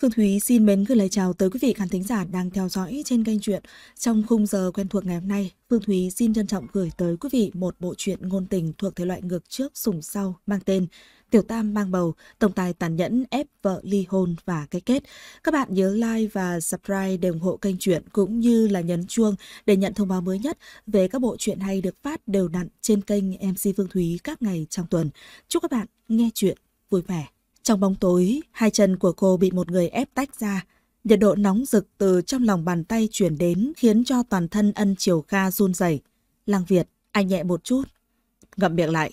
Phương Thúy xin mến gửi lời chào tới quý vị khán thính giả đang theo dõi trên kênh truyện. Trong khung giờ quen thuộc ngày hôm nay, Phương Thúy xin trân trọng gửi tới quý vị một bộ truyện ngôn tình thuộc thể loại ngược trước sùng sau mang tên Tiểu Tam mang bầu, tổng tài tàn nhẫn ép vợ ly hôn và cái kết. Các bạn nhớ like và subscribe để ủng hộ kênh truyện cũng như là nhấn chuông để nhận thông báo mới nhất về các bộ truyện hay được phát đều đặn trên kênh MC Phương Thúy các ngày trong tuần. Chúc các bạn nghe truyện vui vẻ. Trong bóng tối, hai chân của cô bị một người ép tách ra. Nhiệt độ nóng rực từ trong lòng bàn tay chuyển đến khiến cho toàn thân ân triều kha run rẩy. Lăng Việt, anh nhẹ một chút. Ngậm miệng lại.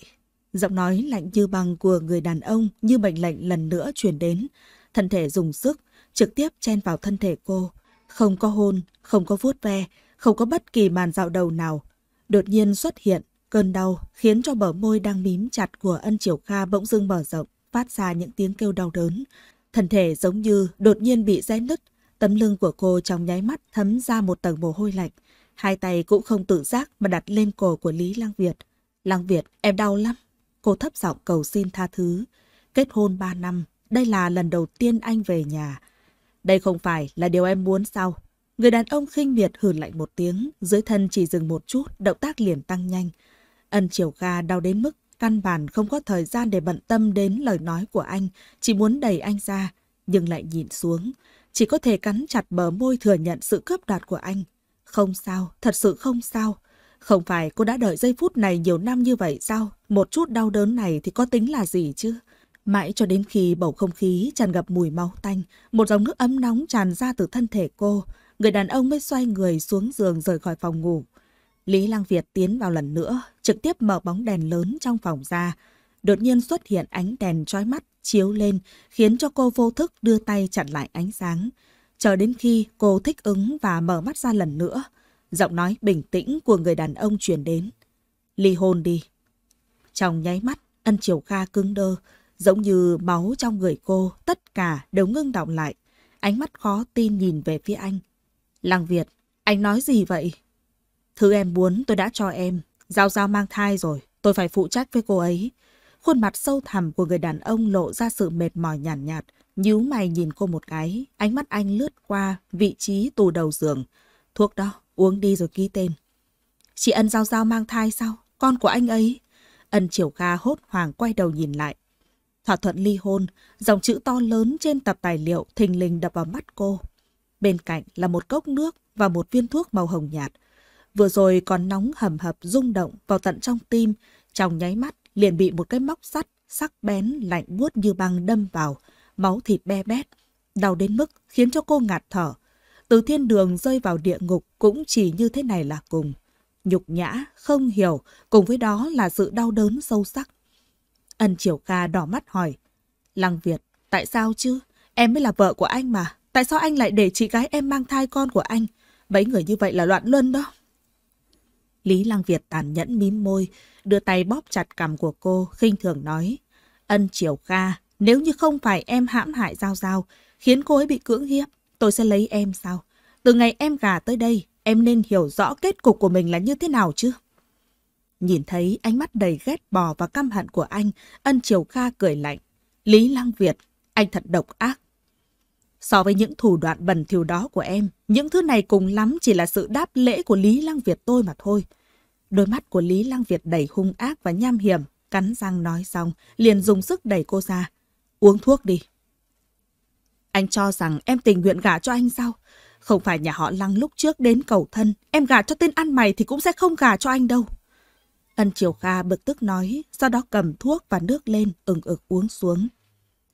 Giọng nói lạnh như băng của người đàn ông như mệnh lệnh lần nữa chuyển đến. Thân thể dùng sức, trực tiếp chen vào thân thể cô. Không có hôn, không có vuốt ve, không có bất kỳ màn dạo đầu nào. Đột nhiên xuất hiện, cơn đau khiến cho bờ môi đang mím chặt của ân triều kha bỗng dưng mở rộng phát ra những tiếng kêu đau đớn. Thân thể giống như đột nhiên bị rẽ nứt, tấm lưng của cô trong nháy mắt thấm ra một tầng mồ hôi lạnh. Hai tay cũng không tự giác mà đặt lên cổ của Lý Lăng Việt. Lăng Việt, em đau lắm. Cô thấp giọng cầu xin tha thứ. Kết hôn ba năm, đây là lần đầu tiên anh về nhà. Đây không phải là điều em muốn sao? Người đàn ông khinh miệt hừ lạnh một tiếng, dưới thân chỉ dừng một chút, động tác liền tăng nhanh. Ân chiều ga đau đến mức Căn bản không có thời gian để bận tâm đến lời nói của anh, chỉ muốn đẩy anh ra, nhưng lại nhìn xuống. Chỉ có thể cắn chặt bờ môi thừa nhận sự cướp đoạt của anh. Không sao, thật sự không sao. Không phải cô đã đợi giây phút này nhiều năm như vậy sao? Một chút đau đớn này thì có tính là gì chứ? Mãi cho đến khi bầu không khí tràn ngập mùi máu tanh, một dòng nước ấm nóng tràn ra từ thân thể cô, người đàn ông mới xoay người xuống giường rời khỏi phòng ngủ. Lý Lăng Việt tiến vào lần nữa, trực tiếp mở bóng đèn lớn trong phòng ra. Đột nhiên xuất hiện ánh đèn trói mắt chiếu lên, khiến cho cô vô thức đưa tay chặn lại ánh sáng. Chờ đến khi cô thích ứng và mở mắt ra lần nữa, giọng nói bình tĩnh của người đàn ông truyền đến. Ly hôn đi. Trong nháy mắt, ân triều kha cứng đơ, giống như máu trong người cô, tất cả đều ngưng động lại. Ánh mắt khó tin nhìn về phía anh. Lăng Việt, anh nói gì vậy? Thứ em muốn tôi đã cho em. Giao giao mang thai rồi, tôi phải phụ trách với cô ấy. Khuôn mặt sâu thẳm của người đàn ông lộ ra sự mệt mỏi nhàn nhạt, nhạt. Nhíu mày nhìn cô một cái, ánh mắt anh lướt qua vị trí tù đầu giường. Thuốc đó, uống đi rồi ký tên. Chị Ân giao giao mang thai sao? Con của anh ấy. Ân Triều Kha hốt hoảng quay đầu nhìn lại. Thỏa thuận ly hôn, dòng chữ to lớn trên tập tài liệu thình lình đập vào mắt cô. Bên cạnh là một cốc nước và một viên thuốc màu hồng nhạt vừa rồi còn nóng hầm hập rung động vào tận trong tim, trong nháy mắt liền bị một cái móc sắt sắc bén lạnh buốt như băng đâm vào, máu thịt be bét, đau đến mức khiến cho cô ngạt thở. Từ thiên đường rơi vào địa ngục cũng chỉ như thế này là cùng. Nhục nhã, không hiểu, cùng với đó là sự đau đớn sâu sắc. Ân Triều Ca đỏ mắt hỏi, Lăng Việt, tại sao chứ? Em mới là vợ của anh mà, tại sao anh lại để chị gái em mang thai con của anh? Mấy người như vậy là loạn luân đó. Lý Lăng Việt tàn nhẫn mím môi, đưa tay bóp chặt cằm của cô, khinh thường nói. Ân Triều Kha, nếu như không phải em hãm hại Giao Giao, khiến cô ấy bị cưỡng hiếp, tôi sẽ lấy em sao? Từ ngày em gà tới đây, em nên hiểu rõ kết cục của mình là như thế nào chứ? Nhìn thấy ánh mắt đầy ghét bò và căm hận của anh, ân Triều Kha cười lạnh. Lý Lăng Việt, anh thật độc ác. So với những thủ đoạn bẩn thỉu đó của em, những thứ này cùng lắm chỉ là sự đáp lễ của Lý Lăng Việt tôi mà thôi. Đôi mắt của Lý Lăng Việt đầy hung ác và nham hiểm, cắn răng nói xong, liền dùng sức đẩy cô ra. Uống thuốc đi. Anh cho rằng em tình nguyện gả cho anh sao? Không phải nhà họ Lăng lúc trước đến cầu thân, em gả cho tên ăn mày thì cũng sẽ không gả cho anh đâu. Ân Triều Kha bực tức nói, sau đó cầm thuốc và nước lên, ừng ực uống xuống.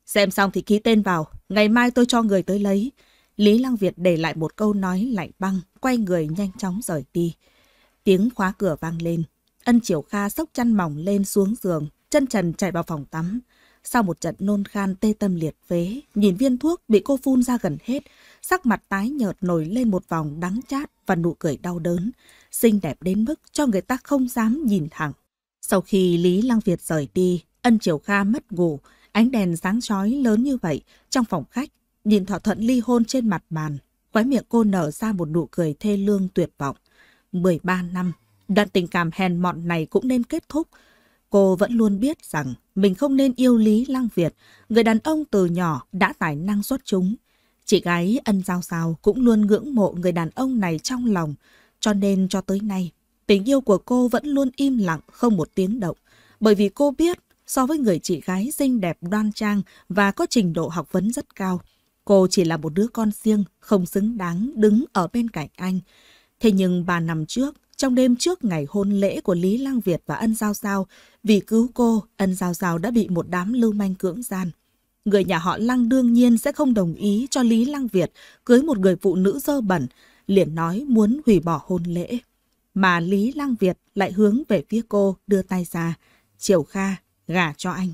Xem xong thì ký tên vào, ngày mai tôi cho người tới lấy. Lý Lăng Việt để lại một câu nói lạnh băng, quay người nhanh chóng rời đi. Tiếng khóa cửa vang lên. Ân Triều Kha sốc chăn mỏng lên xuống giường, chân trần chạy vào phòng tắm. Sau một trận nôn khan tê tâm liệt phế, nhìn viên thuốc bị cô phun ra gần hết, sắc mặt tái nhợt nổi lên một vòng đắng chát và nụ cười đau đớn, xinh đẹp đến mức cho người ta không dám nhìn thẳng. Sau khi Lý Lăng Việt rời đi, Ân Triều Kha mất ngủ, ánh đèn sáng chói lớn như vậy trong phòng khách, nhìn thỏa thuận ly hôn trên mặt bàn, khóe miệng cô nở ra một nụ cười thê lương tuyệt vọng. 13 năm, đoạn tình cảm hèn mọn này cũng nên kết thúc. Cô vẫn luôn biết rằng mình không nên yêu Lý Lăng Việt, người đàn ông từ nhỏ đã tài năng xuất chúng. Chị gái ân giao sao cũng luôn ngưỡng mộ người đàn ông này trong lòng, cho nên cho tới nay, tình yêu của cô vẫn luôn im lặng không một tiếng động, bởi vì cô biết so với người chị gái xinh đẹp đoan trang và có trình độ học vấn rất cao, cô chỉ là một đứa con riêng không xứng đáng đứng ở bên cạnh anh. Thế nhưng 3 năm trước, trong đêm trước ngày hôn lễ của Lý Lăng Việt và Ân Giao Giao, vì cứu cô, Ân Giao Giao đã bị một đám lưu manh cưỡng gian. Người nhà họ Lăng đương nhiên sẽ không đồng ý cho Lý Lăng Việt cưới một người phụ nữ dơ bẩn, liền nói muốn hủy bỏ hôn lễ. Mà Lý Lăng Việt lại hướng về phía cô đưa tay ra, triều kha, gà cho anh.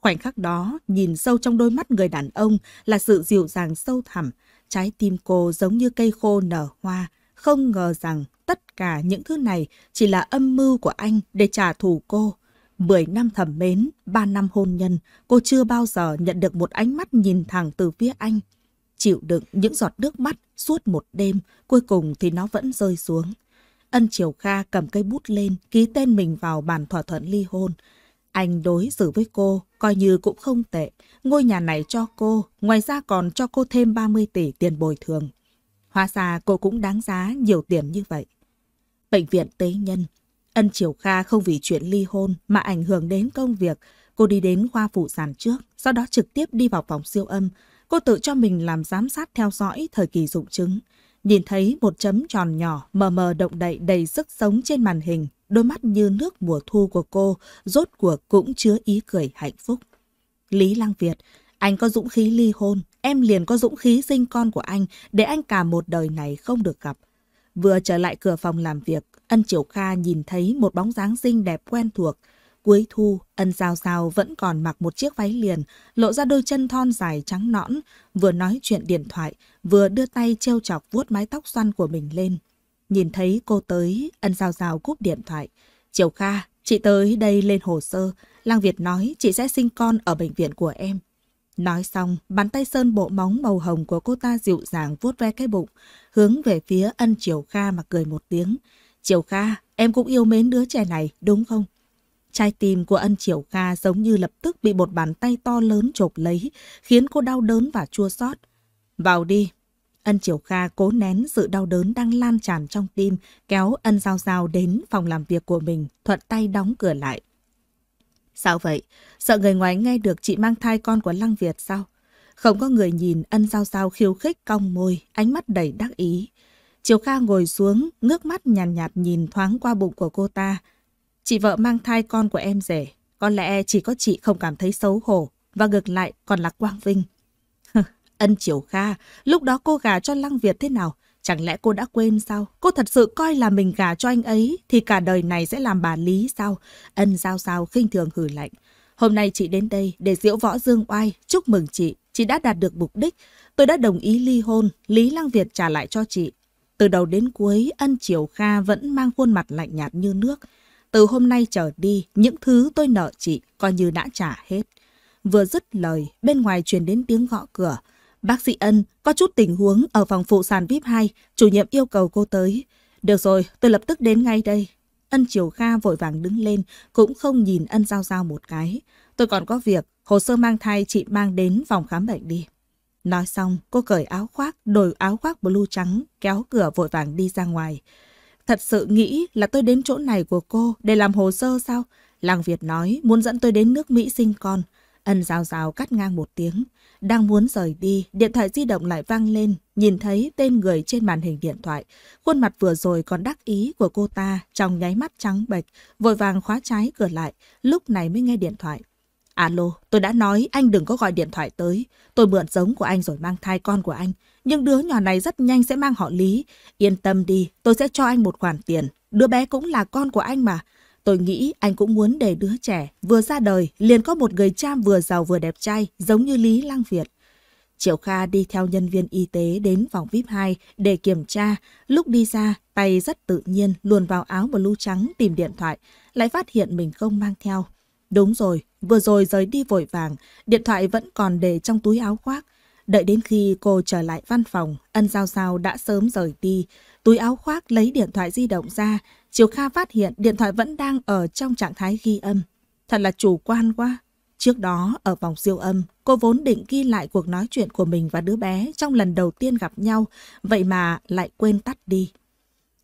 Khoảnh khắc đó, nhìn sâu trong đôi mắt người đàn ông là sự dịu dàng sâu thẳm, trái tim cô giống như cây khô nở hoa, không ngờ rằng tất cả những thứ này chỉ là âm mưu của anh để trả thù cô. Mười năm thầm mến, ba năm hôn nhân, cô chưa bao giờ nhận được một ánh mắt nhìn thẳng từ phía anh. Chịu đựng những giọt nước mắt suốt một đêm, cuối cùng thì nó vẫn rơi xuống. Ân Triều Kha cầm cây bút lên, ký tên mình vào bản thỏa thuận ly hôn. Anh đối xử với cô, coi như cũng không tệ. Ngôi nhà này cho cô, ngoài ra còn cho cô thêm 30 tỷ tiền bồi thường. Hóa ra cô cũng đáng giá nhiều tiền như vậy. Bệnh viện tế nhân. Ân Triều Kha không vì chuyện ly hôn mà ảnh hưởng đến công việc. Cô đi đến khoa phụ sản trước, sau đó trực tiếp đi vào phòng siêu âm. Cô tự cho mình làm giám sát theo dõi thời kỳ dụng chứng. Nhìn thấy một chấm tròn nhỏ mờ mờ động đậy đầy sức sống trên màn hình. Đôi mắt như nước mùa thu của cô, rốt cuộc cũng chứa ý cười hạnh phúc. Lý Lăng Việt, anh có dũng khí ly hôn em liền có dũng khí sinh con của anh để anh cả một đời này không được gặp. Vừa trở lại cửa phòng làm việc, ân Triều Kha nhìn thấy một bóng dáng xinh đẹp quen thuộc. Cuối thu, ân Giao Giao vẫn còn mặc một chiếc váy liền, lộ ra đôi chân thon dài trắng nõn, vừa nói chuyện điện thoại, vừa đưa tay treo chọc vuốt mái tóc xoăn của mình lên. Nhìn thấy cô tới, ân Giao Giao cúp điện thoại. Triều Kha, chị tới đây lên hồ sơ. Lang Việt nói chị sẽ sinh con ở bệnh viện của em. Nói xong, bàn tay sơn bộ móng màu hồng của cô ta dịu dàng vuốt ve cái bụng, hướng về phía ân Triều Kha mà cười một tiếng. Triều Kha, em cũng yêu mến đứa trẻ này, đúng không? Trái tim của ân Triều Kha giống như lập tức bị một bàn tay to lớn chộp lấy, khiến cô đau đớn và chua xót. Vào đi. Ân Triều Kha cố nén sự đau đớn đang lan tràn trong tim, kéo ân Giao Giao đến phòng làm việc của mình, thuận tay đóng cửa lại. Sao vậy? Sợ người ngoài nghe được chị mang thai con của Lăng Việt sao? Không có người nhìn ân sao sao khiêu khích cong môi, ánh mắt đầy đắc ý. Chiều Kha ngồi xuống, ngước mắt nhàn nhạt, nhạt nhìn thoáng qua bụng của cô ta. Chị vợ mang thai con của em rể, có lẽ chỉ có chị không cảm thấy xấu hổ, và ngược lại còn là quang vinh. ân Chiều Kha, lúc đó cô gà cho Lăng Việt thế nào? Chẳng lẽ cô đã quên sao? Cô thật sự coi là mình gả cho anh ấy thì cả đời này sẽ làm bà Lý sao? Ân giao sao khinh thường hử lạnh. Hôm nay chị đến đây để diễu võ Dương Oai. Chúc mừng chị, chị đã đạt được mục đích. Tôi đã đồng ý ly hôn, Lý Lăng Việt trả lại cho chị. Từ đầu đến cuối, ân Triều Kha vẫn mang khuôn mặt lạnh nhạt như nước. Từ hôm nay trở đi, những thứ tôi nợ chị coi như đã trả hết. Vừa dứt lời, bên ngoài truyền đến tiếng gõ cửa. Bác sĩ Ân có chút tình huống ở phòng phụ sản VIP 2, chủ nhiệm yêu cầu cô tới. Được rồi, tôi lập tức đến ngay đây. Ân Triều Kha vội vàng đứng lên, cũng không nhìn Ân Giao Giao một cái. Tôi còn có việc, hồ sơ mang thai chị mang đến phòng khám bệnh đi. Nói xong, cô cởi áo khoác, đổi áo khoác blue trắng, kéo cửa vội vàng đi ra ngoài. Thật sự nghĩ là tôi đến chỗ này của cô để làm hồ sơ sao? Làng Việt nói muốn dẫn tôi đến nước Mỹ sinh con. Ân rào rào cắt ngang một tiếng. Đang muốn rời đi, điện thoại di động lại vang lên, nhìn thấy tên người trên màn hình điện thoại. Khuôn mặt vừa rồi còn đắc ý của cô ta trong nháy mắt trắng bệch, vội vàng khóa trái cửa lại, lúc này mới nghe điện thoại. Alo, tôi đã nói anh đừng có gọi điện thoại tới. Tôi mượn giống của anh rồi mang thai con của anh. Nhưng đứa nhỏ này rất nhanh sẽ mang họ Lý. Yên tâm đi, tôi sẽ cho anh một khoản tiền. Đứa bé cũng là con của anh mà. Tôi nghĩ anh cũng muốn để đứa trẻ vừa ra đời liền có một người cha vừa giàu vừa đẹp trai giống như Lý Lăng Việt. Triệu Kha đi theo nhân viên y tế đến phòng VIP 2 để kiểm tra. Lúc đi ra, tay rất tự nhiên luồn vào áo blue trắng tìm điện thoại, lại phát hiện mình không mang theo. Đúng rồi, vừa rồi rời đi vội vàng, điện thoại vẫn còn để trong túi áo khoác. Đợi đến khi cô trở lại văn phòng, ân giao giao đã sớm rời đi. Túi áo khoác lấy điện thoại di động ra, Chiều Kha phát hiện điện thoại vẫn đang ở trong trạng thái ghi âm. Thật là chủ quan quá. Trước đó, ở vòng siêu âm, cô vốn định ghi lại cuộc nói chuyện của mình và đứa bé trong lần đầu tiên gặp nhau, vậy mà lại quên tắt đi.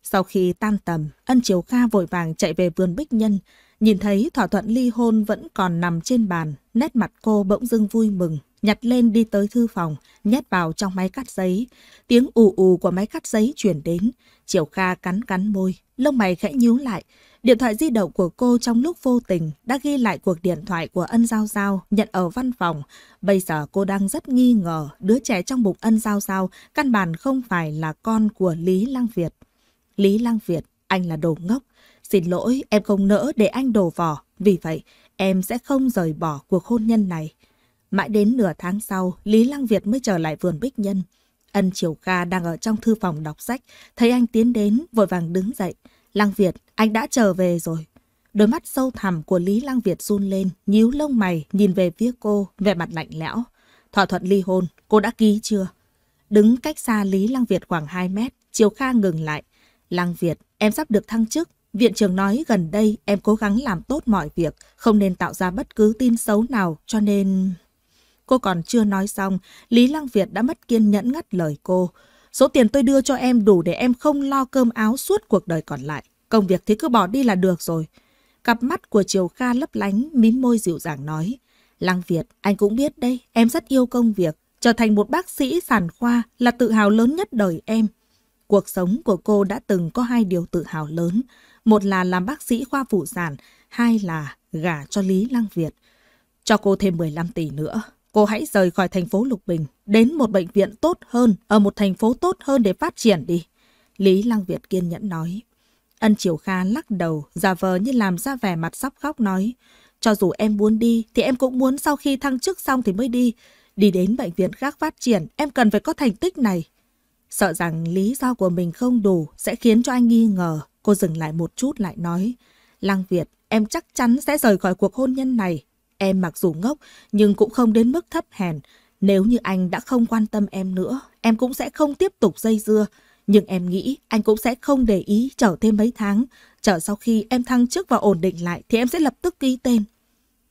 Sau khi tan tầm, Ân Chiều Kha vội vàng chạy về vườn Bích Nhân, nhìn thấy thỏa thuận ly hôn vẫn còn nằm trên bàn, nét mặt cô bỗng dưng vui mừng, nhặt lên đi tới thư phòng, nhét vào trong máy cắt giấy. Tiếng ù ù của máy cắt giấy chuyển đến. Triều Kha cắn cắn môi, lông mày khẽ nhíu lại. Điện thoại di động của cô trong lúc vô tình đã ghi lại cuộc điện thoại của ân giao giao nhận ở văn phòng. Bây giờ cô đang rất nghi ngờ đứa trẻ trong bụng ân giao giao căn bản không phải là con của Lý lăng Việt. Lý lăng Việt, anh là đồ ngốc. Xin lỗi, em không nỡ để anh đổ vỏ. Vì vậy, em sẽ không rời bỏ cuộc hôn nhân này. Mãi đến nửa tháng sau, Lý Lăng Việt mới trở lại vườn Bích Nhân. Ân Triều Kha đang ở trong thư phòng đọc sách, thấy anh tiến đến, vội vàng đứng dậy. Lăng Việt, anh đã trở về rồi. Đôi mắt sâu thẳm của Lý Lăng Việt run lên, nhíu lông mày, nhìn về phía cô, vẻ mặt lạnh lẽo. Thỏa thuận ly hôn, cô đã ký chưa? Đứng cách xa Lý Lăng Việt khoảng 2 mét, Triều Kha ngừng lại. Lăng Việt, em sắp được thăng chức. Viện trưởng nói gần đây em cố gắng làm tốt mọi việc, không nên tạo ra bất cứ tin xấu nào, cho nên... Cô còn chưa nói xong, Lý Lăng Việt đã mất kiên nhẫn ngắt lời cô. Số tiền tôi đưa cho em đủ để em không lo cơm áo suốt cuộc đời còn lại. Công việc thì cứ bỏ đi là được rồi. Cặp mắt của Triều Kha lấp lánh, mím môi dịu dàng nói. Lăng Việt, anh cũng biết đây, em rất yêu công việc. Trở thành một bác sĩ sản khoa là tự hào lớn nhất đời em. Cuộc sống của cô đã từng có hai điều tự hào lớn. Một là làm bác sĩ khoa phụ sản, hai là gả cho Lý Lăng Việt. Cho cô thêm 15 tỷ nữa, cô hãy rời khỏi thành phố Lục Bình, đến một bệnh viện tốt hơn, ở một thành phố tốt hơn để phát triển đi. Lý Lăng Việt kiên nhẫn nói. Ân Triều Kha lắc đầu, giả vờ như làm ra vẻ mặt sắp khóc nói. Cho dù em muốn đi, thì em cũng muốn sau khi thăng chức xong thì mới đi. Đi đến bệnh viện khác phát triển, em cần phải có thành tích này. Sợ rằng lý do của mình không đủ sẽ khiến cho anh nghi ngờ. Cô dừng lại một chút lại nói. Lăng Việt, em chắc chắn sẽ rời khỏi cuộc hôn nhân này. Em mặc dù ngốc nhưng cũng không đến mức thấp hèn. Nếu như anh đã không quan tâm em nữa, em cũng sẽ không tiếp tục dây dưa. Nhưng em nghĩ anh cũng sẽ không để ý chờ thêm mấy tháng. Chờ sau khi em thăng chức và ổn định lại thì em sẽ lập tức ký tên.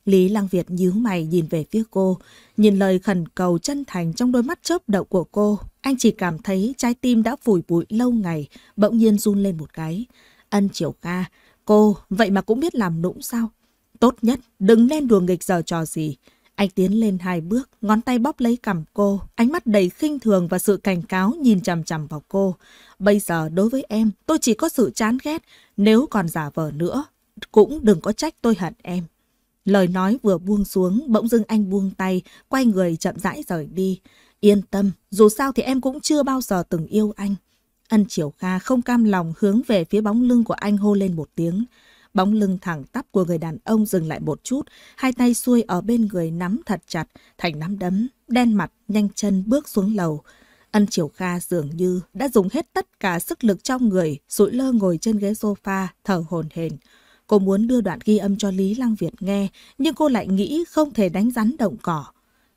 Lý Lăng Việt nhíu mày nhìn về phía cô. Nhìn lời khẩn cầu chân thành trong đôi mắt chớp động của cô. Anh chỉ cảm thấy trái tim đã vùi bụi lâu ngày, bỗng nhiên run lên một cái. Ân Triều Ca, cô vậy mà cũng biết làm nũng sao? Tốt nhất đừng nên đùa nghịch giờ trò gì. Anh tiến lên hai bước, ngón tay bóp lấy cằm cô, ánh mắt đầy khinh thường và sự cảnh cáo nhìn chằm chằm vào cô. Bây giờ đối với em, tôi chỉ có sự chán ghét, nếu còn giả vờ nữa, cũng đừng có trách tôi hận em. Lời nói vừa buông xuống, bỗng dưng anh buông tay, quay người chậm rãi rời đi. Yên tâm, dù sao thì em cũng chưa bao giờ từng yêu anh. Ân Triều Kha không cam lòng hướng về phía bóng lưng của anh hô lên một tiếng. Bóng lưng thẳng tắp của người đàn ông dừng lại một chút, hai tay xuôi ở bên người nắm thật chặt, thành nắm đấm, đen mặt, nhanh chân bước xuống lầu. Ân Triều Kha dường như đã dùng hết tất cả sức lực trong người, sụi lơ ngồi trên ghế sofa, thở hồn hển. Cô muốn đưa đoạn ghi âm cho Lý Lăng Việt nghe, nhưng cô lại nghĩ không thể đánh rắn động cỏ.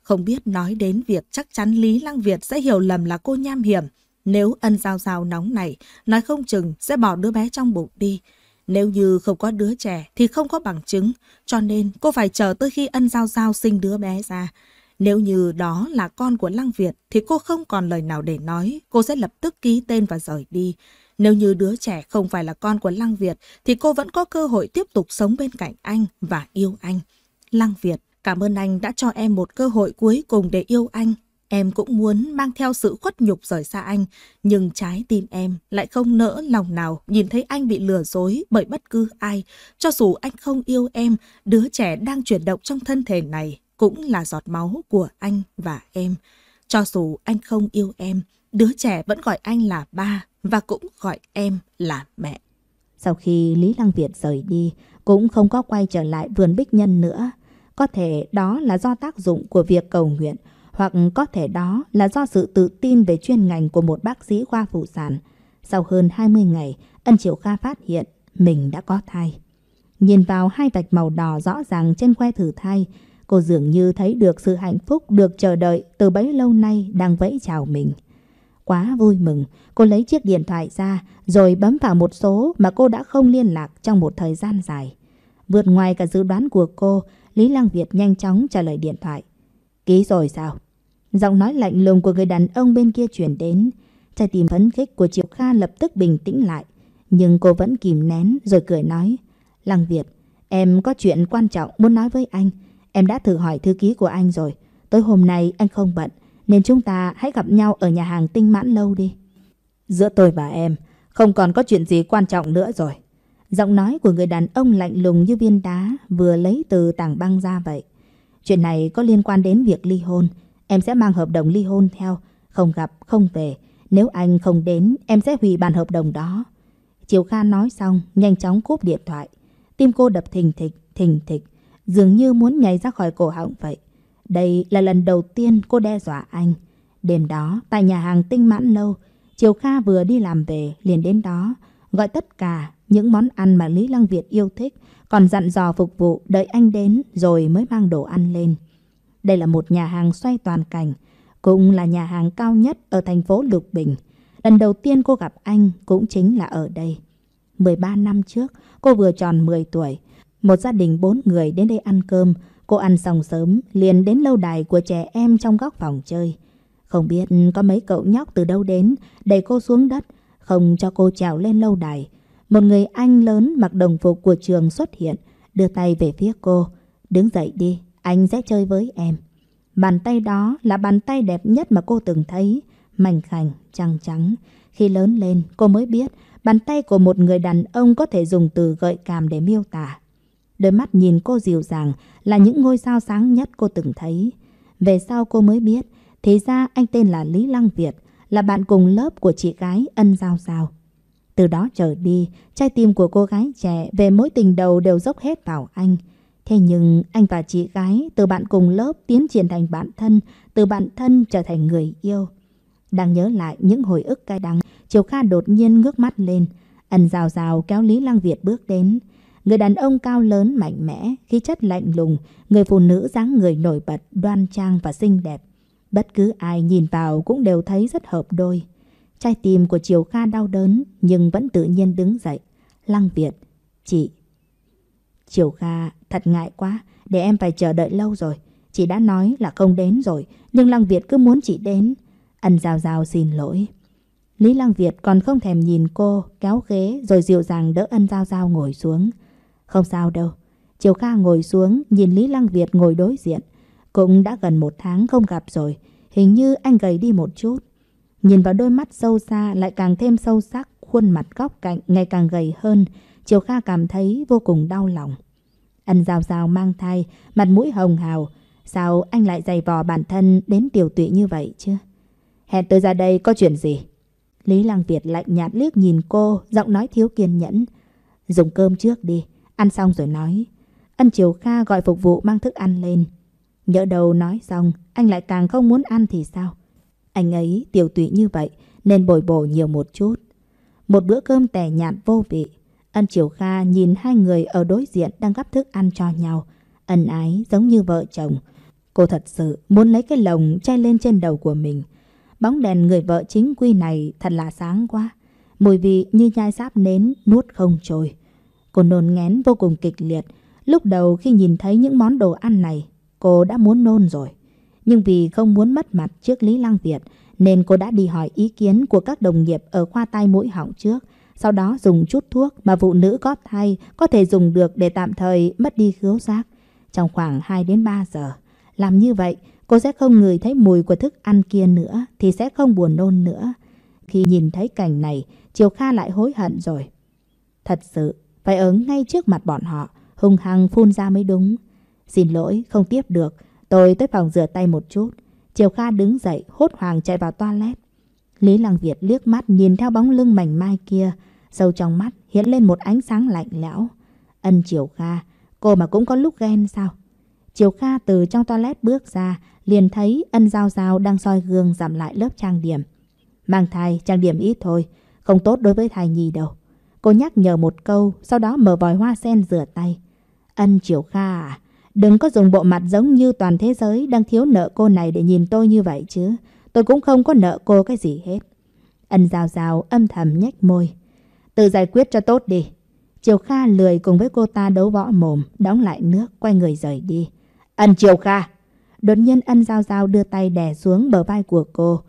Không biết nói đến việc chắc chắn Lý Lăng Việt sẽ hiểu lầm là cô nham hiểm. Nếu ân giao giao nóng này, nói không chừng sẽ bỏ đứa bé trong bụng đi. Nếu như không có đứa trẻ thì không có bằng chứng, cho nên cô phải chờ tới khi ân giao giao sinh đứa bé ra. Nếu như đó là con của Lăng Việt thì cô không còn lời nào để nói, cô sẽ lập tức ký tên và rời đi. Nếu như đứa trẻ không phải là con của Lăng Việt thì cô vẫn có cơ hội tiếp tục sống bên cạnh anh và yêu anh. Lăng Việt, cảm ơn anh đã cho em một cơ hội cuối cùng để yêu anh Em cũng muốn mang theo sự khuất nhục rời xa anh, nhưng trái tim em lại không nỡ lòng nào nhìn thấy anh bị lừa dối bởi bất cứ ai. Cho dù anh không yêu em, đứa trẻ đang chuyển động trong thân thể này cũng là giọt máu của anh và em. Cho dù anh không yêu em, đứa trẻ vẫn gọi anh là ba và cũng gọi em là mẹ. Sau khi Lý Lăng Việt rời đi, cũng không có quay trở lại vườn bích nhân nữa. Có thể đó là do tác dụng của việc cầu nguyện, hoặc có thể đó là do sự tự tin về chuyên ngành của một bác sĩ khoa phụ sản. Sau hơn 20 ngày, Ân triều Kha phát hiện mình đã có thai. Nhìn vào hai vạch màu đỏ rõ ràng trên que thử thai, cô dường như thấy được sự hạnh phúc được chờ đợi từ bấy lâu nay đang vẫy chào mình. Quá vui mừng, cô lấy chiếc điện thoại ra rồi bấm vào một số mà cô đã không liên lạc trong một thời gian dài. Vượt ngoài cả dự đoán của cô, Lý Lăng Việt nhanh chóng trả lời điện thoại. Ký rồi sao? Giọng nói lạnh lùng của người đàn ông bên kia chuyển đến. Trái tim phấn khích của Triệu Kha lập tức bình tĩnh lại. Nhưng cô vẫn kìm nén rồi cười nói. Lăng Việt, em có chuyện quan trọng muốn nói với anh. Em đã thử hỏi thư ký của anh rồi. tối hôm nay anh không bận. Nên chúng ta hãy gặp nhau ở nhà hàng tinh mãn lâu đi. Giữa tôi và em không còn có chuyện gì quan trọng nữa rồi. Giọng nói của người đàn ông lạnh lùng như viên đá vừa lấy từ tảng băng ra vậy. Chuyện này có liên quan đến việc ly hôn. Em sẽ mang hợp đồng ly hôn theo, không gặp, không về. Nếu anh không đến, em sẽ hủy bàn hợp đồng đó. Chiều Kha nói xong, nhanh chóng cúp điện thoại. Tim cô đập thình thịch, thình thịch, dường như muốn nhảy ra khỏi cổ họng vậy. Đây là lần đầu tiên cô đe dọa anh. Đêm đó, tại nhà hàng tinh mãn lâu, Chiều Kha vừa đi làm về, liền đến đó, gọi tất cả những món ăn mà Lý Lăng Việt yêu thích, còn dặn dò phục vụ đợi anh đến rồi mới mang đồ ăn lên. Đây là một nhà hàng xoay toàn cảnh, cũng là nhà hàng cao nhất ở thành phố Lục Bình. Lần đầu tiên cô gặp anh cũng chính là ở đây. 13 năm trước, cô vừa tròn 10 tuổi. Một gia đình bốn người đến đây ăn cơm. Cô ăn xong sớm, liền đến lâu đài của trẻ em trong góc phòng chơi. Không biết có mấy cậu nhóc từ đâu đến, đẩy cô xuống đất, không cho cô trèo lên lâu đài. Một người anh lớn mặc đồng phục của trường xuất hiện, đưa tay về phía cô. Đứng dậy đi, anh sẽ chơi với em. Bàn tay đó là bàn tay đẹp nhất mà cô từng thấy. Mảnh khảnh, trắng trắng. Khi lớn lên, cô mới biết bàn tay của một người đàn ông có thể dùng từ gợi cảm để miêu tả. Đôi mắt nhìn cô dịu dàng là những ngôi sao sáng nhất cô từng thấy. Về sau cô mới biết, thì ra anh tên là Lý Lăng Việt, là bạn cùng lớp của chị gái Ân Giao Giao. Từ đó trở đi, trái tim của cô gái trẻ về mối tình đầu đều dốc hết vào anh. Thế nhưng anh và chị gái từ bạn cùng lớp tiến triển thành bạn thân, từ bạn thân trở thành người yêu. Đang nhớ lại những hồi ức cay đắng, Triều Kha đột nhiên ngước mắt lên. Ẩn rào rào kéo Lý Lăng Việt bước đến. Người đàn ông cao lớn, mạnh mẽ, khí chất lạnh lùng, người phụ nữ dáng người nổi bật, đoan trang và xinh đẹp. Bất cứ ai nhìn vào cũng đều thấy rất hợp đôi. Trái tim của Triều Kha đau đớn nhưng vẫn tự nhiên đứng dậy. Lăng Việt, chị. Triều Kha Thật ngại quá, để em phải chờ đợi lâu rồi. Chị đã nói là không đến rồi, nhưng Lăng Việt cứ muốn chị đến. Ân Giao Giao xin lỗi. Lý Lăng Việt còn không thèm nhìn cô, kéo ghế rồi dịu dàng đỡ Ân Giao Giao ngồi xuống. Không sao đâu. Triều Kha ngồi xuống, nhìn Lý Lăng Việt ngồi đối diện. Cũng đã gần một tháng không gặp rồi, hình như anh gầy đi một chút. Nhìn vào đôi mắt sâu xa lại càng thêm sâu sắc, khuôn mặt góc cạnh ngày càng gầy hơn. Triều Kha cảm thấy vô cùng đau lòng. Ân Giao Giao mang thai, mặt mũi hồng hào. Sao anh lại dày vò bản thân đến tiểu tụy như vậy chứ? Hẹn tôi ra đây có chuyện gì? Lý Lăng Việt lạnh nhạt liếc nhìn cô, giọng nói thiếu kiên nhẫn. Dùng cơm trước đi, ăn xong rồi nói. Ân Triều Kha gọi phục vụ mang thức ăn lên. Nhỡ đầu nói xong, anh lại càng không muốn ăn thì sao? Anh ấy tiểu tụy như vậy nên bồi bổ nhiều một chút. Một bữa cơm tẻ nhạt vô vị, Ân Triều Kha nhìn hai người ở đối diện đang gắp thức ăn cho nhau. Ân ái giống như vợ chồng. Cô thật sự muốn lấy cái lồng chay lên trên đầu của mình. Bóng đèn người vợ chính quy này thật là sáng quá. Mùi vị như nhai sáp nến nuốt không trôi. Cô nôn ngén vô cùng kịch liệt. Lúc đầu khi nhìn thấy những món đồ ăn này, cô đã muốn nôn rồi. Nhưng vì không muốn mất mặt trước Lý Lăng Việt, nên cô đã đi hỏi ý kiến của các đồng nghiệp ở khoa tai mũi họng trước sau đó dùng chút thuốc mà phụ nữ có thai có thể dùng được để tạm thời mất đi khứu giác. Trong khoảng 2 đến 3 giờ, làm như vậy cô sẽ không ngửi thấy mùi của thức ăn kia nữa thì sẽ không buồn nôn nữa. Khi nhìn thấy cảnh này, Triều Kha lại hối hận rồi. Thật sự, phải ở ngay trước mặt bọn họ, hung hăng phun ra mới đúng. Xin lỗi, không tiếp được, tôi tới phòng rửa tay một chút. Triều Kha đứng dậy, hốt hoảng chạy vào toilet. Lý Lăng Việt liếc mắt nhìn theo bóng lưng mảnh mai kia, sâu trong mắt hiện lên một ánh sáng lạnh lẽo. Ân Triều Kha, cô mà cũng có lúc ghen sao? Triều Kha từ trong toilet bước ra, liền thấy ân giao giao đang soi gương giảm lại lớp trang điểm. Mang thai, trang điểm ít thôi, không tốt đối với thai nhi đâu. Cô nhắc nhở một câu, sau đó mở vòi hoa sen rửa tay. Ân Triều Kha à, đừng có dùng bộ mặt giống như toàn thế giới đang thiếu nợ cô này để nhìn tôi như vậy chứ. Tôi cũng không có nợ cô cái gì hết. Ân Giao Giao âm thầm nhếch môi. Tự giải quyết cho tốt đi. Triều Kha lười cùng với cô ta đấu võ mồm, đóng lại nước, quay người rời đi. Ân Triều Kha! Đột nhiên ân giao giao đưa tay đè xuống bờ vai của cô.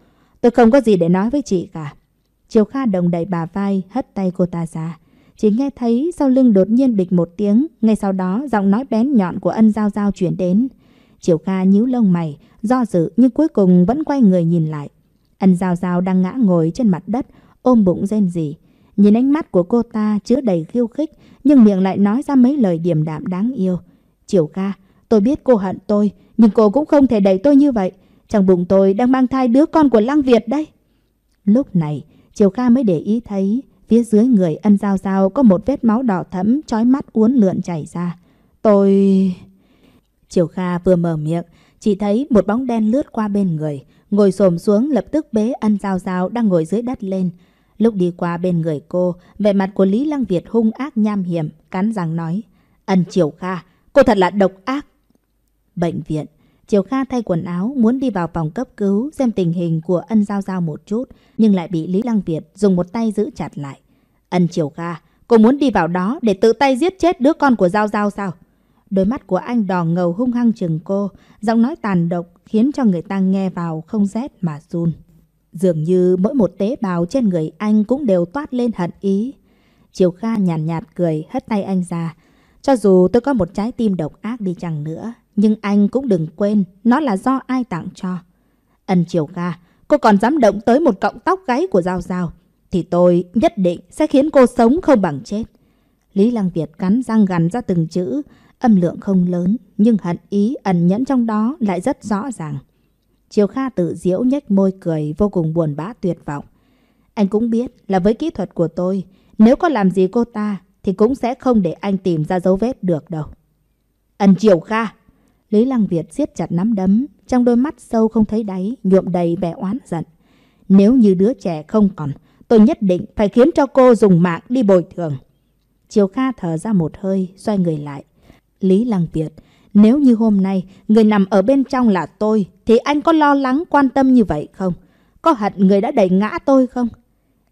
Tôi không có gì để nói với chị cả. Triều Kha đồng đẩy bà vai, hất tay cô ta ra. Chỉ nghe thấy sau lưng đột nhiên bịch một tiếng, ngay sau đó giọng nói bén nhọn của ân giao giao chuyển đến. Triều Kha nhíu lông mày, do dự nhưng cuối cùng vẫn quay người nhìn lại. Ân giao giao đang ngã ngồi trên mặt đất, ôm bụng rên rỉ. Nhìn ánh mắt của cô ta chứa đầy khiêu khích, nhưng miệng lại nói ra mấy lời điềm đạm đáng yêu. Chiều ca, tôi biết cô hận tôi, nhưng cô cũng không thể đẩy tôi như vậy. Trong bụng tôi đang mang thai đứa con của Lăng Việt đây. Lúc này, Triều Ca mới để ý thấy phía dưới người ân giao giao có một vết máu đỏ thẫm trói mắt uốn lượn chảy ra. Tôi... Triều Kha vừa mở miệng, chỉ thấy một bóng đen lướt qua bên người, ngồi xổm xuống lập tức bế ân dao dao đang ngồi dưới đất lên. Lúc đi qua bên người cô, vẻ mặt của Lý Lăng Việt hung ác nham hiểm, cắn răng nói. Ân Triều Kha, cô thật là độc ác. Bệnh viện, Triều Kha thay quần áo muốn đi vào phòng cấp cứu xem tình hình của ân giao giao một chút, nhưng lại bị Lý Lăng Việt dùng một tay giữ chặt lại. Ân Triều Kha, cô muốn đi vào đó để tự tay giết chết đứa con của giao giao sao? Đôi mắt của anh đỏ ngầu hung hăng chừng cô, giọng nói tàn độc khiến cho người ta nghe vào không rét mà run. Dường như mỗi một tế bào trên người anh cũng đều toát lên hận ý. Triều Kha nhàn nhạt, nhạt cười hất tay anh ra. Cho dù tôi có một trái tim độc ác đi chăng nữa, nhưng anh cũng đừng quên nó là do ai tặng cho. Ân Triều Kha, cô còn dám động tới một cọng tóc gáy của Giao Giao, thì tôi nhất định sẽ khiến cô sống không bằng chết. Lý Lăng Việt cắn răng gằn ra từng chữ, âm lượng không lớn, nhưng hận ý ẩn nhẫn trong đó lại rất rõ ràng. Triều Kha tự diễu nhếch môi cười vô cùng buồn bã tuyệt vọng. Anh cũng biết là với kỹ thuật của tôi, nếu có làm gì cô ta thì cũng sẽ không để anh tìm ra dấu vết được đâu. Ân Triều Kha! Lý Lăng Việt siết chặt nắm đấm, trong đôi mắt sâu không thấy đáy, nhuộm đầy vẻ oán giận. Nếu như đứa trẻ không còn, tôi nhất định phải khiến cho cô dùng mạng đi bồi thường. Triều Kha thở ra một hơi, xoay người lại. Lý Lăng Việt nếu như hôm nay người nằm ở bên trong là tôi, thì anh có lo lắng quan tâm như vậy không? Có hận người đã đẩy ngã tôi không?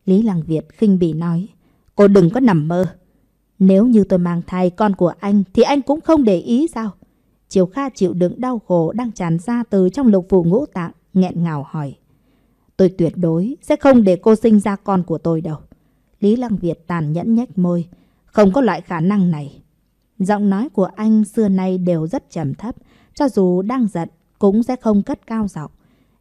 Lý Lăng Việt khinh bỉ nói, cô đừng có nằm mơ. Nếu như tôi mang thai con của anh thì anh cũng không để ý sao? Triều Kha chịu đựng đau khổ đang tràn ra từ trong lục phủ ngũ tạng, nghẹn ngào hỏi. Tôi tuyệt đối sẽ không để cô sinh ra con của tôi đâu. Lý Lăng Việt tàn nhẫn nhếch môi. Không có loại khả năng này. Giọng nói của anh xưa nay đều rất trầm thấp, cho dù đang giận cũng sẽ không cất cao giọng.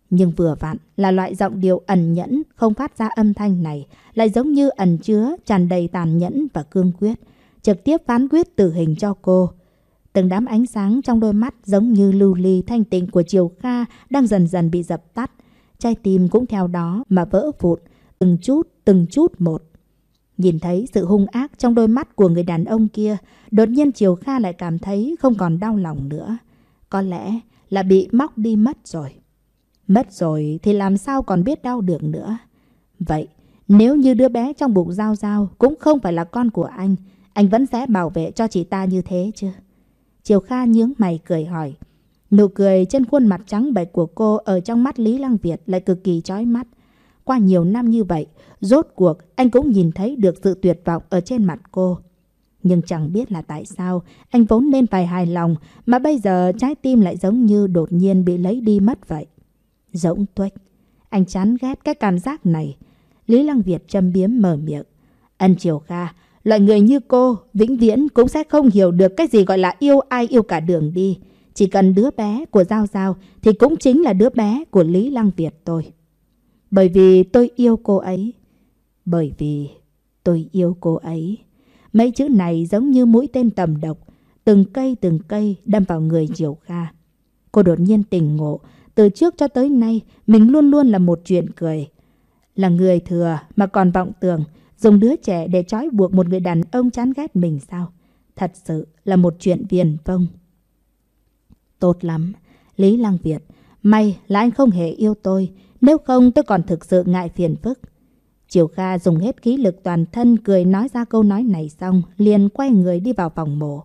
Nhưng vừa vặn là loại giọng điệu ẩn nhẫn không phát ra âm thanh này lại giống như ẩn chứa tràn đầy tàn nhẫn và cương quyết, trực tiếp phán quyết tử hình cho cô. Từng đám ánh sáng trong đôi mắt giống như lưu ly thanh tịnh của Triều Kha đang dần dần bị dập tắt. Trái tim cũng theo đó mà vỡ vụn, từng chút, từng chút một. Nhìn thấy sự hung ác trong đôi mắt của người đàn ông kia, đột nhiên Triều Kha lại cảm thấy không còn đau lòng nữa. Có lẽ là bị móc đi mất rồi. Mất rồi thì làm sao còn biết đau được nữa. Vậy, nếu như đứa bé trong bụng Giao Giao cũng không phải là con của anh, anh vẫn sẽ bảo vệ cho chị ta như thế chứ? Triều Kha nhướng mày cười hỏi. Nụ cười trên khuôn mặt trắng bệch của cô ở trong mắt Lý Lăng Việt lại cực kỳ chói mắt. Qua nhiều năm như vậy, rốt cuộc anh cũng nhìn thấy được sự tuyệt vọng ở trên mặt cô. Nhưng chẳng biết là tại sao anh vốn nên phải hài lòng mà bây giờ trái tim lại giống như đột nhiên bị lấy đi mất vậy. Rỗng tuếch. Anh chán ghét cái cảm giác này. Lý Lăng Việt châm biếm mở miệng. Ân Triều Kha, loại người như cô vĩnh viễn cũng sẽ không hiểu được cái gì gọi là yêu ai yêu cả đường đi. Chỉ cần đứa bé của Giao Giao thì cũng chính là đứa bé của Lý Lăng Việt tôi. Bởi vì tôi yêu cô ấy. Bởi vì tôi yêu cô ấy. Mấy chữ này giống như mũi tên tầm độc, từng cây từng cây đâm vào người diều Kha. Cô đột nhiên tỉnh ngộ, từ trước cho tới nay mình luôn luôn là một chuyện cười. Là người thừa mà còn vọng tưởng dùng đứa trẻ để trói buộc một người đàn ông chán ghét mình sao? Thật sự là một chuyện viền vông. Tốt lắm, Lý Lăng Việt, may là anh không hề yêu tôi, nếu không tôi còn thực sự ngại phiền phức. Triều Kha dùng hết khí lực toàn thân cười nói ra câu nói này xong, liền quay người đi vào phòng mổ.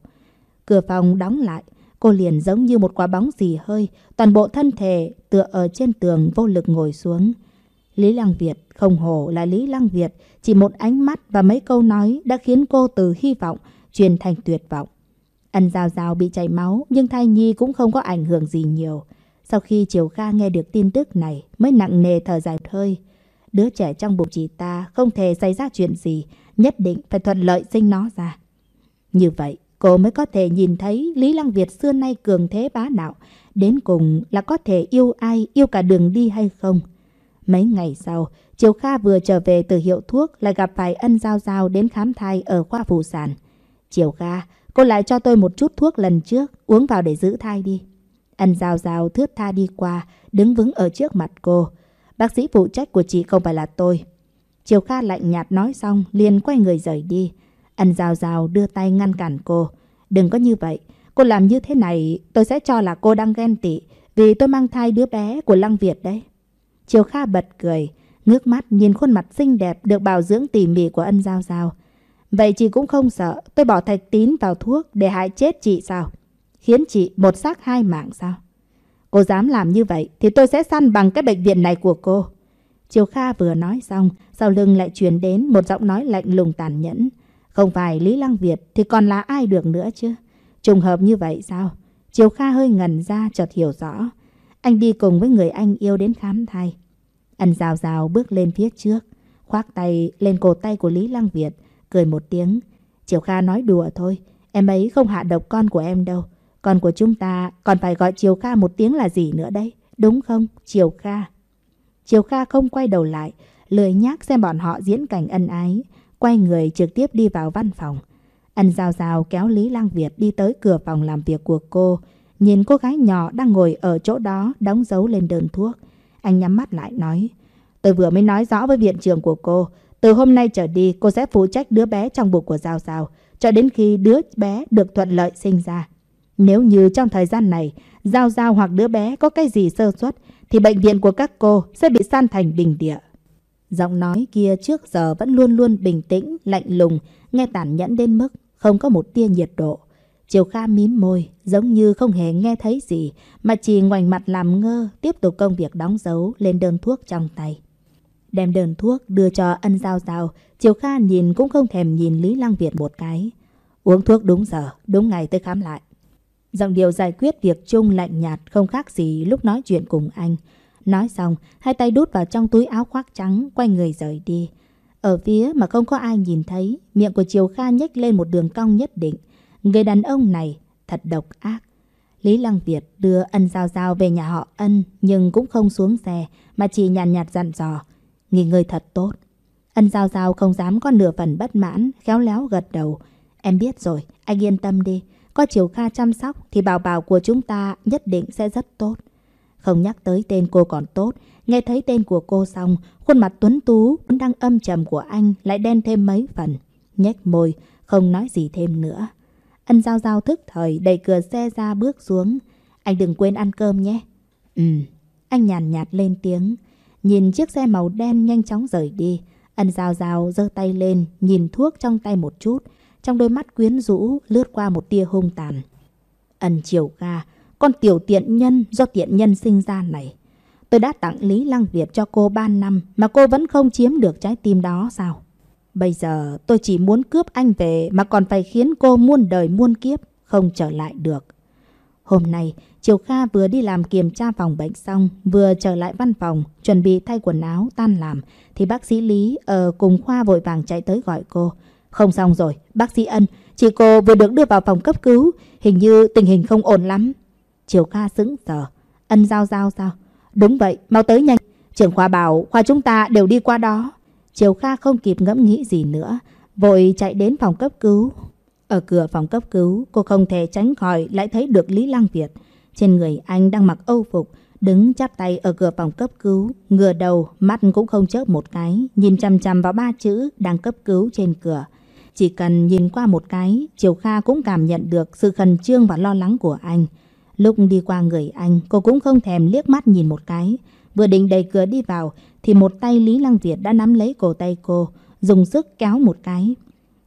Cửa phòng đóng lại, cô liền giống như một quả bóng dì hơi, toàn bộ thân thể tựa ở trên tường vô lực ngồi xuống. Lý Lăng Việt không hổ là Lý Lăng Việt, chỉ một ánh mắt và mấy câu nói đã khiến cô từ hy vọng chuyển thành tuyệt vọng. Ân Giao Giao bị chảy máu nhưng thai nhi cũng không có ảnh hưởng gì nhiều. Sau khi Triều Kha nghe được tin tức này mới nặng nề thở dài hơi. Đứa trẻ trong bụng chị ta không thể xảy ra chuyện gì, nhất định phải thuận lợi sinh nó ra. Như vậy, cô mới có thể nhìn thấy Lý Lăng Việt xưa nay cường thế bá đạo, đến cùng là có thể yêu ai, yêu cả đường đi hay không. Mấy ngày sau, Triều Kha vừa trở về từ hiệu thuốc lại gặp phải ân giao giao đến khám thai ở khoa phụ sản. Triều Kha, cô lại cho tôi một chút thuốc lần trước, uống vào để giữ thai đi anh Giao Giao thướt tha đi qua, đứng vững ở trước mặt cô. Bác sĩ phụ trách của chị không phải là tôi. Triều Kha lạnh nhạt nói xong, liền quay người rời đi. anh Giao Giao đưa tay ngăn cản cô. Đừng có như vậy, cô làm như thế này tôi sẽ cho là cô đang ghen tị vì tôi mang thai đứa bé của Lăng Việt đấy. Triều Kha bật cười, ngước mắt nhìn khuôn mặt xinh đẹp được bảo dưỡng tỉ mỉ của ân giao giao. Vậy chị cũng không sợ tôi bỏ thạch tín vào thuốc để hại chết chị sao? khiến chị một xác hai mạng sao? Cô dám làm như vậy thì tôi sẽ săn bằng cái bệnh viện này của cô. Triều Kha vừa nói xong, sau lưng lại truyền đến một giọng nói lạnh lùng tàn nhẫn. Không phải Lý Lăng Việt thì còn là ai được nữa chứ? Trùng hợp như vậy sao? Triều Kha hơi ngần ra chợt hiểu rõ. Anh đi cùng với người anh yêu đến khám thai. Anh rào rào bước lên phía trước, khoác tay lên cổ tay của Lý Lăng Việt, cười một tiếng. Triều Kha nói đùa thôi, em ấy không hạ độc con của em đâu. Con của chúng ta còn phải gọi Triều Kha một tiếng là gì nữa đây? Đúng không, Triều Kha? Triều Kha không quay đầu lại, lười nhác xem bọn họ diễn cảnh ân ái. Quay người trực tiếp đi vào văn phòng. Ân Giao Giao kéo Lý Lang Việt đi tới cửa phòng làm việc của cô. Nhìn cô gái nhỏ đang ngồi ở chỗ đó đóng dấu lên đơn thuốc. Anh nhắm mắt lại nói. Tôi vừa mới nói rõ với viện trường của cô. Từ hôm nay trở đi cô sẽ phụ trách đứa bé trong bụng của Giao Giao. Cho đến khi đứa bé được thuận lợi sinh ra. Nếu như trong thời gian này, Giao Giao hoặc đứa bé có cái gì sơ suất, thì bệnh viện của các cô sẽ bị san thành bình địa. Giọng nói kia trước giờ vẫn luôn luôn bình tĩnh, lạnh lùng, nghe tàn nhẫn đến mức không có một tia nhiệt độ. Triều Kha mím môi, giống như không hề nghe thấy gì, mà chỉ ngoảnh mặt làm ngơ, tiếp tục công việc đóng dấu lên đơn thuốc trong tay. Đem đơn thuốc đưa cho ân giao giao, Triều Kha nhìn cũng không thèm nhìn Lý Lăng Việt một cái. Uống thuốc đúng giờ, đúng ngày tới khám lại. Dòng điều giải quyết việc chung lạnh nhạt không khác gì lúc nói chuyện cùng anh. Nói xong, hai tay đút vào trong túi áo khoác trắng, quay người rời đi. Ở phía mà không có ai nhìn thấy, miệng của Triều Kha nhếch lên một đường cong nhất định. Người đàn ông này thật độc ác. Lý Lăng Việt đưa ân giao giao về nhà họ ân nhưng cũng không xuống xe mà chỉ nhàn nhạt, nhạt dặn dò. Nghỉ ngơi thật tốt. Ân giao giao không dám có nửa phần bất mãn, khéo léo gật đầu. Em biết rồi, anh yên tâm đi. Có Chiều Kha chăm sóc thì bảo bảo của chúng ta nhất định sẽ rất tốt. Không nhắc tới tên cô còn tốt, nghe thấy tên của cô xong, khuôn mặt tuấn tú vẫn đang âm trầm của anh lại đen thêm mấy phần. Nhếch môi, không nói gì thêm nữa. Ân Giao Giao thức thời đẩy cửa xe ra bước xuống. Anh đừng quên ăn cơm nhé. Ừ, anh nhàn nhạt, nhạt lên tiếng. Nhìn chiếc xe màu đen nhanh chóng rời đi. Ân Giao Giao giơ tay lên, nhìn thuốc trong tay một chút trong đôi mắt quyến rũ lướt qua một tia hung tàn. Ân Triều Ca, con tiểu tiện nhân do tiện nhân sinh ra này. Tôi đã tặng Lý Lăng Việt cho cô 3 năm mà cô vẫn không chiếm được trái tim đó sao? Bây giờ tôi chỉ muốn cướp anh về mà còn phải khiến cô muôn đời muôn kiếp, không trở lại được. Hôm nay, Triều Kha vừa đi làm kiểm tra phòng bệnh xong, vừa trở lại văn phòng, chuẩn bị thay quần áo, tan làm, thì bác sĩ Lý ở cùng khoa vội vàng chạy tới gọi cô. Không xong rồi, bác sĩ Ân, chị cô vừa được đưa vào phòng cấp cứu, hình như tình hình không ổn lắm. triều ca sững sờ, Ân giao giao sao? Đúng vậy, mau tới nhanh. Trưởng khoa bảo khoa chúng ta đều đi qua đó. triều Kha không kịp ngẫm nghĩ gì nữa, vội chạy đến phòng cấp cứu. Ở cửa phòng cấp cứu, cô không thể tránh khỏi lại thấy được Lý Lăng Việt. Trên người anh đang mặc âu phục, đứng chắp tay ở cửa phòng cấp cứu, ngửa đầu, mắt cũng không chớp một cái, nhìn chăm chăm vào ba chữ đang cấp cứu trên cửa. Chỉ cần nhìn qua một cái, Triều Kha cũng cảm nhận được sự khẩn trương và lo lắng của anh. Lúc đi qua người anh, cô cũng không thèm liếc mắt nhìn một cái. Vừa định đẩy cửa đi vào, thì một tay Lý Lăng Việt đã nắm lấy cổ tay cô, dùng sức kéo một cái.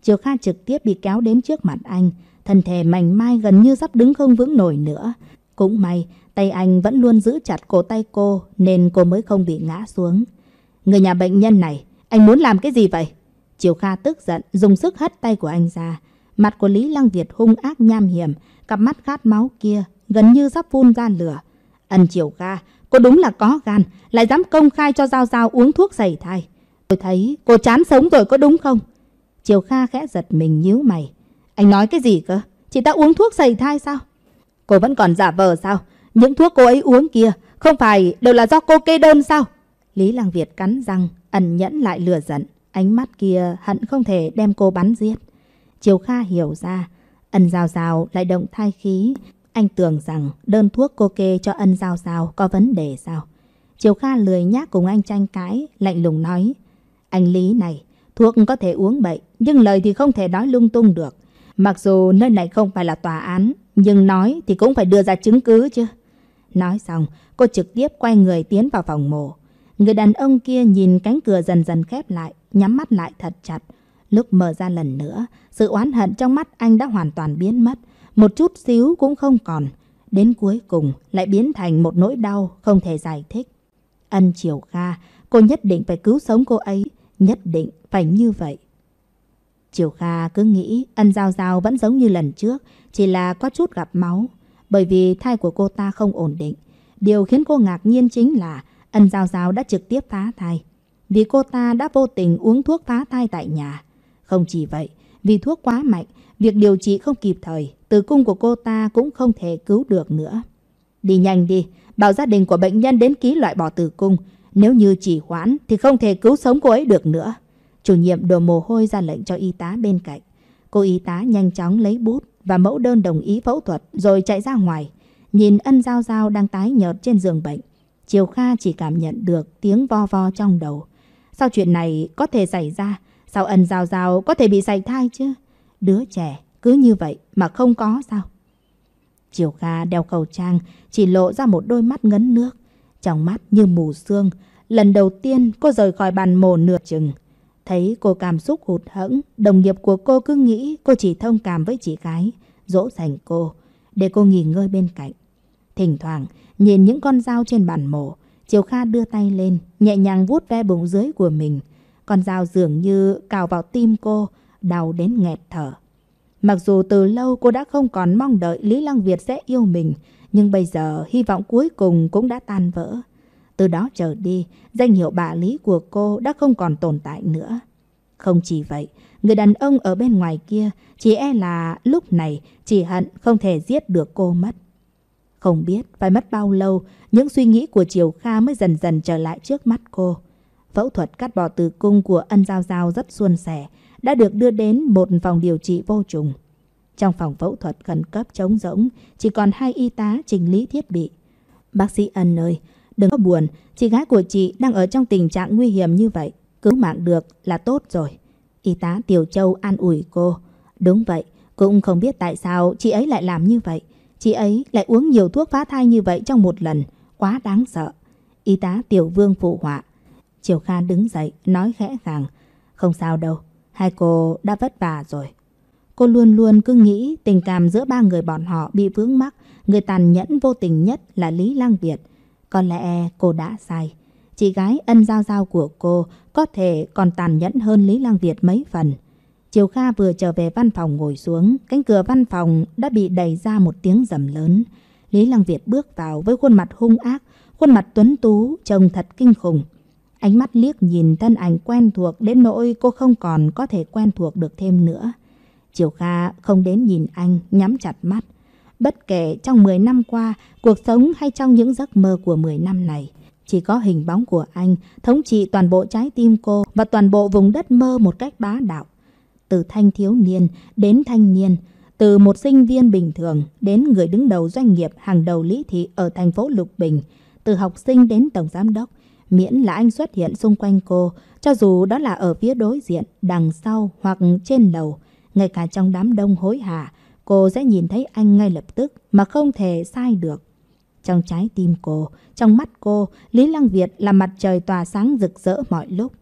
Triều Kha trực tiếp bị kéo đến trước mặt anh, thân thể mảnh mai gần như sắp đứng không vững nổi nữa. Cũng may, tay anh vẫn luôn giữ chặt cổ tay cô nên cô mới không bị ngã xuống. Người nhà bệnh nhân này, anh muốn làm cái gì vậy? Triều Kha tức giận, dùng sức hất tay của anh ra. Mặt của Lý Lăng Việt hung ác nham hiểm, cặp mắt khát máu kia gần như sắp phun ra lửa. Ân Triều Kha, cô đúng là có gan, lại dám công khai cho Giao Giao uống thuốc sẩy thai. Tôi thấy cô chán sống rồi có đúng không? Triều Kha khẽ giật mình nhíu mày. Anh nói cái gì cơ? Chị ta uống thuốc sẩy thai sao? Cô vẫn còn giả vờ sao? Những thuốc cô ấy uống kia không phải đều là do cô kê đơn sao? Lý Lăng Việt cắn răng, ẩn nhẫn lại lừa giận. Ánh mắt kia hận không thể đem cô bắn giết. Triều Kha hiểu ra, ân giao giao lại động thai khí. Anh tưởng rằng đơn thuốc cô kê cho ân giao giao có vấn đề sao. Triều Kha lười nhác cùng anh tranh cãi, lạnh lùng nói. Anh Lý này, thuốc có thể uống bậy, nhưng lời thì không thể nói lung tung được. Mặc dù nơi này không phải là tòa án, nhưng nói thì cũng phải đưa ra chứng cứ chứ. Nói xong, cô trực tiếp quay người tiến vào phòng mổ. Người đàn ông kia nhìn cánh cửa dần dần khép lại, nhắm mắt lại thật chặt. Lúc mở ra lần nữa, sự oán hận trong mắt anh đã hoàn toàn biến mất. Một chút xíu cũng không còn. Đến cuối cùng lại biến thành một nỗi đau không thể giải thích. Ân Triều Kha, cô nhất định phải cứu sống cô ấy. Nhất định phải như vậy. Triều Kha cứ nghĩ ân giao giao vẫn giống như lần trước, chỉ là có chút gặp máu. Bởi vì thai của cô ta không ổn định. Điều khiến cô ngạc nhiên chính là Ân Giao Giao đã trực tiếp phá thai. Vì cô ta đã vô tình uống thuốc phá thai tại nhà. Không chỉ vậy, vì thuốc quá mạnh, việc điều trị không kịp thời, tử cung của cô ta cũng không thể cứu được nữa. Đi nhanh đi, bảo gia đình của bệnh nhân đến ký loại bỏ tử cung. Nếu như chỉ hoãn thì không thể cứu sống cô ấy được nữa. Chủ nhiệm đổ mồ hôi ra lệnh cho y tá bên cạnh. Cô y tá nhanh chóng lấy bút và mẫu đơn đồng ý phẫu thuật rồi chạy ra ngoài. Nhìn ân giao giao đang tái nhợt trên giường bệnh. Triều Kha chỉ cảm nhận được tiếng vo vo trong đầu. Sao chuyện này có thể xảy ra? Sao ân rào rào có thể bị sảy thai chứ? Đứa trẻ cứ như vậy mà không có sao? Triều Kha đeo khẩu trang chỉ lộ ra một đôi mắt ngấn nước. Trong mắt như mù sương. Lần đầu tiên cô rời khỏi bàn mổ nửa chừng. Thấy cô cảm xúc hụt hẫng, đồng nghiệp của cô cứ nghĩ cô chỉ thông cảm với chị gái, dỗ dành cô, để cô nghỉ ngơi bên cạnh. Thỉnh thoảng, nhìn những con dao trên bàn mổ, Triều Kha đưa tay lên, nhẹ nhàng vuốt ve bụng dưới của mình. Con dao dường như cào vào tim cô, đau đến nghẹt thở. Mặc dù từ lâu cô đã không còn mong đợi Lý Lăng Việt sẽ yêu mình, nhưng bây giờ hy vọng cuối cùng cũng đã tan vỡ. Từ đó trở đi, danh hiệu bà Lý của cô đã không còn tồn tại nữa. Không chỉ vậy, người đàn ông ở bên ngoài kia chỉ e là lúc này chỉ hận không thể giết được cô mất. Không biết phải mất bao lâu, những suy nghĩ của Triều Kha mới dần dần trở lại trước mắt cô. Phẫu thuật cắt bỏ tử cung của ân giao giao rất suôn sẻ, đã được đưa đến một phòng điều trị vô trùng. Trong phòng phẫu thuật khẩn cấp trống rỗng, chỉ còn hai y tá trình lý thiết bị. Bác sĩ ân ơi, đừng có buồn, chị gái của chị đang ở trong tình trạng nguy hiểm như vậy. Cứu mạng được là tốt rồi. Y tá Tiểu Châu an ủi cô. Đúng vậy, cũng không biết tại sao chị ấy lại làm như vậy. Chị ấy lại uống nhiều thuốc phá thai như vậy trong một lần, quá đáng sợ. Y tá Tiểu Vương phụ họa. Triều Kha đứng dậy, nói khẽ khàng. Không sao đâu, hai cô đã vất vả rồi. Cô luôn luôn cứ nghĩ tình cảm giữa ba người bọn họ bị vướng mắc, người tàn nhẫn vô tình nhất là Lý Lang Việt. Có lẽ cô đã sai. Chị gái ân giao giao của cô có thể còn tàn nhẫn hơn Lý Lang Việt mấy phần. Chiều Kha vừa trở về văn phòng ngồi xuống, cánh cửa văn phòng đã bị đẩy ra một tiếng rầm lớn. Lý Lăng Việt bước vào với khuôn mặt hung ác, khuôn mặt tuấn tú trông thật kinh khủng. Ánh mắt liếc nhìn thân ảnh quen thuộc đến nỗi cô không còn có thể quen thuộc được thêm nữa. Chiều Kha không đến nhìn anh, nhắm chặt mắt. Bất kể trong 10 năm qua, cuộc sống hay trong những giấc mơ của 10 năm này, chỉ có hình bóng của anh thống trị toàn bộ trái tim cô và toàn bộ vùng đất mơ một cách bá đạo từ thanh thiếu niên đến thanh niên, từ một sinh viên bình thường đến người đứng đầu doanh nghiệp hàng đầu Lý Thị ở thành phố Lục Bình, từ học sinh đến tổng giám đốc, miễn là anh xuất hiện xung quanh cô, cho dù đó là ở phía đối diện, đằng sau hoặc trên lầu, ngay cả trong đám đông hối hả, cô sẽ nhìn thấy anh ngay lập tức mà không thể sai được. Trong trái tim cô, trong mắt cô, Lý Lăng Việt là mặt trời tỏa sáng rực rỡ mọi lúc.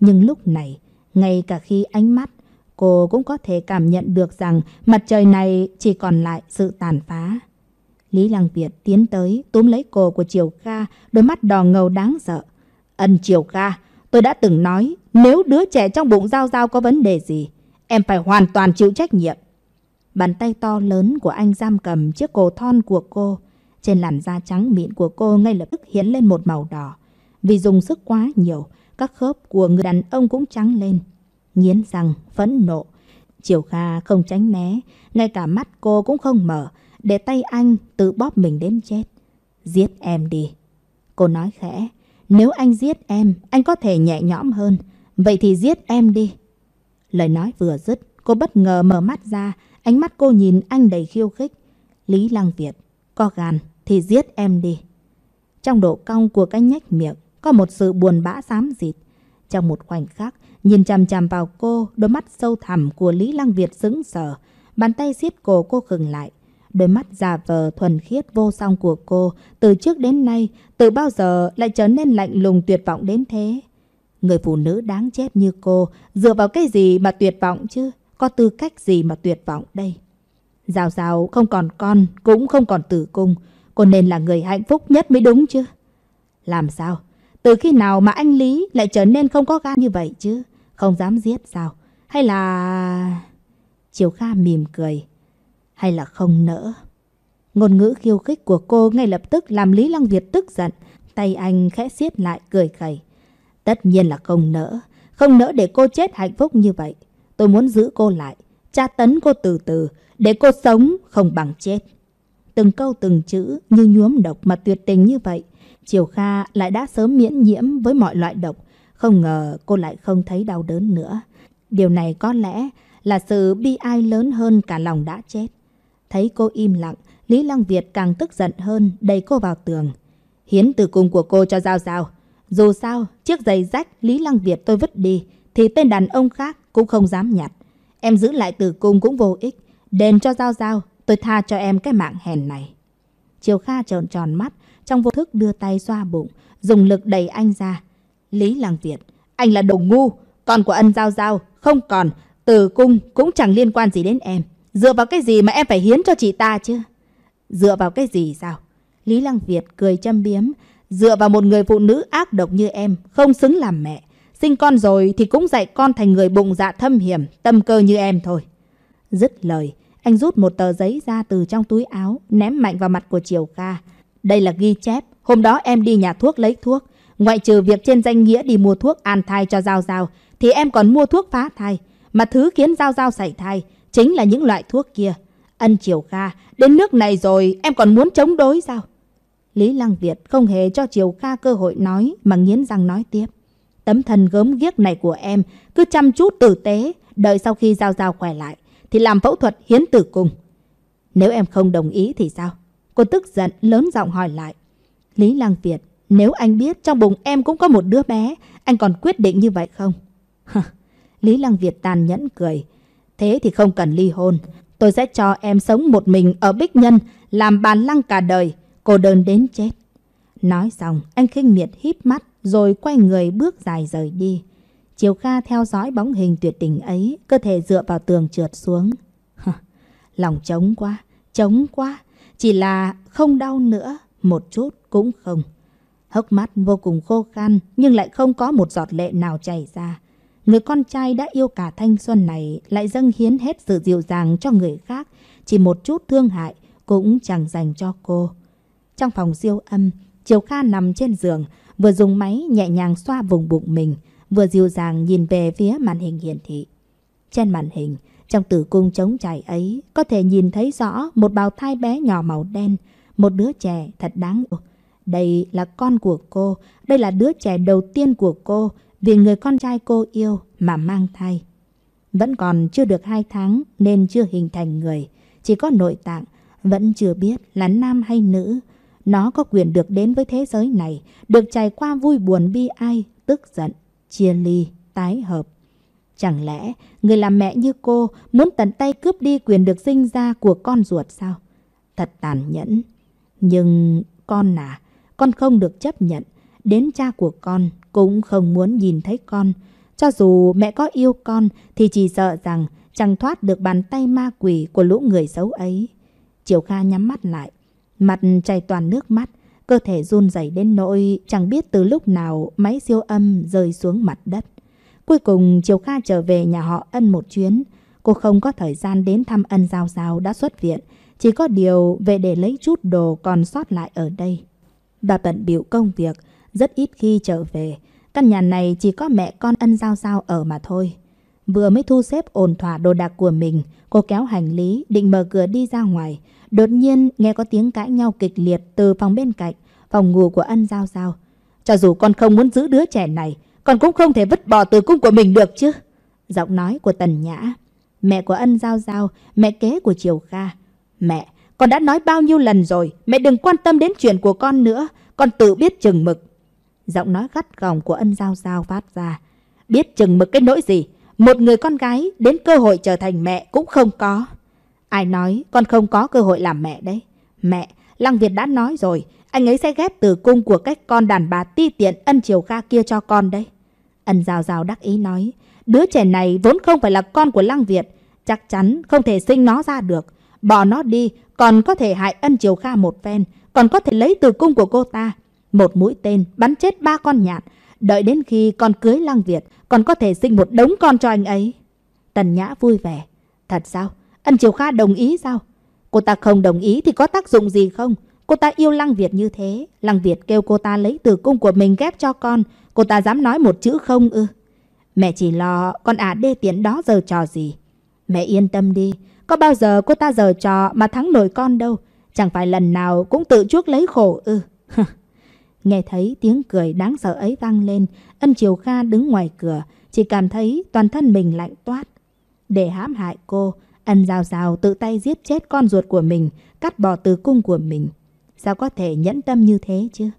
Nhưng lúc này, ngay cả khi ánh mắt cô cũng có thể cảm nhận được rằng mặt trời này chỉ còn lại sự tàn phá. Lý Lăng Việt tiến tới, túm lấy cổ của Triều Kha, đôi mắt đỏ ngầu đáng sợ. Ân Triều Kha, tôi đã từng nói, nếu đứa trẻ trong bụng Giao Giao có vấn đề gì, em phải hoàn toàn chịu trách nhiệm. Bàn tay to lớn của anh giam cầm chiếc cổ thon của cô. Trên làn da trắng mịn của cô ngay lập tức hiện lên một màu đỏ. Vì dùng sức quá nhiều, các khớp của người đàn ông cũng trắng lên nghiến răng, phẫn nộ. Chiều Kha không tránh né, ngay cả mắt cô cũng không mở, để tay anh tự bóp mình đến chết. Giết em đi. Cô nói khẽ, nếu anh giết em, anh có thể nhẹ nhõm hơn. Vậy thì giết em đi. Lời nói vừa dứt, cô bất ngờ mở mắt ra, ánh mắt cô nhìn anh đầy khiêu khích. Lý Lăng Việt, có gan thì giết em đi. Trong độ cong của cái nhếch miệng, có một sự buồn bã xám dịt. Trong một khoảnh khắc, Nhìn chằm chằm vào cô, đôi mắt sâu thẳm của Lý Lăng Việt sững sờ. Bàn tay siết cổ cô khừng lại. Đôi mắt già vờ thuần khiết vô song của cô từ trước đến nay, từ bao giờ lại trở nên lạnh lùng tuyệt vọng đến thế? Người phụ nữ đáng chết như cô, dựa vào cái gì mà tuyệt vọng chứ? Có tư cách gì mà tuyệt vọng đây? rào rào không còn con, cũng không còn tử cung. Cô nên là người hạnh phúc nhất mới đúng chứ? Làm sao? Từ khi nào mà anh Lý lại trở nên không có gan như vậy chứ? Không dám giết sao? Hay là... Chiều Kha mỉm cười. Hay là không nỡ? Ngôn ngữ khiêu khích của cô ngay lập tức làm Lý Lăng Việt tức giận. Tay anh khẽ xiết lại cười khẩy. Tất nhiên là không nỡ. Không nỡ để cô chết hạnh phúc như vậy. Tôi muốn giữ cô lại. Tra tấn cô từ từ. Để cô sống không bằng chết. Từng câu từng chữ như nhuốm độc mà tuyệt tình như vậy. Triều Kha lại đã sớm miễn nhiễm với mọi loại độc. Không ngờ cô lại không thấy đau đớn nữa. Điều này có lẽ là sự bi ai lớn hơn cả lòng đã chết. Thấy cô im lặng, Lý Lăng Việt càng tức giận hơn đẩy cô vào tường. Hiến từ cùng của cô cho giao giao Dù sao, chiếc giày rách Lý Lăng Việt tôi vứt đi thì tên đàn ông khác cũng không dám nhặt. Em giữ lại từ cung cũng vô ích. Đền cho giao giao, tôi tha cho em cái mạng hèn này. Triều Kha trợn tròn mắt, trong vô thức đưa tay xoa bụng, dùng lực đẩy anh ra. Lý Lăng Việt, anh là đồ ngu, con của ân giao giao, không còn, từ cung cũng chẳng liên quan gì đến em. Dựa vào cái gì mà em phải hiến cho chị ta chứ? Dựa vào cái gì sao? Lý Lăng Việt cười châm biếm, dựa vào một người phụ nữ ác độc như em, không xứng làm mẹ. Sinh con rồi thì cũng dạy con thành người bụng dạ thâm hiểm, tâm cơ như em thôi. Dứt lời, anh rút một tờ giấy ra từ trong túi áo, ném mạnh vào mặt của Triều Ca. Đây là ghi chép, hôm đó em đi nhà thuốc lấy thuốc. Ngoại trừ việc trên danh nghĩa đi mua thuốc an thai cho Giao Giao, thì em còn mua thuốc phá thai. Mà thứ khiến Giao Giao sảy thai chính là những loại thuốc kia. Ân Triều Kha, đến nước này rồi em còn muốn chống đối sao? Lý Lăng Việt không hề cho Triều Kha cơ hội nói mà nghiến răng nói tiếp. Tấm thân gớm ghiếc này của em cứ chăm chút tử tế, đợi sau khi Giao Giao khỏe lại thì làm phẫu thuật hiến tử cùng Nếu em không đồng ý thì sao? Cô tức giận lớn giọng hỏi lại. Lý Lăng Việt nếu anh biết trong bụng em cũng có một đứa bé, anh còn quyết định như vậy không? Lý Lăng Việt tàn nhẫn cười. Thế thì không cần ly hôn. Tôi sẽ cho em sống một mình ở Bích Nhân, làm bàn lăng cả đời, cô đơn đến chết. Nói xong, anh khinh miệt híp mắt rồi quay người bước dài rời đi. Chiều Kha theo dõi bóng hình tuyệt tình ấy, cơ thể dựa vào tường trượt xuống. Lòng trống quá, trống quá, chỉ là không đau nữa, một chút cũng không hốc mắt vô cùng khô khan nhưng lại không có một giọt lệ nào chảy ra. Người con trai đã yêu cả thanh xuân này lại dâng hiến hết sự dịu dàng cho người khác, chỉ một chút thương hại cũng chẳng dành cho cô. Trong phòng siêu âm, Triều Kha nằm trên giường, vừa dùng máy nhẹ nhàng xoa vùng bụng mình, vừa dịu dàng nhìn về phía màn hình hiển thị. Trên màn hình, trong tử cung trống trải ấy, có thể nhìn thấy rõ một bào thai bé nhỏ màu đen, một đứa trẻ thật đáng yêu. Đây là con của cô, đây là đứa trẻ đầu tiên của cô vì người con trai cô yêu mà mang thai. Vẫn còn chưa được 2 tháng nên chưa hình thành người, chỉ có nội tạng, vẫn chưa biết là nam hay nữ. Nó có quyền được đến với thế giới này, được trải qua vui buồn bi ai, tức giận, chia ly, tái hợp. Chẳng lẽ người làm mẹ như cô muốn tận tay cướp đi quyền được sinh ra của con ruột sao? Thật tàn nhẫn. Nhưng con à, con không được chấp nhận. Đến cha của con cũng không muốn nhìn thấy con. Cho dù mẹ có yêu con thì chỉ sợ rằng chẳng thoát được bàn tay ma quỷ của lũ người xấu ấy. Triều Kha nhắm mắt lại, mặt chảy toàn nước mắt, cơ thể run rẩy đến nỗi chẳng biết từ lúc nào máy siêu âm rơi xuống mặt đất. Cuối cùng Triều Kha trở về nhà họ ân một chuyến. Cô không có thời gian đến thăm ân giao giao đã xuất viện, chỉ có điều về để lấy chút đồ còn sót lại ở đây và bận bịu công việc, rất ít khi trở về. Căn nhà này chỉ có mẹ con ân giao giao ở mà thôi. Vừa mới thu xếp ổn thỏa đồ đạc của mình, cô kéo hành lý, định mở cửa đi ra ngoài. Đột nhiên nghe có tiếng cãi nhau kịch liệt từ phòng bên cạnh, phòng ngủ của ân giao giao. Cho dù con không muốn giữ đứa trẻ này, con cũng không thể vứt bỏ từ cung của mình được chứ. Giọng nói của Tần Nhã, mẹ của ân giao giao, mẹ kế của Triều Kha. Mẹ, con đã nói bao nhiêu lần rồi, mẹ đừng quan tâm đến chuyện của con nữa, con tự biết chừng mực. Giọng nói gắt gỏng của ân giao giao phát ra. Biết chừng mực cái nỗi gì? Một người con gái đến cơ hội trở thành mẹ cũng không có. Ai nói con không có cơ hội làm mẹ đấy? Mẹ, Lăng Việt đã nói rồi, anh ấy sẽ ghép từ cung của cách con đàn bà ti tiện ân triều ga kia cho con đấy. Ân Giao Giao đắc ý nói, đứa trẻ này vốn không phải là con của Lăng Việt, chắc chắn không thể sinh nó ra được. Bỏ nó đi còn có thể hại ân triều kha một phen, còn có thể lấy từ cung của cô ta. Một mũi tên bắn chết ba con nhạn, đợi đến khi con cưới Lăng Việt, còn có thể sinh một đống con cho anh ấy. Tần Nhã vui vẻ. Thật sao? Ân Triều Kha đồng ý sao? Cô ta không đồng ý thì có tác dụng gì không? Cô ta yêu Lăng Việt như thế. Lăng Việt kêu cô ta lấy từ cung của mình ghép cho con. Cô ta dám nói một chữ không ư? Mẹ chỉ lo con à đê tiến đó giờ trò gì. Mẹ yên tâm đi. Có bao giờ cô ta giờ trò mà thắng nổi con đâu. Chẳng phải lần nào cũng tự chuốc lấy khổ ư. Ừ. Nghe thấy tiếng cười đáng sợ ấy vang lên, ân triều kha đứng ngoài cửa, chỉ cảm thấy toàn thân mình lạnh toát. Để hãm hại cô, ân rào rào tự tay giết chết con ruột của mình, cắt bỏ từ cung của mình. Sao có thể nhẫn tâm như thế chứ?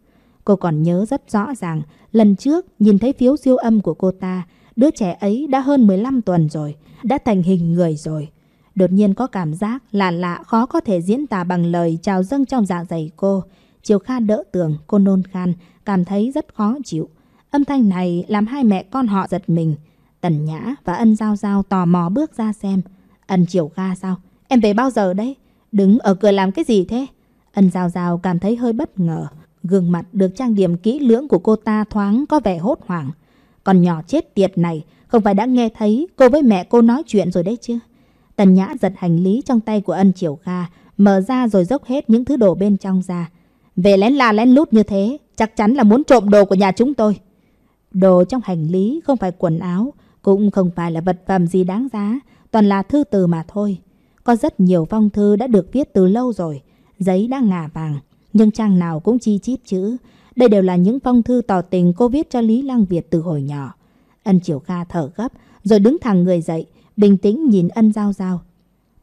Cô còn nhớ rất rõ ràng, lần trước nhìn thấy phiếu siêu âm của cô ta, đứa trẻ ấy đã hơn 15 tuần rồi, đã thành hình người rồi. Đột nhiên có cảm giác lạ lạ khó có thể diễn tả bằng lời trào dâng trong dạ dày cô. Chiều Kha đỡ tường, cô nôn khan, cảm thấy rất khó chịu. Âm thanh này làm hai mẹ con họ giật mình. Tần Nhã và Ân Giao Giao tò mò bước ra xem. Ân Chiều Kha sao? Em về bao giờ đấy? Đứng ở cửa làm cái gì thế? Ân Giao Giao cảm thấy hơi bất ngờ. Gương mặt được trang điểm kỹ lưỡng của cô ta thoáng có vẻ hốt hoảng. Còn nhỏ chết tiệt này, không phải đã nghe thấy cô với mẹ cô nói chuyện rồi đấy chứ? Tần Nhã giật hành lý trong tay của ân triều kha, mở ra rồi dốc hết những thứ đồ bên trong ra. Về lén la lén lút như thế, chắc chắn là muốn trộm đồ của nhà chúng tôi. Đồ trong hành lý không phải quần áo, cũng không phải là vật phẩm gì đáng giá, toàn là thư từ mà thôi. Có rất nhiều phong thư đã được viết từ lâu rồi, giấy đã ngả vàng, nhưng trang nào cũng chi chít chữ. Đây đều là những phong thư tỏ tình cô viết cho Lý Lăng Việt từ hồi nhỏ. Ân Triều Kha thở gấp, rồi đứng thẳng người dậy, bình tĩnh nhìn ân giao giao.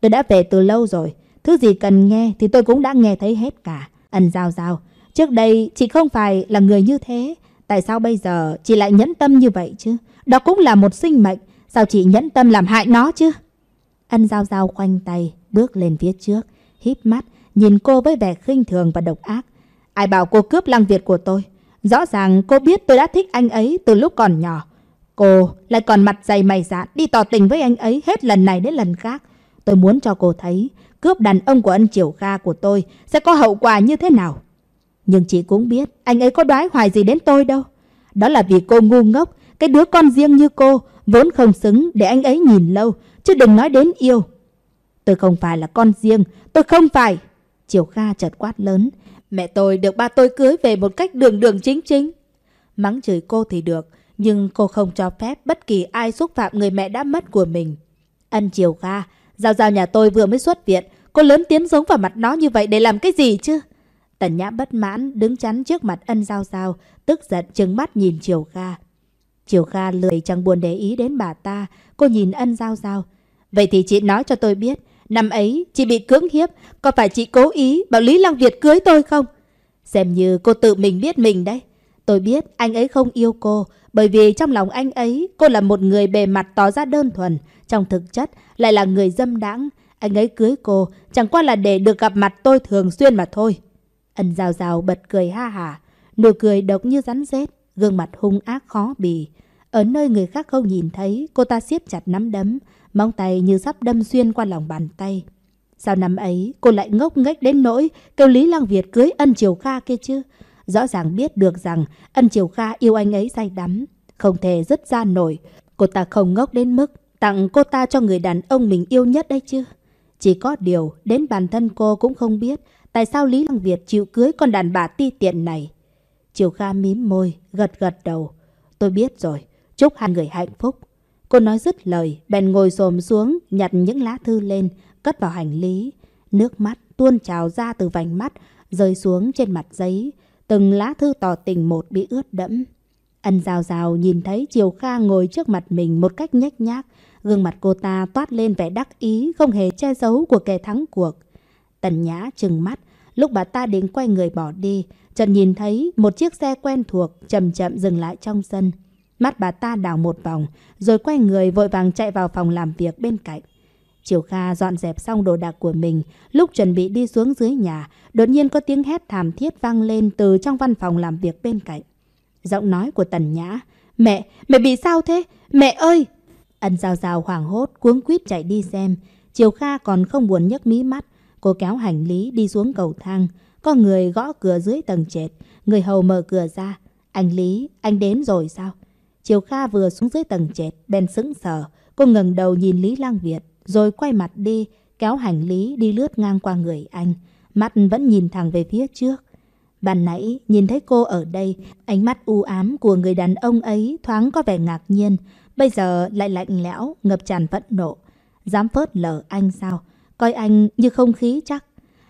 Tôi đã về từ lâu rồi, thứ gì cần nghe thì tôi cũng đã nghe thấy hết cả. Ân giao giao, trước đây chị không phải là người như thế, tại sao bây giờ chị lại nhẫn tâm như vậy chứ? Đó cũng là một sinh mệnh, sao chị nhẫn tâm làm hại nó chứ? Ân giao giao khoanh tay, bước lên phía trước, híp mắt, nhìn cô với vẻ khinh thường và độc ác. Ai bảo cô cướp lăng Việt của tôi? Rõ ràng cô biết tôi đã thích anh ấy từ lúc còn nhỏ. Cô lại còn mặt dày mày dạn đi tỏ tình với anh ấy hết lần này đến lần khác. Tôi muốn cho cô thấy cướp đàn ông của ân triều kha của tôi sẽ có hậu quả như thế nào. Nhưng chị cũng biết anh ấy có đoái hoài gì đến tôi đâu. Đó là vì cô ngu ngốc, cái đứa con riêng như cô vốn không xứng để anh ấy nhìn lâu, chứ đừng nói đến yêu. Tôi không phải là con riêng, tôi không phải. Triều Kha chợt quát lớn, mẹ tôi được ba tôi cưới về một cách đường đường chính chính. Mắng chửi cô thì được, nhưng cô không cho phép bất kỳ ai xúc phạm người mẹ đã mất của mình. Ân chiều ga, Giao Giao nhà tôi vừa mới xuất viện, cô lớn tiếng giống vào mặt nó như vậy để làm cái gì chứ? Tần Nhã bất mãn đứng chắn trước mặt ân Giao Giao, tức giận trừng mắt nhìn chiều ga. Chiều ga lười chẳng buồn để ý đến bà ta, cô nhìn ân Giao Giao. Vậy thì chị nói cho tôi biết, năm ấy chị bị cưỡng hiếp, có phải chị cố ý bảo Lý Long Việt cưới tôi không? Xem như cô tự mình biết mình đấy. Tôi biết anh ấy không yêu cô, bởi vì trong lòng anh ấy, cô là một người bề mặt tỏ ra đơn thuần, trong thực chất lại là người dâm đãng. Anh ấy cưới cô, chẳng qua là để được gặp mặt tôi thường xuyên mà thôi. Ân rào rào bật cười ha hả, nụ cười độc như rắn rết, gương mặt hung ác khó bì. Ở nơi người khác không nhìn thấy, cô ta siết chặt nắm đấm, móng tay như sắp đâm xuyên qua lòng bàn tay. Sao năm ấy cô lại ngốc nghếch đến nỗi kêu Lý Lăng Việt cưới ân Triều Kha kia chứ? rõ ràng biết được rằng ân triều kha yêu anh ấy say đắm, không thể dứt ra nổi. Cô ta không ngốc đến mức tặng cô ta cho người đàn ông mình yêu nhất đấy chứ. Chỉ có điều, đến bản thân cô cũng không biết tại sao Lý Lăng Việt chịu cưới con đàn bà ti tiện này. Triều Kha mím môi, gật gật đầu. Tôi biết rồi, chúc hai người hạnh phúc. Cô nói dứt lời, bèn ngồi xồm xuống, nhặt những lá thư lên, cất vào hành lý. Nước mắt tuôn trào ra từ vành mắt, rơi xuống trên mặt giấy từng lá thư tỏ tình một bị ướt đẫm. Ân rào rào nhìn thấy Triều Kha ngồi trước mặt mình một cách nhếch nhác, gương mặt cô ta toát lên vẻ đắc ý không hề che giấu của kẻ thắng cuộc. Tần Nhã trừng mắt, lúc bà ta định quay người bỏ đi, chợt nhìn thấy một chiếc xe quen thuộc chậm chậm dừng lại trong sân. Mắt bà ta đảo một vòng, rồi quay người vội vàng chạy vào phòng làm việc bên cạnh. Triều Kha dọn dẹp xong đồ đạc của mình, lúc chuẩn bị đi xuống dưới nhà Đột nhiên có tiếng hét thảm thiết vang lên từ trong văn phòng làm việc bên cạnh. Giọng nói của Tần Nhã. Mẹ, mẹ bị sao thế? Mẹ ơi! Ân rào rào hoảng hốt, cuống quýt chạy đi xem. Chiều Kha còn không buồn nhấc mí mắt. Cô kéo hành lý đi xuống cầu thang. Có người gõ cửa dưới tầng trệt. Người hầu mở cửa ra. Anh Lý, anh đến rồi sao? Chiều Kha vừa xuống dưới tầng trệt, bèn sững sờ. Cô ngẩng đầu nhìn Lý Lang Việt, rồi quay mặt đi, kéo hành lý đi lướt ngang qua người anh mắt vẫn nhìn thẳng về phía trước. Ban nãy nhìn thấy cô ở đây, ánh mắt u ám của người đàn ông ấy thoáng có vẻ ngạc nhiên, bây giờ lại lạnh lẽo, ngập tràn phẫn nộ. Dám phớt lờ anh sao? Coi anh như không khí chắc.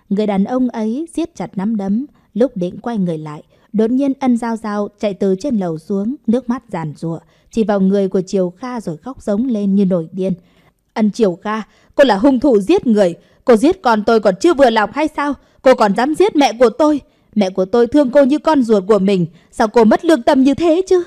Người đàn ông ấy siết chặt nắm đấm, lúc định quay người lại, đột nhiên ân giao giao chạy từ trên lầu xuống, nước mắt giàn rụa, chỉ vào người của Triều Kha rồi khóc giống lên như nổi điên. Ân Triều Kha, cô là hung thủ giết người, Cô giết con tôi còn chưa vừa lòng hay sao? Cô còn dám giết mẹ của tôi? Mẹ của tôi thương cô như con ruột của mình. Sao cô mất lương tâm như thế chứ?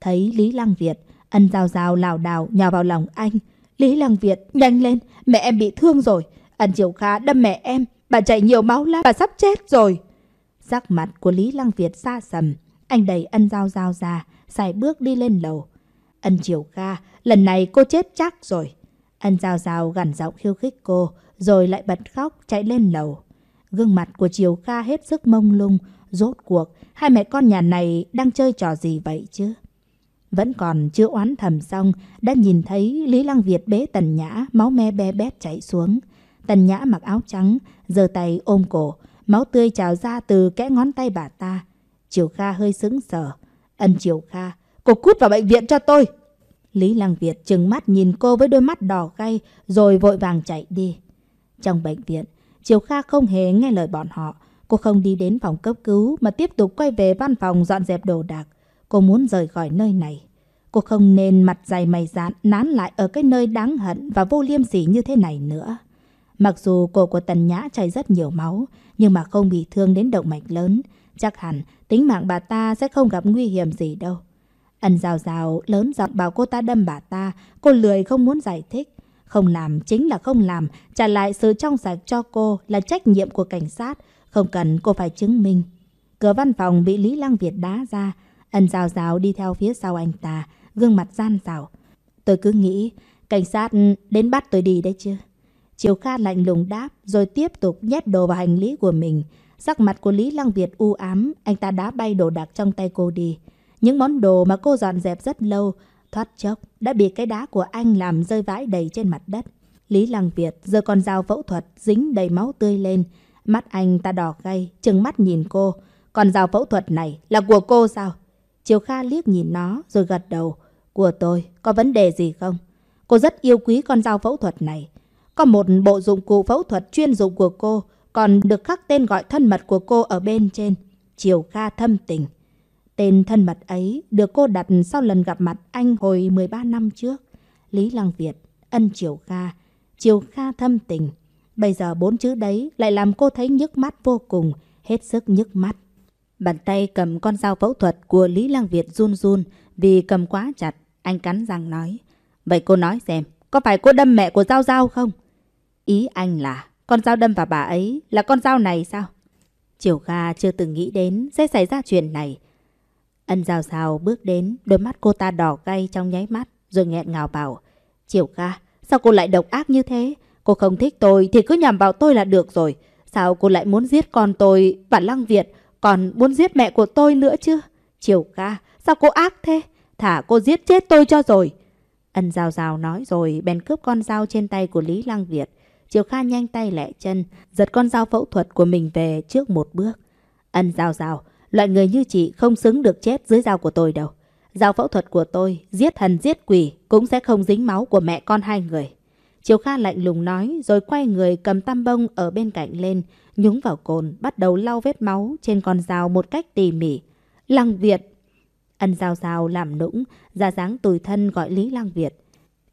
Thấy Lý Lăng Việt, ân rào rào lảo đảo nhào vào lòng anh. Lý Lăng Việt, nhanh lên, mẹ em bị thương rồi. Ân Triều Kha đâm mẹ em, bà chảy nhiều máu lắm, bà sắp chết rồi. Sắc mặt của Lý Lăng Việt xa sầm, anh đẩy ân dao dao ra, xài bước đi lên lầu. Ân Triều Kha, lần này cô chết chắc rồi. Ân dao dao gằn giọng khiêu khích cô, rồi lại bật khóc chạy lên lầu. Gương mặt của Triều Kha hết sức mông lung, rốt cuộc hai mẹ con nhà này đang chơi trò gì vậy chứ? Vẫn còn chưa oán thầm xong, đã nhìn thấy Lý Lăng Việt bế Tần Nhã, máu me be bét chảy xuống. Tần Nhã mặc áo trắng, giơ tay ôm cổ, máu tươi trào ra từ kẽ ngón tay bà ta. Triều Kha hơi sững sờ. Ân Triều Kha, cô cút vào bệnh viện cho tôi. Lý Lăng Việt trừng mắt nhìn cô với đôi mắt đỏ gay rồi vội vàng chạy đi. Trong bệnh viện, Triều Kha không hề nghe lời bọn họ. Cô không đi đến phòng cấp cứu mà tiếp tục quay về văn phòng dọn dẹp đồ đạc. Cô muốn rời khỏi nơi này. Cô không nên mặt dày mày dạn nán lại ở cái nơi đáng hận và vô liêm sỉ như thế này nữa. Mặc dù cổ của Tần Nhã chảy rất nhiều máu, nhưng mà không bị thương đến động mạch lớn. Chắc hẳn tính mạng bà ta sẽ không gặp nguy hiểm gì đâu. ẩn rào rào lớn giọng bảo cô ta đâm bà ta, cô lười không muốn giải thích. Không làm chính là không làm, trả lại sự trong sạch cho cô là trách nhiệm của cảnh sát, không cần cô phải chứng minh. Cửa văn phòng bị Lý Lăng Việt đá ra, ân rào rào đi theo phía sau anh ta, gương mặt gian rào. Tôi cứ nghĩ, cảnh sát đến bắt tôi đi đấy chứ. Chiều Kha lạnh lùng đáp, rồi tiếp tục nhét đồ vào hành lý của mình. Sắc mặt của Lý Lăng Việt u ám, anh ta đá bay đồ đạc trong tay cô đi. Những món đồ mà cô dọn dẹp rất lâu, Thoát chốc, đã bị cái đá của anh làm rơi vãi đầy trên mặt đất. Lý Lăng Việt giờ còn dao phẫu thuật dính đầy máu tươi lên. Mắt anh ta đỏ gay, chừng mắt nhìn cô. còn dao phẫu thuật này là của cô sao? Chiều Kha liếc nhìn nó rồi gật đầu. Của tôi, có vấn đề gì không? Cô rất yêu quý con dao phẫu thuật này. Có một bộ dụng cụ phẫu thuật chuyên dụng của cô, còn được khắc tên gọi thân mật của cô ở bên trên. Chiều Kha thâm tình. Tên thân mật ấy được cô đặt sau lần gặp mặt anh hồi 13 năm trước. Lý Lăng Việt, ân Triều Kha, Triều Kha thâm tình. Bây giờ bốn chữ đấy lại làm cô thấy nhức mắt vô cùng, hết sức nhức mắt. Bàn tay cầm con dao phẫu thuật của Lý Lăng Việt run run vì cầm quá chặt. Anh cắn răng nói. Vậy cô nói xem, có phải cô đâm mẹ của Giao Giao không? Ý anh là con dao đâm vào bà ấy là con dao này sao? Triều Kha chưa từng nghĩ đến sẽ xảy ra chuyện này. Ân rào rào bước đến, đôi mắt cô ta đỏ gay trong nháy mắt, rồi nghẹn ngào bảo. Triệu ca, sao cô lại độc ác như thế? Cô không thích tôi thì cứ nhằm vào tôi là được rồi. Sao cô lại muốn giết con tôi và Lăng Việt, còn muốn giết mẹ của tôi nữa chứ? Triệu ca, sao cô ác thế? Thả cô giết chết tôi cho rồi. Ân rào rào nói rồi bèn cướp con dao trên tay của Lý Lăng Việt. Triệu Kha nhanh tay lẹ chân, giật con dao phẫu thuật của mình về trước một bước. Ân rào rào, Loại người như chị không xứng được chết dưới dao của tôi đâu. Dao phẫu thuật của tôi, giết thần giết quỷ, cũng sẽ không dính máu của mẹ con hai người. Triều Kha lạnh lùng nói rồi quay người cầm tam bông ở bên cạnh lên, nhúng vào cồn, bắt đầu lau vết máu trên con dao một cách tỉ mỉ. Lăng Việt! Ân dao dao làm nũng, ra dáng tùy thân gọi Lý Lăng Việt.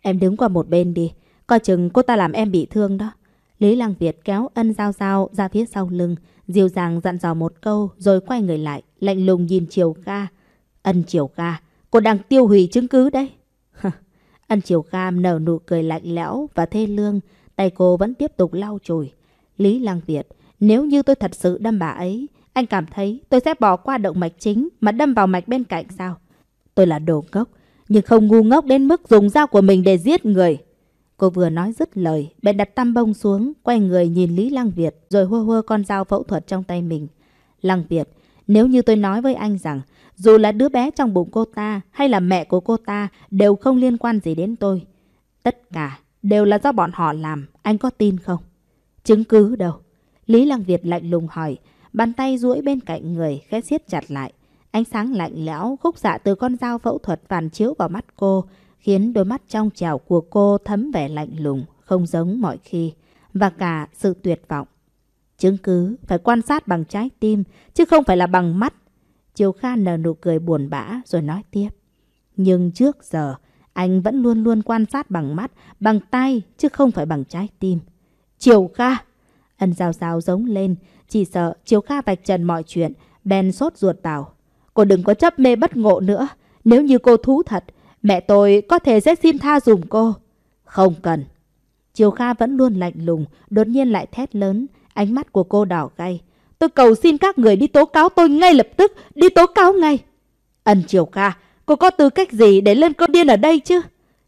Em đứng qua một bên đi, coi chừng cô ta làm em bị thương đó. Lý Lăng Việt kéo ân dao dao ra phía sau lưng, Diêu Giang dặn dò một câu rồi quay người lại, lạnh lùng nhìn Triều Ca. Ân Triều Ca, cô đang tiêu hủy chứng cứ đấy. Ân Triều Ca nở nụ cười lạnh lẽo và thê lương, tay cô vẫn tiếp tục lau chùi. Lý Lăng Việt, nếu như tôi thật sự đâm bà ấy, anh cảm thấy tôi sẽ bỏ qua động mạch chính mà đâm vào mạch bên cạnh sao? Tôi là đồ ngốc, nhưng không ngu ngốc đến mức dùng dao của mình để giết người. Cô vừa nói dứt lời, bèn đặt tăm bông xuống, quay người nhìn Lý Lăng Việt rồi hô hô con dao phẫu thuật trong tay mình. Lăng Việt, nếu như tôi nói với anh rằng dù là đứa bé trong bụng cô ta hay là mẹ của cô ta đều không liên quan gì đến tôi. Tất cả đều là do bọn họ làm, anh có tin không? Chứng cứ đâu? Lý Lăng Việt lạnh lùng hỏi, bàn tay duỗi bên cạnh người khẽ siết chặt lại. Ánh sáng lạnh lẽo khúc xạ từ con dao phẫu thuật phản chiếu vào mắt cô, khiến đôi mắt trong trẻo của cô thấm vẻ lạnh lùng, không giống mọi khi, và cả sự tuyệt vọng. Chứng cứ phải quan sát bằng trái tim, chứ không phải là bằng mắt. Chiều Kha nở nụ cười buồn bã rồi nói tiếp. Nhưng trước giờ, anh vẫn luôn luôn quan sát bằng mắt, bằng tay, chứ không phải bằng trái tim. Chiều Kha! Ân rào rào giống lên, chỉ sợ Chiều Kha vạch trần mọi chuyện, bèn sốt ruột bảo. Cô đừng có chấp mê bất ngộ nữa. Nếu như cô thú thật, Mẹ tôi có thể sẽ xin tha dùm cô. Không cần. Triều Kha vẫn luôn lạnh lùng, đột nhiên lại thét lớn. Ánh mắt của cô đỏ gay. Tôi cầu xin các người đi tố cáo tôi ngay lập tức, đi tố cáo ngay. Ân Triều Kha, cô có tư cách gì để lên cơn điên ở đây chứ?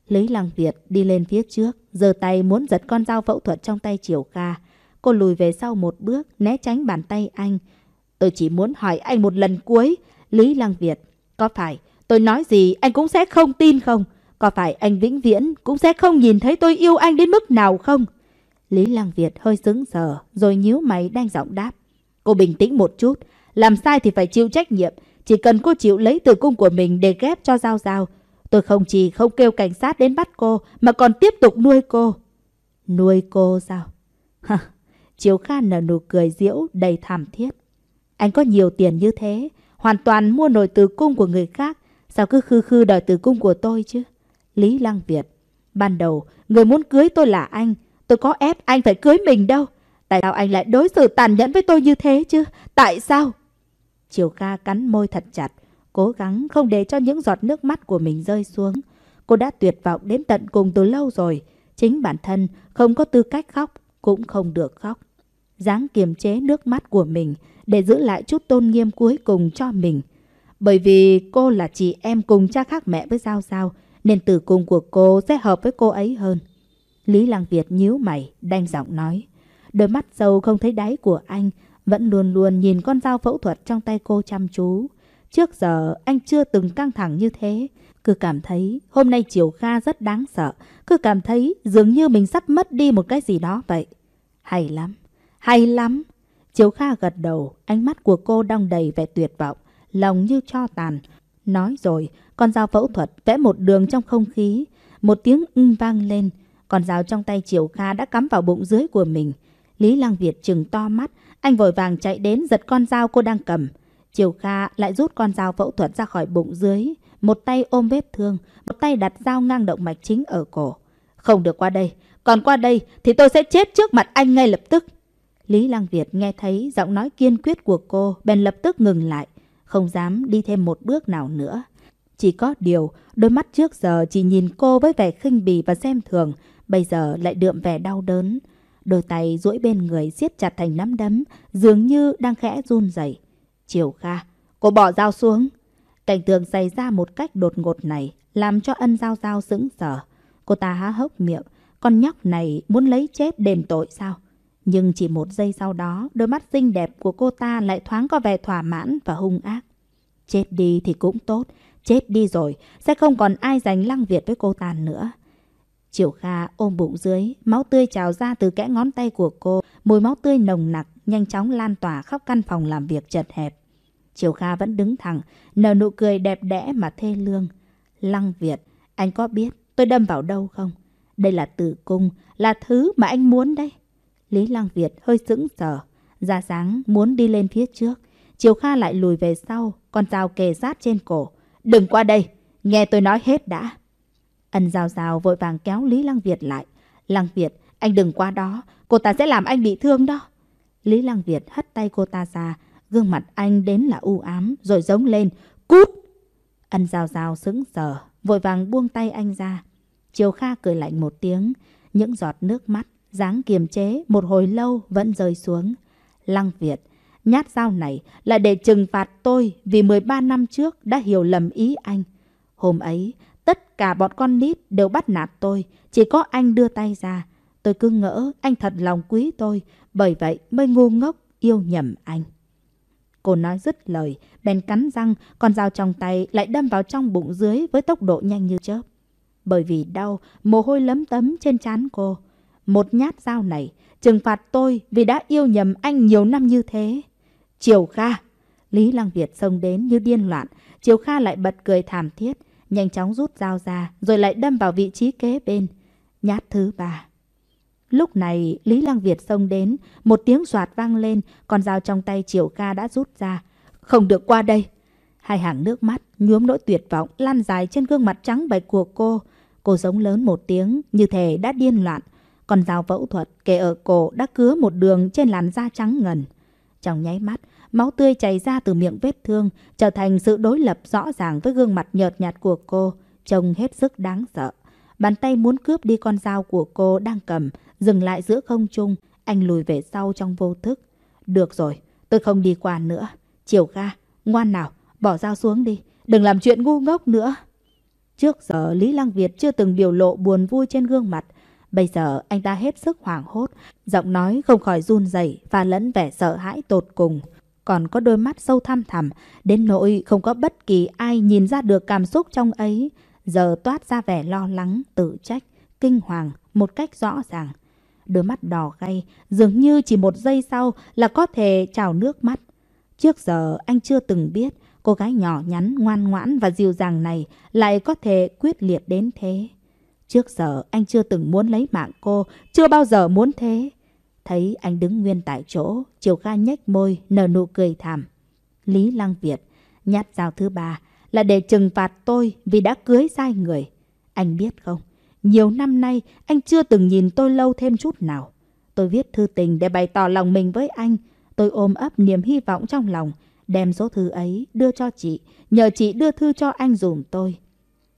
Lý Lăng Việt đi lên phía trước, giơ tay muốn giật con dao phẫu thuật trong tay Triều Kha. Cô lùi về sau một bước, né tránh bàn tay anh. Tôi chỉ muốn hỏi anh một lần cuối. Lý Lăng Việt, có phải Tôi nói gì anh cũng sẽ không tin không? Có phải anh vĩnh viễn cũng sẽ không nhìn thấy tôi yêu anh đến mức nào không? Lý Lăng Việt hơi sững sờ rồi nhíu mày đang giọng đáp. Cô bình tĩnh một chút, làm sai thì phải chịu trách nhiệm. Chỉ cần cô chịu lấy từ cung của mình để ghép cho Giao Giao. Tôi không chỉ không kêu cảnh sát đến bắt cô mà còn tiếp tục nuôi cô. Nuôi cô sao? Hả? Chiếu Khan nở nụ cười diễu đầy thảm thiết. Anh có nhiều tiền như thế, hoàn toàn mua nổi từ cung của người khác Sao cứ khư khư đòi tử cung của tôi chứ? Lý Lăng Việt. Ban đầu, người muốn cưới tôi là anh. Tôi có ép anh phải cưới mình đâu. Tại sao anh lại đối xử tàn nhẫn với tôi như thế chứ? Tại sao? Triều Kha cắn môi thật chặt, cố gắng không để cho những giọt nước mắt của mình rơi xuống. Cô đã tuyệt vọng đến tận cùng từ lâu rồi. Chính bản thân không có tư cách khóc, cũng không được khóc. Dáng kiềm chế nước mắt của mình để giữ lại chút tôn nghiêm cuối cùng cho mình. Bởi vì cô là chị em cùng cha khác mẹ với Giao Giao, nên tử cung của cô sẽ hợp với cô ấy hơn. Lý Lăng Việt nhíu mày, đanh giọng nói. Đôi mắt sâu không thấy đáy của anh, vẫn luôn luôn nhìn con dao phẫu thuật trong tay cô chăm chú. Trước giờ anh chưa từng căng thẳng như thế, cứ cảm thấy hôm nay chiều Kha rất đáng sợ, cứ cảm thấy dường như mình sắp mất đi một cái gì đó vậy. Hay lắm, hay lắm. Chiều Kha gật đầu, ánh mắt của cô đong đầy vẻ tuyệt vọng lòng như cho tàn. Nói rồi, con dao phẫu thuật vẽ một đường trong không khí. Một tiếng ưng vang lên, con dao trong tay Triều Kha đã cắm vào bụng dưới của mình. Lý Lăng Việt chừng to mắt, anh vội vàng chạy đến giật con dao cô đang cầm. Triều Kha lại rút con dao phẫu thuật ra khỏi bụng dưới, một tay ôm vết thương, một tay đặt dao ngang động mạch chính ở cổ. Không được qua đây, còn qua đây thì tôi sẽ chết trước mặt anh ngay lập tức. Lý Lăng Việt nghe thấy giọng nói kiên quyết của cô, bèn lập tức ngừng lại không dám đi thêm một bước nào nữa. Chỉ có điều, đôi mắt trước giờ chỉ nhìn cô với vẻ khinh bỉ và xem thường, bây giờ lại đượm vẻ đau đớn. Đôi tay duỗi bên người siết chặt thành nắm đấm, dường như đang khẽ run rẩy. Chiều Kha, cô bỏ dao xuống. Cảnh tượng xảy ra một cách đột ngột này, làm cho ân dao dao sững sờ. Cô ta há hốc miệng, con nhóc này muốn lấy chết đền tội sao? Nhưng chỉ một giây sau đó, đôi mắt xinh đẹp của cô ta lại thoáng có vẻ thỏa mãn và hung ác. Chết đi thì cũng tốt, chết đi rồi, sẽ không còn ai giành lăng Việt với cô ta nữa. Triệu Kha ôm bụng dưới, máu tươi trào ra từ kẽ ngón tay của cô, mùi máu tươi nồng nặc, nhanh chóng lan tỏa khắp căn phòng làm việc chật hẹp. Triệu Kha vẫn đứng thẳng, nở nụ cười đẹp đẽ mà thê lương. Lăng Việt, anh có biết tôi đâm vào đâu không? Đây là tử cung, là thứ mà anh muốn đấy. Lý Lăng Việt hơi sững sờ. ra sáng muốn đi lên phía trước. Triều Kha lại lùi về sau, con dao kề sát trên cổ. Đừng qua đây, nghe tôi nói hết đã. Ân rào rào vội vàng kéo Lý Lăng Việt lại. Lăng Việt, anh đừng qua đó, cô ta sẽ làm anh bị thương đó. Lý Lăng Việt hất tay cô ta ra, gương mặt anh đến là u ám, rồi giống lên, cút! Ân rào rào sững sờ, vội vàng buông tay anh ra. Triều Kha cười lạnh một tiếng, những giọt nước mắt dáng kiềm chế một hồi lâu vẫn rơi xuống. Lăng Việt, nhát dao này là để trừng phạt tôi vì 13 năm trước đã hiểu lầm ý anh. Hôm ấy, tất cả bọn con nít đều bắt nạt tôi, chỉ có anh đưa tay ra. Tôi cứ ngỡ anh thật lòng quý tôi, bởi vậy mới ngu ngốc yêu nhầm anh. Cô nói dứt lời, bèn cắn răng, con dao trong tay lại đâm vào trong bụng dưới với tốc độ nhanh như chớp. Bởi vì đau, mồ hôi lấm tấm trên trán cô. Một nhát dao này trừng phạt tôi vì đã yêu nhầm anh nhiều năm như thế. Triều Kha! Lý Lăng Việt xông đến như điên loạn. Triều Kha lại bật cười thảm thiết, nhanh chóng rút dao ra rồi lại đâm vào vị trí kế bên. Nhát thứ ba. Lúc này Lý Lăng Việt xông đến, một tiếng soạt vang lên, con dao trong tay Triều Kha đã rút ra. Không được qua đây! Hai hàng nước mắt nhuốm nỗi tuyệt vọng lan dài trên gương mặt trắng bệch của cô. Cô giống lớn một tiếng, như thể đã điên loạn. Con dao phẫu thuật kề ở cổ đã cứa một đường trên làn da trắng ngần. Trong nháy mắt, máu tươi chảy ra từ miệng vết thương, trở thành sự đối lập rõ ràng với gương mặt nhợt nhạt của cô, trông hết sức đáng sợ. Bàn tay muốn cướp đi con dao của cô đang cầm, dừng lại giữa không trung, anh lùi về sau trong vô thức. Được rồi, tôi không đi qua nữa. Chiều ga, ngoan nào, bỏ dao xuống đi, đừng làm chuyện ngu ngốc nữa. Trước giờ Lý Lăng Việt chưa từng biểu lộ buồn vui trên gương mặt, Bây giờ anh ta hết sức hoảng hốt, giọng nói không khỏi run rẩy và lẫn vẻ sợ hãi tột cùng. Còn có đôi mắt sâu thăm thẳm, đến nỗi không có bất kỳ ai nhìn ra được cảm xúc trong ấy. Giờ toát ra vẻ lo lắng, tự trách, kinh hoàng một cách rõ ràng. Đôi mắt đỏ gay, dường như chỉ một giây sau là có thể trào nước mắt. Trước giờ anh chưa từng biết cô gái nhỏ nhắn, ngoan ngoãn và dịu dàng này lại có thể quyết liệt đến thế. Trước giờ anh chưa từng muốn lấy mạng cô, chưa bao giờ muốn thế. Thấy anh đứng nguyên tại chỗ, Triều Kha nhếch môi, nở nụ cười thảm. Lý Lăng Việt, nhát dao thứ ba là để trừng phạt tôi vì đã cưới sai người. Anh biết không, nhiều năm nay anh chưa từng nhìn tôi lâu thêm chút nào. Tôi viết thư tình để bày tỏ lòng mình với anh. Tôi ôm ấp niềm hy vọng trong lòng, đem số thư ấy đưa cho chị, nhờ chị đưa thư cho anh dùm tôi.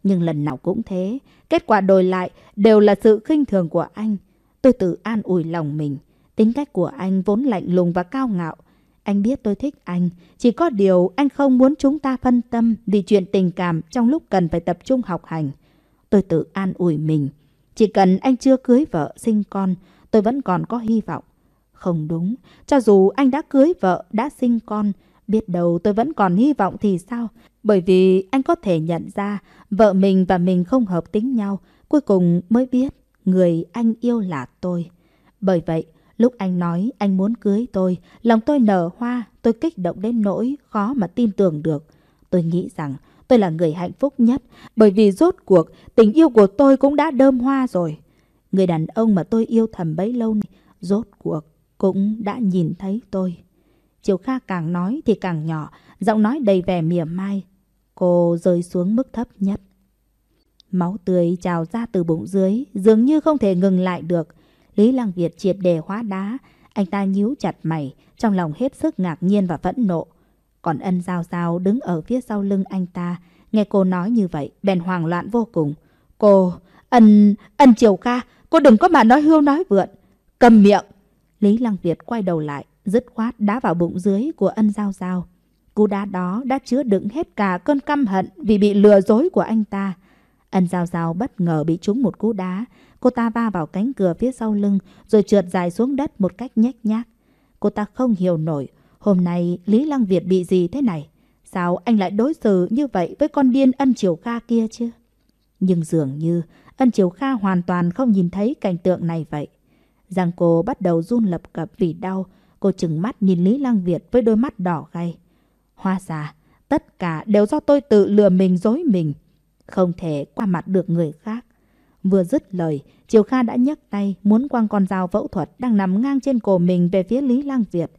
Nhưng lần nào cũng thế, Kết quả đổi lại đều là sự khinh thường của anh. Tôi tự an ủi lòng mình. Tính cách của anh vốn lạnh lùng và cao ngạo. Anh biết tôi thích anh. Chỉ có điều anh không muốn chúng ta phân tâm vì chuyện tình cảm trong lúc cần phải tập trung học hành. Tôi tự an ủi mình. Chỉ cần anh chưa cưới vợ, sinh con, tôi vẫn còn có hy vọng. Không đúng, cho dù anh đã cưới vợ, đã sinh con, biết đâu tôi vẫn còn hy vọng thì sao? Bởi vì anh có thể nhận ra vợ mình và mình không hợp tính nhau, cuối cùng mới biết người anh yêu là tôi. Bởi vậy, lúc anh nói anh muốn cưới tôi, lòng tôi nở hoa, tôi kích động đến nỗi khó mà tin tưởng được. Tôi nghĩ rằng tôi là người hạnh phúc nhất, bởi vì rốt cuộc tình yêu của tôi cũng đã đơm hoa rồi. Người đàn ông mà tôi yêu thầm bấy lâu này, rốt cuộc cũng đã nhìn thấy tôi. Chiều Kha càng nói thì càng nhỏ, giọng nói đầy vẻ mỉa mai. Cô rơi xuống mức thấp nhất. Máu tươi trào ra từ bụng dưới, dường như không thể ngừng lại được. Lý Lăng Việt triệt đề hóa đá, anh ta nhíu chặt mày, trong lòng hết sức ngạc nhiên và phẫn nộ. Còn ân giao giao đứng ở phía sau lưng anh ta, nghe cô nói như vậy, bèn hoảng loạn vô cùng. Cô, ân, ân triều kha cô đừng có mà nói hưu nói vượn. Cầm miệng! Lý Lăng Việt quay đầu lại, dứt khoát đá vào bụng dưới của ân giao giao. Cú đá đó đã chứa đựng hết cả cơn căm hận vì bị lừa dối của anh ta. Ân giao giao bất ngờ bị trúng một cú đá. Cô ta va vào cánh cửa phía sau lưng rồi trượt dài xuống đất một cách nhếch nhác. Cô ta không hiểu nổi hôm nay Lý Lăng Việt bị gì thế này. Sao anh lại đối xử như vậy với con điên ân triều kha kia chứ? Nhưng dường như ân triều kha hoàn toàn không nhìn thấy cảnh tượng này vậy. Giang cô bắt đầu run lập cập vì đau Cô chừng mắt nhìn Lý Lăng Việt với đôi mắt đỏ gay. Hoa già, tất cả đều do tôi tự lừa mình dối mình. Không thể qua mặt được người khác. Vừa dứt lời, Triều Kha đã nhấc tay muốn quăng con dao phẫu thuật đang nằm ngang trên cổ mình về phía Lý Lăng Việt.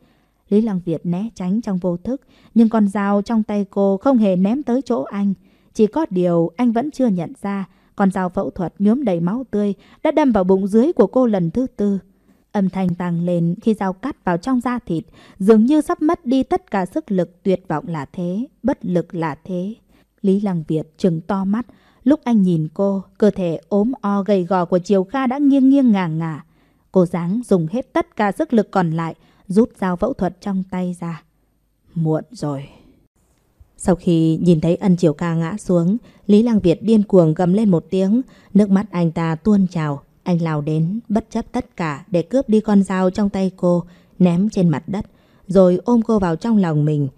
Lý Lăng Việt né tránh trong vô thức, nhưng con dao trong tay cô không hề ném tới chỗ anh. Chỉ có điều anh vẫn chưa nhận ra, con dao phẫu thuật nhuốm đầy máu tươi đã đâm vào bụng dưới của cô lần thứ tư. Âm thanh tăng lên khi dao cắt vào trong da thịt, dường như sắp mất đi tất cả sức lực tuyệt vọng là thế, bất lực là thế. Lý Lăng Việt trừng to mắt, lúc anh nhìn cô, cơ thể ốm o gầy gò của Triều Kha đã nghiêng nghiêng ngả ngả. Cô dáng dùng hết tất cả sức lực còn lại, rút dao phẫu thuật trong tay ra. Muộn rồi. Sau khi nhìn thấy ân Triều Kha ngã xuống, Lý Lăng Việt điên cuồng gầm lên một tiếng, nước mắt anh ta tuôn trào. Anh lao đến bất chấp tất cả để cướp đi con dao trong tay cô ném trên mặt đất rồi ôm cô vào trong lòng mình.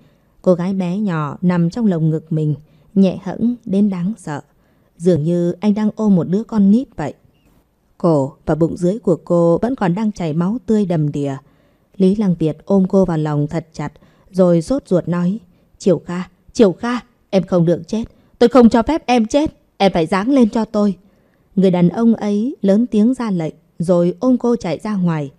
Cô gái bé nhỏ nằm trong lồng ngực mình nhẹ hẫng đến đáng sợ. Dường như anh đang ôm một đứa con nít vậy. Cổ và bụng dưới của cô vẫn còn đang chảy máu tươi đầm đìa. Lý Lăng Việt ôm cô vào lòng thật chặt rồi sốt ruột nói Triều Kha, Triều Kha, em không được chết. Tôi không cho phép em chết. Em phải dáng lên cho tôi. Người đàn ông ấy lớn tiếng ra lệnh rồi ôm cô chạy ra ngoài.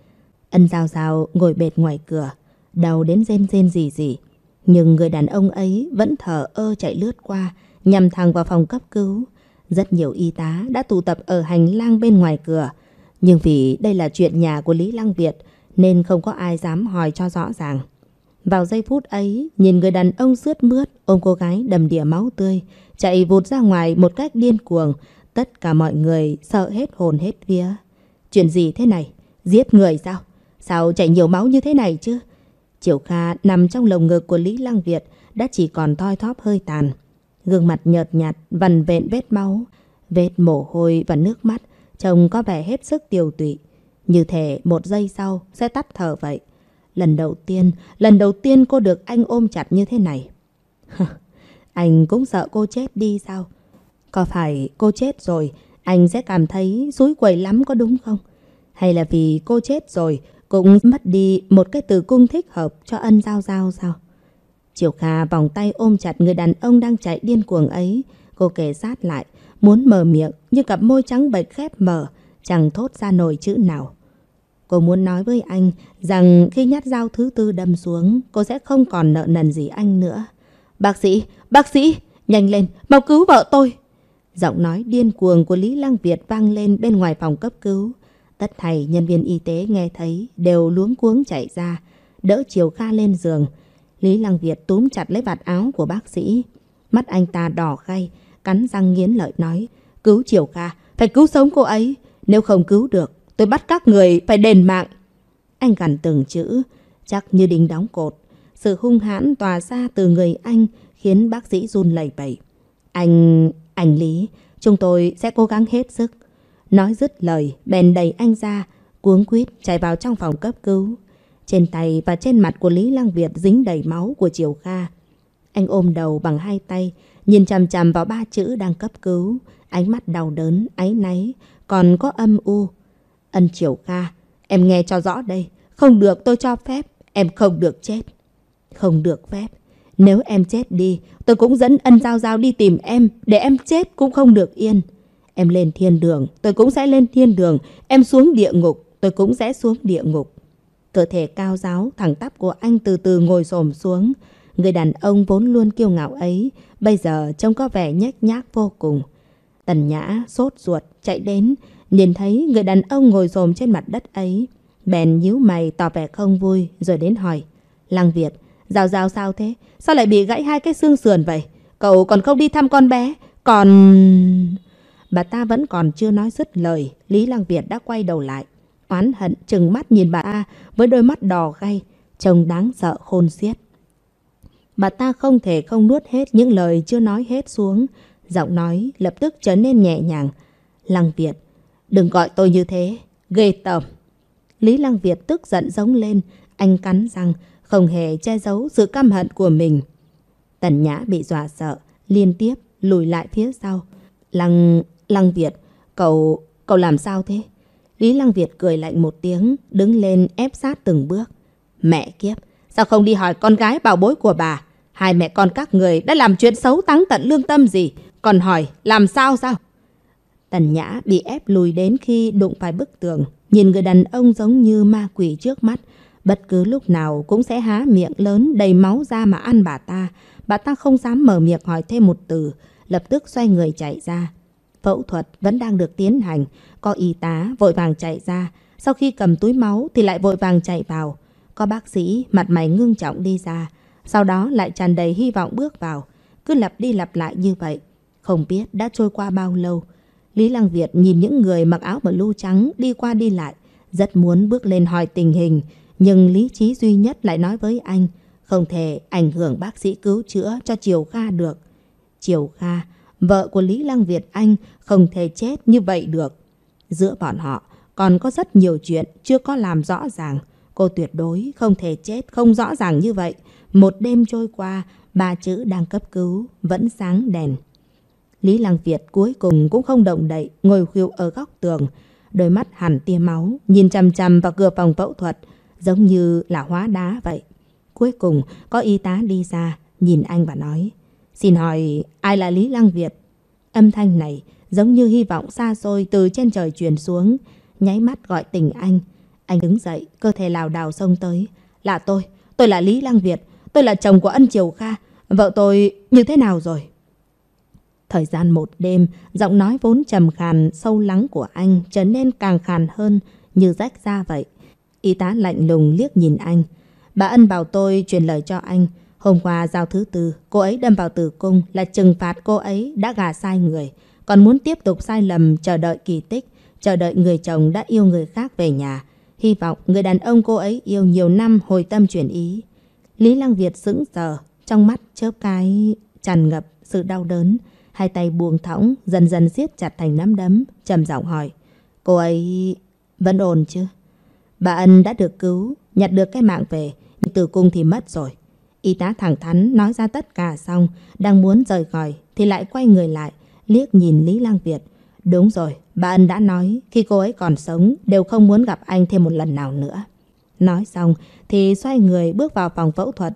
Ân rào rào ngồi bệt ngoài cửa, đầu đến rên rên gì gì. Nhưng người đàn ông ấy vẫn thở ơ chạy lướt qua, nhằm thẳng vào phòng cấp cứu. Rất nhiều y tá đã tụ tập ở hành lang bên ngoài cửa. Nhưng vì đây là chuyện nhà của Lý Lăng Việt nên không có ai dám hỏi cho rõ ràng. Vào giây phút ấy, nhìn người đàn ông sướt mướt ôm cô gái đầm đìa máu tươi, chạy vụt ra ngoài một cách điên cuồng, Tất cả mọi người sợ hết hồn hết vía. Chuyện gì thế này? Giết người sao? Sao chảy nhiều máu như thế này chứ? Triệu Kha nằm trong lồng ngực của Lý Lăng Việt đã chỉ còn thoi thóp hơi tàn. Gương mặt nhợt nhạt, vằn vện vết máu, vết mồ hôi và nước mắt, trông có vẻ hết sức tiêu tụy. Như thể một giây sau sẽ tắt thở vậy. Lần đầu tiên, lần đầu tiên cô được anh ôm chặt như thế này. anh cũng sợ cô chết đi sao? Có phải cô chết rồi Anh sẽ cảm thấy rúi quầy lắm có đúng không Hay là vì cô chết rồi Cũng mất đi một cái từ cung thích hợp Cho ân giao giao sao Triều Kha vòng tay ôm chặt người đàn ông đang chạy điên cuồng ấy. Cô kề sát lại, muốn mở miệng, nhưng cặp môi trắng bệch khép mở, chẳng thốt ra nổi chữ nào. Cô muốn nói với anh rằng khi nhát dao thứ tư đâm xuống, cô sẽ không còn nợ nần gì anh nữa. Bác sĩ, bác sĩ, nhanh lên, mau cứu vợ tôi. Giọng nói điên cuồng của Lý Lăng Việt vang lên bên ngoài phòng cấp cứu. Tất thầy nhân viên y tế nghe thấy đều luống cuống chạy ra, đỡ Triều Kha lên giường. Lý Lăng Việt túm chặt lấy vạt áo của bác sĩ. Mắt anh ta đỏ gay, cắn răng nghiến lợi nói. Cứu Triều Kha, phải cứu sống cô ấy. Nếu không cứu được, tôi bắt các người phải đền mạng. Anh gằn từng chữ, chắc như đinh đóng cột. Sự hung hãn tỏa ra từ người anh khiến bác sĩ run lẩy bẩy. Anh... Anh Lý, chúng tôi sẽ cố gắng hết sức. Nói dứt lời, bèn đẩy anh ra, cuống quýt chạy vào trong phòng cấp cứu. Trên tay và trên mặt của Lý Lăng Việt dính đầy máu của Triều Kha. Anh ôm đầu bằng hai tay, nhìn chằm chằm vào ba chữ đang cấp cứu, ánh mắt đau đớn, áy náy, còn có âm u. Ân Triều Kha, em nghe cho rõ đây, không được tôi cho phép, em không được chết. Không được phép, nếu em chết đi, tôi cũng dẫn ân giao giao đi tìm em, để em chết cũng không được yên. Em lên thiên đường, tôi cũng sẽ lên thiên đường. Em xuống địa ngục, tôi cũng sẽ xuống địa ngục. Cơ thể cao giáo, thẳng tắp của anh từ từ ngồi xổm xuống. Người đàn ông vốn luôn kiêu ngạo ấy, bây giờ trông có vẻ nhếch nhác vô cùng. Tần Nhã sốt ruột, chạy đến, nhìn thấy người đàn ông ngồi xổm trên mặt đất ấy. Bèn nhíu mày tỏ vẻ không vui, rồi đến hỏi. Lăng Việt, Giao giao sao thế? Sao lại bị gãy hai cái xương sườn vậy? Cậu còn không đi thăm con bé? Còn... Bà ta vẫn còn chưa nói dứt lời. Lý Lăng Việt đã quay đầu lại. Oán hận chừng mắt nhìn bà ta với đôi mắt đỏ gay. Trông đáng sợ khôn xiết. Bà ta không thể không nuốt hết những lời chưa nói hết xuống. Giọng nói lập tức trở nên nhẹ nhàng. Lăng Việt, đừng gọi tôi như thế. Ghê tởm. Lý Lăng Việt tức giận giống lên. Anh cắn răng không hề che giấu sự căm hận của mình. Tần Nhã bị dọa sợ, liên tiếp lùi lại phía sau. Lăng, Lăng Việt, cậu, cậu làm sao thế? Lý Lăng Việt cười lạnh một tiếng, đứng lên ép sát từng bước. Mẹ kiếp, sao không đi hỏi con gái bảo bối của bà? Hai mẹ con các người đã làm chuyện xấu táng tận lương tâm gì? Còn hỏi, làm sao sao? Tần Nhã bị ép lùi đến khi đụng phải bức tường, nhìn người đàn ông giống như ma quỷ trước mắt, Bất cứ lúc nào cũng sẽ há miệng lớn đầy máu ra mà ăn bà ta. Bà ta không dám mở miệng hỏi thêm một từ, lập tức xoay người chạy ra. Phẫu thuật vẫn đang được tiến hành, có y tá vội vàng chạy ra. Sau khi cầm túi máu thì lại vội vàng chạy vào. Có bác sĩ mặt mày ngưng trọng đi ra, sau đó lại tràn đầy hy vọng bước vào. Cứ lặp đi lặp lại như vậy, không biết đã trôi qua bao lâu. Lý Lăng Việt nhìn những người mặc áo blue trắng đi qua đi lại, rất muốn bước lên hỏi tình hình, nhưng lý trí duy nhất lại nói với anh không thể ảnh hưởng bác sĩ cứu chữa cho Triều Kha được. Triều Kha, vợ của Lý Lăng Việt Anh không thể chết như vậy được. Giữa bọn họ còn có rất nhiều chuyện chưa có làm rõ ràng. Cô tuyệt đối không thể chết không rõ ràng như vậy. Một đêm trôi qua, ba chữ đang cấp cứu vẫn sáng đèn. Lý Lăng Việt cuối cùng cũng không động đậy, ngồi khuỵu ở góc tường. Đôi mắt hẳn tia máu, nhìn chằm chằm vào cửa phòng phẫu thuật giống như là hóa đá vậy. Cuối cùng có y tá đi ra nhìn anh và nói Xin hỏi ai là Lý Lăng Việt? Âm thanh này giống như hy vọng xa xôi từ trên trời truyền xuống nháy mắt gọi tỉnh anh. Anh đứng dậy, cơ thể lào đào xông tới. Là tôi, tôi là Lý Lăng Việt, tôi là chồng của Ân Triều Kha, vợ tôi như thế nào rồi? Thời gian một đêm, giọng nói vốn trầm khàn, sâu lắng của anh trở nên càng khàn hơn, như rách ra vậy. Y tá lạnh lùng liếc nhìn anh. Bà ân bảo tôi truyền lời cho anh. Hôm qua giao thứ tư, cô ấy đâm vào tử cung là trừng phạt cô ấy đã gà sai người. Còn muốn tiếp tục sai lầm chờ đợi kỳ tích, chờ đợi người chồng đã yêu người khác về nhà. Hy vọng người đàn ông cô ấy yêu nhiều năm hồi tâm chuyển ý. Lý Lăng Việt sững sờ, trong mắt chớp cái tràn ngập sự đau đớn. Hai tay buông thõng, dần dần siết chặt thành nắm đấm, trầm giọng hỏi. Cô ấy vẫn ổn chưa? Bà Ân đã được cứu, nhặt được cái mạng về, nhưng tử cung thì mất rồi. Y tá thẳng thắn nói ra tất cả xong, đang muốn rời khỏi thì lại quay người lại, liếc nhìn Lý Lang Việt. Đúng rồi, bà Ân đã nói khi cô ấy còn sống đều không muốn gặp anh thêm một lần nào nữa. Nói xong thì xoay người bước vào phòng phẫu thuật.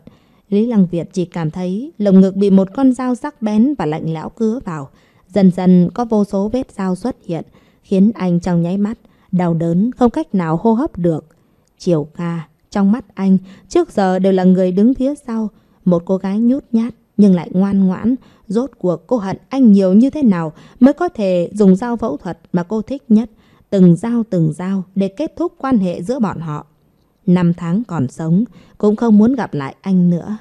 Lý Lăng Việt chỉ cảm thấy lồng ngực bị một con dao sắc bén và lạnh lẽo cứa vào. Dần dần có vô số vết dao xuất hiện, khiến anh trong nháy mắt đau đớn không cách nào hô hấp được. Chiều Kha trong mắt anh, trước giờ đều là người đứng phía sau, một cô gái nhút nhát nhưng lại ngoan ngoãn. Rốt cuộc cô hận anh nhiều như thế nào mới có thể dùng dao phẫu thuật mà cô thích nhất, từng dao từng dao để kết thúc quan hệ giữa bọn họ. Năm tháng còn sống, cũng không muốn gặp lại anh nữa.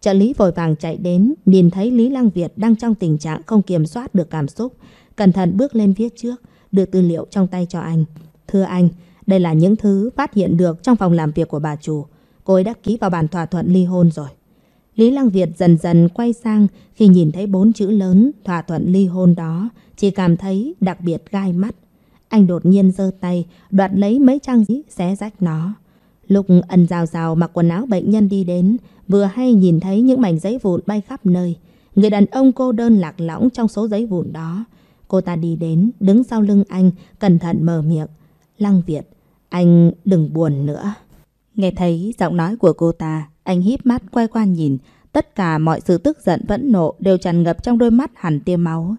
Trợ lý vội vàng chạy đến, nhìn thấy Lý Lăng Việt đang trong tình trạng không kiểm soát được cảm xúc, cẩn thận bước lên phía trước đưa tư liệu trong tay cho anh. Thưa anh, đây là những thứ phát hiện được trong phòng làm việc của bà chủ. Cô ấy đã ký vào bản thỏa thuận ly hôn rồi. Lý Lăng Việt dần dần quay sang khi nhìn thấy bốn chữ lớn thỏa thuận ly hôn đó, chỉ cảm thấy đặc biệt gai mắt. Anh đột nhiên giơ tay, đoạt lấy mấy trang giấy xé rách nó. Lúc ẩn rào rào mặc quần áo bệnh nhân đi đến, vừa hay nhìn thấy những mảnh giấy vụn bay khắp nơi. Người đàn ông cô đơn lạc lõng trong số giấy vụn đó, Cô ta đi đến, đứng sau lưng anh, cẩn thận mở miệng. Lăng Việt, anh đừng buồn nữa. Nghe thấy giọng nói của cô ta, anh híp mắt quay qua nhìn. Tất cả mọi sự tức giận vẫn nộ đều tràn ngập trong đôi mắt hẳn tia máu.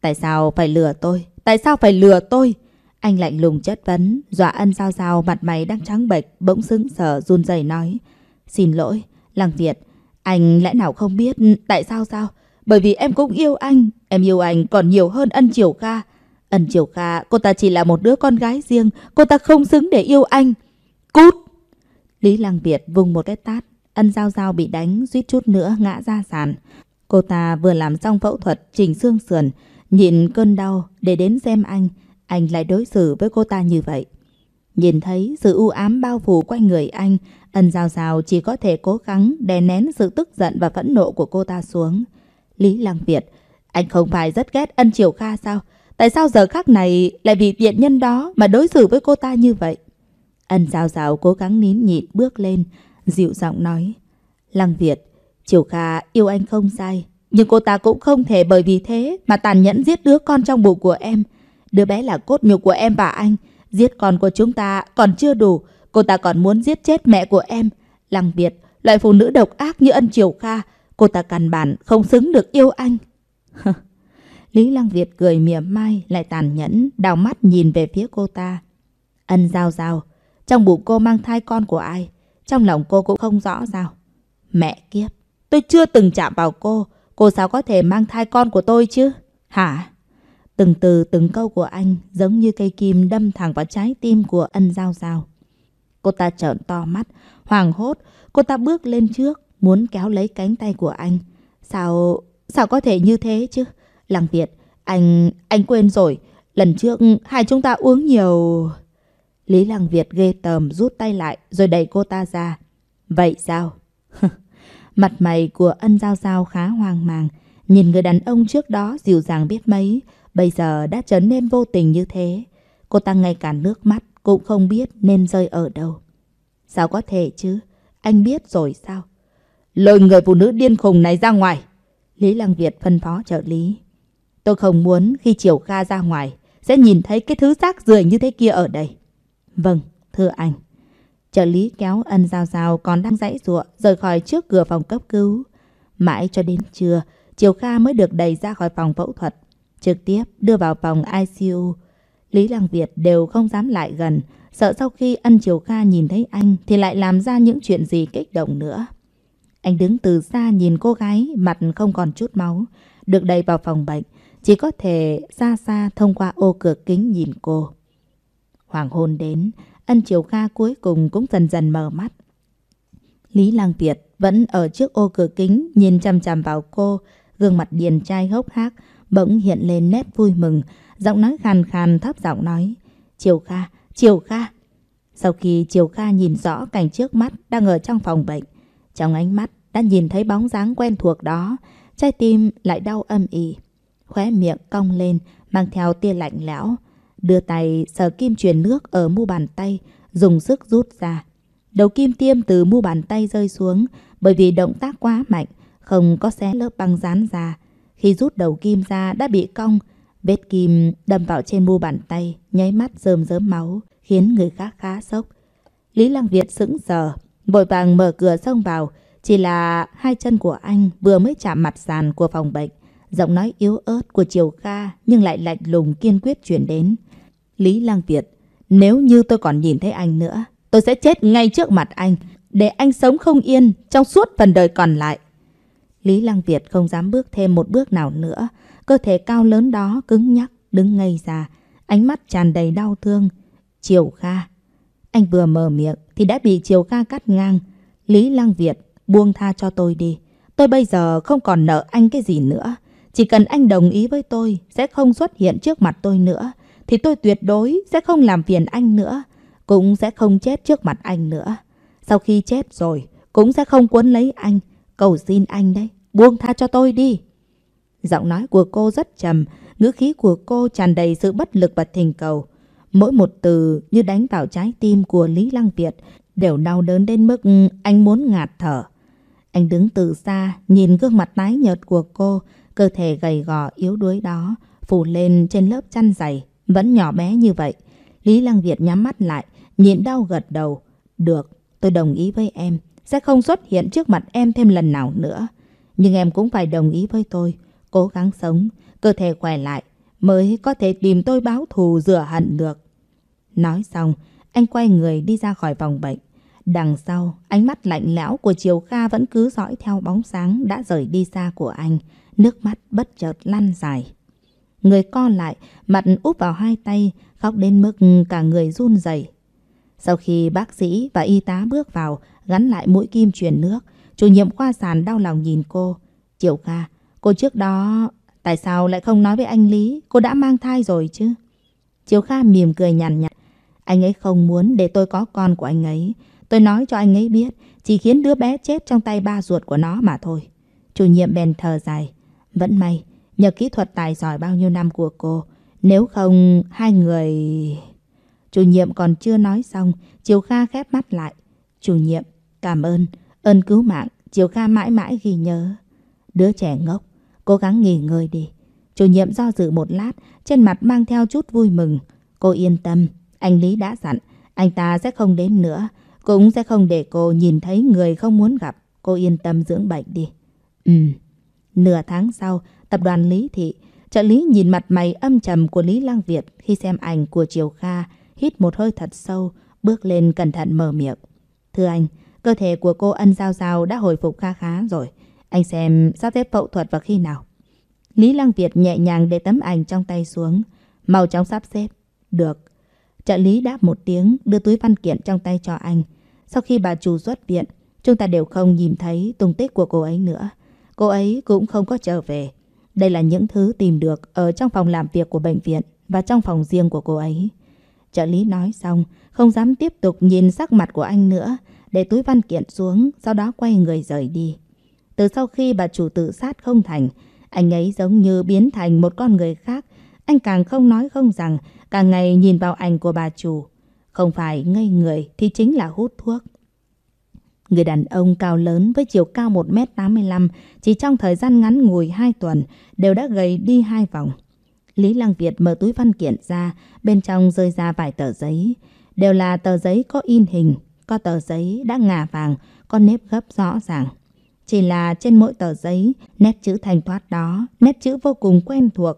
Tại sao phải lừa tôi? Tại sao phải lừa tôi? Anh lạnh lùng chất vấn, dọa ân sao sao mặt mày đang trắng bệch, bỗng sững sờ run rẩy nói. Xin lỗi, Lăng Việt, anh lẽ nào không biết tại sao sao? Bởi vì em cũng yêu anh, em yêu anh còn nhiều hơn ân triều ca. Ân triều ca, cô ta chỉ là một đứa con gái riêng, cô ta không xứng để yêu anh. Cút! Lý Lăng Việt vùng một cái tát, ân giao giao bị đánh, suýt chút nữa ngã ra sàn. Cô ta vừa làm xong phẫu thuật chỉnh xương sườn, nhìn cơn đau để đến xem anh, anh lại đối xử với cô ta như vậy. Nhìn thấy sự u ám bao phủ quanh người anh, ân giao giao chỉ có thể cố gắng đè nén sự tức giận và phẫn nộ của cô ta xuống. Lý Lăng Việt. Anh không phải rất ghét ân triều Kha sao? Tại sao giờ khác này lại vì tiện nhân đó mà đối xử với cô ta như vậy? Ân Giao Giao cố gắng nín nhịn bước lên, dịu giọng nói. Lăng Việt, Triều Kha yêu anh không sai, nhưng cô ta cũng không thể bởi vì thế mà tàn nhẫn giết đứa con trong bụng của em. Đứa bé là cốt nhục của em và anh, giết con của chúng ta còn chưa đủ, cô ta còn muốn giết chết mẹ của em. Lăng Việt, loại phụ nữ độc ác như ân Triều Kha, Cô ta căn bản không xứng được yêu anh. Lý Lăng Việt cười mỉa mai lại tàn nhẫn, đào mắt nhìn về phía cô ta. Ân giao giao, trong bụng cô mang thai con của ai? Trong lòng cô cũng không rõ sao. Mẹ kiếp, tôi chưa từng chạm vào cô, cô sao có thể mang thai con của tôi chứ? Hả? Từng từ từng câu của anh giống như cây kim đâm thẳng vào trái tim của ân giao giao. Cô ta trợn to mắt, hoàng hốt, cô ta bước lên trước, muốn kéo lấy cánh tay của anh. Sao, sao có thể như thế chứ? Lăng Việt, anh, anh quên rồi. Lần trước hai chúng ta uống nhiều... Lý Lăng Việt ghê tờm rút tay lại rồi đẩy cô ta ra. Vậy sao? Mặt mày của ân giao giao khá hoang mang. Nhìn người đàn ông trước đó dịu dàng biết mấy, bây giờ đã trở nên vô tình như thế. Cô ta ngay cả nước mắt cũng không biết nên rơi ở đâu. Sao có thể chứ? Anh biết rồi sao? lôi người phụ nữ điên khùng này ra ngoài. Lý Lăng Việt phân phó trợ lý. Tôi không muốn khi Triều Kha ra ngoài sẽ nhìn thấy cái thứ rác rưởi như thế kia ở đây. Vâng, thưa anh. Trợ lý kéo ân giao giao còn đang dãy ruộng rời khỏi trước cửa phòng cấp cứu. Mãi cho đến trưa, Triều Kha mới được đẩy ra khỏi phòng phẫu thuật. Trực tiếp đưa vào phòng ICU. Lý Lăng Việt đều không dám lại gần, sợ sau khi ân Triều Kha nhìn thấy anh thì lại làm ra những chuyện gì kích động nữa. Anh đứng từ xa nhìn cô gái, mặt không còn chút máu. Được đẩy vào phòng bệnh, chỉ có thể xa xa thông qua ô cửa kính nhìn cô. Hoàng hôn đến, ân chiều Kha cuối cùng cũng dần dần mở mắt. Lý Lang Việt vẫn ở trước ô cửa kính nhìn chằm chằm vào cô, gương mặt điền trai hốc hác, bỗng hiện lên nét vui mừng, giọng nói khàn khàn thấp giọng nói. Chiều Kha, Chiều Kha. Sau khi Chiều Kha nhìn rõ cảnh trước mắt đang ở trong phòng bệnh, trong ánh mắt đã nhìn thấy bóng dáng quen thuộc đó, trái tim lại đau âm ỉ. Khóe miệng cong lên, mang theo tia lạnh lẽo. Đưa tay sờ kim truyền nước ở mu bàn tay, dùng sức rút ra. Đầu kim tiêm từ mu bàn tay rơi xuống, bởi vì động tác quá mạnh, không có xé lớp băng dán ra. Khi rút đầu kim ra đã bị cong, vết kim đâm vào trên mu bàn tay, nháy mắt rơm rớm máu, khiến người khác khá sốc. Lý Lăng Việt sững sờ, Vội vàng mở cửa xông vào, chỉ là hai chân của anh vừa mới chạm mặt sàn của phòng bệnh. Giọng nói yếu ớt của Triều Kha nhưng lại lạnh lùng kiên quyết chuyển đến. Lý Lang Việt, nếu như tôi còn nhìn thấy anh nữa, tôi sẽ chết ngay trước mặt anh, để anh sống không yên trong suốt phần đời còn lại. Lý lang Việt không dám bước thêm một bước nào nữa, cơ thể cao lớn đó cứng nhắc, đứng ngây ra, ánh mắt tràn đầy đau thương. Triều Kha, anh vừa mở miệng thì đã bị Chiều ca cắt ngang. Lý Lăng Việt buông tha cho tôi đi. Tôi bây giờ không còn nợ anh cái gì nữa. Chỉ cần anh đồng ý với tôi sẽ không xuất hiện trước mặt tôi nữa. Thì tôi tuyệt đối sẽ không làm phiền anh nữa. Cũng sẽ không chết trước mặt anh nữa. Sau khi chết rồi cũng sẽ không cuốn lấy anh. Cầu xin anh đấy. Buông tha cho tôi đi. Giọng nói của cô rất trầm. Ngữ khí của cô tràn đầy sự bất lực và thình cầu. Mỗi một từ như đánh vào trái tim của Lý Lăng Việt đều đau đớn đến mức anh muốn ngạt thở. Anh đứng từ xa, nhìn gương mặt tái nhợt của cô, cơ thể gầy gò yếu đuối đó, phủ lên trên lớp chăn dày, vẫn nhỏ bé như vậy. Lý Lăng Việt nhắm mắt lại, nhịn đau gật đầu. Được, tôi đồng ý với em, sẽ không xuất hiện trước mặt em thêm lần nào nữa. Nhưng em cũng phải đồng ý với tôi, cố gắng sống, cơ thể khỏe lại, mới có thể tìm tôi báo thù rửa hận được. Nói xong, anh quay người đi ra khỏi phòng bệnh. Đằng sau, ánh mắt lạnh lẽo của Triều Kha vẫn cứ dõi theo bóng sáng đã rời đi xa của anh, nước mắt bất chợt lăn dài. Người co lại, mặt úp vào hai tay, khóc đến mức cả người run rẩy. Sau khi bác sĩ và y tá bước vào, gắn lại mũi kim truyền nước, chủ nhiệm khoa sản đau lòng nhìn cô. Triệu Kha, cô trước đó... Tại sao lại không nói với anh Lý, cô đã mang thai rồi chứ? Triệu Kha mỉm cười nhàn nhạt, nhạt, anh ấy không muốn để tôi có con của anh ấy. Tôi nói cho anh ấy biết, chỉ khiến đứa bé chết trong tay ba ruột của nó mà thôi. Chủ nhiệm bèn thờ dài. Vẫn may, nhờ kỹ thuật tài giỏi bao nhiêu năm của cô. Nếu không, hai người... Chủ nhiệm còn chưa nói xong, Chiều Kha khép mắt lại. Chủ nhiệm, cảm ơn, ơn cứu mạng, Chiều Kha mãi mãi ghi nhớ. Đứa trẻ ngốc, cố gắng nghỉ ngơi đi. Chủ nhiệm do dự một lát, trên mặt mang theo chút vui mừng. Cô yên tâm, anh Lý đã dặn, anh ta sẽ không đến nữa, cũng sẽ không để cô nhìn thấy người không muốn gặp. Cô yên tâm dưỡng bệnh đi. Ừ. Nửa tháng sau, tập đoàn Lý Thị, trợ lý nhìn mặt mày âm trầm của Lý Lang Việt khi xem ảnh của Triều Kha, hít một hơi thật sâu, bước lên cẩn thận mở miệng. Thưa anh, cơ thể của cô ân giao giao đã hồi phục kha khá rồi. Anh xem sắp xếp phẫu thuật vào khi nào. Lý Lăng Việt nhẹ nhàng để tấm ảnh trong tay xuống. Mau chóng sắp xếp. Được, Trợ lý đáp một tiếng, đưa túi văn kiện trong tay cho anh. Sau khi bà chủ xuất viện, chúng ta đều không nhìn thấy tung tích của cô ấy nữa. Cô ấy cũng không có trở về. Đây là những thứ tìm được ở trong phòng làm việc của bệnh viện và trong phòng riêng của cô ấy. Trợ lý nói xong, không dám tiếp tục nhìn sắc mặt của anh nữa, để túi văn kiện xuống, sau đó quay người rời đi. Từ sau khi bà chủ tự sát không thành, anh ấy giống như biến thành một con người khác. Anh càng không nói không rằng càng ngày nhìn vào ảnh của bà chủ Không phải ngây người thì chính là hút thuốc Người đàn ông cao lớn với chiều cao 1m85 Chỉ trong thời gian ngắn ngồi 2 tuần Đều đã gầy đi hai vòng Lý Lăng Việt mở túi văn kiện ra Bên trong rơi ra vài tờ giấy Đều là tờ giấy có in hình Có tờ giấy đã ngà vàng Có nếp gấp rõ ràng Chỉ là trên mỗi tờ giấy Nét chữ thành thoát đó Nét chữ vô cùng quen thuộc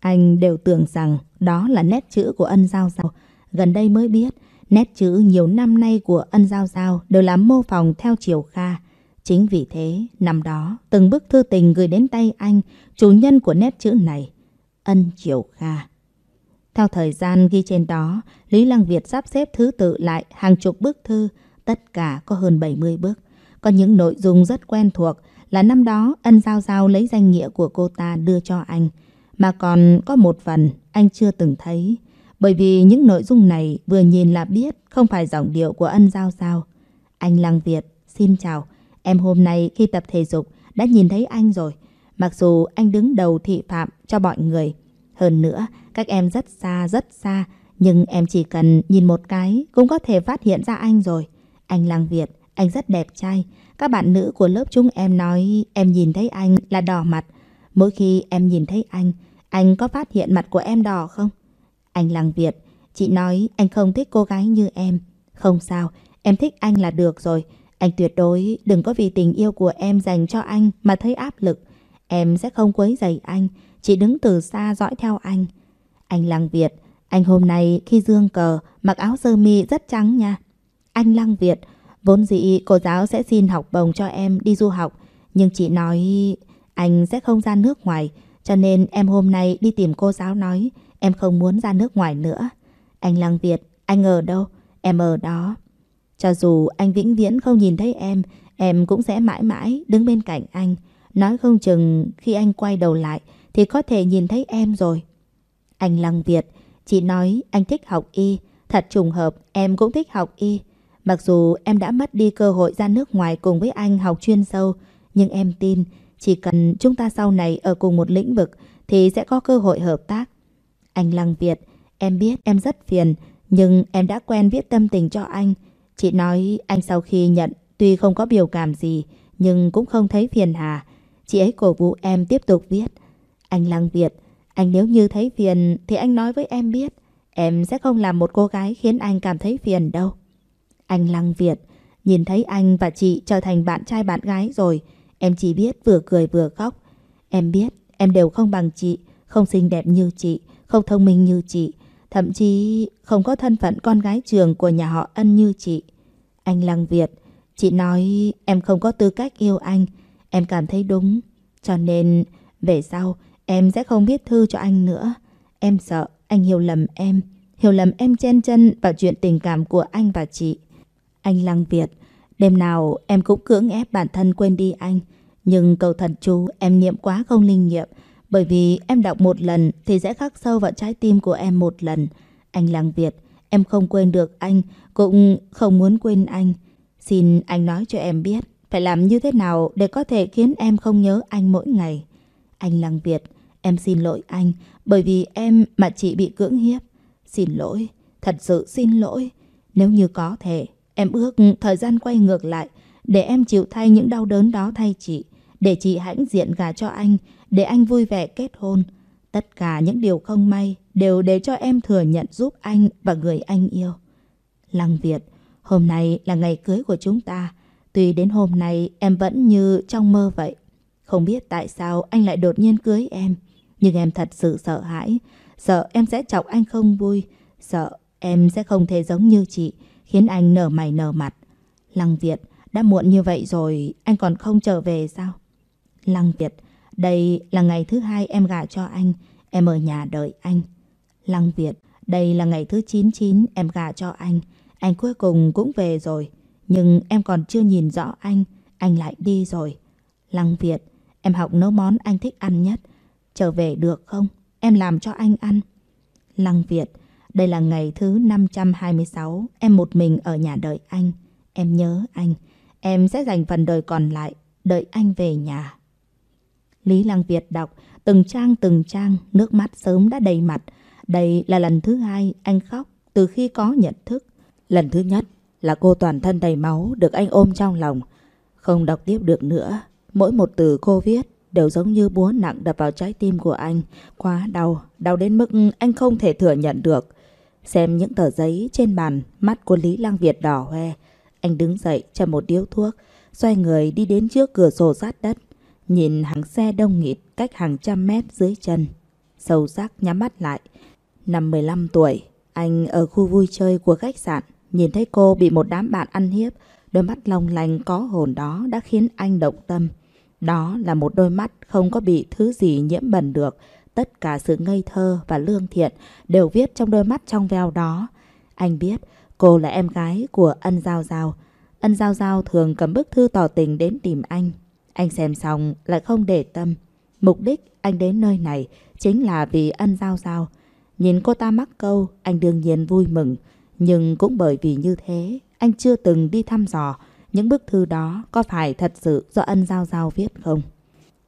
Anh đều tưởng rằng đó là nét chữ của ân giao giao. Gần đây mới biết, nét chữ nhiều năm nay của ân giao giao đều là mô phỏng theo chiều Kha. Chính vì thế, năm đó, từng bức thư tình gửi đến tay anh, chủ nhân của nét chữ này, ân chiều Kha. Theo thời gian ghi trên đó, Lý Lăng Việt sắp xếp thứ tự lại hàng chục bức thư, tất cả có hơn 70 bức. Có những nội dung rất quen thuộc là năm đó ân giao giao lấy danh nghĩa của cô ta đưa cho anh, mà còn có một phần anh chưa từng thấy. Bởi vì những nội dung này vừa nhìn là biết không phải giọng điệu của ân giao sao. Anh Lăng Việt, xin chào. Em hôm nay khi tập thể dục đã nhìn thấy anh rồi. Mặc dù anh đứng đầu thị phạm cho mọi người. Hơn nữa, các em rất xa rất xa. Nhưng em chỉ cần nhìn một cái cũng có thể phát hiện ra anh rồi. Anh Lăng Việt, anh rất đẹp trai. Các bạn nữ của lớp chúng em nói em nhìn thấy anh là đỏ mặt. Mỗi khi em nhìn thấy anh, anh có phát hiện mặt của em đỏ không? Anh làng Việt, chị nói anh không thích cô gái như em. Không sao, em thích anh là được rồi. Anh tuyệt đối đừng có vì tình yêu của em dành cho anh mà thấy áp lực. Em sẽ không quấy rầy anh, chỉ đứng từ xa dõi theo anh. Anh Lăng Việt, anh hôm nay khi dương cờ mặc áo sơ mi rất trắng nha. Anh Lăng Việt, vốn dĩ cô giáo sẽ xin học bổng cho em đi du học, nhưng chị nói anh sẽ không ra nước ngoài, cho nên em hôm nay đi tìm cô giáo nói Em không muốn ra nước ngoài nữa Anh Lăng Việt, anh ở đâu? Em ở đó Cho dù anh vĩnh viễn không nhìn thấy em Em cũng sẽ mãi mãi đứng bên cạnh anh Nói không chừng khi anh quay đầu lại Thì có thể nhìn thấy em rồi Anh Lăng Việt Chị nói anh thích học y Thật trùng hợp em cũng thích học y Mặc dù em đã mất đi cơ hội ra nước ngoài cùng với anh học chuyên sâu Nhưng em tin chỉ cần chúng ta sau này ở cùng một lĩnh vực thì sẽ có cơ hội hợp tác. Anh Lăng Việt, em biết em rất phiền, nhưng em đã quen viết tâm tình cho anh. Chị nói anh sau khi nhận tuy không có biểu cảm gì, nhưng cũng không thấy phiền hà. Chị ấy cổ vũ em tiếp tục viết. Anh Lăng Việt, anh nếu như thấy phiền thì anh nói với em biết. Em sẽ không làm một cô gái khiến anh cảm thấy phiền đâu. Anh Lăng Việt, nhìn thấy anh và chị trở thành bạn trai bạn gái rồi. Em chỉ biết vừa cười vừa khóc. Em biết em đều không bằng chị, không xinh đẹp như chị, không thông minh như chị, thậm chí không có thân phận con gái trường của nhà họ ân như chị. Anh Lăng Việt, chị nói em không có tư cách yêu anh, em cảm thấy đúng. Cho nên về sau em sẽ không viết thư cho anh nữa. Em sợ anh hiểu lầm em, hiểu lầm em chen chân vào chuyện tình cảm của anh và chị. Anh Lăng Việt Đêm nào em cũng cưỡng ép bản thân quên đi anh. Nhưng cầu thần chú em niệm quá không linh nghiệm. Bởi vì em đọc một lần thì sẽ khắc sâu vào trái tim của em một lần. Anh làng Việt, em không quên được anh, cũng không muốn quên anh. Xin anh nói cho em biết, phải làm như thế nào để có thể khiến em không nhớ anh mỗi ngày. Anh làng Việt, em xin lỗi anh, bởi vì em mà chị bị cưỡng hiếp. Xin lỗi, thật sự xin lỗi. Nếu như có thể, Em ước thời gian quay ngược lại để em chịu thay những đau đớn đó thay chị, để chị hãnh diện gà cho anh, để anh vui vẻ kết hôn. Tất cả những điều không may đều để cho em thừa nhận giúp anh và người anh yêu. Lăng Việt, hôm nay là ngày cưới của chúng ta. Tuy đến hôm nay em vẫn như trong mơ vậy. Không biết tại sao anh lại đột nhiên cưới em. Nhưng em thật sự sợ hãi. Sợ em sẽ chọc anh không vui. Sợ em sẽ không thể giống như chị khiến anh nở mày nở mặt. Lăng Việt, đã muộn như vậy rồi, anh còn không trở về sao? Lăng Việt, đây là ngày thứ hai em gả cho anh, em ở nhà đợi anh. Lăng Việt, đây là ngày thứ 99 em gả cho anh, anh cuối cùng cũng về rồi, nhưng em còn chưa nhìn rõ anh, anh lại đi rồi. Lăng Việt, em học nấu món anh thích ăn nhất, trở về được không? Em làm cho anh ăn. Lăng Việt, đây là ngày thứ 526, em một mình ở nhà đợi anh. Em nhớ anh, em sẽ dành phần đời còn lại, đợi anh về nhà. Lý Lăng Việt đọc, từng trang từng trang, nước mắt sớm đã đầy mặt. Đây là lần thứ hai anh khóc từ khi có nhận thức. Lần thứ nhất là cô toàn thân đầy máu được anh ôm trong lòng. Không đọc tiếp được nữa, mỗi một từ cô viết đều giống như búa nặng đập vào trái tim của anh. Quá đau, đau đến mức anh không thể thừa nhận được. Xem những tờ giấy trên bàn, mắt của Lý Lang Việt đỏ hoe. Anh đứng dậy cho một điếu thuốc, xoay người đi đến trước cửa sổ sát đất. Nhìn hàng xe đông nghịt cách hàng trăm mét dưới chân. Sâu sắc nhắm mắt lại. Năm 15 tuổi, anh ở khu vui chơi của khách sạn. Nhìn thấy cô bị một đám bạn ăn hiếp. Đôi mắt long lành có hồn đó đã khiến anh động tâm. Đó là một đôi mắt không có bị thứ gì nhiễm bẩn được tất cả sự ngây thơ và lương thiện đều viết trong đôi mắt trong veo đó. Anh biết cô là em gái của Ân Giao Giao. Ân Giao Giao thường cầm bức thư tỏ tình đến tìm anh. Anh xem xong lại không để tâm. Mục đích anh đến nơi này chính là vì Ân Giao Giao. Nhìn cô ta mắc câu, anh đương nhiên vui mừng. Nhưng cũng bởi vì như thế, anh chưa từng đi thăm dò những bức thư đó có phải thật sự do ân giao giao viết không.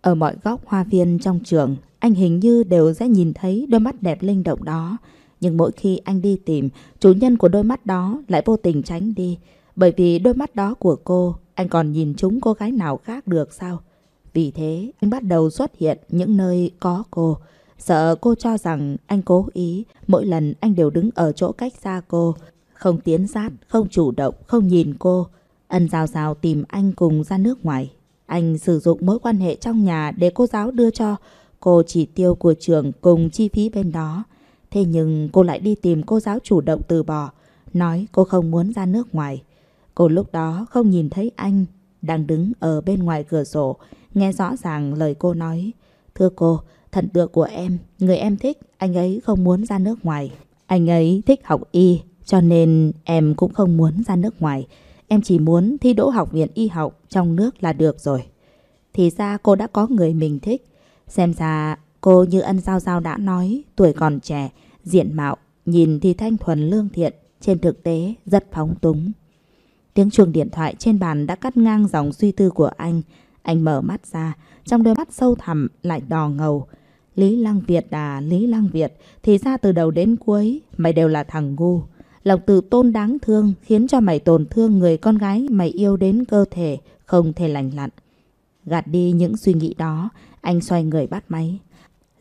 Ở mọi góc hoa viên trong trường, anh hình như đều sẽ nhìn thấy đôi mắt đẹp linh động đó. Nhưng mỗi khi anh đi tìm, chủ nhân của đôi mắt đó lại vô tình tránh đi. Bởi vì đôi mắt đó của cô, anh còn nhìn chúng cô gái nào khác được sao? Vì thế, anh bắt đầu xuất hiện những nơi có cô. Sợ cô cho rằng anh cố ý, mỗi lần anh đều đứng ở chỗ cách xa cô. Không tiến sát, không chủ động, không nhìn cô. Ân rào rào tìm anh cùng ra nước ngoài. Anh sử dụng mối quan hệ trong nhà để cô giáo đưa cho, Cô chỉ tiêu của trường cùng chi phí bên đó. Thế nhưng cô lại đi tìm cô giáo chủ động từ bỏ, nói cô không muốn ra nước ngoài. Cô lúc đó không nhìn thấy anh, đang đứng ở bên ngoài cửa sổ, nghe rõ ràng lời cô nói. Thưa cô, thần tượng của em, người em thích, anh ấy không muốn ra nước ngoài. Anh ấy thích học y, cho nên em cũng không muốn ra nước ngoài. Em chỉ muốn thi đỗ học viện y học trong nước là được rồi. Thì ra cô đã có người mình thích, Xem ra cô như ân giao giao đã nói, tuổi còn trẻ, diện mạo, nhìn thì thanh thuần lương thiện, trên thực tế rất phóng túng. Tiếng chuông điện thoại trên bàn đã cắt ngang dòng suy tư của anh. Anh mở mắt ra, trong đôi mắt sâu thẳm lại đỏ ngầu. Lý Lăng Việt à, Lý Lăng Việt, thì ra từ đầu đến cuối, mày đều là thằng ngu. Lòng tự tôn đáng thương khiến cho mày tổn thương người con gái mày yêu đến cơ thể, không thể lành lặn. Gạt đi những suy nghĩ đó, anh xoay người bắt máy.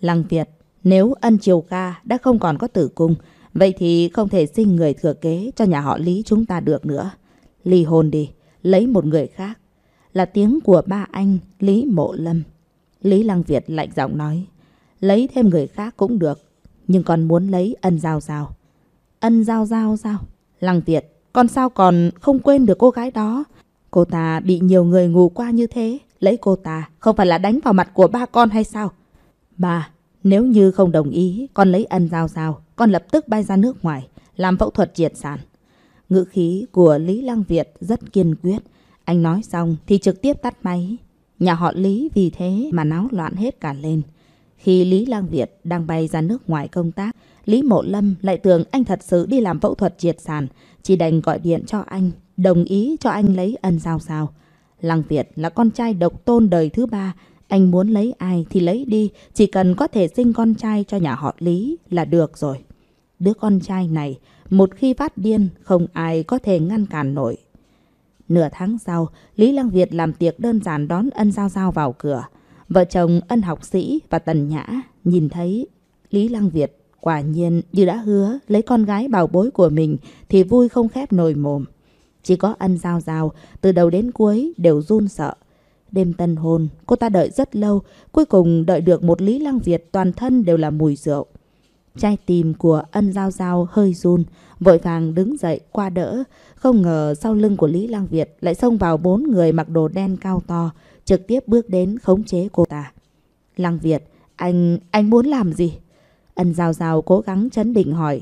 Lăng Việt, nếu ân triều ca đã không còn có tử cung, vậy thì không thể sinh người thừa kế cho nhà họ Lý chúng ta được nữa. Ly hôn đi, lấy một người khác. Là tiếng của ba anh Lý Mộ Lâm. Lý Lăng Việt lạnh giọng nói. Lấy thêm người khác cũng được, nhưng còn muốn lấy ân giao giao. Ân giao giao sao? Lăng Việt, con sao còn không quên được cô gái đó? Cô ta bị nhiều người ngủ qua như thế lấy cô ta không phải là đánh vào mặt của ba con hay sao? Bà, nếu như không đồng ý, con lấy ân giao giao con lập tức bay ra nước ngoài, làm phẫu thuật triệt sản. Ngữ khí của Lý Lăng Việt rất kiên quyết. Anh nói xong thì trực tiếp tắt máy. Nhà họ Lý vì thế mà náo loạn hết cả lên. Khi Lý Lang Việt đang bay ra nước ngoài công tác, Lý Mộ Lâm lại tưởng anh thật sự đi làm phẫu thuật triệt sản, chỉ đành gọi điện cho anh, đồng ý cho anh lấy ân giao giao. Lăng Việt là con trai độc tôn đời thứ ba, anh muốn lấy ai thì lấy đi, chỉ cần có thể sinh con trai cho nhà họ Lý là được rồi. Đứa con trai này, một khi phát điên, không ai có thể ngăn cản nổi. Nửa tháng sau, Lý Lăng Việt làm tiệc đơn giản đón ân giao giao vào cửa. Vợ chồng ân học sĩ và tần nhã nhìn thấy Lý Lăng Việt quả nhiên như đã hứa lấy con gái bảo bối của mình thì vui không khép nồi mồm. Chỉ có ân giao giao từ đầu đến cuối đều run sợ. Đêm tân hôn, cô ta đợi rất lâu, cuối cùng đợi được một Lý Lăng Việt toàn thân đều là mùi rượu. Trái tim của ân giao giao hơi run, vội vàng đứng dậy qua đỡ. Không ngờ sau lưng của Lý Lăng Việt lại xông vào bốn người mặc đồ đen cao to, trực tiếp bước đến khống chế cô ta. Lăng Việt, anh, anh muốn làm gì? Ân giao giao cố gắng chấn định hỏi.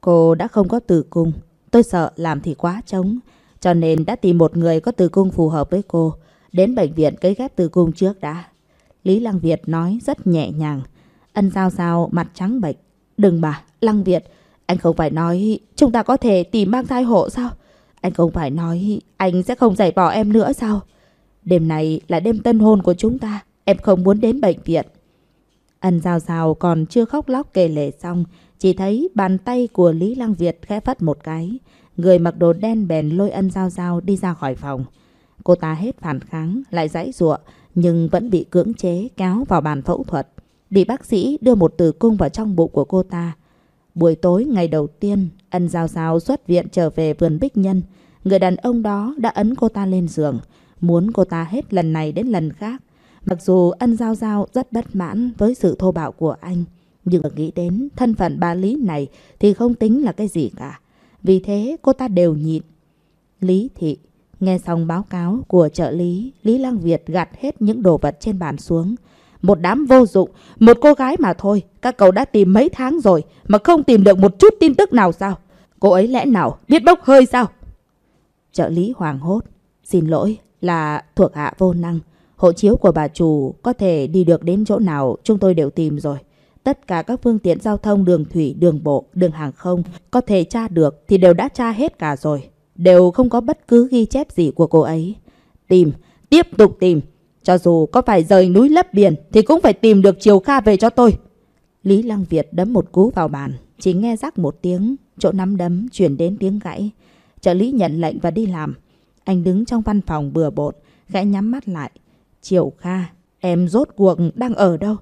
Cô đã không có tử cung, Tôi sợ làm thì quá trống, cho nên đã tìm một người có tử cung phù hợp với cô, đến bệnh viện cấy ghép tử cung trước đã. Lý Lăng Việt nói rất nhẹ nhàng. Ân sao sao mặt trắng bệch. Đừng mà, Lăng Việt, anh không phải nói chúng ta có thể tìm mang thai hộ sao? Anh không phải nói anh sẽ không giải bỏ em nữa sao? Đêm này là đêm tân hôn của chúng ta, em không muốn đến bệnh viện. Ân Giao Giao còn chưa khóc lóc kể lể xong chỉ thấy bàn tay của Lý Lăng Việt khẽ phất một cái. Người mặc đồ đen bèn lôi ân Giao Giao đi ra khỏi phòng. Cô ta hết phản kháng, lại giãy giụa nhưng vẫn bị cưỡng chế kéo vào bàn phẫu thuật. Bị bác sĩ đưa một tử cung vào trong bụng của cô ta. Buổi tối ngày đầu tiên, ân giao giao xuất viện trở về vườn bích nhân. Người đàn ông đó đã ấn cô ta lên giường, muốn cô ta hết lần này đến lần khác. Mặc dù ân giao giao rất bất mãn với sự thô bạo của anh, nhưng mà nghĩ đến thân phận bà Lý này thì không tính là cái gì cả. Vì thế cô ta đều nhịn. Lý Thị nghe xong báo cáo của trợ lý, Lý Lăng Việt gạt hết những đồ vật trên bàn xuống. Một đám vô dụng, một cô gái mà thôi, các cậu đã tìm mấy tháng rồi mà không tìm được một chút tin tức nào sao? Cô ấy lẽ nào biết bốc hơi sao? Trợ lý hoàng hốt, xin lỗi là thuộc hạ vô năng. Hộ chiếu của bà chủ có thể đi được đến chỗ nào chúng tôi đều tìm rồi tất cả các phương tiện giao thông đường thủy, đường bộ, đường hàng không có thể tra được thì đều đã tra hết cả rồi. Đều không có bất cứ ghi chép gì của cô ấy. Tìm, tiếp tục tìm. Cho dù có phải rời núi lấp biển thì cũng phải tìm được chiều Kha về cho tôi. Lý Lăng Việt đấm một cú vào bàn, chỉ nghe rắc một tiếng, chỗ nắm đấm chuyển đến tiếng gãy. Trợ lý nhận lệnh và đi làm. Anh đứng trong văn phòng bừa bộn, gãy nhắm mắt lại. chiều Kha, em rốt cuộc đang ở đâu?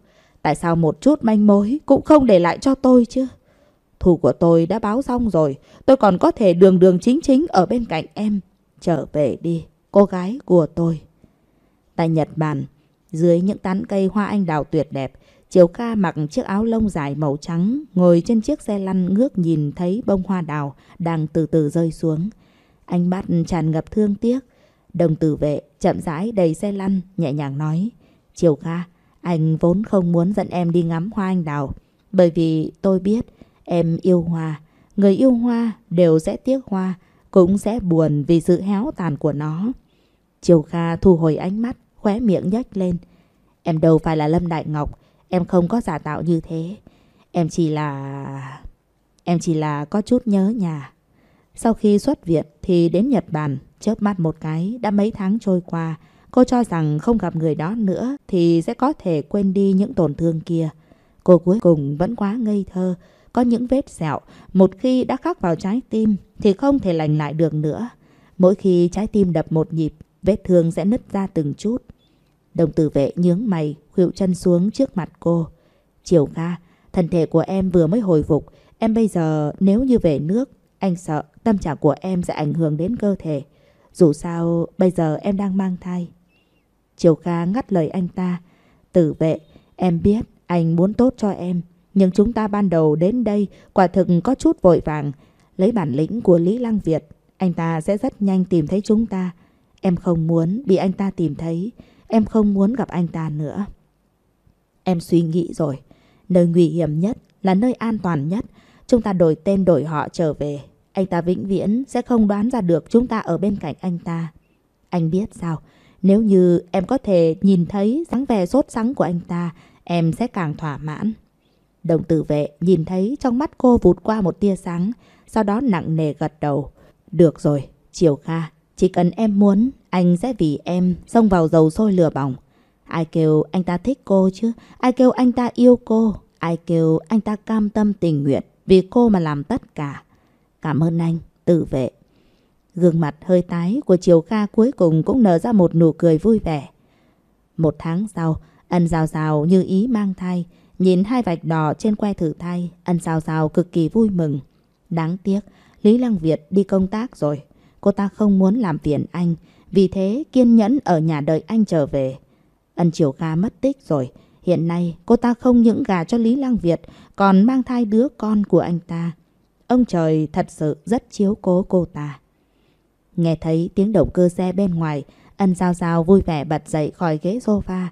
Tại sao một chút manh mối cũng không để lại cho tôi chứ? Thù của tôi đã báo xong rồi. Tôi còn có thể đường đường chính chính ở bên cạnh em. Trở về đi, cô gái của tôi. Tại Nhật Bản, dưới những tán cây hoa anh đào tuyệt đẹp, Chiều ca mặc chiếc áo lông dài màu trắng, ngồi trên chiếc xe lăn ngước nhìn thấy bông hoa đào đang từ từ rơi xuống. anh mắt tràn ngập thương tiếc. Đồng tử vệ chậm rãi đầy xe lăn, nhẹ nhàng nói. Chiều ca, anh vốn không muốn dẫn em đi ngắm hoa anh đào, bởi vì tôi biết em yêu hoa. Người yêu hoa đều sẽ tiếc hoa, cũng sẽ buồn vì sự héo tàn của nó. Triều Kha thu hồi ánh mắt, khóe miệng nhếch lên. Em đâu phải là Lâm Đại Ngọc, em không có giả tạo như thế. Em chỉ là... Em chỉ là có chút nhớ nhà. Sau khi xuất viện thì đến Nhật Bản, chớp mắt một cái, đã mấy tháng trôi qua. Cô cho rằng không gặp người đó nữa thì sẽ có thể quên đi những tổn thương kia. Cô cuối cùng vẫn quá ngây thơ, có những vết sẹo, một khi đã khắc vào trái tim thì không thể lành lại được nữa. Mỗi khi trái tim đập một nhịp, vết thương sẽ nứt ra từng chút. Đồng tử vệ nhướng mày, khuỵu chân xuống trước mặt cô. Chiều ca, thân thể của em vừa mới hồi phục, em bây giờ nếu như về nước, anh sợ tâm trạng của em sẽ ảnh hưởng đến cơ thể. Dù sao, bây giờ em đang mang thai, Triều Kha ngắt lời anh ta. Tử vệ, em biết anh muốn tốt cho em. Nhưng chúng ta ban đầu đến đây quả thực có chút vội vàng. Lấy bản lĩnh của Lý Lăng Việt, anh ta sẽ rất nhanh tìm thấy chúng ta. Em không muốn bị anh ta tìm thấy. Em không muốn gặp anh ta nữa. Em suy nghĩ rồi. Nơi nguy hiểm nhất là nơi an toàn nhất. Chúng ta đổi tên đổi họ trở về. Anh ta vĩnh viễn sẽ không đoán ra được chúng ta ở bên cạnh anh ta. Anh biết sao? Nếu như em có thể nhìn thấy dáng vẻ sốt sắng của anh ta, em sẽ càng thỏa mãn. Đồng tử vệ nhìn thấy trong mắt cô vụt qua một tia sáng, sau đó nặng nề gật đầu. Được rồi, chiều Kha, chỉ cần em muốn, anh sẽ vì em xông vào dầu sôi lửa bỏng. Ai kêu anh ta thích cô chứ, ai kêu anh ta yêu cô, ai kêu anh ta cam tâm tình nguyện vì cô mà làm tất cả. Cảm ơn anh, tử vệ. Gương mặt hơi tái của Triều Kha cuối cùng cũng nở ra một nụ cười vui vẻ. Một tháng sau, ân rào rào như ý mang thai. Nhìn hai vạch đỏ trên que thử thai, ân rào rào cực kỳ vui mừng. Đáng tiếc, Lý Lăng Việt đi công tác rồi. Cô ta không muốn làm phiền anh, vì thế kiên nhẫn ở nhà đợi anh trở về. Ân Triều Kha mất tích rồi. Hiện nay cô ta không những gà cho Lý Lăng Việt còn mang thai đứa con của anh ta. Ông trời thật sự rất chiếu cố cô ta. Nghe thấy tiếng động cơ xe bên ngoài, ân giao giao vui vẻ bật dậy khỏi ghế sofa.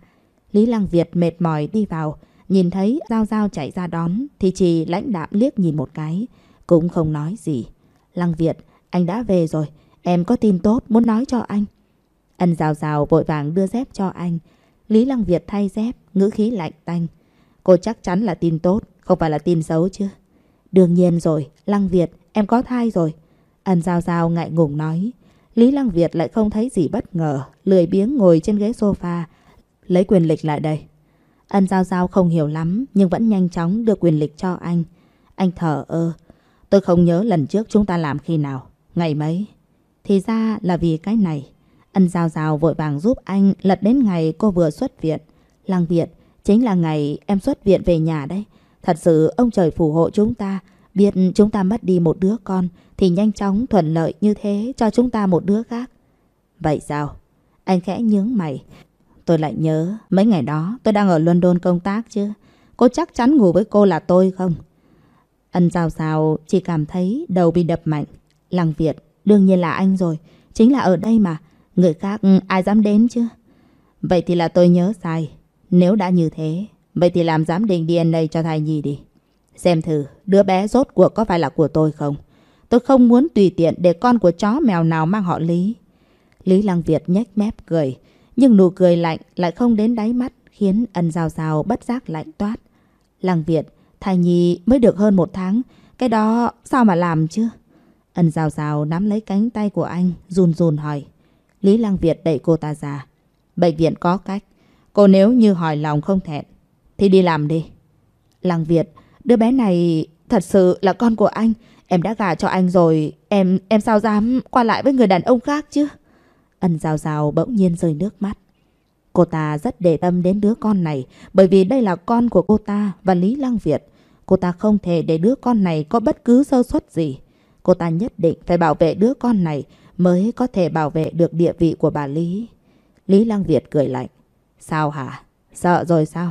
Lý Lăng Việt mệt mỏi đi vào, nhìn thấy giao giao chạy ra đón thì chỉ lãnh đạm liếc nhìn một cái, cũng không nói gì. Lăng Việt, anh đã về rồi, em có tin tốt muốn nói cho anh. Ân rào rào vội vàng đưa dép cho anh. Lý Lăng Việt thay dép, ngữ khí lạnh tanh. Cô chắc chắn là tin tốt, không phải là tin xấu chứ. Đương nhiên rồi, Lăng Việt, em có thai rồi. Ân Giao Giao ngại ngùng nói. Lý Lăng Việt lại không thấy gì bất ngờ, lười biếng ngồi trên ghế sofa, lấy quyền lịch lại đây. Ân Giao Giao không hiểu lắm nhưng vẫn nhanh chóng đưa quyền lịch cho anh. Anh thở ơ. Tôi không nhớ lần trước chúng ta làm khi nào. Ngày mấy? Thì ra là vì cái này. Ân Giao Giao vội vàng giúp anh lật đến ngày cô vừa xuất viện. Lăng Việt, chính là ngày em xuất viện về nhà đấy. Thật sự ông trời phù hộ chúng ta, biết chúng ta mất đi một đứa con thì nhanh chóng thuận lợi như thế cho chúng ta một đứa khác. Vậy sao? Anh khẽ nhướng mày. Tôi lại nhớ mấy ngày đó tôi đang ở London công tác chứ. Cô chắc chắn ngủ với cô là tôi không? Ân rào rào chỉ cảm thấy đầu bị đập mạnh. Làng Việt đương nhiên là anh rồi. Chính là ở đây mà. Người khác ừ, ai dám đến chứ? Vậy thì là tôi nhớ sai. Nếu đã như thế, vậy thì làm giám định DNA cho thai nhi đi. Xem thử đứa bé rốt cuộc có phải là của tôi không? Tôi không muốn tùy tiện để con của chó mèo nào mang họ Lý. Lý Lăng Việt nhếch mép cười. Nhưng nụ cười lạnh lại không đến đáy mắt khiến ân rào rào bất giác lạnh toát. Lăng Việt, thai nhi mới được hơn một tháng. Cái đó sao mà làm chứ? Ân rào rào nắm lấy cánh tay của anh, run run hỏi. Lý Lăng Việt đẩy cô ta ra. Bệnh viện có cách. Cô nếu như hỏi lòng không thẹn, thì đi làm đi. Lăng Việt, đứa bé này thật sự là con của anh. Em đã gả cho anh rồi, em em sao dám qua lại với người đàn ông khác chứ? Ân Giao Giao bỗng nhiên rơi nước mắt. Cô ta rất để tâm đến đứa con này bởi vì đây là con của cô ta và Lý Lăng Việt. Cô ta không thể để đứa con này có bất cứ sơ suất gì. Cô ta nhất định phải bảo vệ đứa con này mới có thể bảo vệ được địa vị của bà Lý. Lý Lăng Việt cười lạnh. Sao hả? Sợ rồi sao?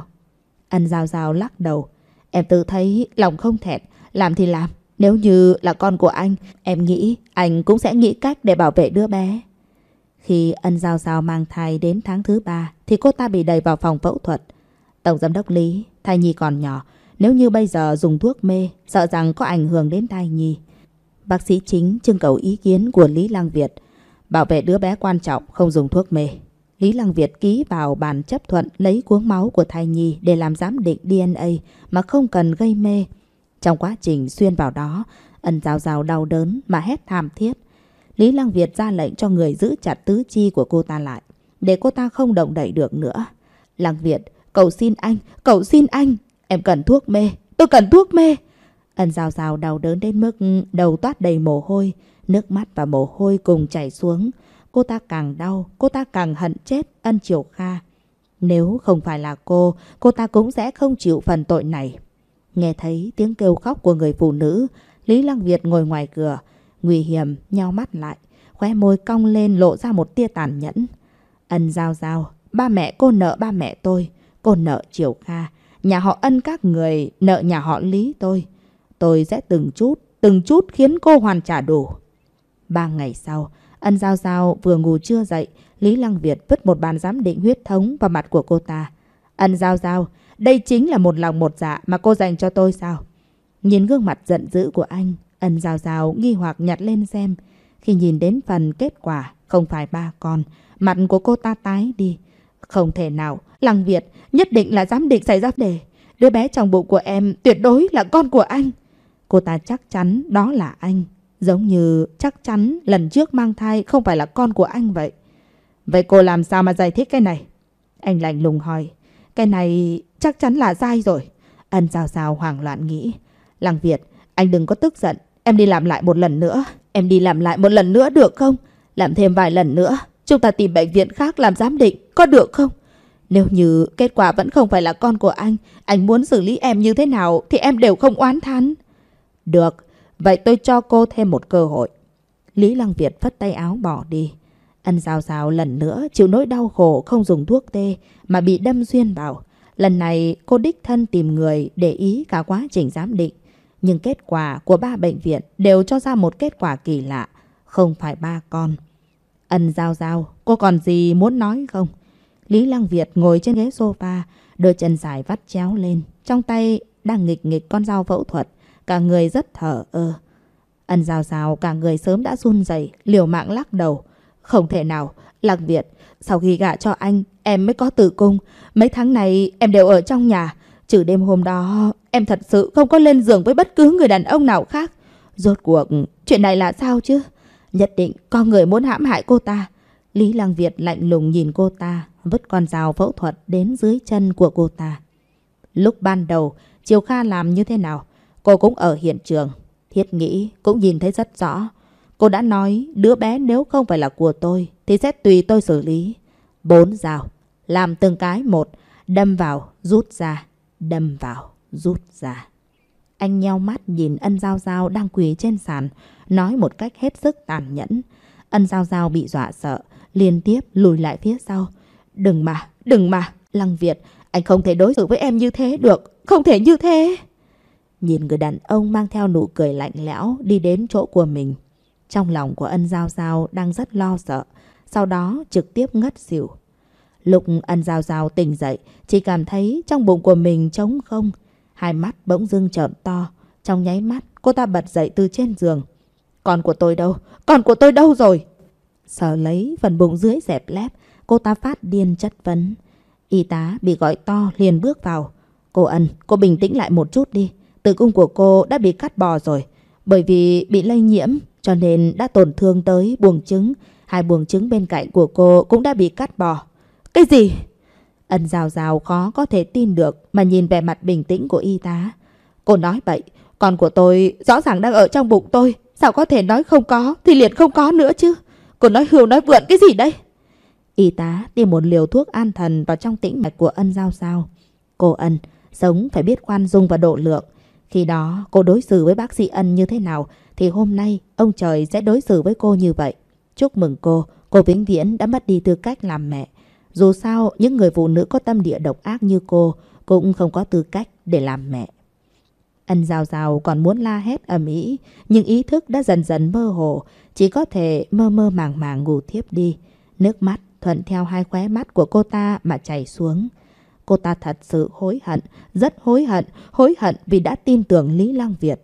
Ân Giao Giao lắc đầu. Em tự thấy lòng không thẹn, làm thì làm, nếu như là con của anh, em nghĩ anh cũng sẽ nghĩ cách để bảo vệ đứa bé. Khi ân giao giao mang thai đến tháng thứ ba thì cô ta bị đẩy vào phòng phẫu thuật. Tổng giám đốc Lý, thai nhi còn nhỏ, nếu như bây giờ dùng thuốc mê, sợ rằng có ảnh hưởng đến thai nhi. Bác sĩ chính trưng cầu ý kiến của Lý Lăng Việt, bảo vệ đứa bé quan trọng không dùng thuốc mê. Lý Lăng Việt ký vào bản chấp thuận lấy cuống máu của thai nhi để làm giám định DNA mà không cần gây mê. Trong quá trình xuyên vào đó, ân rào rào đau đớn mà hét thảm thiết. Lý Lăng Việt ra lệnh cho người giữ chặt tứ chi của cô ta lại, để cô ta không động đậy được nữa. Lăng Việt, cầu xin anh, cầu xin anh, em cần thuốc mê, tôi cần thuốc mê. Ân rào rào đau đớn đến mức đầu toát đầy mồ hôi, nước mắt và mồ hôi cùng chảy xuống. Cô ta càng đau, cô ta càng hận chết ân triều kha. Nếu không phải là cô, cô ta cũng sẽ không chịu phần tội này. Nghe thấy tiếng kêu khóc của người phụ nữ, Lý Lăng Việt ngồi ngoài cửa, nguy hiểm nhau mắt lại, khóe môi cong lên lộ ra một tia tàn nhẫn. Ân giao giao, ba mẹ cô nợ ba mẹ tôi, cô nợ Triều Kha, nhà họ ân các người nợ nhà họ Lý tôi. Tôi sẽ từng chút, từng chút khiến cô hoàn trả đủ. Ba ngày sau, ân giao giao vừa ngủ chưa dậy, Lý Lăng Việt vứt một bàn giám định huyết thống vào mặt của cô ta. Ân giao giao, đây chính là một lòng một dạ mà cô dành cho tôi sao? Nhìn gương mặt giận dữ của anh, ân rào rào nghi hoặc nhặt lên xem. Khi nhìn đến phần kết quả, không phải ba con, mặt của cô ta tái đi. Không thể nào, Lăng Việt nhất định là giám định xảy ra đề. Đứa bé trong bụng của em tuyệt đối là con của anh. Cô ta chắc chắn đó là anh. Giống như chắc chắn lần trước mang thai không phải là con của anh vậy. Vậy cô làm sao mà giải thích cái này? Anh lạnh lùng hỏi. Cái này chắc chắn là dai rồi. Ân Giao Giao hoảng loạn nghĩ. Lăng Việt, anh đừng có tức giận. Em đi làm lại một lần nữa. Em đi làm lại một lần nữa được không? Làm thêm vài lần nữa. Chúng ta tìm bệnh viện khác làm giám định. Có được không? Nếu như kết quả vẫn không phải là con của anh, anh muốn xử lý em như thế nào thì em đều không oán thán. Được, vậy tôi cho cô thêm một cơ hội. Lý Lăng Việt phất tay áo bỏ đi. Ân rào rào lần nữa chịu nỗi đau khổ không dùng thuốc tê mà bị đâm duyên vào. Lần này cô đích thân tìm người để ý cả quá trình giám định. Nhưng kết quả của ba bệnh viện đều cho ra một kết quả kỳ lạ. Không phải ba con. Ân giao giao, cô còn gì muốn nói không? Lý Lăng Việt ngồi trên ghế sofa, đôi chân dài vắt chéo lên. Trong tay đang nghịch nghịch con dao phẫu thuật. Cả người rất thở ơ. Ân giao giao cả người sớm đã run rẩy liều mạng lắc đầu. Không thể nào, Lăng Việt, sau khi gả cho anh, em mới có tử cung. Mấy tháng này em đều ở trong nhà, trừ đêm hôm đó em thật sự không có lên giường với bất cứ người đàn ông nào khác. Rốt cuộc, chuyện này là sao chứ? Nhất định có người muốn hãm hại cô ta. Lý Lăng Việt lạnh lùng nhìn cô ta, vứt con dao phẫu thuật đến dưới chân của cô ta. Lúc ban đầu, Triều Kha làm như thế nào? Cô cũng ở hiện trường. Thiết nghĩ cũng nhìn thấy rất rõ. Cô đã nói đứa bé nếu không phải là của tôi thì sẽ tùy tôi xử lý. Bốn dao làm từng cái một, đâm vào, rút ra, đâm vào, rút ra. Anh nheo mắt nhìn ân giao giao đang quỳ trên sàn, nói một cách hết sức tàn nhẫn. Ân giao giao bị dọa sợ, liên tiếp lùi lại phía sau. Đừng mà, đừng mà, Lăng Việt, anh không thể đối xử với em như thế được, không thể như thế. Nhìn người đàn ông mang theo nụ cười lạnh lẽo đi đến chỗ của mình. Trong lòng của ân giao giao đang rất lo sợ, sau đó trực tiếp ngất xỉu. Lục ăn rào rào tỉnh dậy, chỉ cảm thấy trong bụng của mình trống không. Hai mắt bỗng dưng trợn to, trong nháy mắt cô ta bật dậy từ trên giường. Con của tôi đâu? Con của tôi đâu rồi? Sở lấy phần bụng dưới dẹp lép, cô ta phát điên chất vấn. Y tá bị gọi to liền bước vào. Cô ân, cô bình tĩnh lại một chút đi. Tử cung của cô đã bị cắt bò rồi. Bởi vì bị lây nhiễm cho nên đã tổn thương tới buồng trứng. Hai buồng trứng bên cạnh của cô cũng đã bị cắt bò. Cái gì? Ân rào rào khó có thể tin được mà nhìn vẻ mặt bình tĩnh của y tá. Cô nói vậy, con của tôi rõ ràng đang ở trong bụng tôi. Sao có thể nói không có thì liền không có nữa chứ? Cô nói hưu nói vượn cái gì đây? Y tá tìm một liều thuốc an thần vào trong tĩnh mạch của ân giao sao. Cô ân, sống phải biết khoan dung và độ lượng. Khi đó cô đối xử với bác sĩ ân như thế nào thì hôm nay ông trời sẽ đối xử với cô như vậy. Chúc mừng cô, cô vĩnh viễn đã mất đi tư cách làm mẹ. Dù sao, những người phụ nữ có tâm địa độc ác như cô cũng không có tư cách để làm mẹ. Ân Giao Giao còn muốn la hét ầm ĩ, nhưng ý thức đã dần dần mơ hồ, chỉ có thể mơ mơ màng màng ngủ thiếp đi. Nước mắt thuận theo hai khóe mắt của cô ta mà chảy xuống. Cô ta thật sự hối hận, rất hối hận, hối hận vì đã tin tưởng Lý Lăng Việt.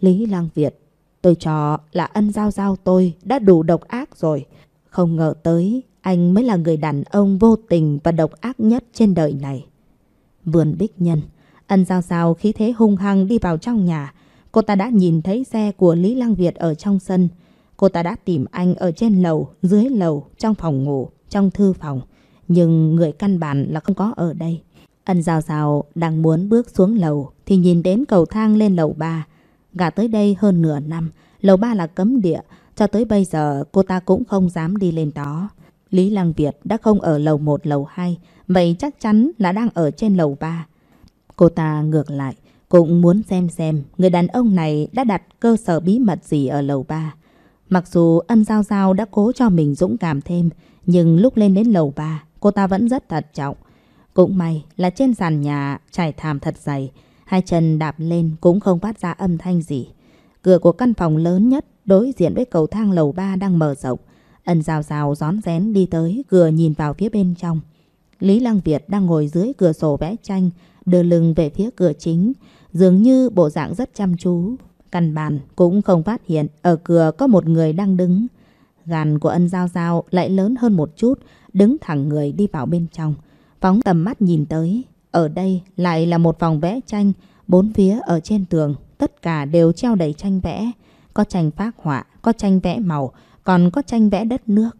Lý Lăng Việt, tôi cho là ân giao giao tôi đã đủ độc ác rồi. Không ngờ tới anh mới là người đàn ông vô tình và độc ác nhất trên đời này. Vườn Bích Nhân, ân giao giao khí thế hung hăng đi vào trong nhà. Cô ta đã nhìn thấy xe của Lý Lăng Việt ở trong sân. Cô ta đã tìm anh ở trên lầu, dưới lầu, trong phòng ngủ, trong thư phòng. Nhưng người căn bản là không có ở đây. Ân Giao Giao đang muốn bước xuống lầu thì nhìn đến cầu thang lên lầu 3. Gả tới đây hơn nửa năm, lầu 3 là cấm địa, cho tới bây giờ cô ta cũng không dám đi lên đó. Lý Lăng Việt đã không ở lầu 1 lầu 2 Vậy chắc chắn là đang ở trên lầu 3 Cô ta ngược lại Cũng muốn xem xem Người đàn ông này đã đặt cơ sở bí mật gì ở lầu 3 Mặc dù ân giao giao đã cố cho mình dũng cảm thêm Nhưng lúc lên đến lầu 3 Cô ta vẫn rất thận trọng Cũng may là trên sàn nhà trải thảm thật dày Hai chân đạp lên cũng không phát ra âm thanh gì Cửa của căn phòng lớn nhất đối diện với cầu thang lầu 3 đang mở rộng Ân rào rào rón rén đi tới cửa nhìn vào phía bên trong. Lý Lăng Việt đang ngồi dưới cửa sổ vẽ tranh, đưa lưng về phía cửa chính, dường như bộ dạng rất chăm chú. Căn bản cũng không phát hiện ở cửa có một người đang đứng. Gàn của ân giao giao lại lớn hơn một chút, đứng thẳng người đi vào bên trong. Phóng tầm mắt nhìn tới, ở đây lại là một phòng vẽ tranh, bốn phía ở trên tường, tất cả đều treo đầy tranh vẽ. Có tranh phác họa, có tranh vẽ màu, còn có tranh vẽ đất nước.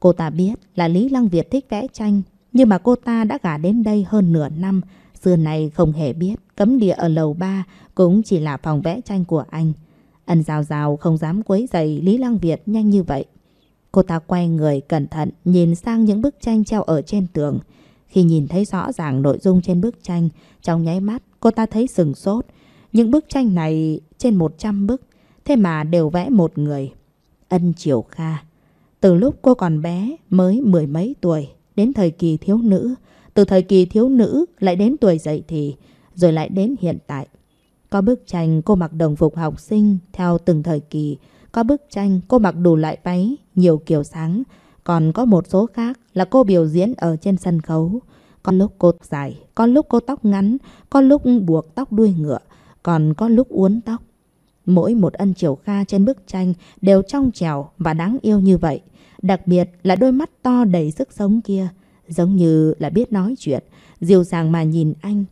Cô ta biết là Lý Lăng Việt thích vẽ tranh, nhưng mà cô ta đã gả đến đây hơn nửa năm, xưa này không hề biết cấm địa ở lầu ba cũng chỉ là phòng vẽ tranh của anh. Ân rào rào không dám quấy giày Lý Lăng Việt nhanh như vậy. Cô ta quay người cẩn thận nhìn sang những bức tranh treo ở trên tường. Khi nhìn thấy rõ ràng nội dung trên bức tranh, trong nháy mắt cô ta thấy sừng sốt. Những bức tranh này trên 100 bức, thế mà đều vẽ một người ân Triều Kha. Từ lúc cô còn bé, mới mười mấy tuổi, đến thời kỳ thiếu nữ, từ thời kỳ thiếu nữ lại đến tuổi dậy thì, rồi lại đến hiện tại. Có bức tranh cô mặc đồng phục học sinh theo từng thời kỳ, có bức tranh cô mặc đủ loại váy, nhiều kiểu sáng, còn có một số khác là cô biểu diễn ở trên sân khấu. Có lúc cô dài, có lúc cô tóc ngắn, có lúc buộc tóc đuôi ngựa, còn có lúc uốn tóc. Mỗi một ân triều kha trên bức tranh đều trong trẻo và đáng yêu như vậy. Đặc biệt là đôi mắt to đầy sức sống kia, giống như là biết nói chuyện, dịu dàng mà nhìn anh.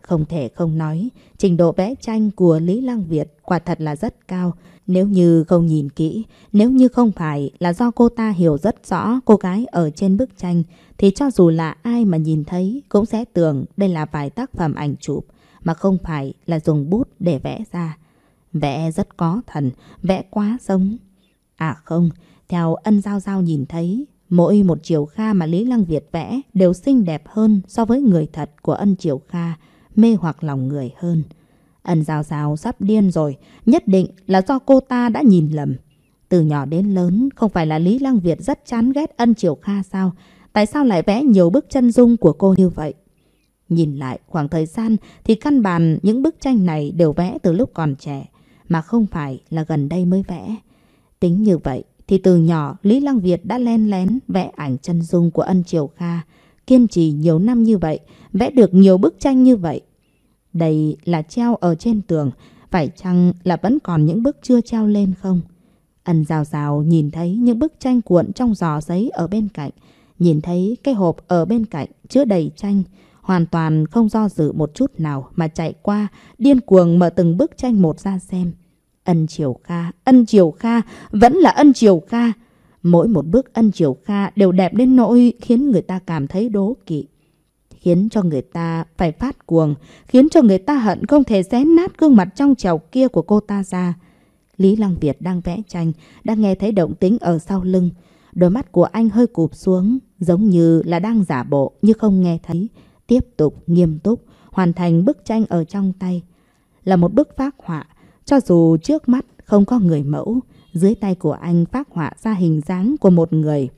Không thể không nói, trình độ vẽ tranh của Lý Lăng Việt quả thật là rất cao. Nếu như không nhìn kỹ, nếu như không phải là do cô ta hiểu rất rõ cô gái ở trên bức tranh, thì cho dù là ai mà nhìn thấy cũng sẽ tưởng đây là vài tác phẩm ảnh chụp, mà không phải là dùng bút để vẽ ra. Vẽ rất có thần, vẽ quá giống. À không, theo ân giao giao nhìn thấy, mỗi một chiều kha mà Lý Lăng Việt vẽ đều xinh đẹp hơn so với người thật của ân chiều kha, mê hoặc lòng người hơn. Ân giao giao sắp điên rồi, nhất định là do cô ta đã nhìn lầm. Từ nhỏ đến lớn, không phải là Lý Lăng Việt rất chán ghét ân chiều kha sao? Tại sao lại vẽ nhiều bức chân dung của cô như vậy? Nhìn lại khoảng thời gian thì căn bản những bức tranh này đều vẽ từ lúc còn trẻ mà không phải là gần đây mới vẽ. Tính như vậy thì từ nhỏ Lý Lăng Việt đã len lén vẽ ảnh chân dung của ân Triều Kha, kiên trì nhiều năm như vậy, vẽ được nhiều bức tranh như vậy. Đây là treo ở trên tường, phải chăng là vẫn còn những bức chưa treo lên không? Ân rào rào nhìn thấy những bức tranh cuộn trong giò giấy ở bên cạnh, nhìn thấy cái hộp ở bên cạnh chứa đầy tranh, hoàn toàn không do dự một chút nào mà chạy qua, điên cuồng mở từng bức tranh một ra xem. Ân Triều Kha, Ân Triều Kha, vẫn là Ân Triều Kha. Mỗi một bức Ân Triều Kha đều đẹp đến nỗi khiến người ta cảm thấy đố kỵ. Khiến cho người ta phải phát cuồng, khiến cho người ta hận không thể xé nát gương mặt trong trèo kia của cô ta ra. Lý Lăng Việt đang vẽ tranh, đang nghe thấy động tính ở sau lưng. Đôi mắt của anh hơi cụp xuống, giống như là đang giả bộ, như không nghe thấy tiếp tục nghiêm túc hoàn thành bức tranh ở trong tay. Là một bức phác họa, cho dù trước mắt không có người mẫu, dưới tay của anh phác họa ra hình dáng của một người,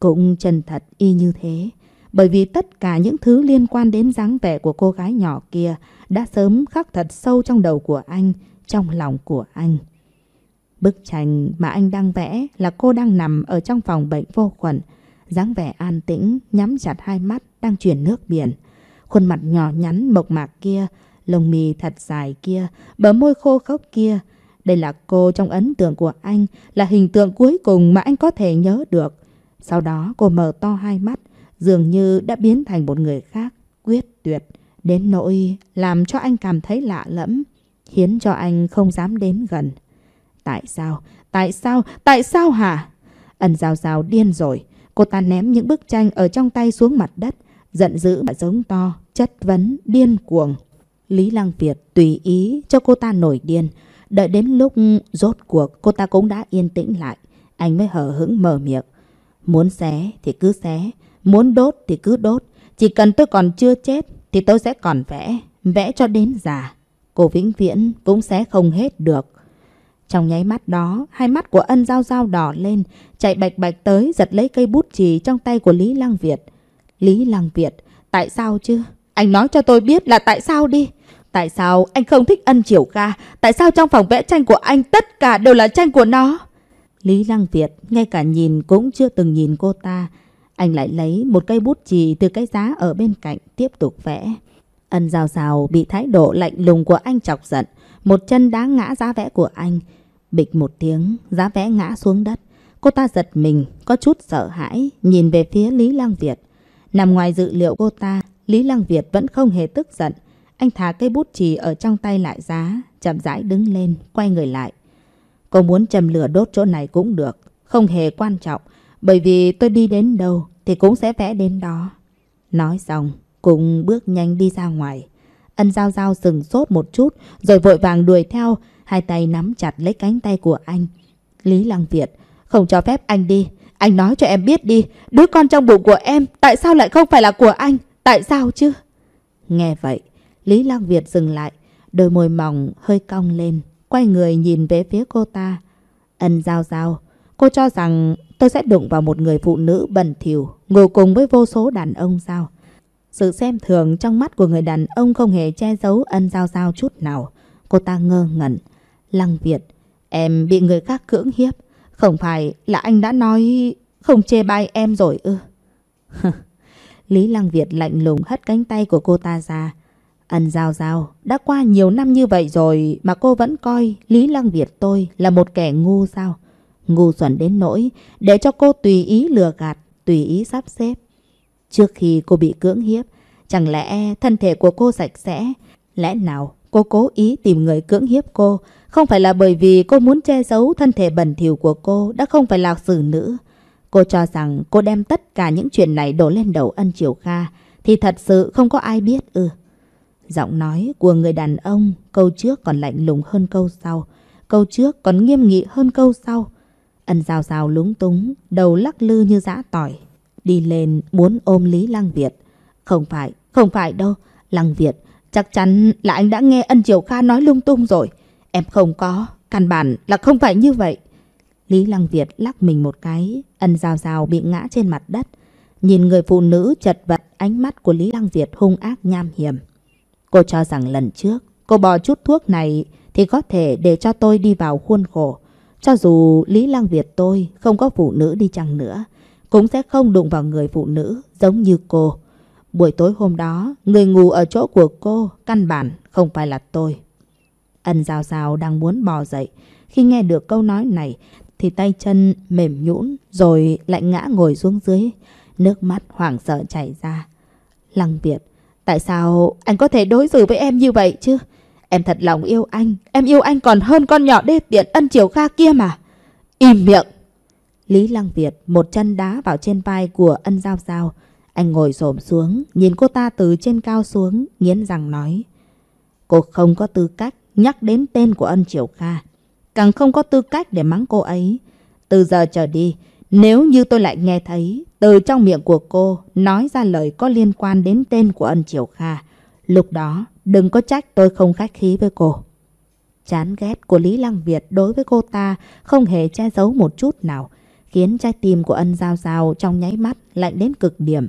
cũng chân thật y như thế. Bởi vì tất cả những thứ liên quan đến dáng vẻ của cô gái nhỏ kia đã sớm khắc thật sâu trong đầu của anh, trong lòng của anh. Bức tranh mà anh đang vẽ là cô đang nằm ở trong phòng bệnh vô khuẩn, dáng vẻ an tĩnh, nhắm chặt hai mắt, đang chuyển nước biển. Khuôn mặt nhỏ nhắn mộc mạc kia, lông mì thật dài kia, bờ môi khô khốc kia. Đây là cô trong ấn tượng của anh, là hình tượng cuối cùng mà anh có thể nhớ được. Sau đó cô mở to hai mắt, dường như đã biến thành một người khác, quyết tuyệt, đến nỗi làm cho anh cảm thấy lạ lẫm, khiến cho anh không dám đến gần. Tại sao? Tại sao? Tại sao hả? Ẩn rào rào điên rồi. Cô ta ném những bức tranh ở trong tay xuống mặt đất giận dữ và giống to, chất vấn, điên cuồng. Lý Lăng Việt tùy ý cho cô ta nổi điên, đợi đến lúc rốt cuộc cô ta cũng đã yên tĩnh lại, anh mới hở hững mở miệng. Muốn xé thì cứ xé, muốn đốt thì cứ đốt, chỉ cần tôi còn chưa chết thì tôi sẽ còn vẽ, vẽ cho đến già. Cô vĩnh viễn cũng sẽ không hết được. Trong nháy mắt đó, hai mắt của ân dao dao đỏ lên, chạy bạch bạch tới giật lấy cây bút chì trong tay của Lý Lăng Việt. Lý Lăng Việt, tại sao chứ? Anh nói cho tôi biết là tại sao đi. Tại sao anh không thích ân triều ca? Tại sao trong phòng vẽ tranh của anh tất cả đều là tranh của nó? Lý Lăng Việt ngay cả nhìn cũng chưa từng nhìn cô ta. Anh lại lấy một cây bút chì từ cái giá ở bên cạnh tiếp tục vẽ. Ân rào rào bị thái độ lạnh lùng của anh chọc giận. Một chân đá ngã giá vẽ của anh. Bịch một tiếng, giá vẽ ngã xuống đất. Cô ta giật mình, có chút sợ hãi, nhìn về phía Lý Lăng Việt. Nằm ngoài dự liệu cô ta, Lý Lăng Việt vẫn không hề tức giận. Anh thả cây bút chì ở trong tay lại giá, chậm rãi đứng lên, quay người lại. Cô muốn châm lửa đốt chỗ này cũng được, không hề quan trọng, bởi vì tôi đi đến đâu thì cũng sẽ vẽ đến đó. Nói xong, cùng bước nhanh đi ra ngoài. Ân Giao Giao sừng sốt một chút, rồi vội vàng đuổi theo, hai tay nắm chặt lấy cánh tay của anh. Lý Lăng Việt, không cho phép anh đi, anh nói cho em biết đi, đứa con trong bụng của em tại sao lại không phải là của anh? Tại sao chứ? Nghe vậy, Lý Lăng Việt dừng lại, đôi môi mỏng hơi cong lên, quay người nhìn về phía cô ta. Ân giao giao, cô cho rằng tôi sẽ đụng vào một người phụ nữ bẩn thỉu ngồi cùng với vô số đàn ông sao? Sự xem thường trong mắt của người đàn ông không hề che giấu ân giao giao chút nào. Cô ta ngơ ngẩn. Lăng Việt, em bị người khác cưỡng hiếp. Không phải là anh đã nói không chê bai em rồi ư? Lý Lăng Việt lạnh lùng hất cánh tay của cô ta ra. Ân Giao Giao, đã qua nhiều năm như vậy rồi mà cô vẫn coi Lý Lăng Việt tôi là một kẻ ngu sao? Ngu xuẩn đến nỗi để cho cô tùy ý lừa gạt, tùy ý sắp xếp. Trước khi cô bị cưỡng hiếp, chẳng lẽ thân thể của cô sạch sẽ? Lẽ nào cô cố ý tìm người cưỡng hiếp cô không phải là bởi vì cô muốn che giấu thân thể bẩn thỉu của cô đã không phải là xử nữ. Cô cho rằng cô đem tất cả những chuyện này đổ lên đầu ân triều kha thì thật sự không có ai biết ư. Ừ. Giọng nói của người đàn ông câu trước còn lạnh lùng hơn câu sau. Câu trước còn nghiêm nghị hơn câu sau. Ân rào rào lúng túng, đầu lắc lư như giã tỏi. Đi lên muốn ôm Lý Lăng Việt. Không phải, không phải đâu. Lăng Việt, chắc chắn là anh đã nghe ân triều kha nói lung tung rồi. Em không có, căn bản là không phải như vậy. Lý Lăng Việt lắc mình một cái, ân rào rào bị ngã trên mặt đất. Nhìn người phụ nữ chật vật, ánh mắt của Lý Lăng Việt hung ác nham hiểm. Cô cho rằng lần trước, cô bỏ chút thuốc này thì có thể để cho tôi đi vào khuôn khổ. Cho dù Lý Lăng Việt tôi không có phụ nữ đi chăng nữa, cũng sẽ không đụng vào người phụ nữ giống như cô. Buổi tối hôm đó, người ngủ ở chỗ của cô căn bản không phải là tôi. Ân rào rào đang muốn bò dậy. Khi nghe được câu nói này thì tay chân mềm nhũn rồi lại ngã ngồi xuống dưới. Nước mắt hoảng sợ chảy ra. Lăng Việt, tại sao anh có thể đối xử với em như vậy chứ? Em thật lòng yêu anh, em yêu anh còn hơn con nhỏ đê tiện ân chiều kha kia mà. Im miệng! Lý Lăng Việt một chân đá vào trên vai của ân giao giao. Anh ngồi xổm xuống, nhìn cô ta từ trên cao xuống, nghiến răng nói. Cô không có tư cách nhắc đến tên của ân triều kha. Càng không có tư cách để mắng cô ấy. Từ giờ trở đi, nếu như tôi lại nghe thấy từ trong miệng của cô nói ra lời có liên quan đến tên của ân triều kha, lúc đó đừng có trách tôi không khách khí với cô. Chán ghét của Lý Lăng Việt đối với cô ta không hề che giấu một chút nào, khiến trái tim của ân giao giao trong nháy mắt lạnh đến cực điểm.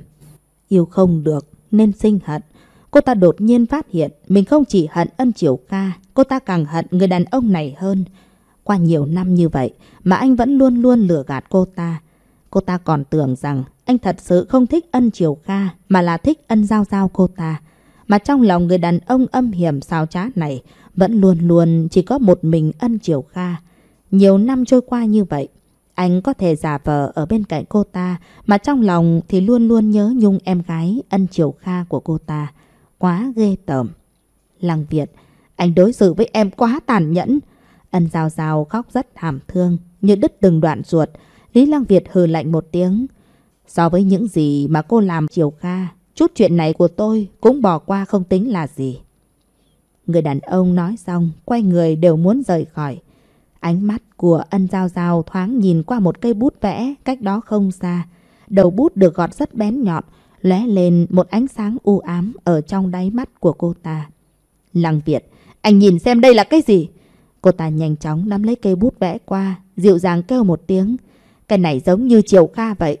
Yêu không được nên sinh hận, Cô ta đột nhiên phát hiện mình không chỉ hận ân triều ca, cô ta càng hận người đàn ông này hơn. Qua nhiều năm như vậy mà anh vẫn luôn luôn lừa gạt cô ta. Cô ta còn tưởng rằng anh thật sự không thích ân triều ca mà là thích ân giao giao cô ta. Mà trong lòng người đàn ông âm hiểm xào trá này vẫn luôn luôn chỉ có một mình ân triều ca. Nhiều năm trôi qua như vậy, anh có thể giả vờ ở bên cạnh cô ta mà trong lòng thì luôn luôn nhớ nhung em gái ân triều kha của cô ta quá ghê tởm. Lăng Việt, anh đối xử với em quá tàn nhẫn. Ân Giao Giao khóc rất thảm thương, như đứt từng đoạn ruột. Lý Lăng Việt hừ lạnh một tiếng. So với những gì mà cô làm chiều ca, chút chuyện này của tôi cũng bỏ qua không tính là gì. Người đàn ông nói xong, quay người đều muốn rời khỏi. Ánh mắt của ân giao giao thoáng nhìn qua một cây bút vẽ cách đó không xa. Đầu bút được gọt rất bén nhọn, lóe lên một ánh sáng u ám ở trong đáy mắt của cô ta. Lăng Việt, anh nhìn xem đây là cái gì? Cô ta nhanh chóng nắm lấy cây bút vẽ qua, dịu dàng kêu một tiếng. Cái này giống như chiều Kha vậy.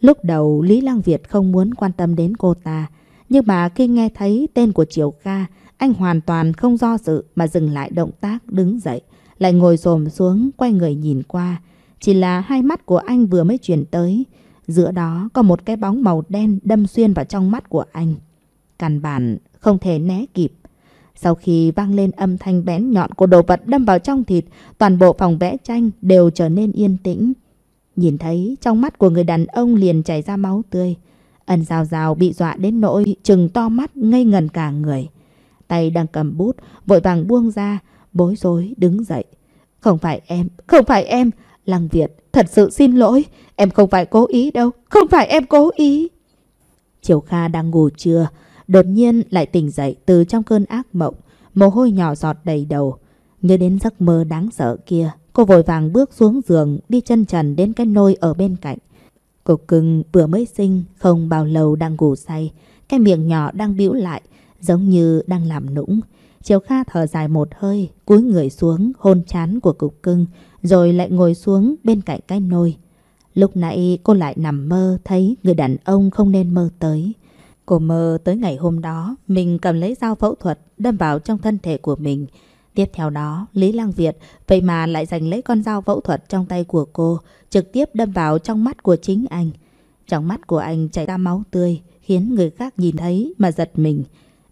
Lúc đầu Lý Lăng Việt không muốn quan tâm đến cô ta, nhưng mà khi nghe thấy tên của Triều Kha, anh hoàn toàn không do dự mà dừng lại động tác đứng dậy, lại ngồi xổm xuống quay người nhìn qua. Chỉ là hai mắt của anh vừa mới chuyển tới, Giữa đó có một cái bóng màu đen đâm xuyên vào trong mắt của anh. Căn bản không thể né kịp. Sau khi vang lên âm thanh bén nhọn của đồ vật đâm vào trong thịt, toàn bộ phòng vẽ tranh đều trở nên yên tĩnh. Nhìn thấy trong mắt của người đàn ông liền chảy ra máu tươi. Ân rào rào bị dọa đến nỗi trừng to mắt ngây ngần cả người. Tay đang cầm bút, vội vàng buông ra, bối rối đứng dậy. Không phải em, không phải em, Lăng Việt, thật sự xin lỗi, Em không phải cố ý đâu, không phải em cố ý. Triều Kha đang ngủ trưa, đột nhiên lại tỉnh dậy từ trong cơn ác mộng, mồ hôi nhỏ giọt đầy đầu. Nhớ đến giấc mơ đáng sợ kia, cô vội vàng bước xuống giường, đi chân trần đến cái nôi ở bên cạnh. Cô cưng vừa mới sinh, không bao lâu đang ngủ say, cái miệng nhỏ đang bĩu lại, giống như đang làm nũng. Triều Kha thở dài một hơi, cúi người xuống, hôn chán của cục cưng, rồi lại ngồi xuống bên cạnh cái nôi. Lúc nãy cô lại nằm mơ thấy người đàn ông không nên mơ tới. Cô mơ tới ngày hôm đó mình cầm lấy dao phẫu thuật đâm vào trong thân thể của mình. Tiếp theo đó, Lý Lang Việt vậy mà lại giành lấy con dao phẫu thuật trong tay của cô, trực tiếp đâm vào trong mắt của chính anh. Trong mắt của anh chảy ra máu tươi, khiến người khác nhìn thấy mà giật mình.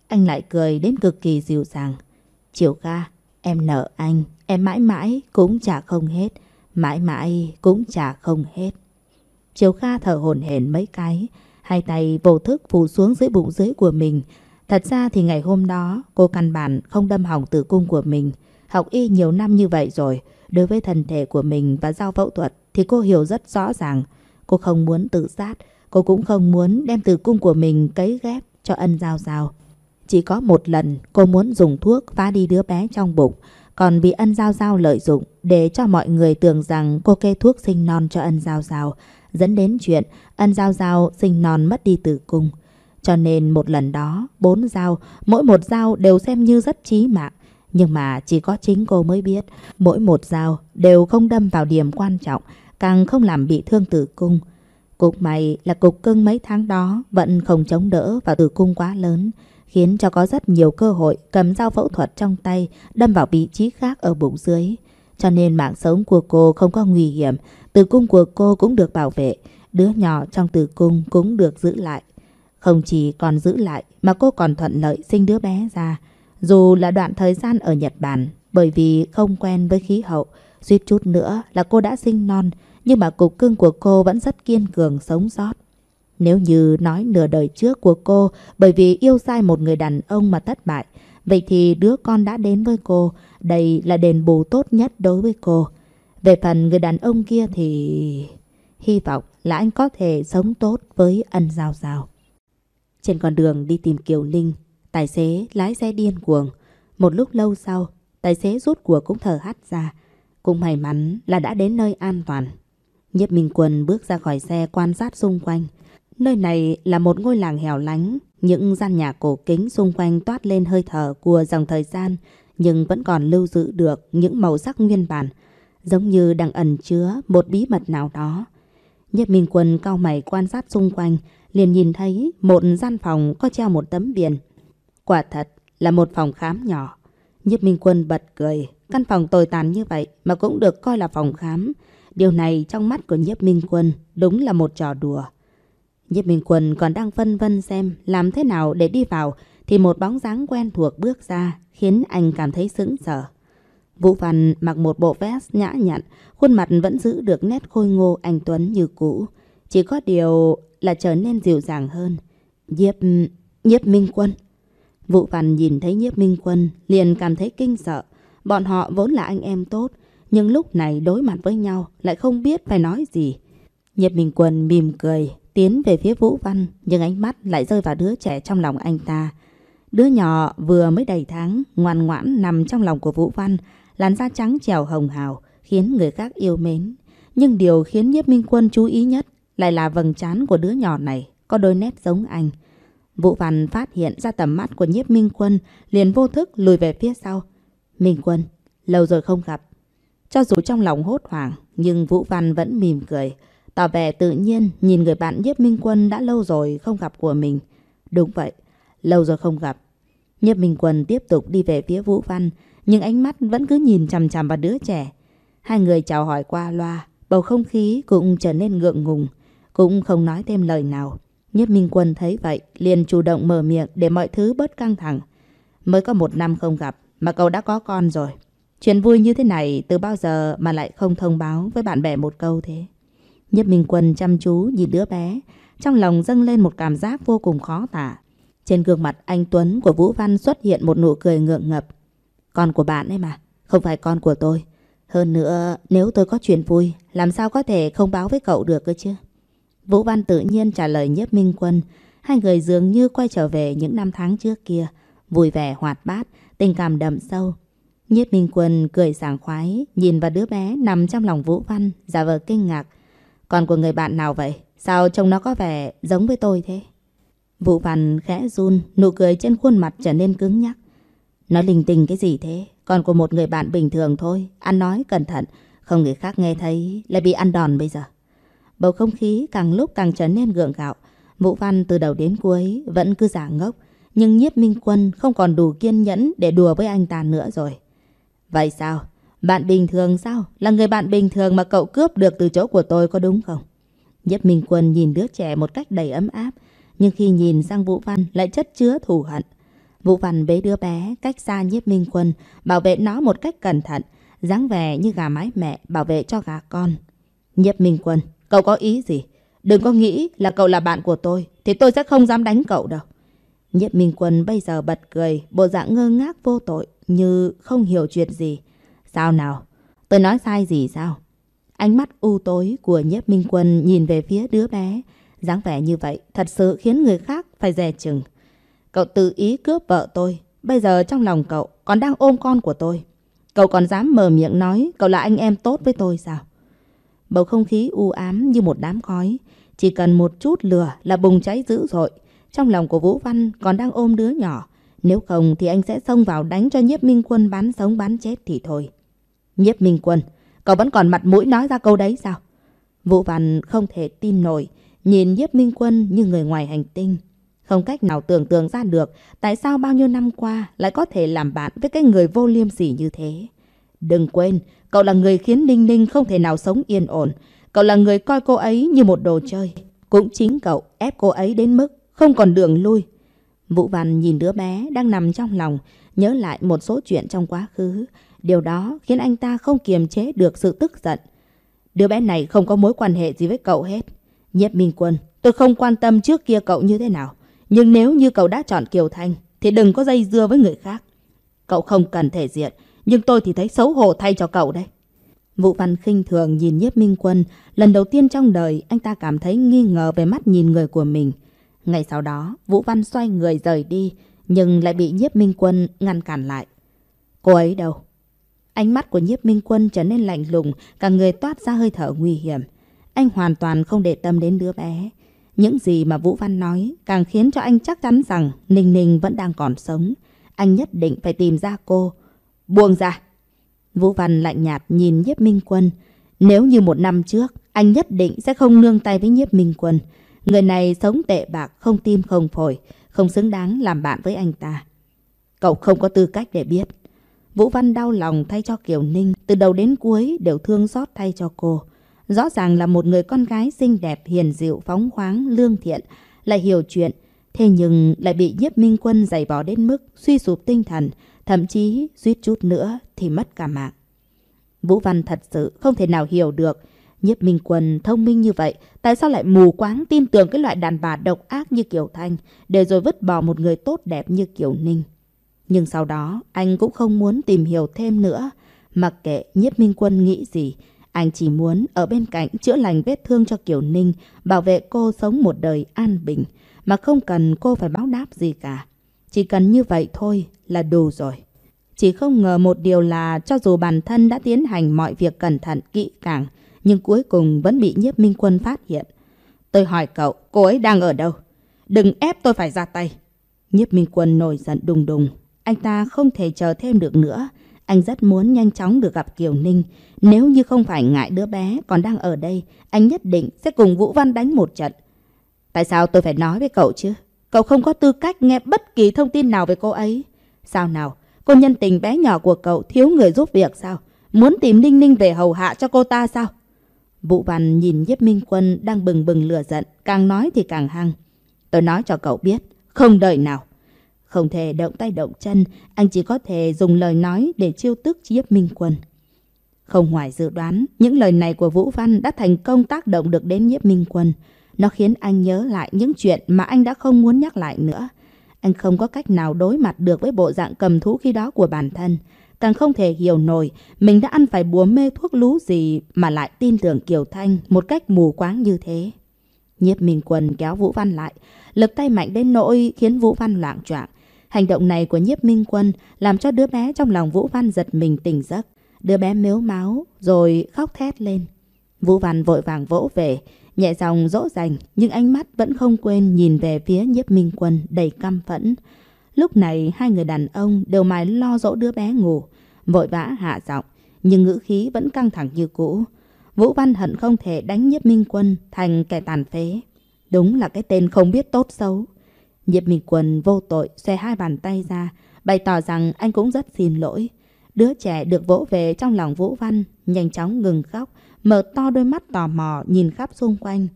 Anh lại cười đến cực kỳ dịu dàng. Chiều ca, em nợ anh, em mãi mãi cũng trả không hết mãi mãi cũng trả không hết. Chiều Kha thở hổn hển mấy cái, hai tay vô thức phủ xuống dưới bụng dưới của mình. Thật ra thì ngày hôm đó cô căn bản không đâm hỏng tử cung của mình. Học y nhiều năm như vậy rồi, đối với thân thể của mình và giao phẫu thuật thì cô hiểu rất rõ ràng. Cô không muốn tự sát, cô cũng không muốn đem tử cung của mình cấy ghép cho ân giao giao. Chỉ có một lần cô muốn dùng thuốc phá đi đứa bé trong bụng, còn bị ân giao giao lợi dụng để cho mọi người tưởng rằng cô kê thuốc sinh non cho ân giao giao, dẫn đến chuyện ân giao giao sinh non mất đi tử cung. Cho nên một lần đó, bốn dao, mỗi một dao đều xem như rất chí mạng. Nhưng mà chỉ có chính cô mới biết, mỗi một dao đều không đâm vào điểm quan trọng, càng không làm bị thương tử cung. Cục mày là cục cưng mấy tháng đó vẫn không chống đỡ vào tử cung quá lớn khiến cho có rất nhiều cơ hội cầm dao phẫu thuật trong tay đâm vào vị trí khác ở bụng dưới. Cho nên mạng sống của cô không có nguy hiểm, tử cung của cô cũng được bảo vệ, đứa nhỏ trong tử cung cũng được giữ lại. Không chỉ còn giữ lại mà cô còn thuận lợi sinh đứa bé ra. Dù là đoạn thời gian ở Nhật Bản, bởi vì không quen với khí hậu, suýt chút nữa là cô đã sinh non, nhưng mà cục cưng của cô vẫn rất kiên cường sống sót. Nếu như nói nửa đời trước của cô bởi vì yêu sai một người đàn ông mà thất bại, vậy thì đứa con đã đến với cô, đây là đền bù tốt nhất đối với cô. Về phần người đàn ông kia thì... Hy vọng là anh có thể sống tốt với ân giao giao. Trên con đường đi tìm Kiều Linh, tài xế lái xe điên cuồng. Một lúc lâu sau, tài xế rút của cũng thở hắt ra. Cũng may mắn là đã đến nơi an toàn. Nhếp Minh Quân bước ra khỏi xe quan sát xung quanh. Nơi này là một ngôi làng hẻo lánh, những gian nhà cổ kính xung quanh toát lên hơi thở của dòng thời gian nhưng vẫn còn lưu giữ được những màu sắc nguyên bản, giống như đang ẩn chứa một bí mật nào đó. Nhất Minh Quân cao mày quan sát xung quanh, liền nhìn thấy một gian phòng có treo một tấm biển. Quả thật là một phòng khám nhỏ. Nhất Minh Quân bật cười, căn phòng tồi tàn như vậy mà cũng được coi là phòng khám. Điều này trong mắt của Nhất Minh Quân đúng là một trò đùa. Nhiếp Minh Quân còn đang phân vân xem làm thế nào để đi vào thì một bóng dáng quen thuộc bước ra khiến anh cảm thấy sững sờ. Vũ Văn mặc một bộ vest nhã nhặn, khuôn mặt vẫn giữ được nét khôi ngô anh Tuấn như cũ. Chỉ có điều là trở nên dịu dàng hơn. Nhiếp... Nhiếp Minh Quân. Vũ Văn nhìn thấy Nhiếp Minh Quân liền cảm thấy kinh sợ. Bọn họ vốn là anh em tốt, nhưng lúc này đối mặt với nhau lại không biết phải nói gì. Nhiếp Minh Quân mỉm cười, tiến về phía Vũ Văn nhưng ánh mắt lại rơi vào đứa trẻ trong lòng anh ta. Đứa nhỏ vừa mới đầy tháng, ngoan ngoãn nằm trong lòng của Vũ Văn, làn da trắng trèo hồng hào khiến người khác yêu mến. Nhưng điều khiến Nhiếp Minh Quân chú ý nhất lại là vầng trán của đứa nhỏ này có đôi nét giống anh. Vũ Văn phát hiện ra tầm mắt của Nhiếp Minh Quân liền vô thức lùi về phía sau. Minh Quân, lâu rồi không gặp. Cho dù trong lòng hốt hoảng nhưng Vũ Văn vẫn mỉm cười. Tỏ vẻ tự nhiên nhìn người bạn Nhất Minh Quân đã lâu rồi không gặp của mình. Đúng vậy, lâu rồi không gặp. Nhất Minh Quân tiếp tục đi về phía Vũ Văn, nhưng ánh mắt vẫn cứ nhìn chằm chằm vào đứa trẻ. Hai người chào hỏi qua loa, bầu không khí cũng trở nên ngượng ngùng, cũng không nói thêm lời nào. Nhất Minh Quân thấy vậy, liền chủ động mở miệng để mọi thứ bớt căng thẳng. Mới có một năm không gặp mà cậu đã có con rồi. Chuyện vui như thế này từ bao giờ mà lại không thông báo với bạn bè một câu thế? Nhất Minh Quân chăm chú nhìn đứa bé, trong lòng dâng lên một cảm giác vô cùng khó tả. Trên gương mặt anh Tuấn của Vũ Văn xuất hiện một nụ cười ngượng ngập. Con của bạn ấy mà, không phải con của tôi. Hơn nữa, nếu tôi có chuyện vui, làm sao có thể không báo với cậu được cơ chứ? Vũ Văn tự nhiên trả lời Nhất Minh Quân. Hai người dường như quay trở về những năm tháng trước kia. Vui vẻ hoạt bát, tình cảm đậm sâu. Nhất Minh Quân cười sảng khoái, nhìn vào đứa bé nằm trong lòng Vũ Văn, giả vờ kinh ngạc. Còn của người bạn nào vậy? Sao trông nó có vẻ giống với tôi thế? Vũ Văn khẽ run, nụ cười trên khuôn mặt trở nên cứng nhắc. Nói linh tinh cái gì thế? Còn của một người bạn bình thường thôi. Ăn nói cẩn thận, không người khác nghe thấy lại bị ăn đòn bây giờ. Bầu không khí càng lúc càng trở nên gượng gạo. Vũ Văn từ đầu đến cuối vẫn cứ giả ngốc. Nhưng nhiếp minh quân không còn đủ kiên nhẫn để đùa với anh ta nữa rồi. Vậy sao? Bạn bình thường sao? Là người bạn bình thường mà cậu cướp được từ chỗ của tôi có đúng không? Nhấp Minh Quân nhìn đứa trẻ một cách đầy ấm áp, nhưng khi nhìn sang Vũ Văn lại chất chứa thù hận. Vũ Văn bế đứa bé cách xa Nhiếp Minh Quân, bảo vệ nó một cách cẩn thận, dáng vẻ như gà mái mẹ bảo vệ cho gà con. Nhiếp Minh Quân, cậu có ý gì? Đừng có nghĩ là cậu là bạn của tôi, thì tôi sẽ không dám đánh cậu đâu. Nhiếp Minh Quân bây giờ bật cười, bộ dạng ngơ ngác vô tội như không hiểu chuyện gì. Sao nào? Tôi nói sai gì sao? Ánh mắt u tối của nhiếp minh quân nhìn về phía đứa bé. dáng vẻ như vậy thật sự khiến người khác phải dè chừng. Cậu tự ý cướp vợ tôi. Bây giờ trong lòng cậu còn đang ôm con của tôi. Cậu còn dám mở miệng nói cậu là anh em tốt với tôi sao? Bầu không khí u ám như một đám khói. Chỉ cần một chút lửa là bùng cháy dữ dội. Trong lòng của Vũ Văn còn đang ôm đứa nhỏ. Nếu không thì anh sẽ xông vào đánh cho nhiếp minh quân bán sống bán chết thì thôi. Nhiếp Minh Quân, cậu vẫn còn mặt mũi nói ra câu đấy sao? Vũ Văn không thể tin nổi, nhìn Nhiếp Minh Quân như người ngoài hành tinh. Không cách nào tưởng tượng ra được tại sao bao nhiêu năm qua lại có thể làm bạn với cái người vô liêm sỉ như thế. Đừng quên, cậu là người khiến Ninh Ninh không thể nào sống yên ổn. Cậu là người coi cô ấy như một đồ chơi. Cũng chính cậu ép cô ấy đến mức không còn đường lui. Vũ Văn nhìn đứa bé đang nằm trong lòng, nhớ lại một số chuyện trong quá khứ. Điều đó khiến anh ta không kiềm chế được sự tức giận. Đứa bé này không có mối quan hệ gì với cậu hết. Nhiếp Minh Quân, tôi không quan tâm trước kia cậu như thế nào. Nhưng nếu như cậu đã chọn Kiều Thanh, thì đừng có dây dưa với người khác. Cậu không cần thể diện, nhưng tôi thì thấy xấu hổ thay cho cậu đây. Vũ Văn khinh thường nhìn Nhiếp Minh Quân, lần đầu tiên trong đời anh ta cảm thấy nghi ngờ về mắt nhìn người của mình. Ngày sau đó, Vũ Văn xoay người rời đi, nhưng lại bị Nhiếp Minh Quân ngăn cản lại. Cô ấy đâu? Ánh mắt của nhiếp minh quân trở nên lạnh lùng, cả người toát ra hơi thở nguy hiểm. Anh hoàn toàn không để tâm đến đứa bé. Những gì mà Vũ Văn nói càng khiến cho anh chắc chắn rằng Ninh Ninh vẫn đang còn sống. Anh nhất định phải tìm ra cô. Buông ra! Vũ Văn lạnh nhạt nhìn nhiếp minh quân. Nếu như một năm trước, anh nhất định sẽ không nương tay với nhiếp minh quân. Người này sống tệ bạc, không tim không phổi, không xứng đáng làm bạn với anh ta. Cậu không có tư cách để biết Vũ Văn đau lòng thay cho Kiều Ninh, từ đầu đến cuối đều thương xót thay cho cô. Rõ ràng là một người con gái xinh đẹp, hiền dịu, phóng khoáng, lương thiện, lại hiểu chuyện. Thế nhưng lại bị nhiếp minh quân giày vò đến mức suy sụp tinh thần, thậm chí suýt chút nữa thì mất cả mạng. Vũ Văn thật sự không thể nào hiểu được. Nhiếp Minh Quân thông minh như vậy, tại sao lại mù quáng tin tưởng cái loại đàn bà độc ác như Kiều Thanh, để rồi vứt bỏ một người tốt đẹp như Kiều Ninh? Nhưng sau đó anh cũng không muốn tìm hiểu thêm nữa. Mặc kệ nhiếp minh quân nghĩ gì, anh chỉ muốn ở bên cạnh chữa lành vết thương cho Kiều Ninh, bảo vệ cô sống một đời an bình, mà không cần cô phải báo đáp gì cả. Chỉ cần như vậy thôi là đủ rồi. Chỉ không ngờ một điều là cho dù bản thân đã tiến hành mọi việc cẩn thận kỹ càng, nhưng cuối cùng vẫn bị nhiếp minh quân phát hiện. Tôi hỏi cậu, cô ấy đang ở đâu? Đừng ép tôi phải ra tay. Nhiếp minh quân nổi giận đùng đùng, anh ta không thể chờ thêm được nữa. Anh rất muốn nhanh chóng được gặp Kiều Ninh. Nếu như không phải ngại đứa bé còn đang ở đây, anh nhất định sẽ cùng Vũ Văn đánh một trận. Tại sao tôi phải nói với cậu chứ? Cậu không có tư cách nghe bất kỳ thông tin nào về cô ấy. Sao nào? Cô nhân tình bé nhỏ của cậu thiếu người giúp việc sao? Muốn tìm Ninh Ninh về hầu hạ cho cô ta sao? Vũ Văn nhìn Diếp Minh Quân đang bừng bừng lửa giận, càng nói thì càng hăng. Tôi nói cho cậu biết, không đợi nào không thể động tay động chân, anh chỉ có thể dùng lời nói để chiêu tức Diệp Minh Quân. Không ngoài dự đoán, những lời này của Vũ Văn đã thành công tác động được đến Nhiếp Minh Quân. Nó khiến anh nhớ lại những chuyện mà anh đã không muốn nhắc lại nữa. Anh không có cách nào đối mặt được với bộ dạng cầm thú khi đó của bản thân. Càng không thể hiểu nổi mình đã ăn phải búa mê thuốc lú gì mà lại tin tưởng Kiều Thanh một cách mù quáng như thế. Nhiếp Minh Quân kéo Vũ Văn lại, lực tay mạnh đến nỗi khiến Vũ Văn loạn choạng, Hành động này của nhiếp minh quân làm cho đứa bé trong lòng Vũ Văn giật mình tỉnh giấc. Đứa bé mếu máu rồi khóc thét lên. Vũ Văn vội vàng vỗ về, nhẹ dòng dỗ dành nhưng ánh mắt vẫn không quên nhìn về phía nhiếp minh quân đầy căm phẫn. Lúc này hai người đàn ông đều mãi lo dỗ đứa bé ngủ, vội vã hạ giọng nhưng ngữ khí vẫn căng thẳng như cũ. Vũ Văn hận không thể đánh nhiếp minh quân thành kẻ tàn phế. Đúng là cái tên không biết tốt xấu. Nhịp Minh Quân vô tội xòe hai bàn tay ra, bày tỏ rằng anh cũng rất xin lỗi. Đứa trẻ được vỗ về trong lòng Vũ Văn, nhanh chóng ngừng khóc, mở to đôi mắt tò mò nhìn khắp xung quanh.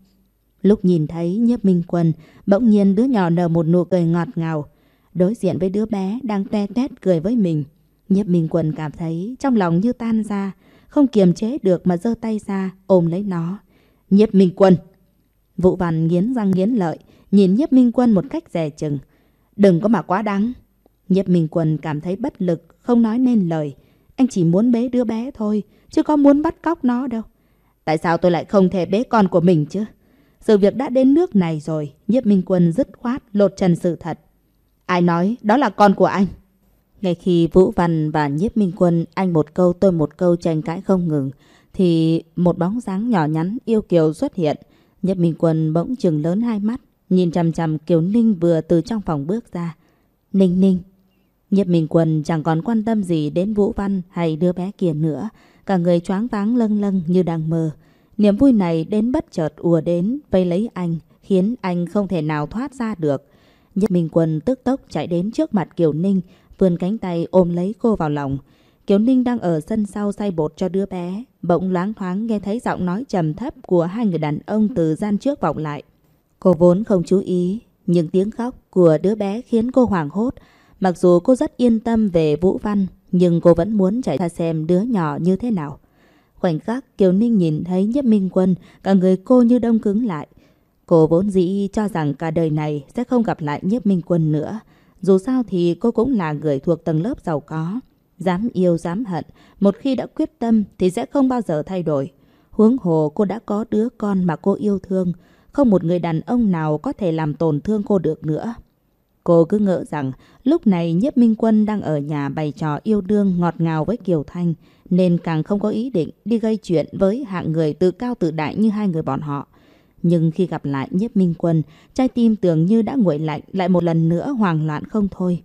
Lúc nhìn thấy Nhịp Minh Quân, bỗng nhiên đứa nhỏ nở một nụ cười ngọt ngào. Đối diện với đứa bé đang te toét cười với mình. Nhịp Minh Quân cảm thấy trong lòng như tan ra, không kiềm chế được mà giơ tay ra ôm lấy nó. Nhịp Minh Quân! Vũ Văn nghiến răng nghiến lợi, nhìn nhiếp minh quân một cách dè chừng. Đừng có mà quá đáng. Nhiếp minh quân cảm thấy bất lực, không nói nên lời. Anh chỉ muốn bế đứa bé thôi, chứ có muốn bắt cóc nó đâu. Tại sao tôi lại không thể bế con của mình chứ? Sự việc đã đến nước này rồi, nhiếp minh quân dứt khoát lột trần sự thật. Ai nói đó là con của anh? Ngay khi Vũ Văn và nhiếp minh quân anh một câu tôi một câu tranh cãi không ngừng, thì một bóng dáng nhỏ nhắn yêu kiều xuất hiện. nhiếp Minh Quân bỗng chừng lớn hai mắt, Nhìn chằm chằm Kiều Ninh vừa từ trong phòng bước ra. Ninh Ninh. Nhiếp Minh Quân chẳng còn quan tâm gì đến Vũ Văn hay đứa bé kia nữa. Cả người choáng váng lâng lâng như đang mơ. Niềm vui này đến bất chợt ùa đến vây lấy anh, khiến anh không thể nào thoát ra được. Nhất Minh Quân tức tốc chạy đến trước mặt Kiều Ninh, vươn cánh tay ôm lấy cô vào lòng. Kiều Ninh đang ở sân sau say bột cho đứa bé, bỗng loáng thoáng nghe thấy giọng nói trầm thấp của hai người đàn ông từ gian trước vọng lại. Cô vốn không chú ý, nhưng tiếng khóc của đứa bé khiến cô hoảng hốt. Mặc dù cô rất yên tâm về Vũ Văn, nhưng cô vẫn muốn chạy ra xem đứa nhỏ như thế nào. Khoảnh khắc Kiều Ninh nhìn thấy nhất Minh Quân, cả người cô như đông cứng lại. Cô vốn dĩ cho rằng cả đời này sẽ không gặp lại nhất Minh Quân nữa. Dù sao thì cô cũng là người thuộc tầng lớp giàu có. Dám yêu, dám hận. Một khi đã quyết tâm thì sẽ không bao giờ thay đổi. Huống hồ cô đã có đứa con mà cô yêu thương không một người đàn ông nào có thể làm tổn thương cô được nữa. Cô cứ ngỡ rằng lúc này Nhiếp Minh Quân đang ở nhà bày trò yêu đương ngọt ngào với Kiều Thanh, nên càng không có ý định đi gây chuyện với hạng người tự cao tự đại như hai người bọn họ. Nhưng khi gặp lại Nhiếp Minh Quân, trái tim tưởng như đã nguội lạnh lại một lần nữa hoang loạn không thôi.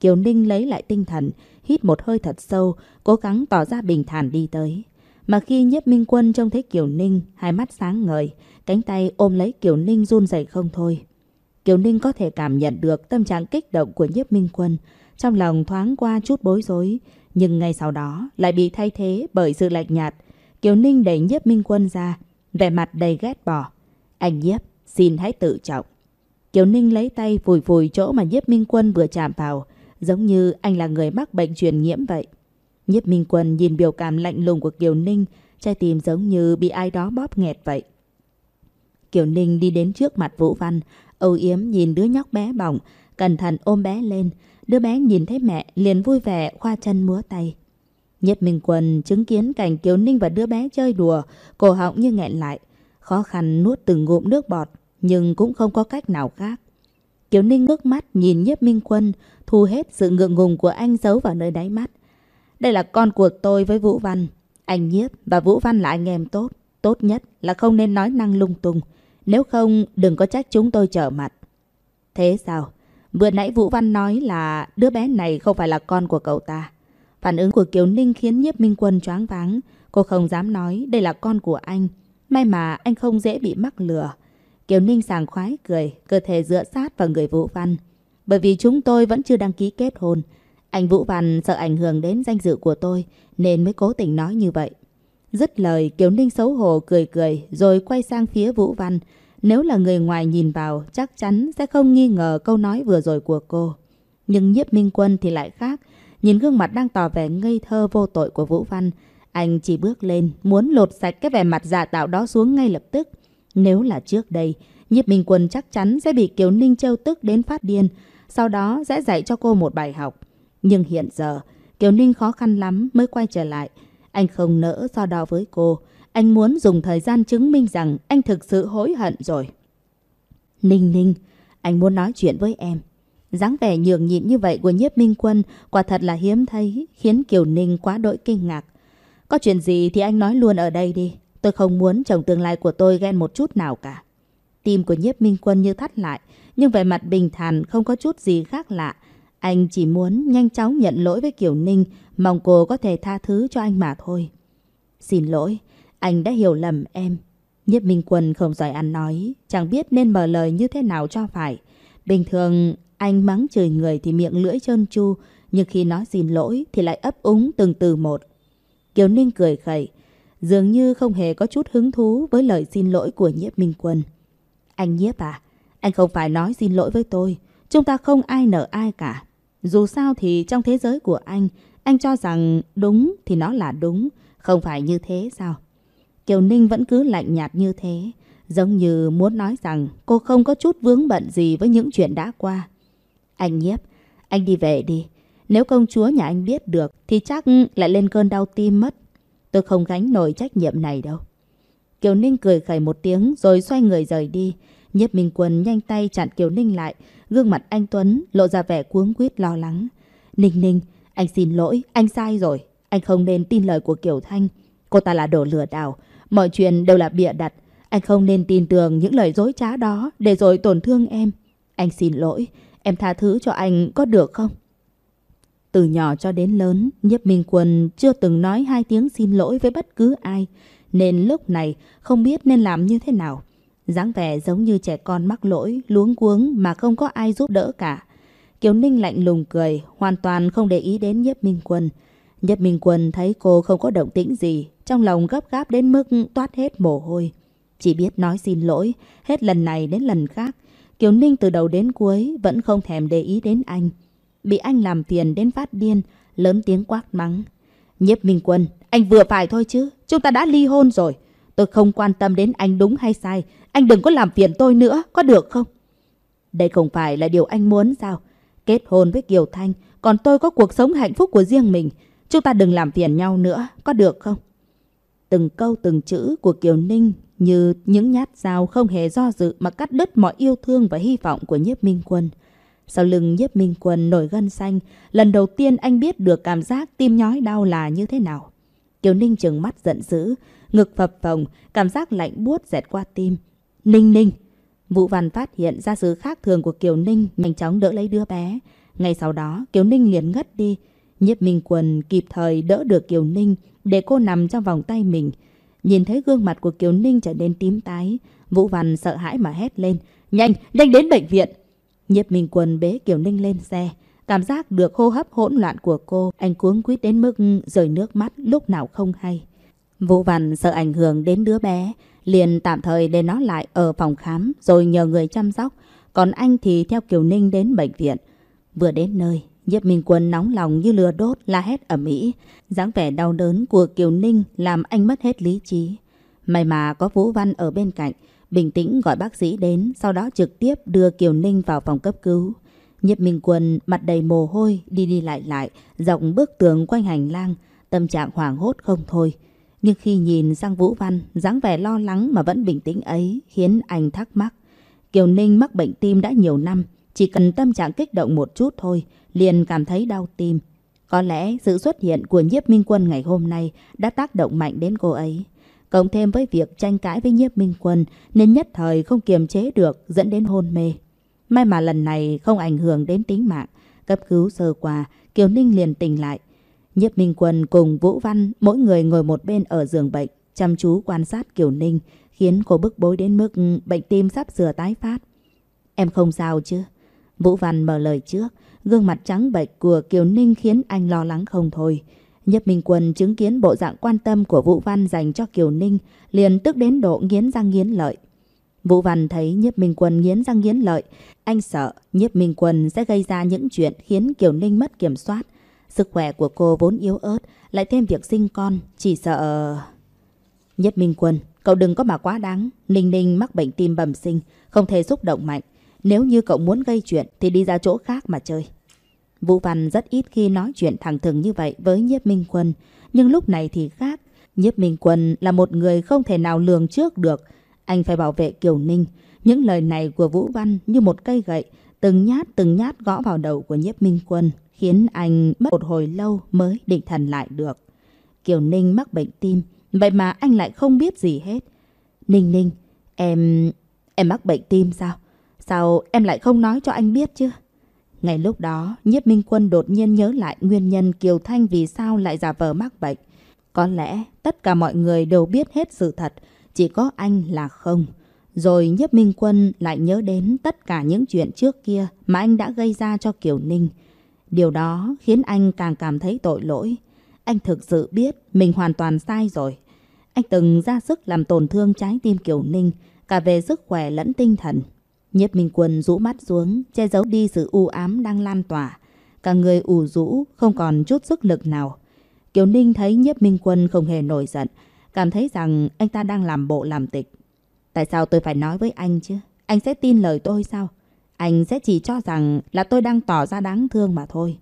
Kiều Ninh lấy lại tinh thần, hít một hơi thật sâu, cố gắng tỏ ra bình thản đi tới. Mà khi Nhiếp Minh Quân trông thấy Kiều Ninh, hai mắt sáng ngời, Cánh tay ôm lấy Kiều Ninh run rẩy không thôi. Kiều Ninh có thể cảm nhận được tâm trạng kích động của nhiếp minh quân. Trong lòng thoáng qua chút bối rối. Nhưng ngay sau đó lại bị thay thế bởi sự lạnh nhạt. Kiều Ninh đẩy nhiếp minh quân ra. Vẻ mặt đầy ghét bỏ. Anh nhiếp, xin hãy tự trọng. Kiều Ninh lấy tay vùi vùi chỗ mà nhiếp minh quân vừa chạm vào. Giống như anh là người mắc bệnh truyền nhiễm vậy. Nhiếp Minh Quân nhìn biểu cảm lạnh lùng của Kiều Ninh, trái tim giống như bị ai đó bóp nghẹt vậy. Kiều Ninh đi đến trước mặt Vũ Văn. Âu Yếm nhìn đứa nhóc bé bỏng, cẩn thận ôm bé lên. Đứa bé nhìn thấy mẹ liền vui vẻ khoa chân múa tay. Nhất Minh Quân chứng kiến cảnh Kiều Ninh và đứa bé chơi đùa, cổ họng như nghẹn lại. Khó khăn nuốt từng ngụm nước bọt, nhưng cũng không có cách nào khác. Kiều Ninh ngước mắt nhìn Nhất Minh Quân, thu hết sự ngượng ngùng của anh giấu vào nơi đáy mắt. Đây là con của tôi với Vũ Văn. Anh Nhiếp và Vũ Văn là anh em tốt. Tốt nhất là không nên nói năng lung tung. Nếu không đừng có trách chúng tôi trở mặt. Thế sao? Vừa nãy Vũ Văn nói là đứa bé này không phải là con của cậu ta. Phản ứng của Kiều Ninh khiến nhiếp minh quân choáng váng. Cô không dám nói đây là con của anh. May mà anh không dễ bị mắc lừa. Kiều Ninh sàng khoái cười, cơ thể dựa sát vào người Vũ Văn. Bởi vì chúng tôi vẫn chưa đăng ký kết hôn. Anh Vũ Văn sợ ảnh hưởng đến danh dự của tôi nên mới cố tình nói như vậy. Dứt lời Kiều Ninh xấu hổ cười cười rồi quay sang phía Vũ Văn. Nếu là người ngoài nhìn vào chắc chắn sẽ không nghi ngờ câu nói vừa rồi của cô. Nhưng nhiếp minh quân thì lại khác. Nhìn gương mặt đang tỏ vẻ ngây thơ vô tội của Vũ Văn. Anh chỉ bước lên muốn lột sạch cái vẻ mặt giả tạo đó xuống ngay lập tức. Nếu là trước đây, nhiếp minh quân chắc chắn sẽ bị Kiều Ninh trêu tức đến phát điên. Sau đó sẽ dạy cho cô một bài học. Nhưng hiện giờ, Kiều Ninh khó khăn lắm mới quay trở lại. Anh không nỡ so đo với cô. Anh muốn dùng thời gian chứng minh rằng anh thực sự hối hận rồi. Ninh Ninh, anh muốn nói chuyện với em. dáng vẻ nhường nhịn như vậy của nhiếp minh quân quả thật là hiếm thấy, khiến Kiều Ninh quá đỗi kinh ngạc. Có chuyện gì thì anh nói luôn ở đây đi. Tôi không muốn chồng tương lai của tôi ghen một chút nào cả. Tim của nhiếp minh quân như thắt lại, nhưng vẻ mặt bình thản không có chút gì khác lạ. Anh chỉ muốn nhanh chóng nhận lỗi với Kiều Ninh, Mong cô có thể tha thứ cho anh mà thôi. Xin lỗi, anh đã hiểu lầm em. Nhất Minh Quân không giỏi ăn nói, chẳng biết nên mở lời như thế nào cho phải. Bình thường, anh mắng chửi người thì miệng lưỡi trơn chu, nhưng khi nói xin lỗi thì lại ấp úng từng từ một. Kiều Ninh cười khẩy, dường như không hề có chút hứng thú với lời xin lỗi của Nhiếp Minh Quân. Anh Nhiếp à, anh không phải nói xin lỗi với tôi, chúng ta không ai nợ ai cả. Dù sao thì trong thế giới của anh, anh cho rằng đúng thì nó là đúng, không phải như thế sao? Kiều Ninh vẫn cứ lạnh nhạt như thế, giống như muốn nói rằng cô không có chút vướng bận gì với những chuyện đã qua. Anh nhiếp, anh đi về đi. Nếu công chúa nhà anh biết được thì chắc lại lên cơn đau tim mất. Tôi không gánh nổi trách nhiệm này đâu. Kiều Ninh cười khẩy một tiếng rồi xoay người rời đi. Nhiếp Minh Quân nhanh tay chặn Kiều Ninh lại, gương mặt anh Tuấn lộ ra vẻ cuống quýt lo lắng. Ninh Ninh, anh xin lỗi, anh sai rồi. Anh không nên tin lời của Kiều Thanh. Cô ta là đồ lừa đảo. Mọi chuyện đều là bịa đặt. Anh không nên tin tưởng những lời dối trá đó để rồi tổn thương em. Anh xin lỗi. Em tha thứ cho anh có được không? Từ nhỏ cho đến lớn, Nhiếp Minh Quân chưa từng nói hai tiếng xin lỗi với bất cứ ai. Nên lúc này không biết nên làm như thế nào. dáng vẻ giống như trẻ con mắc lỗi, luống cuống mà không có ai giúp đỡ cả. Kiều Ninh lạnh lùng cười, hoàn toàn không để ý đến Nhiếp Minh Quân. Nhiếp Minh Quân thấy cô không có động tĩnh gì, trong lòng gấp gáp đến mức toát hết mồ hôi. Chỉ biết nói xin lỗi, hết lần này đến lần khác. Kiều Ninh từ đầu đến cuối vẫn không thèm để ý đến anh. Bị anh làm phiền đến phát điên, lớn tiếng quát mắng. Nhiếp Minh Quân, anh vừa phải thôi chứ, chúng ta đã ly hôn rồi. Tôi không quan tâm đến anh đúng hay sai, anh đừng có làm phiền tôi nữa, có được không? Đây không phải là điều anh muốn sao? Kết hôn với Kiều Thanh, còn tôi có cuộc sống hạnh phúc của riêng mình. Chúng ta đừng làm phiền nhau nữa, có được không? Từng câu từng chữ của Kiều Ninh như những nhát dao không hề do dự mà cắt đứt mọi yêu thương và hy vọng của nhiếp minh quân. Sau lưng nhiếp minh quân nổi gân xanh, lần đầu tiên anh biết được cảm giác tim nhói đau là như thế nào. Kiều Ninh chừng mắt giận dữ, ngực phập phồng, cảm giác lạnh buốt dẹt qua tim. Ninh Ninh, Vũ Văn phát hiện ra sự khác thường của Kiều Ninh, nhanh chóng đỡ lấy đứa bé. Ngay sau đó, Kiều Ninh liền ngất đi. Nhiếp Minh Quân kịp thời đỡ được Kiều Ninh để cô nằm trong vòng tay mình. Nhìn thấy gương mặt của Kiều Ninh trở nên tím tái, Vũ Văn sợ hãi mà hét lên. Nhanh, nhanh đến bệnh viện! Nhiếp Minh Quân bế Kiều Ninh lên xe. Cảm giác được hô hấp hỗn loạn của cô, anh cuống quýt đến mức rời nước mắt lúc nào không hay. Vũ Văn sợ ảnh hưởng đến đứa bé, liền tạm thời để nó lại ở phòng khám rồi nhờ người chăm sóc. Còn anh thì theo Kiều Ninh đến bệnh viện. Vừa đến nơi, Diệp Minh Quân nóng lòng như lừa đốt la hét ầm ĩ, dáng vẻ đau đớn của Kiều Ninh làm anh mất hết lý trí. May mà có Vũ Văn ở bên cạnh, bình tĩnh gọi bác sĩ đến, sau đó trực tiếp đưa Kiều Ninh vào phòng cấp cứu. Nhiếp Minh Quân mặt đầy mồ hôi đi đi lại lại, dọc bức tường quanh hành lang, tâm trạng hoảng hốt không thôi. Nhưng khi nhìn sang Vũ Văn, dáng vẻ lo lắng mà vẫn bình tĩnh ấy khiến anh thắc mắc. Kiều Ninh mắc bệnh tim đã nhiều năm, chỉ cần tâm trạng kích động một chút thôi, liền cảm thấy đau tim. Có lẽ sự xuất hiện của Nhiếp Minh Quân ngày hôm nay đã tác động mạnh đến cô ấy. Cộng thêm với việc tranh cãi với Nhiếp Minh Quân nên nhất thời không kiềm chế được dẫn đến hôn mê. May mà lần này không ảnh hưởng đến tính mạng. Cấp cứu sơ qua, Kiều Ninh liền tỉnh lại, Nhiếp Minh Quân cùng Vũ Văn mỗi người ngồi một bên ở giường bệnh, chăm chú quan sát Kiều Ninh, khiến cô bức bối đến mức bệnh tim sắp sửa tái phát. Em không sao chứ? Vũ Văn mở lời trước, gương mặt trắng bệch của Kiều Ninh khiến anh lo lắng không thôi. Nhất Minh Quân chứng kiến bộ dạng quan tâm của Vũ Văn dành cho Kiều Ninh, liền tức đến độ nghiến răng nghiến lợi. Vũ Văn thấy Nhất Minh Quân nghiến răng nghiến lợi, anh sợ Nhất Minh Quân sẽ gây ra những chuyện khiến Kiều Ninh mất kiểm soát, Sức khỏe của cô vốn yếu ớt, lại thêm việc sinh con, chỉ sợ... Nhất Minh Quân, cậu đừng có mà quá đáng. Ninh Ninh mắc bệnh tim bẩm sinh, không thể xúc động mạnh. Nếu như cậu muốn gây chuyện thì đi ra chỗ khác mà chơi. Vũ Văn rất ít khi nói chuyện thẳng thừng như vậy với Nhất Minh Quân, nhưng lúc này thì khác. Nhất Minh Quân là một người không thể nào lường trước được. Anh phải bảo vệ Kiều Ninh. Những lời này của Vũ Văn như một cây gậy, từng nhát từng nhát gõ vào đầu của Nhất Minh Quân khiến anh mất một hồi lâu mới định thần lại được. Kiều Ninh mắc bệnh tim, vậy mà anh lại không biết gì hết. Ninh Ninh, em... em mắc bệnh tim sao? Sao em lại không nói cho anh biết chứ? Ngay lúc đó, Nhất Minh Quân đột nhiên nhớ lại nguyên nhân Kiều Thanh vì sao lại giả vờ mắc bệnh. Có lẽ tất cả mọi người đều biết hết sự thật, chỉ có anh là không. Rồi Nhất Minh Quân lại nhớ đến tất cả những chuyện trước kia mà anh đã gây ra cho Kiều Ninh. Điều đó khiến anh càng cảm thấy tội lỗi. Anh thực sự biết mình hoàn toàn sai rồi. Anh từng ra sức làm tổn thương trái tim Kiều Ninh, cả về sức khỏe lẫn tinh thần. Nhiếp Minh Quân rũ mắt xuống, che giấu đi sự u ám đang lan tỏa. Cả người ù rũ, không còn chút sức lực nào. Kiều Ninh thấy Nhiếp Minh Quân không hề nổi giận, cảm thấy rằng anh ta đang làm bộ làm tịch. Tại sao tôi phải nói với anh chứ? Anh sẽ tin lời tôi sao? Anh sẽ chỉ cho rằng là tôi đang tỏ ra đáng thương mà thôi.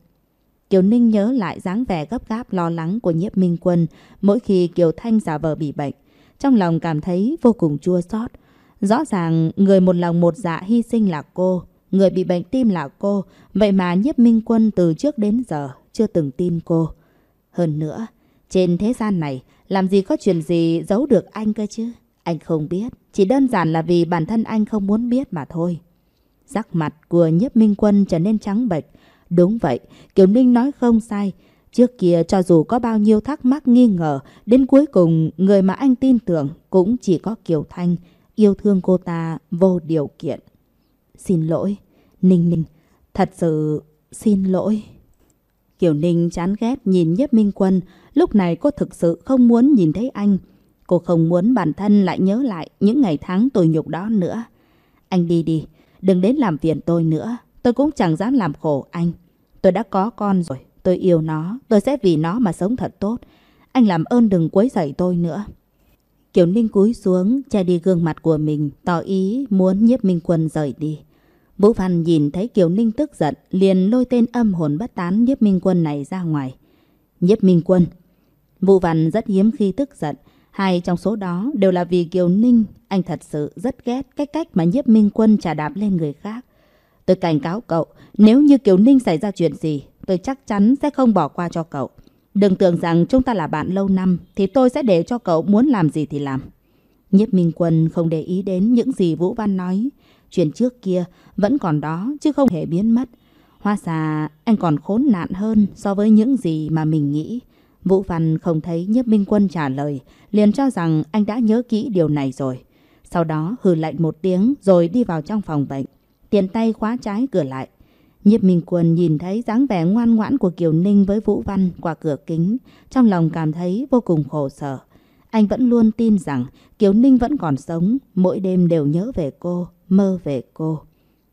Kiều Ninh nhớ lại dáng vẻ gấp gáp lo lắng của nhiếp minh quân mỗi khi Kiều Thanh giả vờ bị bệnh. Trong lòng cảm thấy vô cùng chua xót. Rõ ràng người một lòng một dạ hy sinh là cô, người bị bệnh tim là cô. Vậy mà nhiếp minh quân từ trước đến giờ chưa từng tin cô. Hơn nữa, trên thế gian này làm gì có chuyện gì giấu được anh cơ chứ. Anh không biết, chỉ đơn giản là vì bản thân anh không muốn biết mà thôi. Sắc mặt của nhiếp minh quân trở nên trắng bệch. Đúng vậy, Kiều Ninh nói không sai. Trước kia cho dù có bao nhiêu thắc mắc nghi ngờ, đến cuối cùng người mà anh tin tưởng cũng chỉ có Kiều Thanh. Yêu thương cô ta vô điều kiện. Xin lỗi, Ninh Ninh, thật sự xin lỗi. Kiều Ninh chán ghét nhìn Nhất Minh Quân, lúc này cô thực sự không muốn nhìn thấy anh. Cô không muốn bản thân lại nhớ lại những ngày tháng tồi nhục đó nữa. Anh đi đi, Đừng đến làm phiền tôi nữa. Tôi cũng chẳng dám làm khổ anh. Tôi đã có con rồi. Tôi yêu nó. Tôi sẽ vì nó mà sống thật tốt. Anh làm ơn đừng quấy rầy tôi nữa. Kiều Ninh cúi xuống, che đi gương mặt của mình, tỏ ý muốn nhiếp Minh Quân rời đi. Vũ Văn nhìn thấy Kiều Ninh tức giận, liền lôi tên âm hồn bất tán nhiếp Minh Quân này ra ngoài. Nhiếp Minh Quân Vũ Văn rất hiếm khi tức giận, Hai trong số đó đều là vì Kiều Ninh, anh thật sự rất ghét cái cách mà nhiếp minh quân trả đạp lên người khác. Tôi cảnh cáo cậu, nếu như Kiều Ninh xảy ra chuyện gì, tôi chắc chắn sẽ không bỏ qua cho cậu. Đừng tưởng rằng chúng ta là bạn lâu năm, thì tôi sẽ để cho cậu muốn làm gì thì làm. Nhiếp minh quân không để ý đến những gì Vũ Văn nói. Chuyện trước kia vẫn còn đó chứ không hề biến mất. Hoa xà, anh còn khốn nạn hơn so với những gì mà mình nghĩ. Vũ Văn không thấy nhiếp minh quân trả lời, liền cho rằng anh đã nhớ kỹ điều này rồi. Sau đó hừ lạnh một tiếng rồi đi vào trong phòng bệnh, tiện tay khóa trái cửa lại. Nhiếp minh quân nhìn thấy dáng vẻ ngoan ngoãn của Kiều Ninh với Vũ Văn qua cửa kính, trong lòng cảm thấy vô cùng khổ sở. Anh vẫn luôn tin rằng Kiều Ninh vẫn còn sống, mỗi đêm đều nhớ về cô, mơ về cô.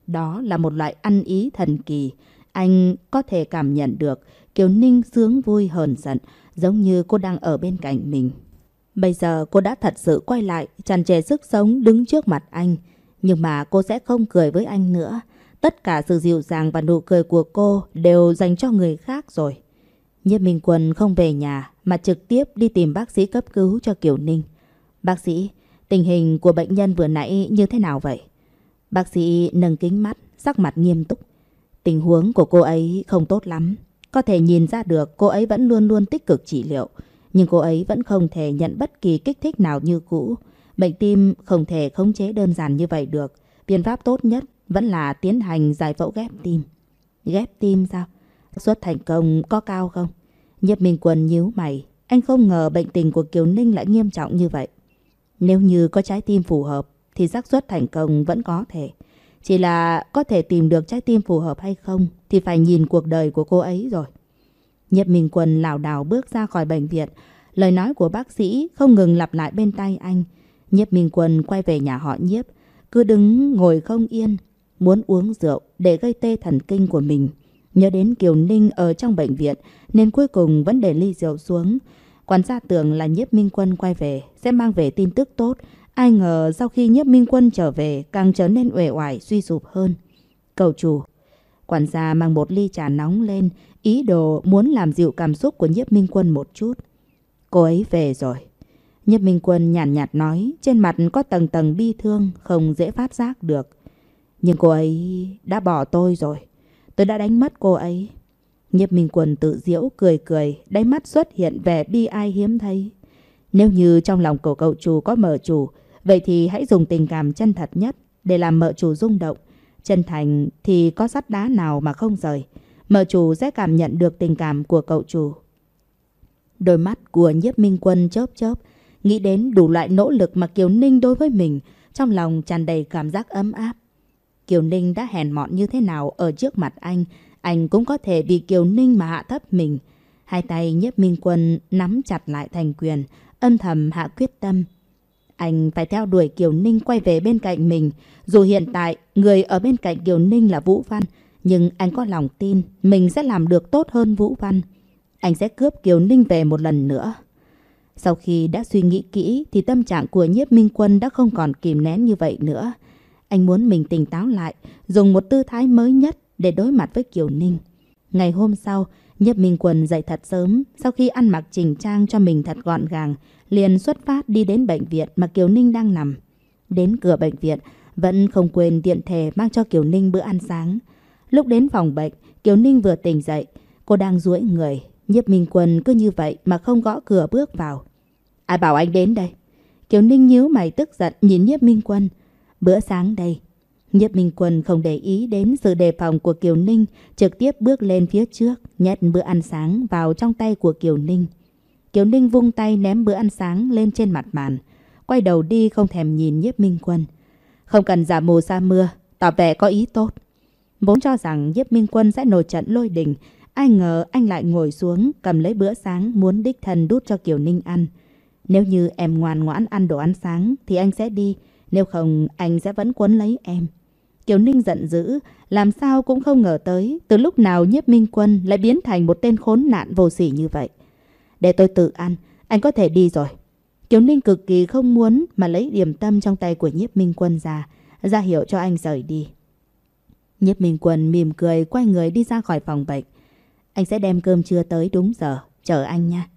Đó là một loại ăn ý thần kỳ, anh có thể cảm nhận được Kiều Ninh sướng vui hờn giận, giống như cô đang ở bên cạnh mình. Bây giờ cô đã thật sự quay lại, tràn trề sức sống đứng trước mặt anh. Nhưng mà cô sẽ không cười với anh nữa. Tất cả sự dịu dàng và nụ cười của cô đều dành cho người khác rồi. Nhất Minh Quân không về nhà mà trực tiếp đi tìm bác sĩ cấp cứu cho Kiều Ninh. Bác sĩ, tình hình của bệnh nhân vừa nãy như thế nào vậy? Bác sĩ nâng kính mắt, sắc mặt nghiêm túc. Tình huống của cô ấy không tốt lắm. Có thể nhìn ra được cô ấy vẫn luôn luôn tích cực trị liệu, nhưng cô ấy vẫn không thể nhận bất kỳ kích thích nào như cũ. Bệnh tim không thể khống chế đơn giản như vậy được. Biện pháp tốt nhất vẫn là tiến hành giải phẫu ghép tim. Ghép tim sao? Suất thành công có cao không? nhập Minh Quân nhíu mày. Anh không ngờ bệnh tình của Kiều Ninh lại nghiêm trọng như vậy. Nếu như có trái tim phù hợp thì xác suất thành công vẫn có thể. Chỉ là có thể tìm được trái tim phù hợp hay không thì phải nhìn cuộc đời của cô ấy rồi. Nhật Minh Quân lảo đảo bước ra khỏi bệnh viện. Lời nói của bác sĩ không ngừng lặp lại bên tay anh. Nhếp Minh Quân quay về nhà họ nhiếp, cứ đứng ngồi không yên, muốn uống rượu để gây tê thần kinh của mình. Nhớ đến Kiều Ninh ở trong bệnh viện nên cuối cùng vẫn để ly rượu xuống. Quản gia tưởng là nhiếp Minh Quân quay về sẽ mang về tin tức tốt Ai ngờ sau khi nhiếp minh quân trở về càng trở nên uể oải suy sụp hơn. Cầu chủ, quản gia mang một ly trà nóng lên, ý đồ muốn làm dịu cảm xúc của nhiếp minh quân một chút. Cô ấy về rồi. Nhiếp minh quân nhàn nhạt, nhạt nói, trên mặt có tầng tầng bi thương, không dễ phát giác được. Nhưng cô ấy đã bỏ tôi rồi. Tôi đã đánh mất cô ấy. Nhiếp minh quân tự diễu cười cười, đáy mắt xuất hiện vẻ bi ai hiếm thấy. Nếu như trong lòng cổ cậu chủ có mở chủ, Vậy thì hãy dùng tình cảm chân thật nhất để làm mợ chủ rung động. Chân thành thì có sắt đá nào mà không rời. Mợ chủ sẽ cảm nhận được tình cảm của cậu chủ. Đôi mắt của nhiếp minh quân chớp chớp, nghĩ đến đủ loại nỗ lực mà Kiều Ninh đối với mình, trong lòng tràn đầy cảm giác ấm áp. Kiều Ninh đã hèn mọn như thế nào ở trước mặt anh, anh cũng có thể vì Kiều Ninh mà hạ thấp mình. Hai tay nhiếp minh quân nắm chặt lại thành quyền, âm thầm hạ quyết tâm anh phải theo đuổi Kiều Ninh quay về bên cạnh mình. Dù hiện tại, người ở bên cạnh Kiều Ninh là Vũ Văn, nhưng anh có lòng tin mình sẽ làm được tốt hơn Vũ Văn. Anh sẽ cướp Kiều Ninh về một lần nữa. Sau khi đã suy nghĩ kỹ thì tâm trạng của nhiếp minh quân đã không còn kìm nén như vậy nữa. Anh muốn mình tỉnh táo lại, dùng một tư thái mới nhất để đối mặt với Kiều Ninh. Ngày hôm sau, nhiếp minh quân dậy thật sớm, sau khi ăn mặc chỉnh trang cho mình thật gọn gàng, liền xuất phát đi đến bệnh viện mà Kiều Ninh đang nằm. Đến cửa bệnh viện, vẫn không quên tiện thể mang cho Kiều Ninh bữa ăn sáng. Lúc đến phòng bệnh, Kiều Ninh vừa tỉnh dậy, cô đang duỗi người. Nhiếp Minh Quân cứ như vậy mà không gõ cửa bước vào. Ai bảo anh đến đây? Kiều Ninh nhíu mày tức giận nhìn Nhiếp Minh Quân. Bữa sáng đây. Nhiếp Minh Quân không để ý đến sự đề phòng của Kiều Ninh, trực tiếp bước lên phía trước, nhét bữa ăn sáng vào trong tay của Kiều Ninh. Kiều Ninh vung tay ném bữa ăn sáng lên trên mặt bàn, quay đầu đi không thèm nhìn nhiếp minh quân. Không cần giả mù sa mưa, tỏ vẻ có ý tốt. Vốn cho rằng nhiếp minh quân sẽ nổi trận lôi đình, ai ngờ anh lại ngồi xuống cầm lấy bữa sáng muốn đích thân đút cho Kiều Ninh ăn. Nếu như em ngoan ngoãn ăn đồ ăn sáng thì anh sẽ đi, nếu không anh sẽ vẫn quấn lấy em. Kiều Ninh giận dữ, làm sao cũng không ngờ tới từ lúc nào nhiếp minh quân lại biến thành một tên khốn nạn vô sỉ như vậy. Để tôi tự ăn, anh có thể đi rồi. Kiều Ninh cực kỳ không muốn mà lấy điểm tâm trong tay của nhiếp minh quân ra, ra hiệu cho anh rời đi. Nhiếp minh quân mỉm cười quay người đi ra khỏi phòng bệnh. Anh sẽ đem cơm trưa tới đúng giờ, chờ anh nha.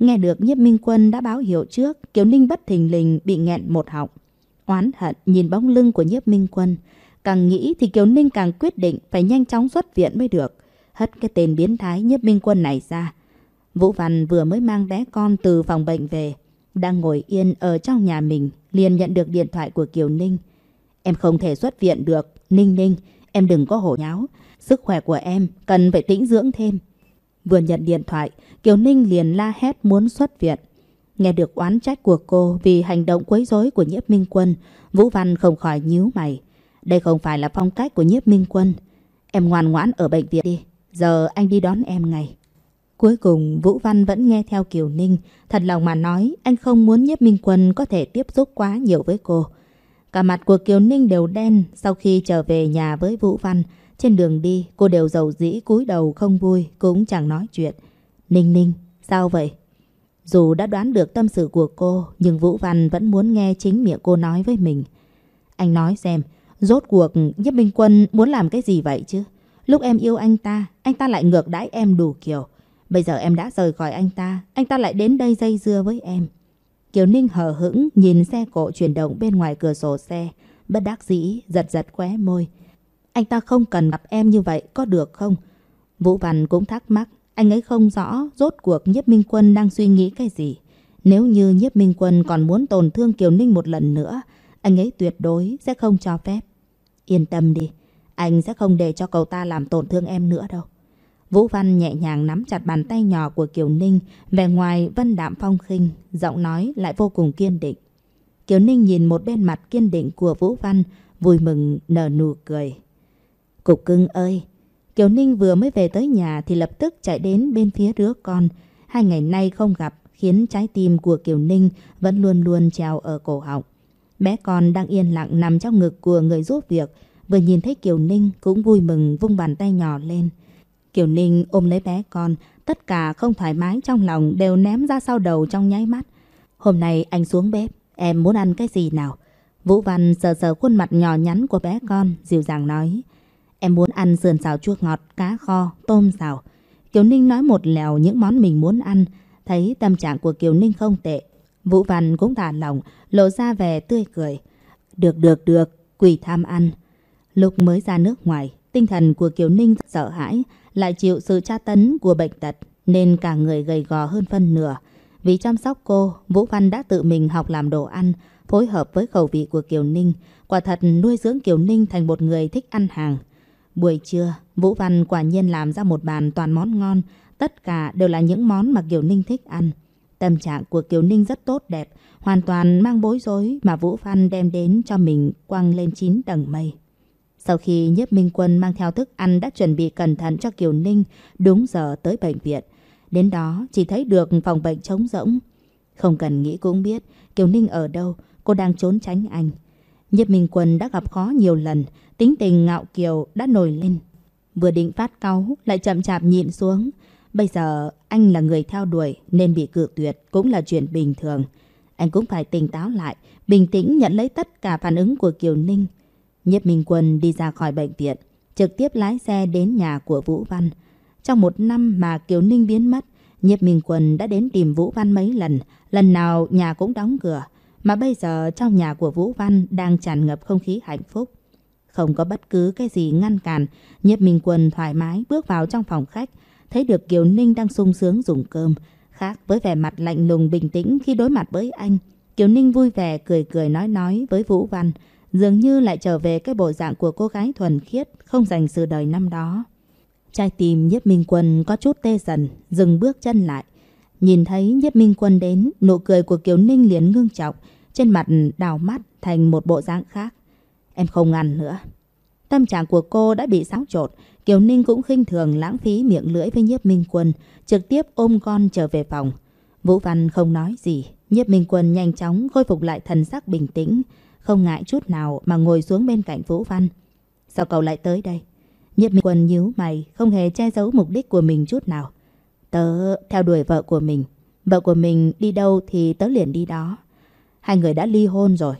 Nghe được nhiếp minh quân đã báo hiệu trước, Kiều Ninh bất thình lình bị nghẹn một họng. Oán hận nhìn bóng lưng của nhiếp minh quân. Càng nghĩ thì Kiều Ninh càng quyết định phải nhanh chóng xuất viện mới được. Hất cái tên biến thái nhiếp minh quân này ra, Vũ Văn vừa mới mang bé con từ phòng bệnh về, đang ngồi yên ở trong nhà mình, liền nhận được điện thoại của Kiều Ninh. Em không thể xuất viện được, Ninh Ninh, em đừng có hổ nháo, sức khỏe của em cần phải tĩnh dưỡng thêm. Vừa nhận điện thoại, Kiều Ninh liền la hét muốn xuất viện. Nghe được oán trách của cô vì hành động quấy rối của Nhiếp Minh Quân, Vũ Văn không khỏi nhíu mày. Đây không phải là phong cách của Nhiếp Minh Quân. Em ngoan ngoãn ở bệnh viện đi, giờ anh đi đón em ngay. Cuối cùng Vũ Văn vẫn nghe theo Kiều Ninh, thật lòng mà nói anh không muốn Nhiếp Minh Quân có thể tiếp xúc quá nhiều với cô. Cả mặt của Kiều Ninh đều đen sau khi trở về nhà với Vũ Văn. Trên đường đi cô đều giàu dĩ cúi đầu không vui cũng chẳng nói chuyện. Ninh Ninh, sao vậy? Dù đã đoán được tâm sự của cô nhưng Vũ Văn vẫn muốn nghe chính miệng cô nói với mình. Anh nói xem, rốt cuộc Nhất Minh Quân muốn làm cái gì vậy chứ? Lúc em yêu anh ta, anh ta lại ngược đãi em đủ kiểu. Bây giờ em đã rời khỏi anh ta, anh ta lại đến đây dây dưa với em. Kiều Ninh hờ hững nhìn xe cộ chuyển động bên ngoài cửa sổ xe, bất đắc dĩ, giật giật khóe môi. Anh ta không cần gặp em như vậy, có được không? Vũ Văn cũng thắc mắc, anh ấy không rõ rốt cuộc Nhất Minh Quân đang suy nghĩ cái gì. Nếu như Nhất Minh Quân còn muốn tổn thương Kiều Ninh một lần nữa, anh ấy tuyệt đối sẽ không cho phép. Yên tâm đi, anh sẽ không để cho cậu ta làm tổn thương em nữa đâu. Vũ Văn nhẹ nhàng nắm chặt bàn tay nhỏ của Kiều Ninh, vẻ ngoài vân đạm phong khinh, giọng nói lại vô cùng kiên định. Kiều Ninh nhìn một bên mặt kiên định của Vũ Văn, vui mừng nở nụ cười. Cục cưng ơi! Kiều Ninh vừa mới về tới nhà thì lập tức chạy đến bên phía đứa con. Hai ngày nay không gặp khiến trái tim của Kiều Ninh vẫn luôn luôn treo ở cổ họng. Bé con đang yên lặng nằm trong ngực của người giúp việc, vừa nhìn thấy Kiều Ninh cũng vui mừng vung bàn tay nhỏ lên. Kiều Ninh ôm lấy bé con, tất cả không thoải mái trong lòng đều ném ra sau đầu trong nháy mắt. Hôm nay anh xuống bếp, em muốn ăn cái gì nào? Vũ Văn sờ sờ khuôn mặt nhỏ nhắn của bé con, dịu dàng nói. Em muốn ăn sườn xào chua ngọt, cá kho, tôm xào. Kiều Ninh nói một lèo những món mình muốn ăn, thấy tâm trạng của Kiều Ninh không tệ. Vũ Văn cũng thả lỏng, lộ ra vẻ tươi cười. Được được được, quỷ tham ăn. Lúc mới ra nước ngoài, tinh thần của Kiều Ninh sợ hãi, lại chịu sự tra tấn của bệnh tật nên cả người gầy gò hơn phân nửa. Vì chăm sóc cô, Vũ Văn đã tự mình học làm đồ ăn, phối hợp với khẩu vị của Kiều Ninh. Quả thật nuôi dưỡng Kiều Ninh thành một người thích ăn hàng. Buổi trưa, Vũ Văn quả nhiên làm ra một bàn toàn món ngon, tất cả đều là những món mà Kiều Ninh thích ăn. Tâm trạng của Kiều Ninh rất tốt đẹp, hoàn toàn mang bối rối mà Vũ Văn đem đến cho mình quăng lên chín tầng mây. Sau khi nhiếp minh quân mang theo thức ăn đã chuẩn bị cẩn thận cho Kiều Ninh đúng giờ tới bệnh viện. Đến đó chỉ thấy được phòng bệnh trống rỗng. Không cần nghĩ cũng biết Kiều Ninh ở đâu, cô đang trốn tránh anh. Nhiếp minh quân đã gặp khó nhiều lần, tính tình ngạo kiều đã nổi lên. Vừa định phát cáu lại chậm chạp nhịn xuống. Bây giờ anh là người theo đuổi nên bị cự tuyệt cũng là chuyện bình thường. Anh cũng phải tỉnh táo lại, bình tĩnh nhận lấy tất cả phản ứng của Kiều Ninh. Nhiếp Minh Quân đi ra khỏi bệnh viện, trực tiếp lái xe đến nhà của Vũ Văn. Trong một năm mà Kiều Ninh biến mất, Nhiếp Minh Quân đã đến tìm Vũ Văn mấy lần, lần nào nhà cũng đóng cửa, mà bây giờ trong nhà của Vũ Văn đang tràn ngập không khí hạnh phúc. Không có bất cứ cái gì ngăn cản, Nhiếp Minh Quân thoải mái bước vào trong phòng khách, thấy được Kiều Ninh đang sung sướng dùng cơm, khác với vẻ mặt lạnh lùng bình tĩnh khi đối mặt với anh. Kiều Ninh vui vẻ cười cười nói nói với Vũ Văn, dường như lại trở về cái bộ dạng của cô gái thuần khiết không dành sự đời năm đó. Trái tim Nhất Minh Quân có chút tê dần, dừng bước chân lại. Nhìn thấy Nhất Minh Quân đến, nụ cười của Kiều Ninh liền ngưng trọng, trên mặt đào mắt thành một bộ dạng khác. Em không ăn nữa. Tâm trạng của cô đã bị xáo trộn, Kiều Ninh cũng khinh thường lãng phí miệng lưỡi với Nhất Minh Quân, trực tiếp ôm con trở về phòng. Vũ Văn không nói gì, Nhất Minh Quân nhanh chóng khôi phục lại thần sắc bình tĩnh, không ngại chút nào mà ngồi xuống bên cạnh Vũ Văn. Sao cậu lại tới đây? Nhiếp Minh Quân nhíu mày, không hề che giấu mục đích của mình chút nào. Tớ theo đuổi vợ của mình. Vợ của mình đi đâu thì tớ liền đi đó. Hai người đã ly hôn rồi.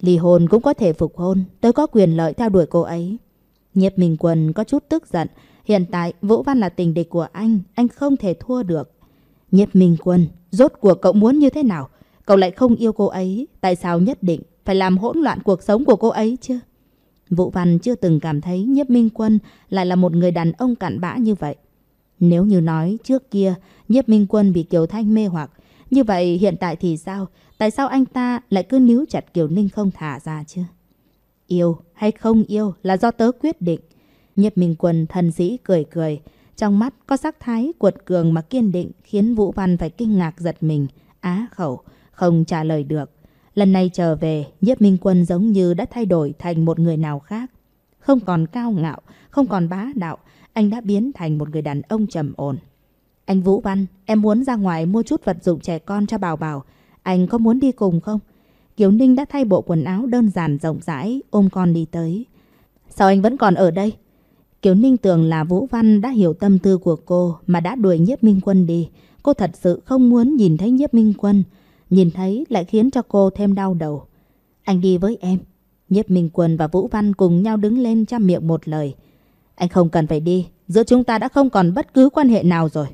Ly hôn cũng có thể phục hôn. Tớ có quyền lợi theo đuổi cô ấy. Nhiếp Minh Quân có chút tức giận. Hiện tại Vũ Văn là tình địch của anh. Anh không thể thua được. Nhiếp Minh Quân, rốt cuộc cậu muốn như thế nào? Cậu lại không yêu cô ấy. Tại sao nhất định phải làm hỗn loạn cuộc sống của cô ấy chứ. Vũ Văn chưa từng cảm thấy Nhiếp Minh Quân lại là một người đàn ông cặn bã như vậy. Nếu như nói trước kia Nhiếp Minh Quân bị Kiều Thanh mê hoặc, như vậy hiện tại thì sao? Tại sao anh ta lại cứ níu chặt Kiều Ninh không thả ra chứ? Yêu hay không yêu là do tớ quyết định. Nhiếp Minh Quân thần dĩ cười cười, trong mắt có sắc thái cuột cường mà kiên định khiến Vũ Văn phải kinh ngạc giật mình, á khẩu, không trả lời được. Lần này trở về, Nhiếp Minh Quân giống như đã thay đổi thành một người nào khác. Không còn cao ngạo, không còn bá đạo, anh đã biến thành một người đàn ông trầm ổn. Anh Vũ Văn, em muốn ra ngoài mua chút vật dụng trẻ con cho Bảo Bảo. Anh có muốn đi cùng không? Kiều Ninh đã thay bộ quần áo đơn giản rộng rãi, ôm con đi tới. Sao anh vẫn còn ở đây? Kiều Ninh tưởng là Vũ Văn đã hiểu tâm tư của cô mà đã đuổi Nhiếp Minh Quân đi. Cô thật sự không muốn nhìn thấy Nhiếp Minh Quân. Nhìn thấy lại khiến cho cô thêm đau đầu. Anh đi với em. Nhếp Minh Quân và Vũ Văn cùng nhau đứng lên chăm miệng một lời. Anh không cần phải đi. Giữa chúng ta đã không còn bất cứ quan hệ nào rồi.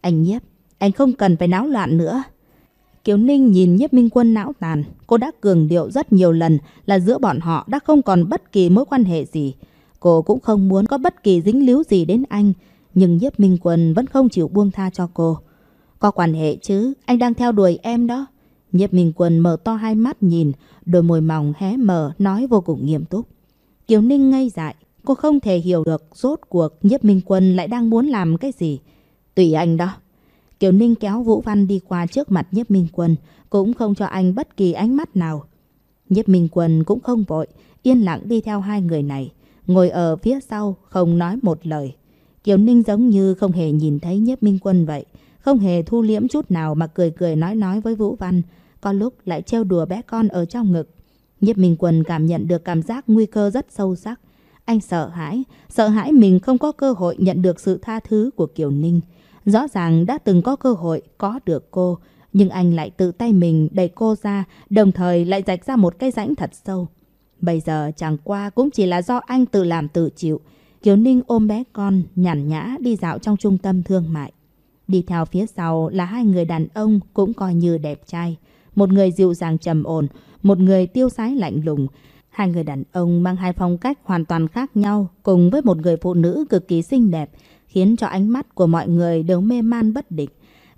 Anh Nhếp, anh không cần phải náo loạn nữa. Kiều Ninh nhìn Nhếp Minh Quân não tàn. Cô đã cường điệu rất nhiều lần là giữa bọn họ đã không còn bất kỳ mối quan hệ gì. Cô cũng không muốn có bất kỳ dính líu gì đến anh. Nhưng Nhếp Minh Quân vẫn không chịu buông tha cho cô. Có quan hệ chứ, anh đang theo đuổi em đó. Nhiếp Minh Quân mở to hai mắt nhìn, đôi môi mỏng hé mở nói vô cùng nghiêm túc. Kiều Ninh ngây dại, cô không thể hiểu được rốt cuộc Nhiếp Minh Quân lại đang muốn làm cái gì. Tùy anh đó. Kiều Ninh kéo Vũ Văn đi qua trước mặt Nhiếp Minh Quân, cũng không cho anh bất kỳ ánh mắt nào. Nhiếp Minh Quân cũng không vội, yên lặng đi theo hai người này, ngồi ở phía sau không nói một lời. Kiều Ninh giống như không hề nhìn thấy Nhiếp Minh Quân vậy, không hề thu liễm chút nào mà cười cười nói nói với Vũ Văn, có lúc lại trêu đùa bé con ở trong ngực. Nhiếp Minh Quân cảm nhận được cảm giác nguy cơ rất sâu sắc. Anh sợ hãi, sợ hãi mình không có cơ hội nhận được sự tha thứ của Kiều Ninh. Rõ ràng đã từng có cơ hội có được cô, nhưng anh lại tự tay mình đẩy cô ra, đồng thời lại rạch ra một cái rãnh thật sâu. Bây giờ chẳng qua cũng chỉ là do anh tự làm tự chịu. Kiều Ninh ôm bé con, nhàn nhã đi dạo trong trung tâm thương mại. Đi theo phía sau là hai người đàn ông cũng coi như đẹp trai một người dịu dàng trầm ổn, một người tiêu sái lạnh lùng. Hai người đàn ông mang hai phong cách hoàn toàn khác nhau cùng với một người phụ nữ cực kỳ xinh đẹp, khiến cho ánh mắt của mọi người đều mê man bất định.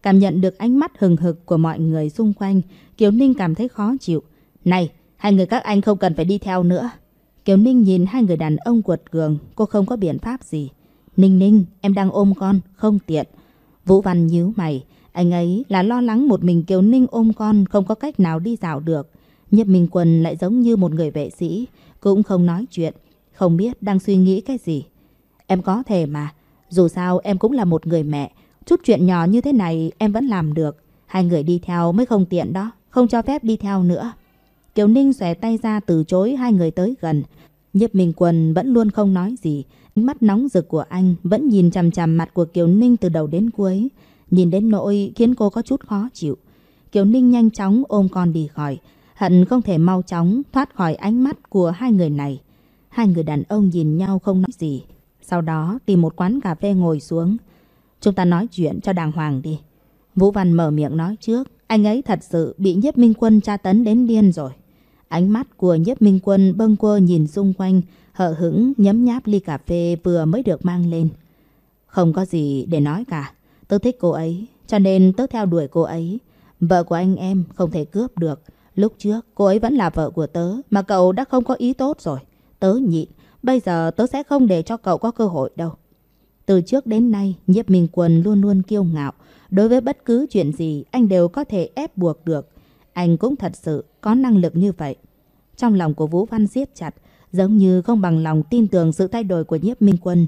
Cảm nhận được ánh mắt hừng hực của mọi người xung quanh, Kiều Ninh cảm thấy khó chịu. Này, hai người các anh không cần phải đi theo nữa. Kiều Ninh nhìn hai người đàn ông quật cường, cô không có biện pháp gì. Ninh Ninh, em đang ôm con, không tiện. Vũ Văn nhíu mày, anh ấy là lo lắng một mình Kiều Ninh ôm con không có cách nào đi dạo được. Nhật Minh Quân lại giống như một người vệ sĩ, cũng không nói chuyện, không biết đang suy nghĩ cái gì. Em có thể mà, dù sao em cũng là một người mẹ, chút chuyện nhỏ như thế này em vẫn làm được. Hai người đi theo mới không tiện đó, không cho phép đi theo nữa. Kiều Ninh xòe tay ra từ chối hai người tới gần. Nhếp Minh Quân vẫn luôn không nói gì. Mắt nóng rực của anh vẫn nhìn chằm chằm mặt của Kiều Ninh từ đầu đến cuối. Nhìn đến nỗi khiến cô có chút khó chịu. Kiều Ninh nhanh chóng ôm con đi khỏi. Hận không thể mau chóng thoát khỏi ánh mắt của hai người này. Hai người đàn ông nhìn nhau không nói gì. Sau đó tìm một quán cà phê ngồi xuống. Chúng ta nói chuyện cho đàng hoàng đi. Vũ Văn mở miệng nói trước. Anh ấy thật sự bị Nhất minh quân tra tấn đến điên rồi. Ánh mắt của Nhất minh quân bâng quơ nhìn xung quanh, hợ hững nhấm nháp ly cà phê vừa mới được mang lên. Không có gì để nói cả. Tớ thích cô ấy, cho nên tớ theo đuổi cô ấy. Vợ của anh em không thể cướp được. Lúc trước cô ấy vẫn là vợ của tớ mà cậu đã không có ý tốt rồi. Tớ nhịn, bây giờ tớ sẽ không để cho cậu có cơ hội đâu. Từ trước đến nay, Nhiếp Minh Quân luôn luôn kiêu ngạo. Đối với bất cứ chuyện gì, anh đều có thể ép buộc được. Anh cũng thật sự có năng lực như vậy. Trong lòng của Vũ Văn siết chặt, giống như không bằng lòng tin tưởng sự thay đổi của Nhiếp Minh Quân.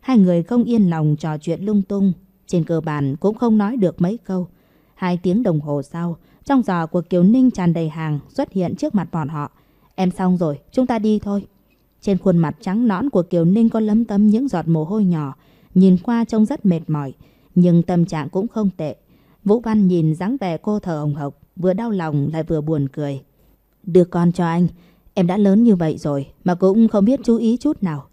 Hai người không yên lòng trò chuyện lung tung, trên cơ bản cũng không nói được mấy câu. Hai tiếng đồng hồ sau, trong giò của Kiều Ninh tràn đầy hàng xuất hiện trước mặt bọn họ. Em xong rồi, chúng ta đi thôi. Trên khuôn mặt trắng nõn của Kiều Ninh có lấm tấm những giọt mồ hôi nhỏ, nhìn qua trông rất mệt mỏi, nhưng tâm trạng cũng không tệ. Vũ Văn nhìn dáng vẻ cô thở hồng hộc, vừa đau lòng lại vừa buồn cười. Đưa con cho anh, em đã lớn như vậy rồi mà cũng không biết chú ý chút nào.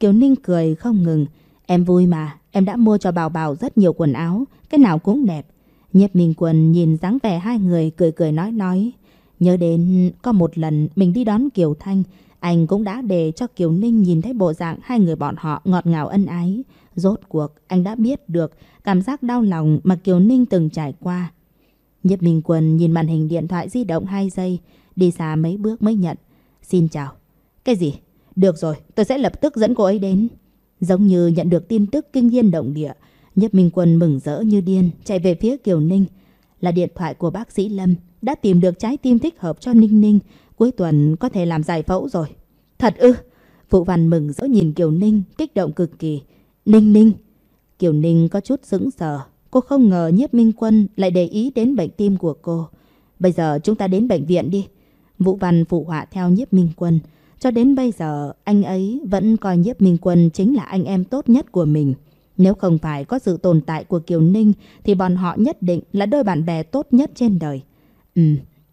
Kiều Ninh cười không ngừng, em vui mà, Em đã mua cho Bảo Bảo rất nhiều quần áo, cái nào cũng đẹp. Nhiếp Minh Quân nhìn dáng vẻ hai người cười cười nói nói. Nhớ đến có một lần mình đi đón Kiều Thanh, anh cũng đã để cho Kiều Ninh nhìn thấy bộ dạng hai người bọn họ ngọt ngào ân ái. Rốt cuộc, anh đã biết được cảm giác đau lòng mà Kiều Ninh từng trải qua. Nhếp Minh Quân nhìn màn hình điện thoại di động 2 giây, đi xa mấy bước mới nhận. Xin chào. Cái gì? Được rồi, tôi sẽ lập tức dẫn cô ấy đến. Giống như nhận được tin tức kinh thiên động địa, Nhất Minh Quân mừng rỡ như điên chạy về phía Kiều Ninh. Là điện thoại của bác sĩ Lâm đã tìm được trái tim thích hợp cho Ninh Ninh, cuối tuần có thể làm giải phẫu rồi. Thật ư? Phụ Văn mừng rỡ nhìn Kiều Ninh, kích động cực kỳ. Ninh Ninh! Kiều Ninh có chút sững sờ, cô không ngờ nhất Minh Quân lại để ý đến bệnh tim của cô. Bây giờ chúng ta đến bệnh viện đi. Vũ Văn phụ họa theo nhất Minh Quân. Cho đến bây giờ, anh ấy vẫn coi nhiếp minh quân chính là anh em tốt nhất của mình. Nếu không phải có sự tồn tại của Kiều Ninh thì bọn họ nhất định là đôi bạn bè tốt nhất trên đời. Ừ,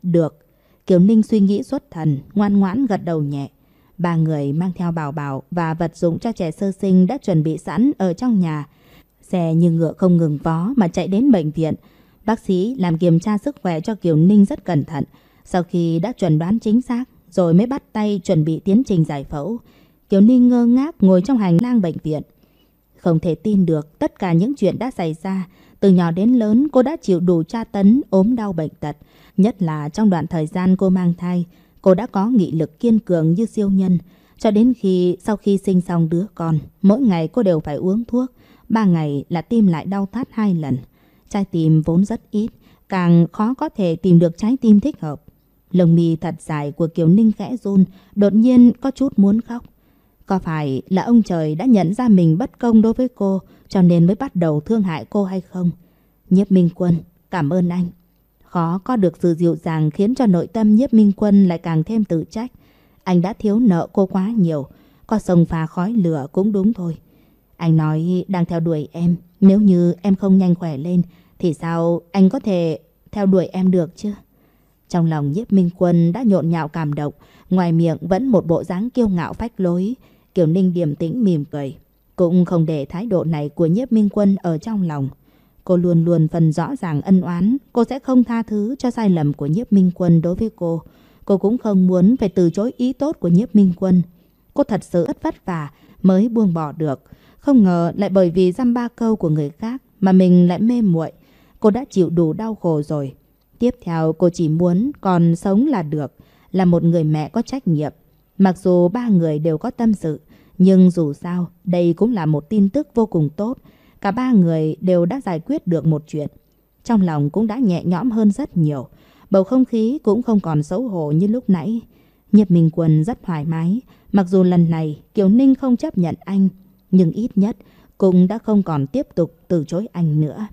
được. Kiều Ninh suy nghĩ xuất thần, ngoan ngoãn gật đầu nhẹ. Ba người mang theo bảo bảo và vật dụng cho trẻ sơ sinh đã chuẩn bị sẵn ở trong nhà. Xe như ngựa không ngừng vó mà chạy đến bệnh viện. Bác sĩ làm kiểm tra sức khỏe cho Kiều Ninh rất cẩn thận. Sau khi đã chuẩn đoán chính xác, rồi mới bắt tay chuẩn bị tiến trình giải phẫu. Kiều Ninh ngơ ngác ngồi trong hành lang bệnh viện. Không thể tin được tất cả những chuyện đã xảy ra. Từ nhỏ đến lớn cô đã chịu đủ tra tấn, ốm đau bệnh tật. Nhất là trong đoạn thời gian cô mang thai, cô đã có nghị lực kiên cường như siêu nhân. Cho đến khi sau khi sinh xong đứa con, mỗi ngày cô đều phải uống thuốc. Ba ngày là tim lại đau thắt hai lần. Trái tim vốn rất ít, càng khó có thể tìm được trái tim thích hợp. Lồng mi thật dài của Kiều Ninh khẽ run, đột nhiên có chút muốn khóc. Có phải là ông trời đã nhận ra mình bất công đối với cô, cho nên mới bắt đầu thương hại cô hay không? Nhiếp Minh Quân, cảm ơn anh. Khó có được sự dịu dàng khiến cho nội tâm Nhiếp Minh Quân lại càng thêm tự trách. Anh đã thiếu nợ cô quá nhiều, có sông pha khói lửa cũng đúng thôi. Anh nói đang theo đuổi em, nếu như em không nhanh khỏe lên, thì sao anh có thể theo đuổi em được chứ? Trong lòng nhiếp minh quân đã nhộn nhạo cảm động, ngoài miệng vẫn một bộ dáng kiêu ngạo phách lối. Kiều Ninh điềm tĩnh mỉm cười, cũng không để thái độ này của nhiếp minh quân ở trong lòng. Cô luôn luôn phần rõ ràng ân oán, cô sẽ không tha thứ cho sai lầm của nhiếp minh quân đối với cô. Cô cũng không muốn phải từ chối ý tốt của nhiếp minh quân. Cô thật sự rất vất vả mới buông bỏ được. Không ngờ lại bởi vì dăm ba câu của người khác mà mình lại mê muội. Cô đã chịu đủ đau khổ rồi. Tiếp theo cô chỉ muốn còn sống là được, là một người mẹ có trách nhiệm. Mặc dù ba người đều có tâm sự, nhưng dù sao đây cũng là một tin tức vô cùng tốt. Cả ba người đều đã giải quyết được một chuyện. Trong lòng cũng đã nhẹ nhõm hơn rất nhiều. Bầu không khí cũng không còn xấu hổ như lúc nãy. Nhật Minh Quân rất thoải mái. Mặc dù lần này Kiều Ninh không chấp nhận anh, nhưng ít nhất cũng đã không còn tiếp tục từ chối anh nữa.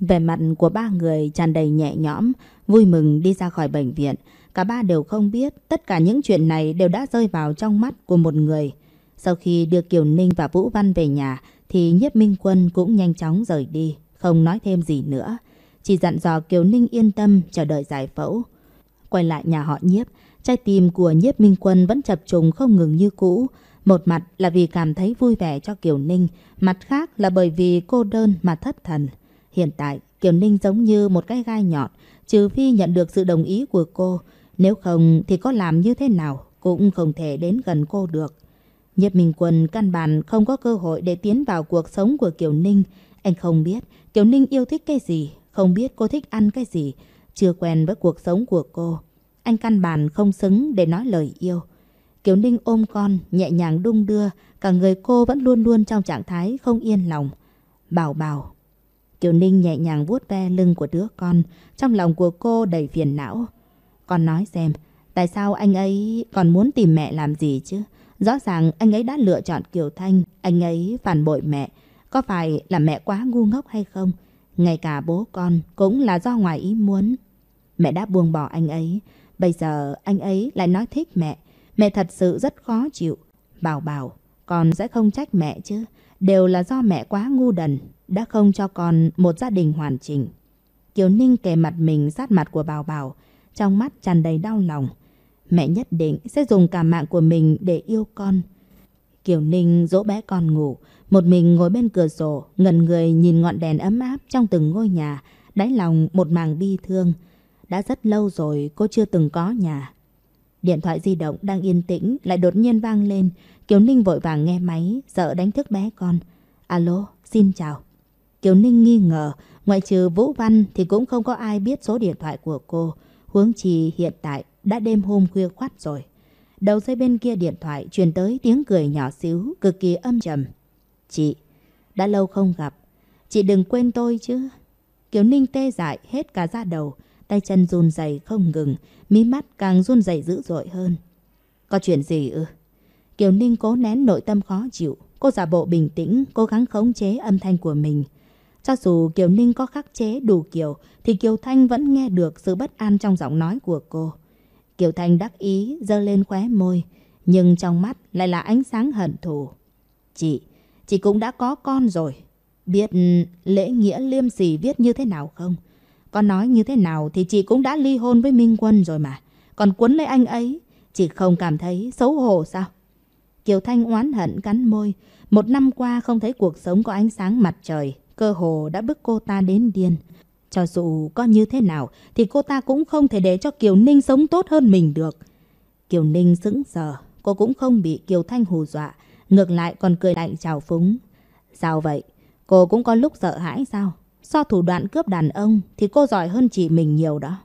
Về mặt của ba người tràn đầy nhẹ nhõm, vui mừng đi ra khỏi bệnh viện. Cả ba đều không biết tất cả những chuyện này đều đã rơi vào trong mắt của một người. Sau khi đưa Kiều Ninh và Vũ Văn về nhà thì Nhiếp Minh Quân cũng nhanh chóng rời đi, không nói thêm gì nữa. Chỉ dặn dò Kiều Ninh yên tâm chờ đợi giải phẫu. Quay lại nhà họ Nhiếp, trái tim của Nhiếp Minh Quân vẫn chập trùng không ngừng như cũ. Một mặt là vì cảm thấy vui vẻ cho Kiều Ninh, mặt khác là bởi vì cô đơn mà thất thần. Hiện tại, Kiều Ninh giống như một cái gai nhọn, trừ phi nhận được sự đồng ý của cô. Nếu không thì có làm như thế nào cũng không thể đến gần cô được. Nhật Minh Quân căn bản không có cơ hội để tiến vào cuộc sống của Kiều Ninh. Anh không biết Kiều Ninh yêu thích cái gì, không biết cô thích ăn cái gì, chưa quen với cuộc sống của cô. Anh căn bản không xứng để nói lời yêu. Kiều Ninh ôm con, nhẹ nhàng đung đưa, cả người cô vẫn luôn luôn trong trạng thái không yên lòng. Bảo bảo, Kiều Ninh nhẹ nhàng vuốt ve lưng của đứa con, trong lòng của cô đầy phiền não. Con nói xem, tại sao anh ấy còn muốn tìm mẹ làm gì chứ? Rõ ràng anh ấy đã lựa chọn Kiều Thanh, anh ấy phản bội mẹ. Có phải là mẹ quá ngu ngốc hay không? Ngay cả bố con cũng là do ngoài ý muốn. Mẹ đã buông bỏ anh ấy, bây giờ anh ấy lại nói thích mẹ. Mẹ thật sự rất khó chịu. Bảo bảo, con sẽ không trách mẹ chứ, đều là do mẹ quá ngu đần, đã không cho con một gia đình hoàn chỉnh. Kiều Ninh kề mặt mình sát mặt của Bảo Bảo, trong mắt tràn đầy đau lòng. Mẹ nhất định sẽ dùng cả mạng của mình để yêu con. Kiều Ninh dỗ bé con ngủ, một mình ngồi bên cửa sổ, ngẩn người nhìn ngọn đèn ấm áp trong từng ngôi nhà, đáy lòng một màng bi thương. Đã rất lâu rồi cô chưa từng có nhà. Điện thoại di động đang yên tĩnh lại đột nhiên vang lên. Kiều Ninh vội vàng nghe máy, sợ đánh thức bé con. Alo, xin chào. Kiều Ninh nghi ngờ, ngoại trừ Vũ Văn thì cũng không có ai biết số điện thoại của cô. Huống chi hiện tại đã đêm hôm khuya khoát rồi. Đầu dây bên kia điện thoại truyền tới tiếng cười nhỏ xíu, cực kỳ âm trầm. Chị, đã lâu không gặp. Chị đừng quên tôi chứ. Kiều Ninh tê dại hết cả da đầu, tay chân run rẩy không ngừng, mí mắt càng run rẩy dữ dội hơn. Có chuyện gì ư? Kiều Ninh cố nén nội tâm khó chịu, cô giả bộ bình tĩnh, cố gắng khống chế âm thanh của mình. Cho dù Kiều Ninh có khắc chế đủ kiểu thì Kiều Thanh vẫn nghe được sự bất an trong giọng nói của cô. Kiều Thanh đắc ý giơ lên khóe môi nhưng trong mắt lại là ánh sáng hận thù. Chị, chị cũng đã có con rồi. Biết ừ, lễ nghĩa liêm sỉ viết như thế nào không? Con nói như thế nào thì chị cũng đã ly hôn với Minh Quân rồi mà. Còn quấn lấy anh ấy, chị không cảm thấy xấu hổ sao? Kiều Thanh oán hận cắn môi. Một năm qua không thấy cuộc sống có ánh sáng mặt trời cơ hồ đã bức cô ta đến điên. Cho dù có như thế nào thì cô ta cũng không thể để cho Kiều Ninh sống tốt hơn mình được. Kiều Ninh sững sờ, cô cũng không bị Kiều Thanh hù dọa, ngược lại còn cười lạnh chào phúng. Sao vậy? Cô cũng có lúc sợ hãi sao? So thủ đoạn cướp đàn ông thì cô giỏi hơn chị mình nhiều đó.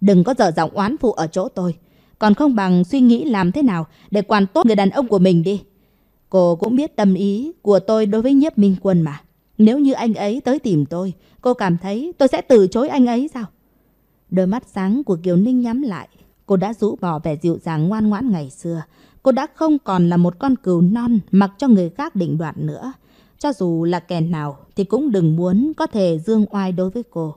Đừng có dở giọng oán phụ ở chỗ tôi. Còn không bằng suy nghĩ làm thế nào để quản tốt người đàn ông của mình đi. Cô cũng biết tâm ý của tôi đối với nhiếp minh quân mà. Nếu như anh ấy tới tìm tôi, cô cảm thấy tôi sẽ từ chối anh ấy sao? Đôi mắt sáng của Kiều Ninh nhắm lại. Cô đã rũ bỏ vẻ dịu dàng ngoan ngoãn ngày xưa. Cô đã không còn là một con cừu non mặc cho người khác định đoạt nữa. Cho dù là kẻ nào thì cũng đừng muốn có thể dương oai đối với cô.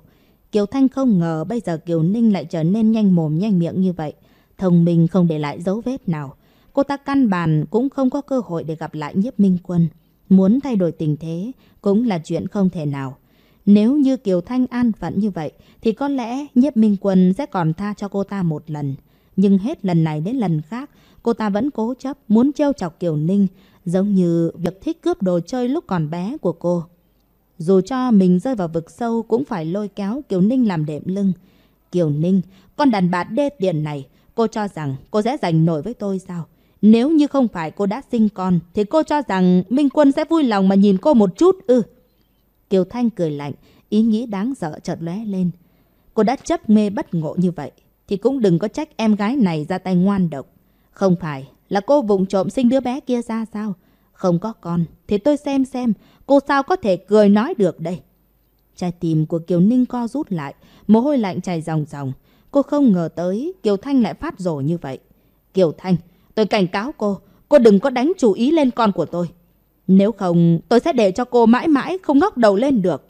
Kiều Thanh không ngờ bây giờ Kiều Ninh lại trở nên nhanh mồm nhanh miệng như vậy. Thông minh không để lại dấu vết nào. Cô ta căn bản cũng không có cơ hội để gặp lại nhiếp minh quân. Muốn thay đổi tình thế cũng là chuyện không thể nào. Nếu như Kiều Thanh an vẫn như vậy thì có lẽ nhiếp minh quân sẽ còn tha cho cô ta một lần. Nhưng hết lần này đến lần khác, cô ta vẫn cố chấp muốn trêu chọc Kiều Ninh, giống như việc thích cướp đồ chơi lúc còn bé của cô. Dù cho mình rơi vào vực sâu cũng phải lôi kéo Kiều Ninh làm đệm lưng. Kiều Ninh, con đàn bà đê tiền này, cô cho rằng cô sẽ giành nổi với tôi sao? Nếu như không phải cô đã sinh con, thì cô cho rằng Minh Quân sẽ vui lòng mà nhìn cô một chút ư. Kiều Thanh cười lạnh, ý nghĩ đáng sợ chợt lóe lên. Cô đã chấp mê bất ngộ như vậy, thì cũng đừng có trách em gái này ra tay ngoan độc. Không phải là cô vụng trộm sinh đứa bé kia ra sao? Không có con, thì tôi xem xem, cô sao có thể cười nói được đây? Trái tim của Kiều Ninh co rút lại, mồ hôi lạnh chảy ròng ròng. Cô không ngờ tới Kiều Thanh lại phát rổ như vậy. Kiều Thanh, Tôi cảnh cáo cô, cô đừng có đánh chú ý lên con của tôi. Nếu không, tôi sẽ để cho cô mãi mãi không ngóc đầu lên được.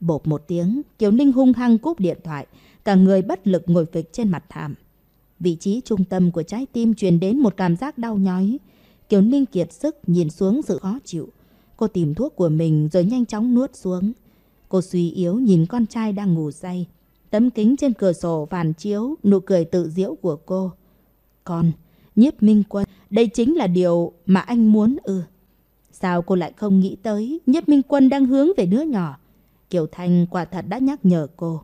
Bột một tiếng, Kiều Ninh hung hăng cúp điện thoại, cả người bất lực ngồi phịch trên mặt thảm. Vị trí trung tâm của trái tim truyền đến một cảm giác đau nhói. Kiều Ninh kiệt sức nhìn xuống sự khó chịu. Cô tìm thuốc của mình rồi nhanh chóng nuốt xuống. Cô suy yếu nhìn con trai đang ngủ say. Tấm kính trên cửa sổ phản chiếu nụ cười tự diễu của cô. Con, nhiếp minh quân. Đây chính là điều mà anh muốn ư. Ừ. Sao cô lại không nghĩ tới nhiếp minh quân đang hướng về đứa nhỏ? Kiều Thanh quả thật đã nhắc nhở cô.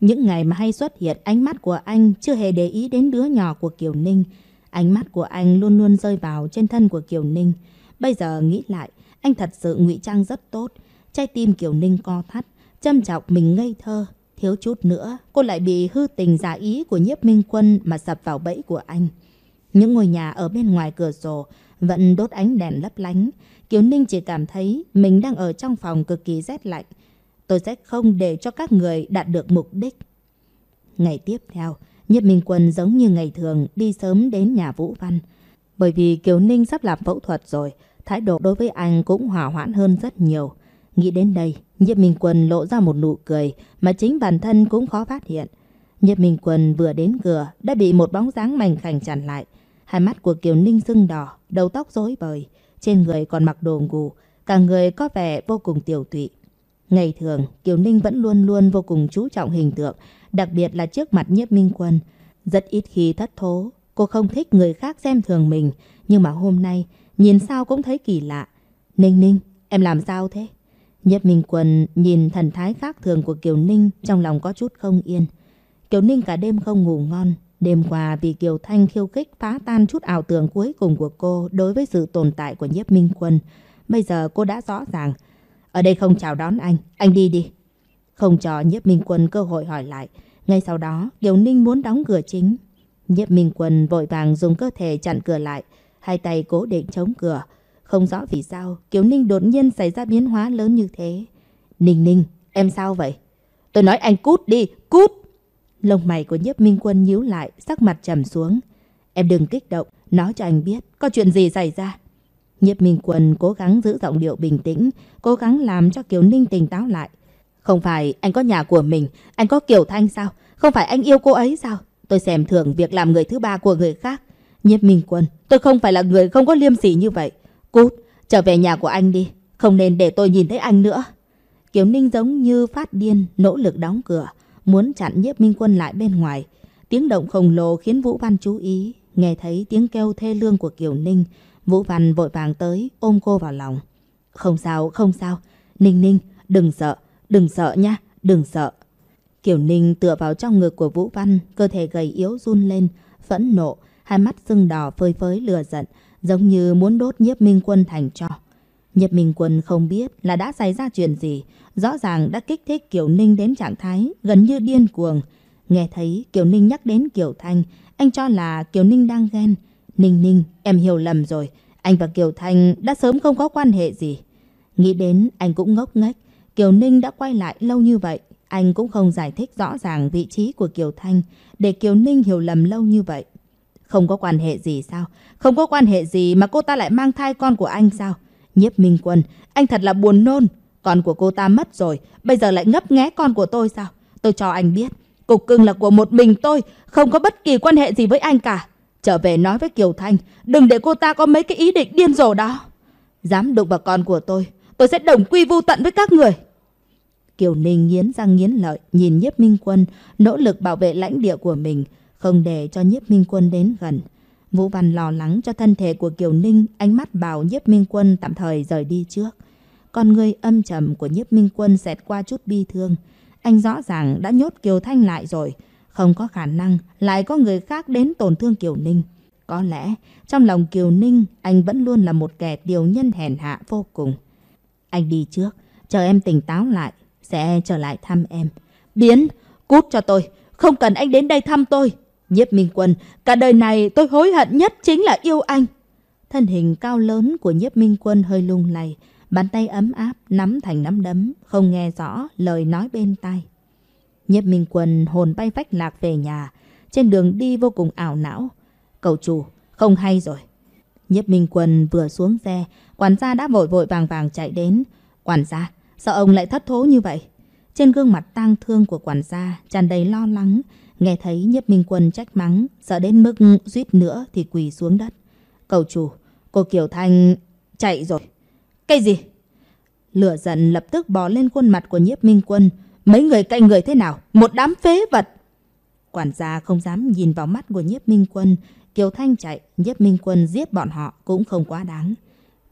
Những ngày mà hay xuất hiện ánh mắt của anh chưa hề để ý đến đứa nhỏ của Kiều Ninh. Ánh mắt của anh luôn luôn rơi vào trên thân của Kiều Ninh. Bây giờ nghĩ lại, anh thật sự ngụy trang rất tốt. Trái tim Kiều Ninh co thắt, châm chọc mình ngây thơ. Thiếu chút nữa, cô lại bị hư tình giả ý của nhiếp minh quân mà sập vào bẫy của anh. Những ngôi nhà ở bên ngoài cửa sổ vẫn đốt ánh đèn lấp lánh. Kiều Ninh chỉ cảm thấy mình đang ở trong phòng cực kỳ rét lạnh. Tôi sẽ không để cho các người đạt được mục đích. Ngày tiếp theo, Nhất Minh Quân giống như ngày thường đi sớm đến nhà Vũ Văn. Bởi vì Kiều Ninh sắp làm phẫu thuật rồi, thái độ đối với anh cũng hòa hoãn hơn rất nhiều. Nghĩ đến đây, Nhất Minh Quân lộ ra một nụ cười mà chính bản thân cũng khó phát hiện. Nhất Minh Quân vừa đến cửa đã bị một bóng dáng mảnh khảnh chặn lại. Hai mắt của Kiều Ninh sưng đỏ, đầu tóc rối bời, trên người còn mặc đồ ngủ, cả người có vẻ vô cùng tiểu tụy. Ngày thường, Kiều Ninh vẫn luôn luôn vô cùng chú trọng hình tượng, đặc biệt là trước mặt nhiếp minh quân. Rất ít khi thất thố, cô không thích người khác xem thường mình, nhưng mà hôm nay, nhìn sao cũng thấy kỳ lạ. Ninh Ninh, em làm sao thế? Nhiếp minh quân nhìn thần thái khác thường của Kiều Ninh trong lòng có chút không yên. Kiều Ninh cả đêm không ngủ ngon, Đêm qua vì Kiều Thanh khiêu khích phá tan chút ảo tưởng cuối cùng của cô đối với sự tồn tại của nhiếp minh quân. Bây giờ cô đã rõ ràng. Ở đây không chào đón anh, anh đi đi. Không cho nhiếp minh quân cơ hội hỏi lại. Ngay sau đó, Kiều Ninh muốn đóng cửa chính. Nhiếp minh quân vội vàng dùng cơ thể chặn cửa lại. Hai tay cố định chống cửa. Không rõ vì sao, Kiều Ninh đột nhiên xảy ra biến hóa lớn như thế. Ninh Ninh, em sao vậy? Tôi nói anh cút đi, cút! Lông mày của nhiếp minh quân nhíu lại, sắc mặt trầm xuống. Em đừng kích động, nói cho anh biết có chuyện gì xảy ra. Nhiếp minh quân cố gắng giữ giọng điệu bình tĩnh, cố gắng làm cho Kiều Ninh tỉnh táo lại. Không phải anh có nhà của mình, anh có Kiều Thanh sao? Không phải anh yêu cô ấy sao? Tôi xem thường việc làm người thứ ba của người khác. Nhiếp minh quân, tôi không phải là người không có liêm sỉ như vậy. Cút, trở về nhà của anh đi, không nên để tôi nhìn thấy anh nữa. Kiều Ninh giống như phát điên, nỗ lực đóng cửa muốn chặn nhiếp minh quân lại bên ngoài. Tiếng động khổng lồ khiến Vũ Văn chú ý, nghe thấy tiếng kêu thê lương của Kiều Ninh. Vũ Văn vội vàng tới, ôm cô vào lòng. Không sao, không sao. Ninh Ninh, đừng sợ, đừng sợ nha, đừng sợ. Kiều Ninh tựa vào trong ngực của Vũ Văn, cơ thể gầy yếu run lên, phẫn nộ, hai mắt sưng đỏ phơi phới lừa giận, giống như muốn đốt nhiếp minh quân thành trò. Nhiếp minh quân không biết là đã xảy ra chuyện gì, rõ ràng đã kích thích Kiều Ninh đến trạng thái gần như điên cuồng. Nghe thấy Kiều Ninh nhắc đến Kiều Thanh, anh cho là Kiều Ninh đang ghen. Ninh Ninh, em hiểu lầm rồi, anh và Kiều Thanh đã sớm không có quan hệ gì. Nghĩ đến anh cũng ngốc nghếch, Kiều Ninh đã quay lại lâu như vậy, anh cũng không giải thích rõ ràng vị trí của Kiều Thanh để Kiều Ninh hiểu lầm lâu như vậy. Không có quan hệ gì sao? Không có quan hệ gì mà cô ta lại mang thai con của anh sao? Nhiếp Minh Quân, anh thật là buồn nôn. Con của cô ta mất rồi, bây giờ lại ngấp nghé con của tôi sao? Tôi cho anh biết, cục cưng là của một mình tôi, không có bất kỳ quan hệ gì với anh cả. Trở về nói với Kiều Thanh, đừng để cô ta có mấy cái ý định điên rồ đó. Dám đụng vào con của tôi, tôi sẽ đồng quy vu tận với các người. Kiều Ninh nghiến răng nghiến lợi, nhìn Nhiếp Minh Quân, nỗ lực bảo vệ lãnh địa của mình, không để cho Nhiếp Minh Quân đến gần. Vũ Văn lo lắng cho thân thể của Kiều Ninh, ánh mắt bảo Nhiếp Minh Quân tạm thời rời đi trước. Con người âm trầm của nhiếp minh quân xẹt qua chút bi thương. Anh rõ ràng đã nhốt Kiều Thanh lại rồi. Không có khả năng lại có người khác đến tổn thương Kiều Ninh. Có lẽ trong lòng Kiều Ninh anh vẫn luôn là một kẻ điều nhân hèn hạ vô cùng. Anh đi trước, chờ em tỉnh táo lại, sẽ trở lại thăm em. Biến, cút cho tôi, không cần anh đến đây thăm tôi. Nhiếp Minh Quân, cả đời này tôi hối hận nhất chính là yêu anh. Thân hình cao lớn của Nhiếp Minh Quân hơi lung lay, Bàn tay ấm áp nắm thành nắm đấm, không nghe rõ lời nói bên tai. nhất Minh Quân hồn bay vách lạc về nhà, trên đường đi vô cùng ảo não. Cậu chủ, không hay rồi. nhất Minh Quân vừa xuống xe, quản gia đã vội vội vàng vàng chạy đến. Quản gia, sao ông lại thất thố như vậy? Trên gương mặt tang thương của quản gia tràn đầy lo lắng, nghe thấy nhất Minh Quân trách mắng, sợ đến mức suýt nữa thì quỳ xuống đất. Cậu chủ, cô Kiều Thanh chạy rồi. Cái gì? Lửa giận lập tức bò lên khuôn mặt của nhiếp minh quân. Mấy người canh người thế nào? Một đám phế vật! Quản gia không dám nhìn vào mắt của nhiếp minh quân. Kiều Thanh chạy, nhiếp minh quân giết bọn họ cũng không quá đáng.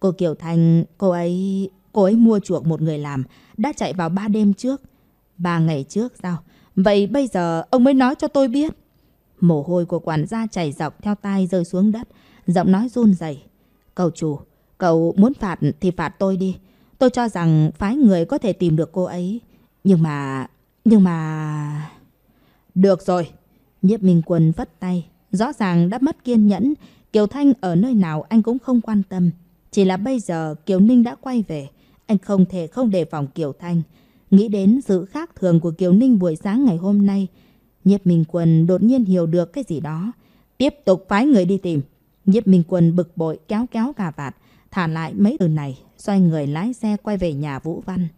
Cô Kiều Thanh, cô ấy... Cô ấy mua chuộc một người làm, đã chạy vào ba đêm trước. Ba ngày trước sao? Vậy bây giờ ông mới nói cho tôi biết. Mồ hôi của quản gia chảy dọc theo tai rơi xuống đất, giọng nói run rẩy. Cầu chủ, Cậu muốn phạt thì phạt tôi đi. Tôi cho rằng phái người có thể tìm được cô ấy. Nhưng mà... Nhưng mà... Được rồi. Nhiếp Minh Quân vất tay. Rõ ràng đã mất kiên nhẫn. Kiều Thanh ở nơi nào anh cũng không quan tâm. Chỉ là bây giờ Kiều Ninh đã quay về. Anh không thể không đề phòng Kiều Thanh. Nghĩ đến sự khác thường của Kiều Ninh buổi sáng ngày hôm nay. Nhiếp Minh Quân đột nhiên hiểu được cái gì đó. Tiếp tục phái người đi tìm. Nhiếp Minh Quân bực bội kéo kéo cà vạt. Thả lại mấy từ này, xoay người lái xe quay về nhà Vũ Văn.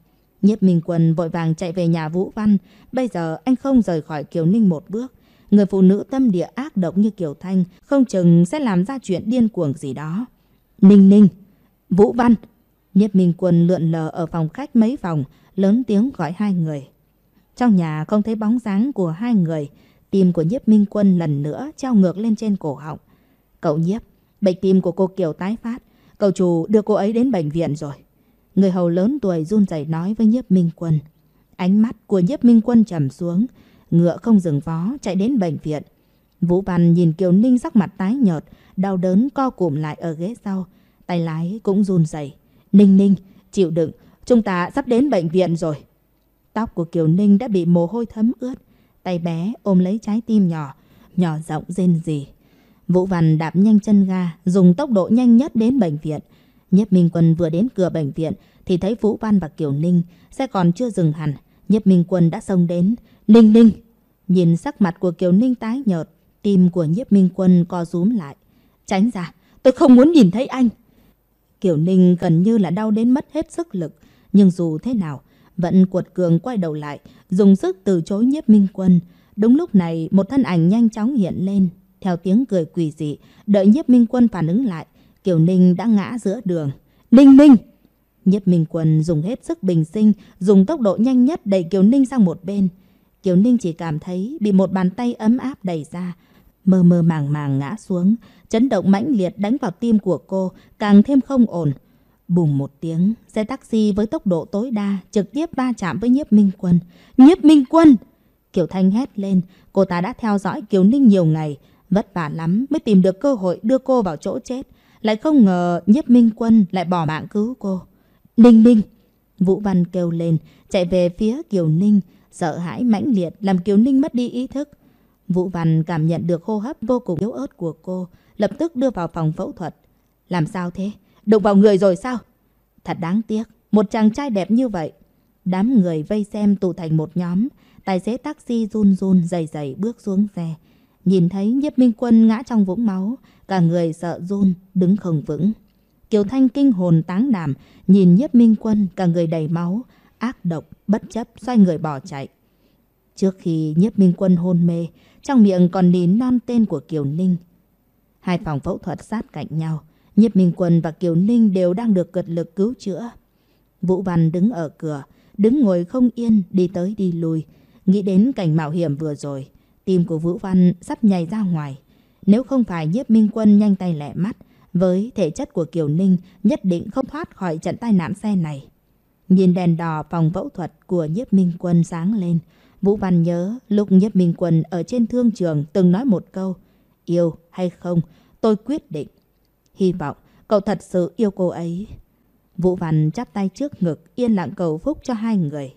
Nhiếp Minh Quân vội vàng chạy về nhà Vũ Văn. Bây giờ anh không rời khỏi Kiều Ninh một bước. Người phụ nữ tâm địa ác độc như Kiều Thanh không chừng sẽ làm ra chuyện điên cuồng gì đó. Ninh Ninh, Vũ Văn. Nhiếp Minh Quân lượn lờ ở phòng khách mấy phòng, lớn tiếng gọi hai người. Trong nhà không thấy bóng dáng của hai người. Tim của Nhiếp Minh Quân lần nữa treo ngược lên trên cổ họng. Cậu Nhiếp, bệnh tim của cô Kiều tái phát. Cậu chủ đưa cô ấy đến bệnh viện rồi. Người hầu lớn tuổi run rẩy nói với nhiếp minh quân. Ánh mắt của nhiếp minh quân trầm xuống. Ngựa không dừng vó chạy đến bệnh viện. Vũ Văn nhìn Kiều Ninh sắc mặt tái nhợt. Đau đớn co cụm lại ở ghế sau. Tay lái cũng run rẩy. Ninh ninh, chịu đựng. Chúng ta sắp đến bệnh viện rồi. Tóc của Kiều Ninh đã bị mồ hôi thấm ướt. Tay bé ôm lấy trái tim nhỏ. Nhỏ rộng rên rỉ. Vũ Văn đạp nhanh chân ga, dùng tốc độ nhanh nhất đến bệnh viện. Nhất Minh Quân vừa đến cửa bệnh viện thì thấy Vũ Văn và Kiều Ninh xe còn chưa dừng hẳn. Nhất Minh Quân đã xông đến. Ninh Ninh! Nhìn sắc mặt của Kiều Ninh tái nhợt, tim của Nhất Minh Quân co rúm lại. Tránh ra, tôi không muốn nhìn thấy anh. Kiều Ninh gần như là đau đến mất hết sức lực. Nhưng dù thế nào, vẫn cuột cường quay đầu lại, dùng sức từ chối Nhất Minh Quân. Đúng lúc này, một thân ảnh nhanh chóng hiện lên, theo tiếng cười quỷ dị, đợi nhiếp minh quân phản ứng lại. Kiều Ninh đã ngã giữa đường. Ninh Ninh! Nhiếp minh quân dùng hết sức bình sinh, dùng tốc độ nhanh nhất đẩy Kiều Ninh sang một bên. Kiều Ninh chỉ cảm thấy bị một bàn tay ấm áp đẩy ra, mơ mơ màng màng ngã xuống. Chấn động mãnh liệt đánh vào tim của cô, càng thêm không ổn. Bùng một tiếng, xe taxi với tốc độ tối đa trực tiếp va chạm với nhiếp minh quân. Nhiếp minh quân! Kiều Thanh hét lên, cô ta đã theo dõi Kiều Ninh nhiều ngày, Vất vả lắm mới tìm được cơ hội đưa cô vào chỗ chết. Lại không ngờ nhất minh quân lại bỏ mạng cứu cô. Ninh ninh! Vũ Văn kêu lên, chạy về phía Kiều Ninh. Sợ hãi mãnh liệt làm Kiều Ninh mất đi ý thức. Vũ Văn cảm nhận được hô hấp vô cùng yếu ớt của cô. Lập tức đưa vào phòng phẫu thuật. Làm sao thế? Đụng vào người rồi sao? Thật đáng tiếc, một chàng trai đẹp như vậy. Đám người vây xem tụ thành một nhóm. Tài xế taxi run run dày dày bước xuống xe nhìn thấy nhiếp minh quân ngã trong vũng máu, cả người sợ run, đứng không vững. Kiều Thanh kinh hồn táng đảm, nhìn nhiếp minh quân cả người đầy máu, ác độc, bất chấp xoay người bỏ chạy. Trước khi nhiếp minh quân hôn mê, trong miệng còn nín non tên của Kiều Ninh. Hai phòng phẫu thuật sát cạnh nhau, nhiếp minh quân và Kiều Ninh đều đang được cật lực cứu chữa. Vũ Văn đứng ở cửa, đứng ngồi không yên, đi tới đi lui, nghĩ đến cảnh mạo hiểm vừa rồi. Tim của Vũ Văn sắp nhảy ra ngoài. Nếu không phải nhiếp minh quân nhanh tay lẹ mắt, với thể chất của Kiều Ninh nhất định không thoát khỏi trận tai nạn xe này. Nhìn đèn đỏ phòng phẫu thuật của nhiếp minh quân sáng lên, Vũ Văn nhớ lúc nhiếp minh quân ở trên thương trường từng nói một câu, yêu hay không, tôi quyết định. Hy vọng cậu thật sự yêu cô ấy. Vũ Văn chắp tay trước ngực yên lặng cầu phúc cho hai người.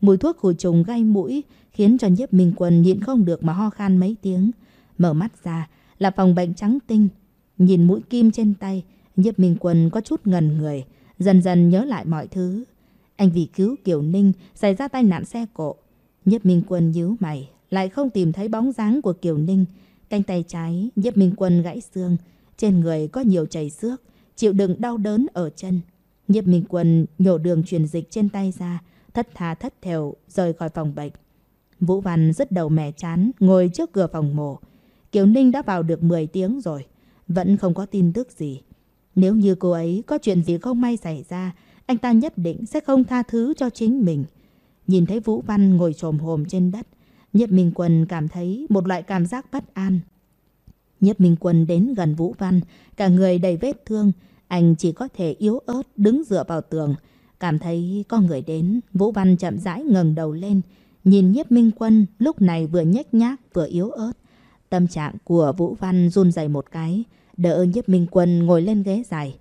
Mùi thuốc khử trùng gai mũi khiến cho nhiếp minh quân nhịn không được mà ho khan mấy tiếng. Mở mắt ra là phòng bệnh trắng tinh. Nhìn mũi kim trên tay, nhiếp minh quân có chút ngần người, dần dần nhớ lại mọi thứ. Anh vì cứu Kiều Ninh xảy ra tai nạn xe cộ. Nhiếp minh quân nhíu mày, lại không tìm thấy bóng dáng của Kiều Ninh. Canh tay trái, nhiếp minh quân gãy xương. Trên người có nhiều chảy xước, chịu đựng đau đớn ở chân. Nhiếp minh quân nhổ đường truyền dịch trên tay ra, thất tha thất thều rời khỏi phòng bệnh. Vũ Văn rất đầu mẻ chán, ngồi trước cửa phòng mổ. Kiều Ninh đã vào được 10 tiếng rồi, vẫn không có tin tức gì. Nếu như cô ấy có chuyện gì không may xảy ra, anh ta nhất định sẽ không tha thứ cho chính mình. Nhìn thấy Vũ Văn ngồi trồm hồm trên đất, Nhất Minh Quân cảm thấy một loại cảm giác bất an. Nhất Minh Quân đến gần Vũ Văn, cả người đầy vết thương, anh chỉ có thể yếu ớt đứng dựa vào tường, Cảm thấy có người đến, Vũ Văn chậm rãi ngẩng đầu lên, nhìn nhiếp minh quân lúc này vừa nhếch nhác vừa yếu ớt. Tâm trạng của Vũ Văn run rẩy một cái, đỡ nhiếp minh quân ngồi lên ghế dài.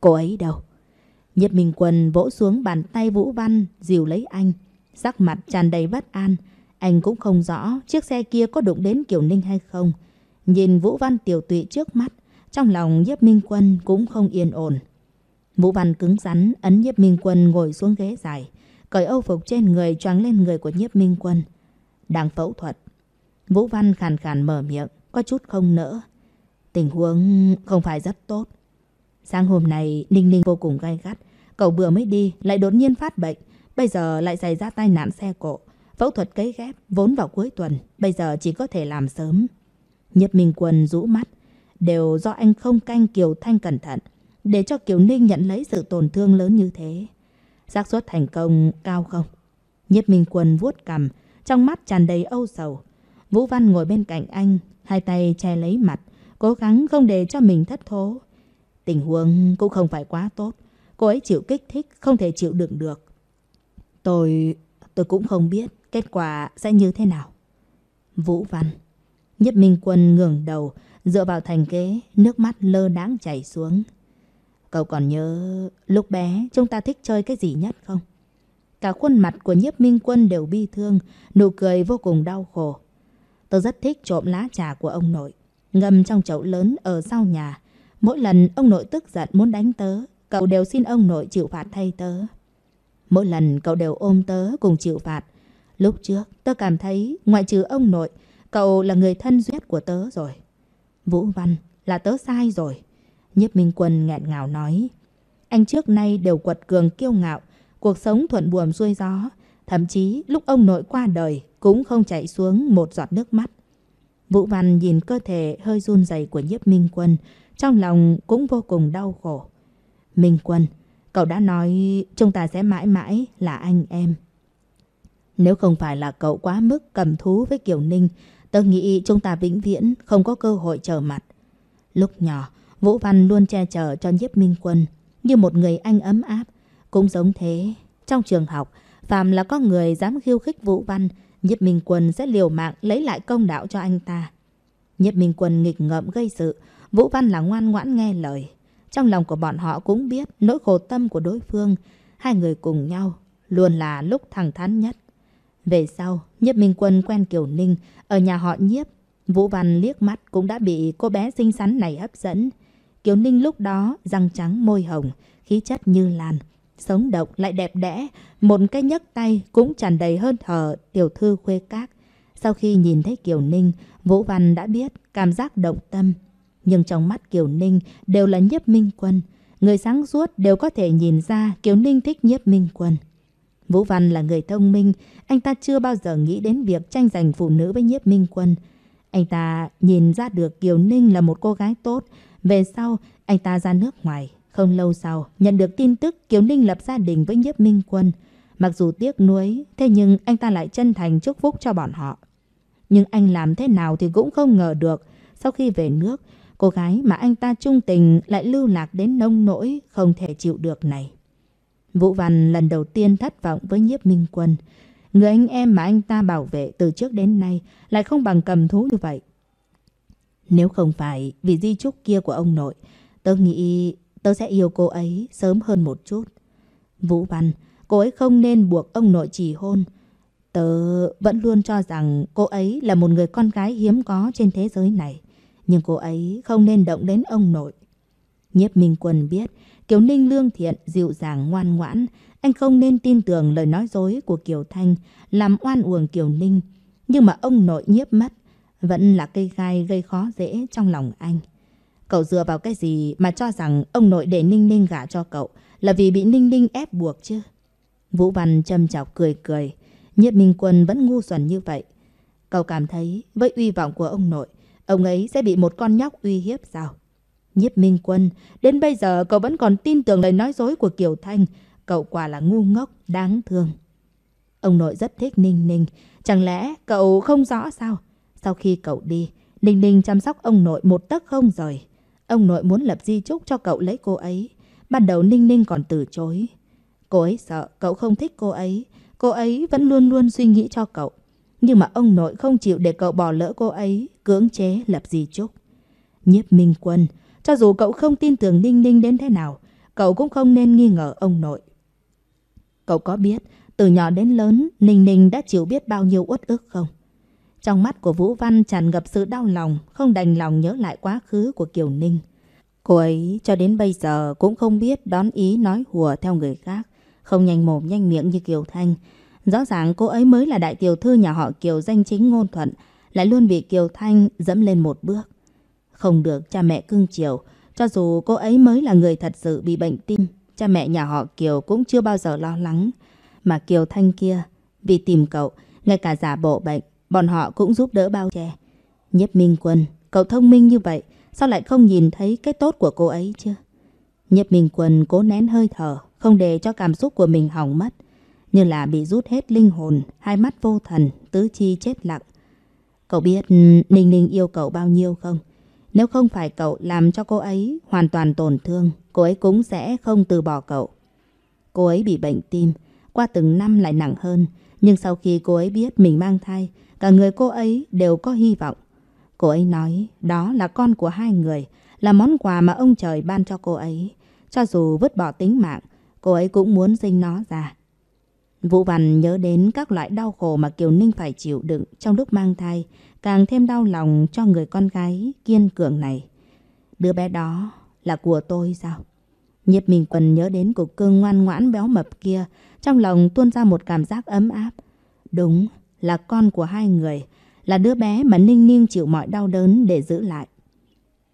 Cô ấy đâu? Nhiếp minh quân vỗ xuống bàn tay Vũ Văn, dìu lấy anh. Sắc mặt tràn đầy bất an, anh cũng không rõ chiếc xe kia có đụng đến Kiều Ninh hay không. Nhìn Vũ Văn tiểu tụy trước mắt, trong lòng nhiếp minh quân cũng không yên ổn. Vũ Văn cứng rắn ấn nhiếp minh quân ngồi xuống ghế dài, cởi âu phục trên người choáng lên người của nhiếp minh quân. Đang phẫu thuật. Vũ Văn khàn khàn mở miệng, có chút không nỡ. Tình huống không phải rất tốt. Sáng hôm nay, Ninh Ninh vô cùng gay gắt. Cậu vừa mới đi, lại đột nhiên phát bệnh. Bây giờ lại xảy ra tai nạn xe cộ. Phẫu thuật cấy ghép, vốn vào cuối tuần. Bây giờ chỉ có thể làm sớm. Nhất Minh Quân rũ mắt. Đều do anh không canh Kiều Thanh cẩn thận để cho Kiều Ninh nhận lấy sự tổn thương lớn như thế. xác suất thành công cao không? Nhiếp Minh Quân vuốt cằm, trong mắt tràn đầy âu sầu. Vũ Văn ngồi bên cạnh anh, hai tay che lấy mặt, cố gắng không để cho mình thất thố. Tình huống cũng không phải quá tốt, cô ấy chịu kích thích, không thể chịu đựng được. Tôi... tôi cũng không biết kết quả sẽ như thế nào. Vũ Văn Nhất Minh Quân ngẩng đầu, dựa vào thành ghế, nước mắt lơ đãng chảy xuống. Cậu còn nhớ lúc bé chúng ta thích chơi cái gì nhất không? Cả khuôn mặt của nhiếp minh quân đều bi thương, nụ cười vô cùng đau khổ. Tôi rất thích trộm lá trà của ông nội, ngâm trong chậu lớn ở sau nhà. Mỗi lần ông nội tức giận muốn đánh tớ, cậu đều xin ông nội chịu phạt thay tớ. Mỗi lần cậu đều ôm tớ cùng chịu phạt. Lúc trước tớ cảm thấy ngoại trừ ông nội, cậu là người thân duy nhất của tớ rồi. Vũ Văn là tớ sai rồi. Nhiếp Minh Quân nghẹn ngào nói. Anh trước nay đều quật cường kiêu ngạo, cuộc sống thuận buồm xuôi gió. Thậm chí lúc ông nội qua đời cũng không chạy xuống một giọt nước mắt. Vũ Văn nhìn cơ thể hơi run rẩy của nhiếp Minh Quân, trong lòng cũng vô cùng đau khổ. Minh Quân, cậu đã nói chúng ta sẽ mãi mãi là anh em. Nếu không phải là cậu quá mức cầm thú với Kiều Ninh, tớ nghĩ chúng ta vĩnh viễn không có cơ hội trở mặt. Lúc nhỏ, Vũ Văn luôn che chở cho nhiếp minh quân như một người anh ấm áp. Cũng giống thế, trong trường học, phàm là có người dám khiêu khích Vũ Văn, nhiếp minh quân sẽ liều mạng lấy lại công đạo cho anh ta. Nhiếp minh quân nghịch ngợm gây sự, Vũ Văn là ngoan ngoãn nghe lời. Trong lòng của bọn họ cũng biết nỗi khổ tâm của đối phương, hai người cùng nhau luôn là lúc thẳng thắn nhất. Về sau, Nhiếp Minh Quân quen Kiều Ninh ở nhà họ Nhiếp. Vũ Văn liếc mắt cũng đã bị cô bé xinh xắn này hấp dẫn. Kiều Ninh lúc đó răng trắng môi hồng, khí chất như làn, sống động lại đẹp đẽ, một cái nhấc tay cũng tràn đầy hơn thở tiểu thư khuê các. Sau khi nhìn thấy Kiều Ninh, Vũ Văn đã biết cảm giác động tâm. Nhưng trong mắt Kiều Ninh đều là nhiếp minh quân. Người sáng suốt đều có thể nhìn ra Kiều Ninh thích nhiếp minh quân. Vũ Văn là người thông minh, anh ta chưa bao giờ nghĩ đến việc tranh giành phụ nữ với nhiếp minh quân. Anh ta nhìn ra được Kiều Ninh là một cô gái tốt, về sau, anh ta ra nước ngoài. Không lâu sau, nhận được tin tức Kiều Ninh lập gia đình với Nhiếp Minh Quân. Mặc dù tiếc nuối, thế nhưng anh ta lại chân thành chúc phúc cho bọn họ. Nhưng anh làm thế nào thì cũng không ngờ được. Sau khi về nước, cô gái mà anh ta trung tình lại lưu lạc đến nông nỗi không thể chịu được này. Vũ Văn lần đầu tiên thất vọng với Nhiếp Minh Quân. Người anh em mà anh ta bảo vệ từ trước đến nay lại không bằng cầm thú như vậy. Nếu không phải vì di chúc kia của ông nội, tớ nghĩ tớ sẽ yêu cô ấy sớm hơn một chút. Vũ Văn, cô ấy không nên buộc ông nội chỉ hôn. Tớ vẫn luôn cho rằng cô ấy là một người con gái hiếm có trên thế giới này. Nhưng cô ấy không nên động đến ông nội. Nhiếp Minh Quân biết Kiều Ninh lương thiện, dịu dàng, ngoan ngoãn. Anh không nên tin tưởng lời nói dối của Kiều Thanh làm oan uổng Kiều Ninh. Nhưng mà ông nội nhiếp mất vẫn là cây gai gây khó dễ trong lòng anh. Cậu dựa vào cái gì mà cho rằng ông nội để Ninh Ninh gả cho cậu là vì bị Ninh Ninh ép buộc chứ? Vũ Văn châm chọc cười cười, Nhiếp Minh Quân vẫn ngu xuẩn như vậy. Cậu cảm thấy với uy vọng của ông nội, ông ấy sẽ bị một con nhóc uy hiếp sao? Nhiếp Minh Quân, đến bây giờ cậu vẫn còn tin tưởng lời nói dối của Kiều Thanh, cậu quả là ngu ngốc, đáng thương. Ông nội rất thích Ninh Ninh, chẳng lẽ cậu không rõ sao? Sau khi cậu đi, Ninh Ninh chăm sóc ông nội một tấc không rời. Ông nội muốn lập di chúc cho cậu lấy cô ấy. Ban đầu Ninh Ninh còn từ chối. Cô ấy sợ cậu không thích cô ấy. Cô ấy vẫn luôn luôn suy nghĩ cho cậu. Nhưng mà ông nội không chịu để cậu bỏ lỡ cô ấy, cưỡng chế lập di chúc. Nhiếp Minh Quân, cho dù cậu không tin tưởng Ninh Ninh đến thế nào, cậu cũng không nên nghi ngờ ông nội. Cậu có biết, từ nhỏ đến lớn, Ninh Ninh đã chịu biết bao nhiêu uất ức không? Trong mắt của Vũ Văn tràn ngập sự đau lòng, không đành lòng nhớ lại quá khứ của Kiều Ninh. Cô ấy cho đến bây giờ cũng không biết đón ý nói hùa theo người khác, không nhanh mồm nhanh miệng như Kiều Thanh. Rõ ràng cô ấy mới là đại tiểu thư nhà họ Kiều danh chính ngôn thuận, lại luôn bị Kiều Thanh dẫm lên một bước. Không được cha mẹ cưng chiều, cho dù cô ấy mới là người thật sự bị bệnh tim, cha mẹ nhà họ Kiều cũng chưa bao giờ lo lắng. Mà Kiều Thanh kia, vì tìm cậu, ngay cả giả bộ bệnh bọn họ cũng giúp đỡ bao che. Nhất Minh Quân, cậu thông minh như vậy, sao lại không nhìn thấy cái tốt của cô ấy chứ? Nhất Minh Quân cố nén hơi thở, không để cho cảm xúc của mình hỏng mất. Như là bị rút hết linh hồn, hai mắt vô thần, tứ chi chết lặng. Cậu biết ừ, Ninh Ninh yêu cậu bao nhiêu không? Nếu không phải cậu làm cho cô ấy hoàn toàn tổn thương, cô ấy cũng sẽ không từ bỏ cậu. Cô ấy bị bệnh tim, qua từng năm lại nặng hơn. Nhưng sau khi cô ấy biết mình mang thai, Cả người cô ấy đều có hy vọng. Cô ấy nói đó là con của hai người, là món quà mà ông trời ban cho cô ấy. Cho dù vứt bỏ tính mạng, cô ấy cũng muốn sinh nó ra. Vũ Văn nhớ đến các loại đau khổ mà Kiều Ninh phải chịu đựng trong lúc mang thai, càng thêm đau lòng cho người con gái kiên cường này. Đứa bé đó là của tôi sao? nhịp mình quần nhớ đến cục cưng ngoan ngoãn béo mập kia, trong lòng tuôn ra một cảm giác ấm áp. Đúng, là con của hai người, là đứa bé mà Ninh Ninh chịu mọi đau đớn để giữ lại.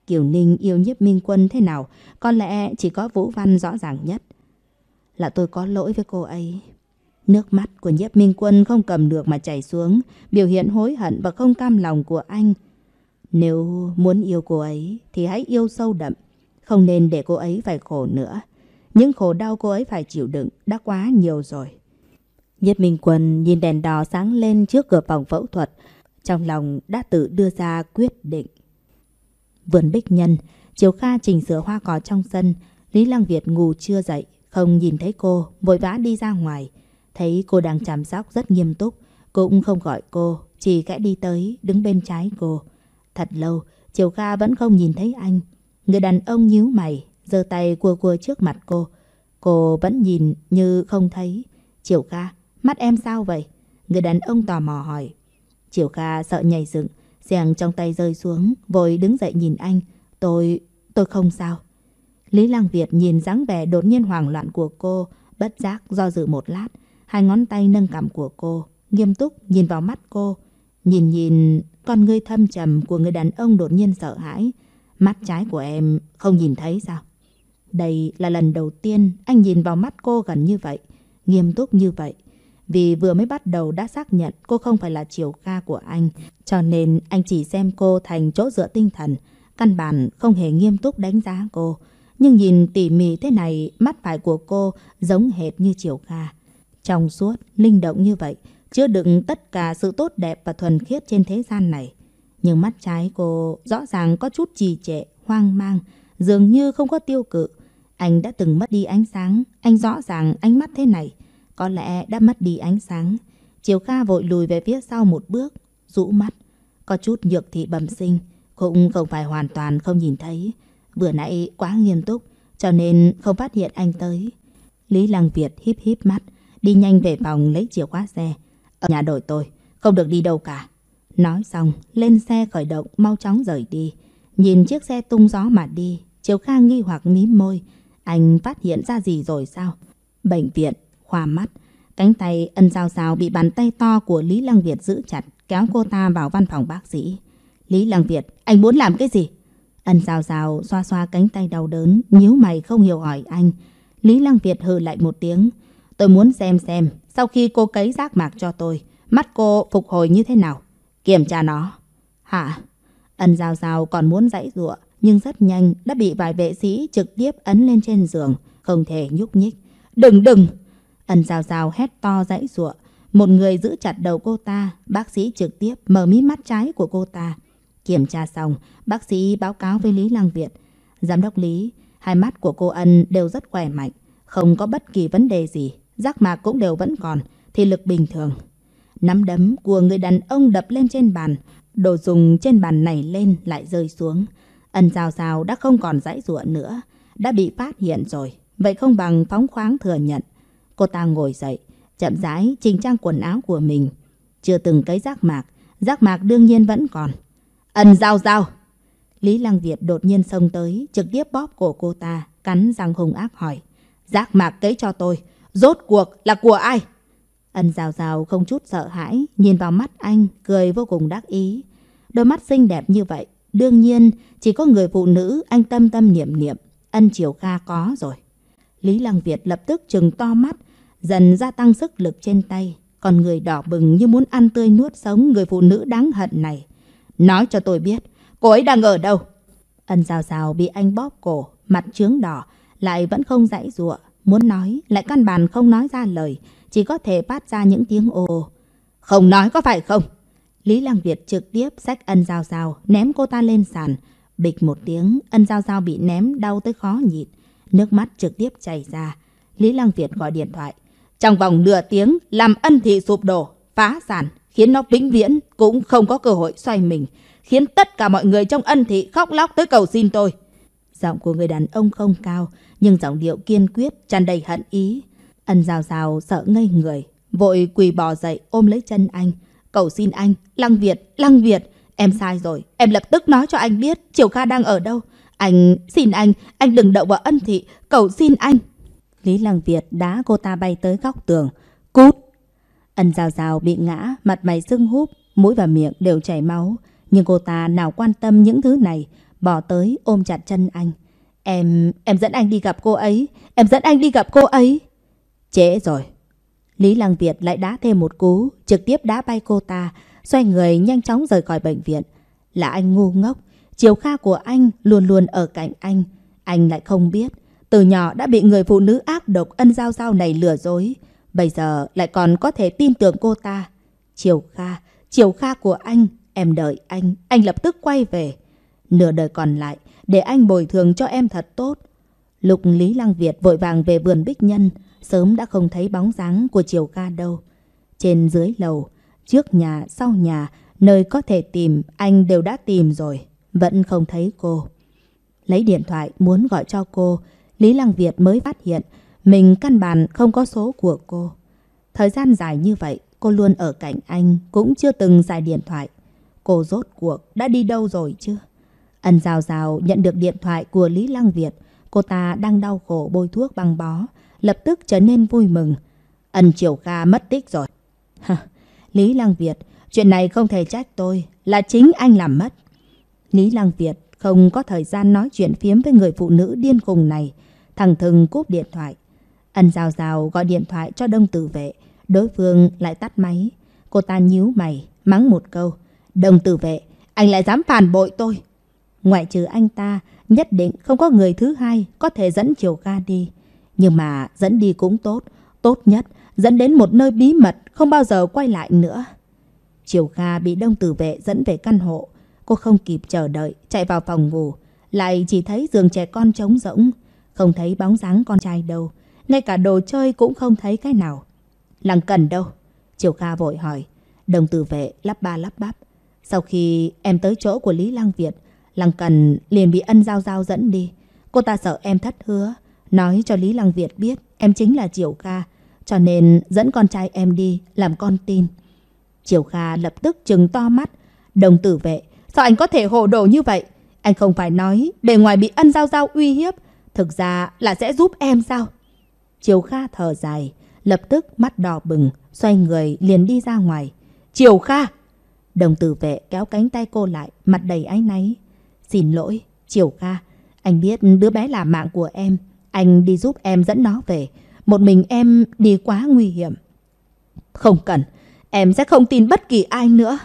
Kiều Ninh yêu nhất Minh Quân thế nào, có lẽ chỉ có Vũ Văn rõ ràng nhất. Là tôi có lỗi với cô ấy. Nước mắt của nhiếp Minh Quân không cầm được mà chảy xuống, biểu hiện hối hận và không cam lòng của anh. Nếu muốn yêu cô ấy thì hãy yêu sâu đậm, không nên để cô ấy phải khổ nữa. Những khổ đau cô ấy phải chịu đựng đã quá nhiều rồi. Nhất Minh Quân nhìn đèn đỏ sáng lên trước cửa phòng phẫu thuật, trong lòng đã tự đưa ra quyết định. Vườn Bích Nhân, Chiều Kha chỉnh sửa hoa cỏ trong sân, Lý Lăng Việt ngủ chưa dậy, không nhìn thấy cô, vội vã đi ra ngoài. Thấy cô đang chăm sóc rất nghiêm túc, cô cũng không gọi cô, chỉ kẽ đi tới, đứng bên trái cô. Thật lâu, Chiều Kha vẫn không nhìn thấy anh. Người đàn ông nhíu mày, giơ tay cua cua trước mặt cô. Cô vẫn nhìn như không thấy. Chiều Kha, Mắt em sao vậy? Người đàn ông tò mò hỏi. Triều Kha sợ nhảy dựng, xẻng trong tay rơi xuống, vội đứng dậy nhìn anh. Tôi... tôi không sao. Lý Lăng Việt nhìn dáng vẻ đột nhiên hoảng loạn của cô, bất giác do dự một lát, hai ngón tay nâng cằm của cô, nghiêm túc nhìn vào mắt cô. Nhìn nhìn con ngươi thâm trầm của người đàn ông đột nhiên sợ hãi. Mắt trái của em không nhìn thấy sao? Đây là lần đầu tiên anh nhìn vào mắt cô gần như vậy, nghiêm túc như vậy. Vì vừa mới bắt đầu đã xác nhận cô không phải là chiều ca của anh, cho nên anh chỉ xem cô thành chỗ dựa tinh thần, căn bản không hề nghiêm túc đánh giá cô. Nhưng nhìn tỉ mỉ thế này, mắt phải của cô giống hệt như chiều ca. Trong suốt, linh động như vậy, chứa đựng tất cả sự tốt đẹp và thuần khiết trên thế gian này. Nhưng mắt trái cô rõ ràng có chút trì trệ, hoang mang, dường như không có tiêu cự. Anh đã từng mất đi ánh sáng, anh rõ ràng ánh mắt thế này có lẽ đã mất đi ánh sáng. Chiều Kha vội lùi về phía sau một bước, rũ mắt. Có chút nhược thị bẩm sinh, cũng không phải hoàn toàn không nhìn thấy. Vừa nãy quá nghiêm túc, cho nên không phát hiện anh tới. Lý Lăng Việt híp híp mắt, đi nhanh về phòng lấy chìa khóa xe. Ở nhà đổi tôi, không được đi đâu cả. Nói xong, lên xe khởi động, mau chóng rời đi. Nhìn chiếc xe tung gió mà đi, Chiều Kha nghi hoặc mím môi. Anh phát hiện ra gì rồi sao? Bệnh viện Khoa mắt, cánh tay ân giao giao bị bàn tay to của Lý Lăng Việt giữ chặt, kéo cô ta vào văn phòng bác sĩ. Lý Lăng Việt, anh muốn làm cái gì? Ân giao giao xoa xoa cánh tay đau đớn, nhíu mày không hiểu hỏi anh. Lý Lăng Việt hừ lại một tiếng. Tôi muốn xem xem, sau khi cô cấy rác mạc cho tôi, mắt cô phục hồi như thế nào? Kiểm tra nó. Hả? Ân giao giao còn muốn dãy giụa nhưng rất nhanh đã bị vài vệ sĩ trực tiếp ấn lên trên giường, không thể nhúc nhích. Đừng đừng! Ân Giao Giao hét to dãy ruộng. Một người giữ chặt đầu cô ta, bác sĩ trực tiếp mở mí mắt trái của cô ta. Kiểm tra xong, bác sĩ báo cáo với Lý Lăng Việt. Giám đốc Lý, hai mắt của cô Ân đều rất khỏe mạnh, không có bất kỳ vấn đề gì. Giác mạc cũng đều vẫn còn, thì lực bình thường. Nắm đấm của người đàn ông đập lên trên bàn, đồ dùng trên bàn này lên lại rơi xuống. Ân Giao Giao đã không còn dãy ruộng nữa, đã bị phát hiện rồi. Vậy không bằng phóng khoáng thừa nhận. Cô ta ngồi dậy, chậm rãi chỉnh trang quần áo của mình. Chưa từng cấy rác mạc, rác mạc đương nhiên vẫn còn. Ân dao dao! Lý Lăng Việt đột nhiên xông tới, trực tiếp bóp cổ cô ta, cắn răng hung ác hỏi. Rác mạc cấy cho tôi, rốt cuộc là của ai? Ân rào rào không chút sợ hãi, nhìn vào mắt anh, cười vô cùng đắc ý. Đôi mắt xinh đẹp như vậy, đương nhiên chỉ có người phụ nữ anh tâm tâm niệm niệm, ân chiều kha có rồi. Lý Lăng Việt lập tức trừng to mắt, dần gia tăng sức lực trên tay. Còn người đỏ bừng như muốn ăn tươi nuốt sống người phụ nữ đáng hận này. Nói cho tôi biết, cô ấy đang ở đâu? Ân rào rào bị anh bóp cổ, mặt trướng đỏ, lại vẫn không dãy giụa Muốn nói, lại căn bàn không nói ra lời, chỉ có thể phát ra những tiếng ồ. Không nói có phải không? Lý Lăng Việt trực tiếp xách ân rào rào, ném cô ta lên sàn. Bịch một tiếng, ân rào rào bị ném đau tới khó nhịn. Nước mắt trực tiếp chảy ra. Lý Lăng Việt gọi điện thoại, trong vòng nửa tiếng làm ân thị sụp đổ, phá sản, khiến nó vĩnh viễn cũng không có cơ hội xoay mình, khiến tất cả mọi người trong ân thị khóc lóc tới cầu xin tôi. Giọng của người đàn ông không cao, nhưng giọng điệu kiên quyết, tràn đầy hận ý. Ân rào rào sợ ngây người, vội quỳ bò dậy ôm lấy chân anh. Cầu xin anh, Lăng Việt, Lăng Việt, em sai rồi, em lập tức nói cho anh biết Triều Kha đang ở đâu. Anh, xin anh, anh đừng động vào ân thị, cầu xin anh. Lý Lăng Việt đá cô ta bay tới góc tường. Cút! Ân rào rào bị ngã, mặt mày sưng húp, mũi và miệng đều chảy máu. Nhưng cô ta nào quan tâm những thứ này, bỏ tới ôm chặt chân anh. Em, em dẫn anh đi gặp cô ấy, em dẫn anh đi gặp cô ấy. Trễ rồi. Lý Lăng Việt lại đá thêm một cú, trực tiếp đá bay cô ta, xoay người nhanh chóng rời khỏi bệnh viện. Là anh ngu ngốc, chiều kha của anh luôn luôn ở cạnh anh. Anh lại không biết, từ nhỏ đã bị người phụ nữ ác độc ân giao giao này lừa dối. Bây giờ lại còn có thể tin tưởng cô ta. Chiều Kha, Chiều Kha của anh, em đợi anh, anh lập tức quay về. Nửa đời còn lại, để anh bồi thường cho em thật tốt. Lục Lý Lăng Việt vội vàng về vườn Bích Nhân, sớm đã không thấy bóng dáng của Triều Kha đâu. Trên dưới lầu, trước nhà, sau nhà, nơi có thể tìm, anh đều đã tìm rồi, vẫn không thấy cô. Lấy điện thoại muốn gọi cho cô, Lý Lăng Việt mới phát hiện mình căn bản không có số của cô. Thời gian dài như vậy, cô luôn ở cạnh anh, cũng chưa từng giải điện thoại. Cô rốt cuộc đã đi đâu rồi chưa? Ân rào rào nhận được điện thoại của Lý Lăng Việt. Cô ta đang đau khổ bôi thuốc băng bó, lập tức trở nên vui mừng. Ân Triều Kha mất tích rồi. Lý Lăng Việt, chuyện này không thể trách tôi, là chính anh làm mất. Lý Lăng Việt không có thời gian nói chuyện phiếm với người phụ nữ điên khùng này. Thằng Thừng cúp điện thoại. Ân rào rào gọi điện thoại cho đông tử vệ. Đối phương lại tắt máy. Cô ta nhíu mày, mắng một câu. Đông tử vệ, anh lại dám phản bội tôi. Ngoại trừ anh ta, nhất định không có người thứ hai có thể dẫn chiều ga đi. Nhưng mà dẫn đi cũng tốt. Tốt nhất, dẫn đến một nơi bí mật không bao giờ quay lại nữa. Chiều ga bị đông tử vệ dẫn về căn hộ. Cô không kịp chờ đợi, chạy vào phòng ngủ. Lại chỉ thấy giường trẻ con trống rỗng không thấy bóng dáng con trai đâu, ngay cả đồ chơi cũng không thấy cái nào. Lăng cần đâu? Triệu Kha vội hỏi. Đồng tử vệ lắp ba lắp bắp. Sau khi em tới chỗ của Lý Lăng Việt, Lăng Cần liền bị ân giao giao dẫn đi. Cô ta sợ em thất hứa, nói cho Lý Lăng Việt biết em chính là Triệu Kha, cho nên dẫn con trai em đi làm con tin. Triệu Kha lập tức trừng to mắt. Đồng tử vệ, sao anh có thể hồ đồ như vậy? Anh không phải nói, bề ngoài bị ân giao giao uy hiếp, Thực ra là sẽ giúp em sao? Triều Kha thở dài, lập tức mắt đỏ bừng, xoay người liền đi ra ngoài. Triều Kha! Đồng tử vệ kéo cánh tay cô lại, mặt đầy áy náy. Xin lỗi, Triều Kha. Anh biết đứa bé là mạng của em. Anh đi giúp em dẫn nó về. Một mình em đi quá nguy hiểm. Không cần, em sẽ không tin bất kỳ ai nữa.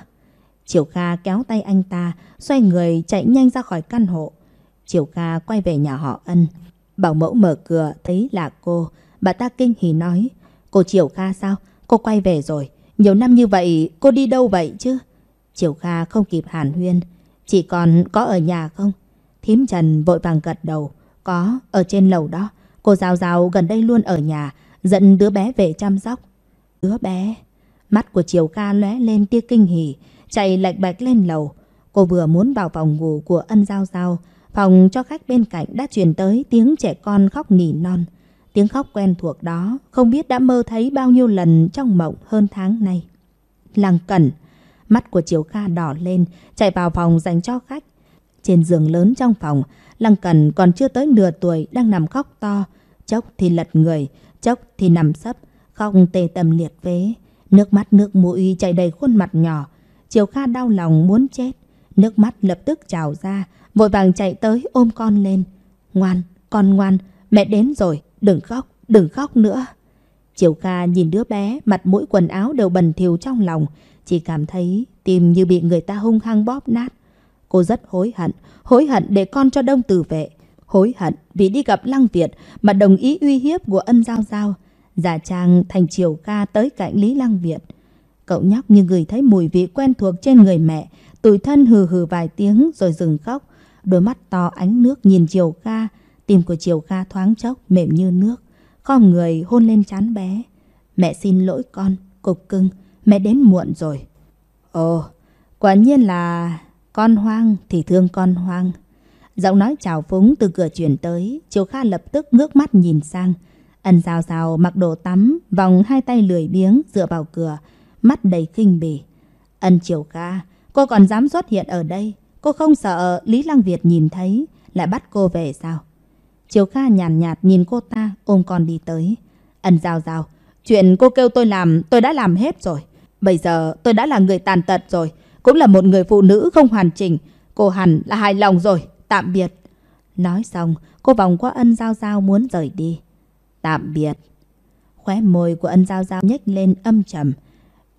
Triều Kha kéo tay anh ta, xoay người chạy nhanh ra khỏi căn hộ. Triều Kha quay về nhà họ ân, Bảo mẫu mở cửa thấy là cô, bà ta kinh hỉ nói. Cô Triều Kha sao? Cô quay về rồi. Nhiều năm như vậy cô đi đâu vậy chứ? Triều Kha không kịp hàn huyên. Chỉ còn có ở nhà không? Thím Trần vội vàng gật đầu. Có, ở trên lầu đó. Cô Giao Giao gần đây luôn ở nhà, dẫn đứa bé về chăm sóc. Đứa bé? Mắt của Triều Kha lóe lên tia kinh hỉ, chạy lạch bạch lên lầu. Cô vừa muốn vào phòng ngủ của ân Giao Giao, Phòng cho khách bên cạnh đã truyền tới tiếng trẻ con khóc nỉ non. Tiếng khóc quen thuộc đó không biết đã mơ thấy bao nhiêu lần trong mộng hơn tháng nay. Làng cẩn, mắt của Chiếu Kha đỏ lên, chạy vào phòng dành cho khách. Trên giường lớn trong phòng, Lăng Cần còn chưa tới nửa tuổi đang nằm khóc to, chốc thì lật người, chốc thì nằm sấp, khóc tê tầm liệt vế. Nước mắt nước mũi chảy đầy khuôn mặt nhỏ, Chiều Kha đau lòng muốn chết, nước mắt lập tức trào ra, vội vàng chạy tới ôm con lên. Ngoan, con ngoan, mẹ đến rồi, đừng khóc, đừng khóc nữa. Chiều ca nhìn đứa bé, mặt mũi quần áo đều bần thỉu trong lòng, chỉ cảm thấy tim như bị người ta hung hăng bóp nát. Cô rất hối hận, hối hận để con cho đông tử vệ, hối hận vì đi gặp Lăng Việt mà đồng ý uy hiếp của ân giao giao. Giả trang thành chiều ca tới cạnh Lý Lăng Việt. Cậu nhóc như người thấy mùi vị quen thuộc trên người mẹ, tủi thân hừ hừ vài tiếng rồi dừng khóc đôi mắt to ánh nước nhìn chiều ga, tim của chiều ga thoáng chốc mềm như nước, con người hôn lên chán bé. Mẹ xin lỗi con, cục cưng, mẹ đến muộn rồi. Ồ, quả nhiên là con hoang thì thương con hoang. Giọng nói chào phúng từ cửa chuyển tới, chiều kha lập tức ngước mắt nhìn sang. Ân rào rào mặc đồ tắm, vòng hai tay lười biếng dựa vào cửa, mắt đầy khinh bỉ. Ân chiều kha cô còn dám xuất hiện ở đây, Cô không sợ Lý Lăng Việt nhìn thấy, lại bắt cô về sao? Chiều Kha nhàn nhạt, nhạt nhìn cô ta ôm con đi tới. Ân rào rào, chuyện cô kêu tôi làm tôi đã làm hết rồi. Bây giờ tôi đã là người tàn tật rồi, cũng là một người phụ nữ không hoàn chỉnh. Cô hẳn là hài lòng rồi, tạm biệt. Nói xong, cô vòng qua ân giao giao muốn rời đi. Tạm biệt. Khóe môi của ân giao giao nhếch lên âm trầm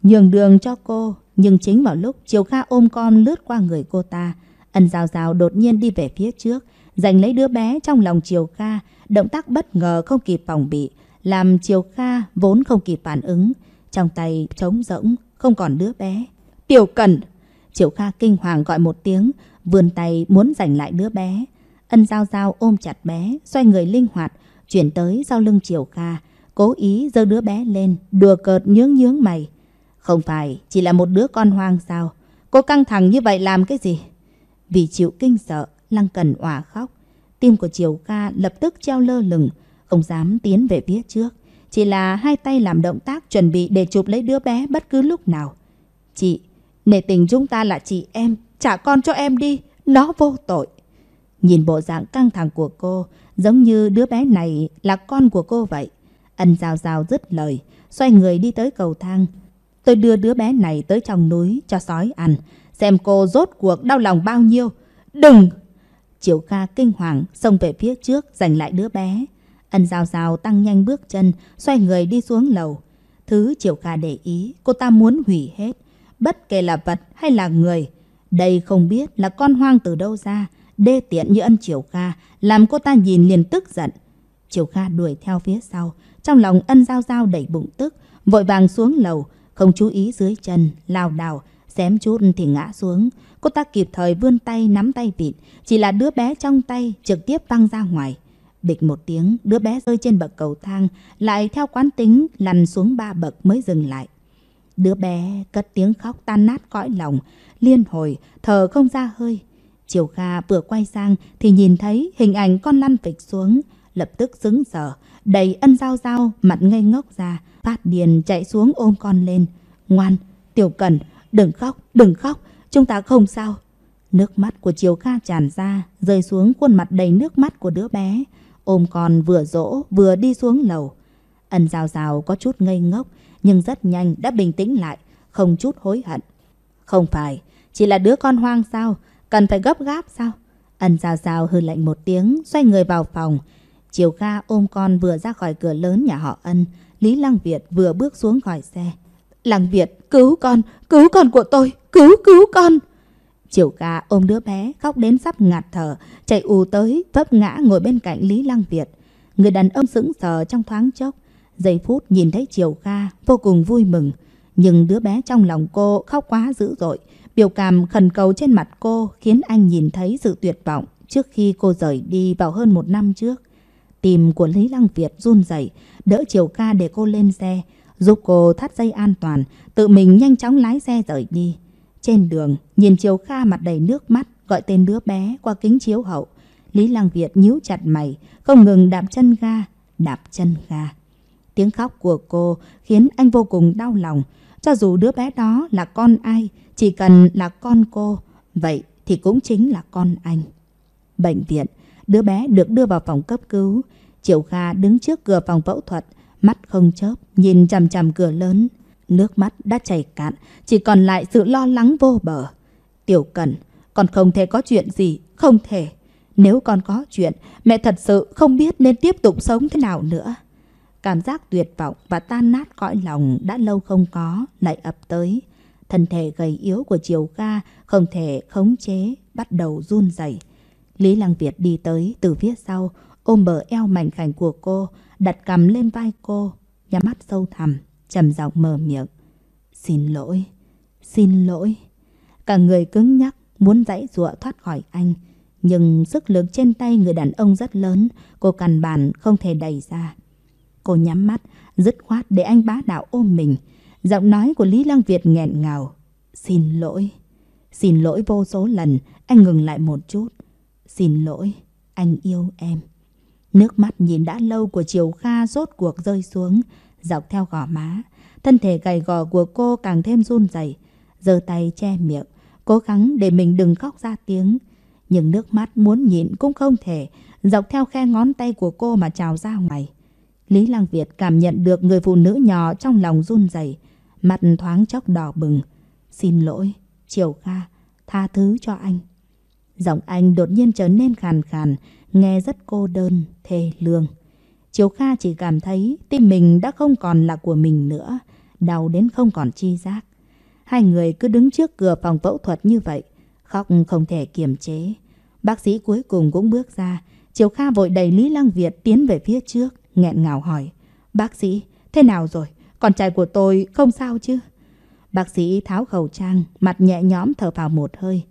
nhường đường cho cô. Nhưng chính vào lúc Chiều Kha ôm con lướt qua người cô ta, Ân Giao Giao đột nhiên đi về phía trước, giành lấy đứa bé trong lòng Chiều Kha, động tác bất ngờ không kịp phòng bị, làm Chiều Kha vốn không kịp phản ứng, trong tay trống rỗng, không còn đứa bé. Tiểu Cẩn! Chiều Kha kinh hoàng gọi một tiếng, vươn tay muốn giành lại đứa bé. Ân Giao Giao ôm chặt bé, xoay người linh hoạt, chuyển tới sau lưng Chiều Kha, cố ý giơ đứa bé lên, đùa cợt nhướng nhướng mày. Không phải chỉ là một đứa con hoang sao? Cô căng thẳng như vậy làm cái gì? Vì chịu kinh sợ, Lăng Cần òa khóc. Tim của Triều Ca lập tức treo lơ lửng, không dám tiến về phía trước. Chỉ là hai tay làm động tác chuẩn bị để chụp lấy đứa bé bất cứ lúc nào. Chị, nể tình chúng ta là chị em, trả con cho em đi, nó vô tội. Nhìn bộ dạng căng thẳng của cô, giống như đứa bé này là con của cô vậy. Ân rào rào dứt lời, xoay người đi tới cầu thang, Tôi đưa đứa bé này tới trong núi cho sói ăn, xem cô rốt cuộc đau lòng bao nhiêu. Đừng! Triệu kha kinh hoàng xông về phía trước giành lại đứa bé. Ân rào rào tăng nhanh bước chân, xoay người đi xuống lầu. Thứ Triệu kha để ý, cô ta muốn hủy hết, bất kể là vật hay là người. Đây không biết là con hoang từ đâu ra, đê tiện như ân Triệu kha làm cô ta nhìn liền tức giận. Triệu kha đuổi theo phía sau, trong lòng ân giao giao đẩy bụng tức, vội vàng xuống lầu, không chú ý dưới chân, lao đảo, xém chút thì ngã xuống. Cô ta kịp thời vươn tay nắm tay vịt, chỉ là đứa bé trong tay trực tiếp văng ra ngoài. Bịch một tiếng, đứa bé rơi trên bậc cầu thang, lại theo quán tính lăn xuống ba bậc mới dừng lại. Đứa bé cất tiếng khóc tan nát cõi lòng, liên hồi, thở không ra hơi. Chiều Kha vừa quay sang thì nhìn thấy hình ảnh con lăn phịch xuống, lập tức sững sờ, đầy ân dao dao, mặt ngây ngốc ra, Phát điền chạy xuống ôm con lên. Ngoan, Tiểu Cần, đừng khóc, đừng khóc, chúng ta không sao. Nước mắt của Chiều Kha tràn ra, rơi xuống khuôn mặt đầy nước mắt của đứa bé. Ôm con vừa dỗ, vừa đi xuống lầu. Ân rào rào có chút ngây ngốc, nhưng rất nhanh đã bình tĩnh lại, không chút hối hận. Không phải, chỉ là đứa con hoang sao, cần phải gấp gáp sao? Ân rào rào hư lạnh một tiếng, xoay người vào phòng. Chiều Kha ôm con vừa ra khỏi cửa lớn nhà họ Ân. Lý Lăng Việt vừa bước xuống khỏi xe. Lăng Việt, cứu con, cứu con của tôi, cứu, cứu con. Chiều ca ôm đứa bé, khóc đến sắp ngạt thở, chạy ù tới, vấp ngã ngồi bên cạnh Lý Lăng Việt. Người đàn ông sững sờ trong thoáng chốc. Giây phút nhìn thấy Chiều ca, vô cùng vui mừng. Nhưng đứa bé trong lòng cô khóc quá dữ dội. Biểu cảm khẩn cầu trên mặt cô khiến anh nhìn thấy sự tuyệt vọng trước khi cô rời đi vào hơn một năm trước. Tim của Lý Lăng Việt run rẩy, đỡ chiều Ca để cô lên xe, giúp cô thắt dây an toàn, tự mình nhanh chóng lái xe rời đi. Trên đường, nhìn chiều Kha mặt đầy nước mắt, gọi tên đứa bé qua kính chiếu hậu. Lý Lăng Việt nhíu chặt mày, không ngừng đạp chân ga, đạp chân ga. Tiếng khóc của cô khiến anh vô cùng đau lòng. Cho dù đứa bé đó là con ai, chỉ cần là con cô, vậy thì cũng chính là con anh. Bệnh viện, Đứa bé được đưa vào phòng cấp cứu. Triệu Kha đứng trước cửa phòng phẫu thuật, mắt không chớp, nhìn chằm chằm cửa lớn. Nước mắt đã chảy cạn, chỉ còn lại sự lo lắng vô bờ. Tiểu Cần, con không thể có chuyện gì, không thể. Nếu con có chuyện, mẹ thật sự không biết nên tiếp tục sống thế nào nữa. Cảm giác tuyệt vọng và tan nát cõi lòng đã lâu không có, lại ập tới. Thân thể gầy yếu của Triều Ca không thể khống chế, bắt đầu run rẩy. Lý Lăng Việt đi tới từ phía sau, ôm bờ eo mảnh khảnh của cô, đặt cầm lên vai cô, nhắm mắt sâu thẳm, trầm giọng mở miệng. Xin lỗi, xin lỗi. Cả người cứng nhắc, muốn dãy dụa thoát khỏi anh. Nhưng sức lực trên tay người đàn ông rất lớn, cô cằn bản không thể đẩy ra. Cô nhắm mắt, dứt khoát để anh bá đạo ôm mình. Giọng nói của Lý Lăng Việt nghẹn ngào. Xin lỗi. Xin lỗi vô số lần, anh ngừng lại một chút. Xin lỗi, anh yêu em. Nước mắt nhìn đã lâu của Triều Kha rốt cuộc rơi xuống, dọc theo gò má. Thân thể gầy gò của cô càng thêm run rẩy, giơ tay che miệng, cố gắng để mình đừng khóc ra tiếng. Nhưng nước mắt muốn nhịn cũng không thể, dọc theo khe ngón tay của cô mà trào ra ngoài. Lý Lăng Việt cảm nhận được người phụ nữ nhỏ trong lòng run rẩy, mặt thoáng chốc đỏ bừng. Xin lỗi, Triều Kha, tha thứ cho anh. Giọng anh đột nhiên trở nên khàn khàn, nghe rất cô đơn, thê lương. Chiếu Kha chỉ cảm thấy tim mình đã không còn là của mình nữa, đau đến không còn chi giác. Hai người cứ đứng trước cửa phòng phẫu thuật như vậy, khóc không thể kiềm chế. Bác sĩ cuối cùng cũng bước ra, Chiếu Kha vội đẩy Lý Lăng Việt tiến về phía trước, nghẹn ngào hỏi. Bác sĩ, thế nào rồi? Con trai của tôi không sao chứ? Bác sĩ tháo khẩu trang, mặt nhẹ nhõm thở vào một hơi.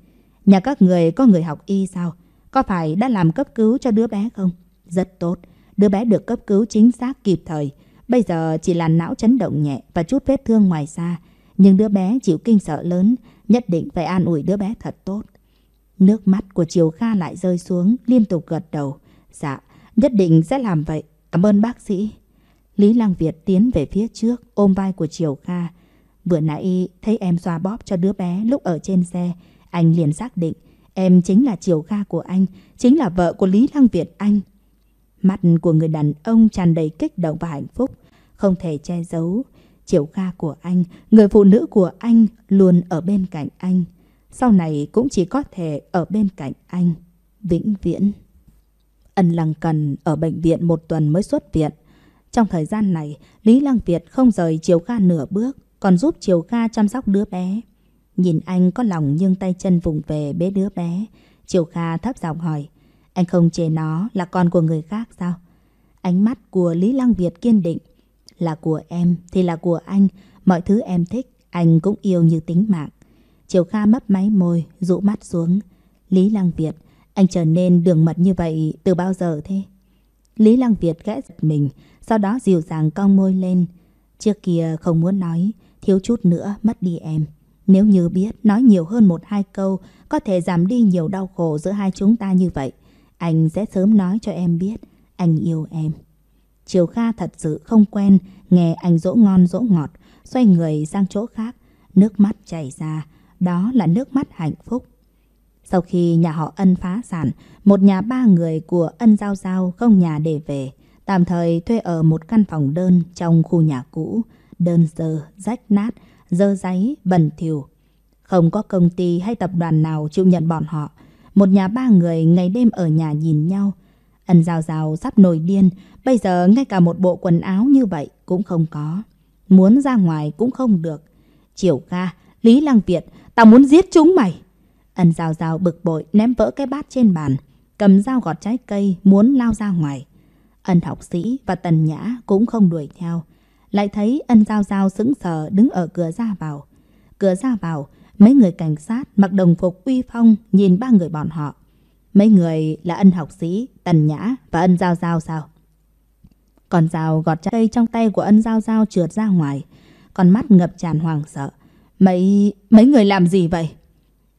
Nhà các người có người học y sao? Có phải đã làm cấp cứu cho đứa bé không? Rất tốt, đứa bé được cấp cứu chính xác kịp thời. Bây giờ chỉ là não chấn động nhẹ và chút vết thương ngoài da. Nhưng đứa bé chịu kinh sợ lớn, nhất định phải an ủi đứa bé thật tốt. Nước mắt của Triều Kha lại rơi xuống, liên tục gật đầu. Dạ, nhất định sẽ làm vậy. Cảm ơn bác sĩ. Lý Lăng Việt tiến về phía trước, ôm vai của Triều Kha. Vừa nãy thấy em xoa bóp cho đứa bé lúc ở trên xe, anh liền xác định em chính là chiều ga của anh, chính là vợ của Lý Lăng Việt Anh. Mắt của người đàn ông tràn đầy kích động và hạnh phúc, không thể che giấu. Chiều ga của anh, người phụ nữ của anh luôn ở bên cạnh anh. Sau này cũng chỉ có thể ở bên cạnh anh, vĩnh viễn. Ân Lăng Cần ở bệnh viện một tuần mới xuất viện. Trong thời gian này, Lý Lăng Việt không rời chiều ga nửa bước, còn giúp chiều ga chăm sóc đứa bé. Nhìn anh có lòng nhưng tay chân vùng về bế đứa bé. Triều Kha thấp giọng hỏi. Anh không chê nó là con của người khác sao? Ánh mắt của Lý Lăng Việt kiên định. Là của em thì là của anh. Mọi thứ em thích, anh cũng yêu như tính mạng. Triều Kha mấp máy môi, rũ mắt xuống. Lý Lăng Việt, anh trở nên đường mật như vậy từ bao giờ thế? Lý Lăng Việt ghé giật mình, sau đó dịu dàng cong môi lên. Trước kia không muốn nói, thiếu chút nữa mất đi em. Nếu như biết nói nhiều hơn một hai câu, có thể giảm đi nhiều đau khổ giữa hai chúng ta như vậy. Anh sẽ sớm nói cho em biết, anh yêu em. Triều Kha thật sự không quen, nghe anh dỗ ngon dỗ ngọt, xoay người sang chỗ khác, nước mắt chảy ra, đó là nước mắt hạnh phúc. Sau khi nhà họ ân phá sản, một nhà ba người của ân giao giao không nhà để về, tạm thời thuê ở một căn phòng đơn trong khu nhà cũ, đơn sơ, rách nát, dơ giấy, bẩn thỉu. Không có công ty hay tập đoàn nào chịu nhận bọn họ. Một nhà ba người ngày đêm ở nhà nhìn nhau. Ân rào rào sắp nổi điên, bây giờ ngay cả một bộ quần áo như vậy cũng không có. Muốn ra ngoài cũng không được. Triệu ca, Lý Lăng Việt, tao muốn giết chúng mày. Ân rào rào bực bội ném vỡ cái bát trên bàn, cầm dao gọt trái cây muốn lao ra ngoài. Ân học sĩ và Tần Nhã cũng không đuổi theo lại thấy ân giao giao sững sờ đứng ở cửa ra vào. Cửa ra vào, mấy người cảnh sát mặc đồng phục uy phong nhìn ba người bọn họ. Mấy người là ân học sĩ, tần nhã và ân giao giao sao? Còn dao gọt trái cây trong tay của ân giao giao trượt ra ngoài, con mắt ngập tràn hoảng sợ. Mấy... mấy người làm gì vậy?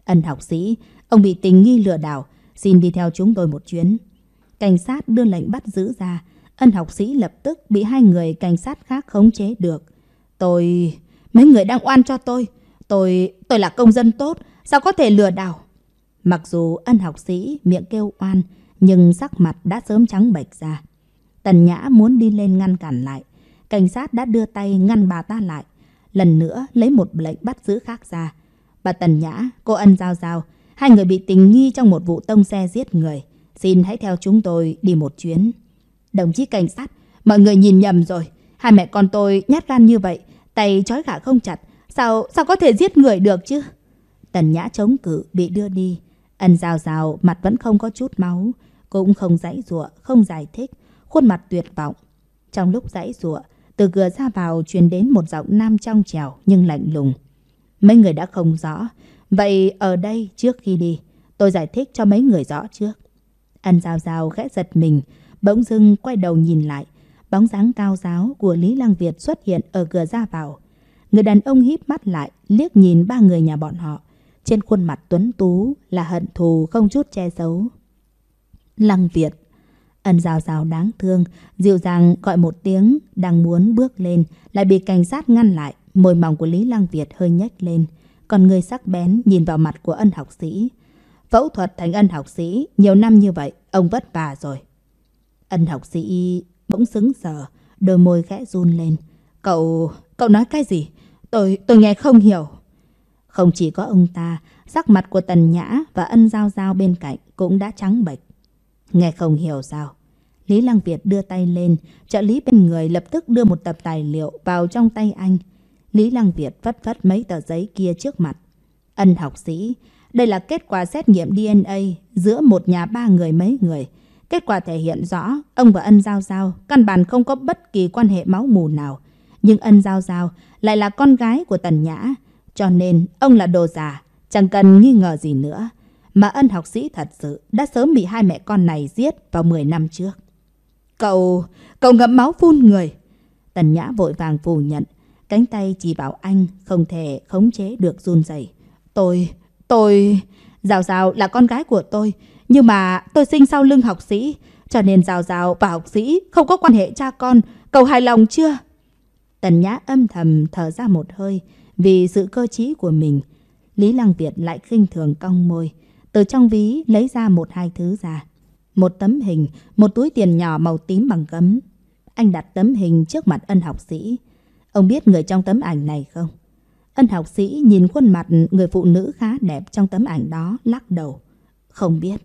Ân học sĩ, ông bị tình nghi lừa đảo, xin đi theo chúng tôi một chuyến. Cảnh sát đưa lệnh bắt giữ ra, Ân học sĩ lập tức bị hai người cảnh sát khác khống chế được. Tôi... Mấy người đang oan cho tôi. Tôi... Tôi là công dân tốt. Sao có thể lừa đảo? Mặc dù ân học sĩ miệng kêu oan, nhưng sắc mặt đã sớm trắng bệch ra. Tần Nhã muốn đi lên ngăn cản lại. Cảnh sát đã đưa tay ngăn bà ta lại. Lần nữa lấy một lệnh bắt giữ khác ra. Bà Tần Nhã, cô ân giao giao, hai người bị tình nghi trong một vụ tông xe giết người. Xin hãy theo chúng tôi đi một chuyến. Đồng chí cảnh sát, mọi người nhìn nhầm rồi. Hai mẹ con tôi nhát gan như vậy, tay trói gà không chặt. Sao, sao có thể giết người được chứ? Tần Nhã chống cự bị đưa đi. Ân rào rào, mặt vẫn không có chút máu. Cũng không giãy giụa, không giải thích. Khuôn mặt tuyệt vọng. Trong lúc giãy giụa, từ cửa ra vào truyền đến một giọng nam trong trèo nhưng lạnh lùng. Mấy người đã không rõ. Vậy ở đây trước khi đi, tôi giải thích cho mấy người rõ trước. Ân rào rào khẽ giật mình. Bỗng dưng quay đầu nhìn lại, bóng dáng cao giáo của Lý Lăng Việt xuất hiện ở cửa ra vào. Người đàn ông híp mắt lại, liếc nhìn ba người nhà bọn họ. Trên khuôn mặt tuấn tú là hận thù không chút che giấu. Lăng Việt Ân rào rào đáng thương, dịu dàng gọi một tiếng, đang muốn bước lên, lại bị cảnh sát ngăn lại, môi mỏng của Lý Lăng Việt hơi nhếch lên. Còn người sắc bén nhìn vào mặt của ân học sĩ. Phẫu thuật thành ân học sĩ, nhiều năm như vậy, ông vất vả rồi, Ân học sĩ bỗng sững sờ, đôi môi khẽ run lên. Cậu, cậu nói cái gì? Tôi, tôi nghe không hiểu. Không chỉ có ông ta, sắc mặt của Tần Nhã và ân giao giao bên cạnh cũng đã trắng bệch. Nghe không hiểu sao? Lý Lăng Việt đưa tay lên, trợ lý bên người lập tức đưa một tập tài liệu vào trong tay anh. Lý Lăng Việt vất vất mấy tờ giấy kia trước mặt. Ân học sĩ, đây là kết quả xét nghiệm DNA giữa một nhà ba người mấy người. Kết quả thể hiện rõ, ông và Ân Giao Giao căn bản không có bất kỳ quan hệ máu mù nào. Nhưng Ân Giao Giao lại là con gái của Tần Nhã, cho nên ông là đồ già, chẳng cần nghi ngờ gì nữa. Mà ân học sĩ thật sự đã sớm bị hai mẹ con này giết vào 10 năm trước. Cậu, cậu ngậm máu phun người. Tần Nhã vội vàng phủ nhận, cánh tay chỉ bảo anh không thể khống chế được run rẩy. Tôi, tôi, Rào Rào là con gái của tôi, nhưng mà tôi sinh sau lưng học sĩ, cho nên rào rào và học sĩ không có quan hệ cha con. Cậu hài lòng chưa? Tần Nhã âm thầm thở ra một hơi vì sự cơ trí của mình. Lý Lăng Việt lại khinh thường cong môi, từ trong ví lấy ra một hai thứ ra. Một tấm hình, một túi tiền nhỏ màu tím bằng gấm. Anh đặt tấm hình trước mặt ân học sĩ. Ông biết người trong tấm ảnh này không? Ân học sĩ nhìn khuôn mặt người phụ nữ khá đẹp trong tấm ảnh đó lắc đầu. Không biết.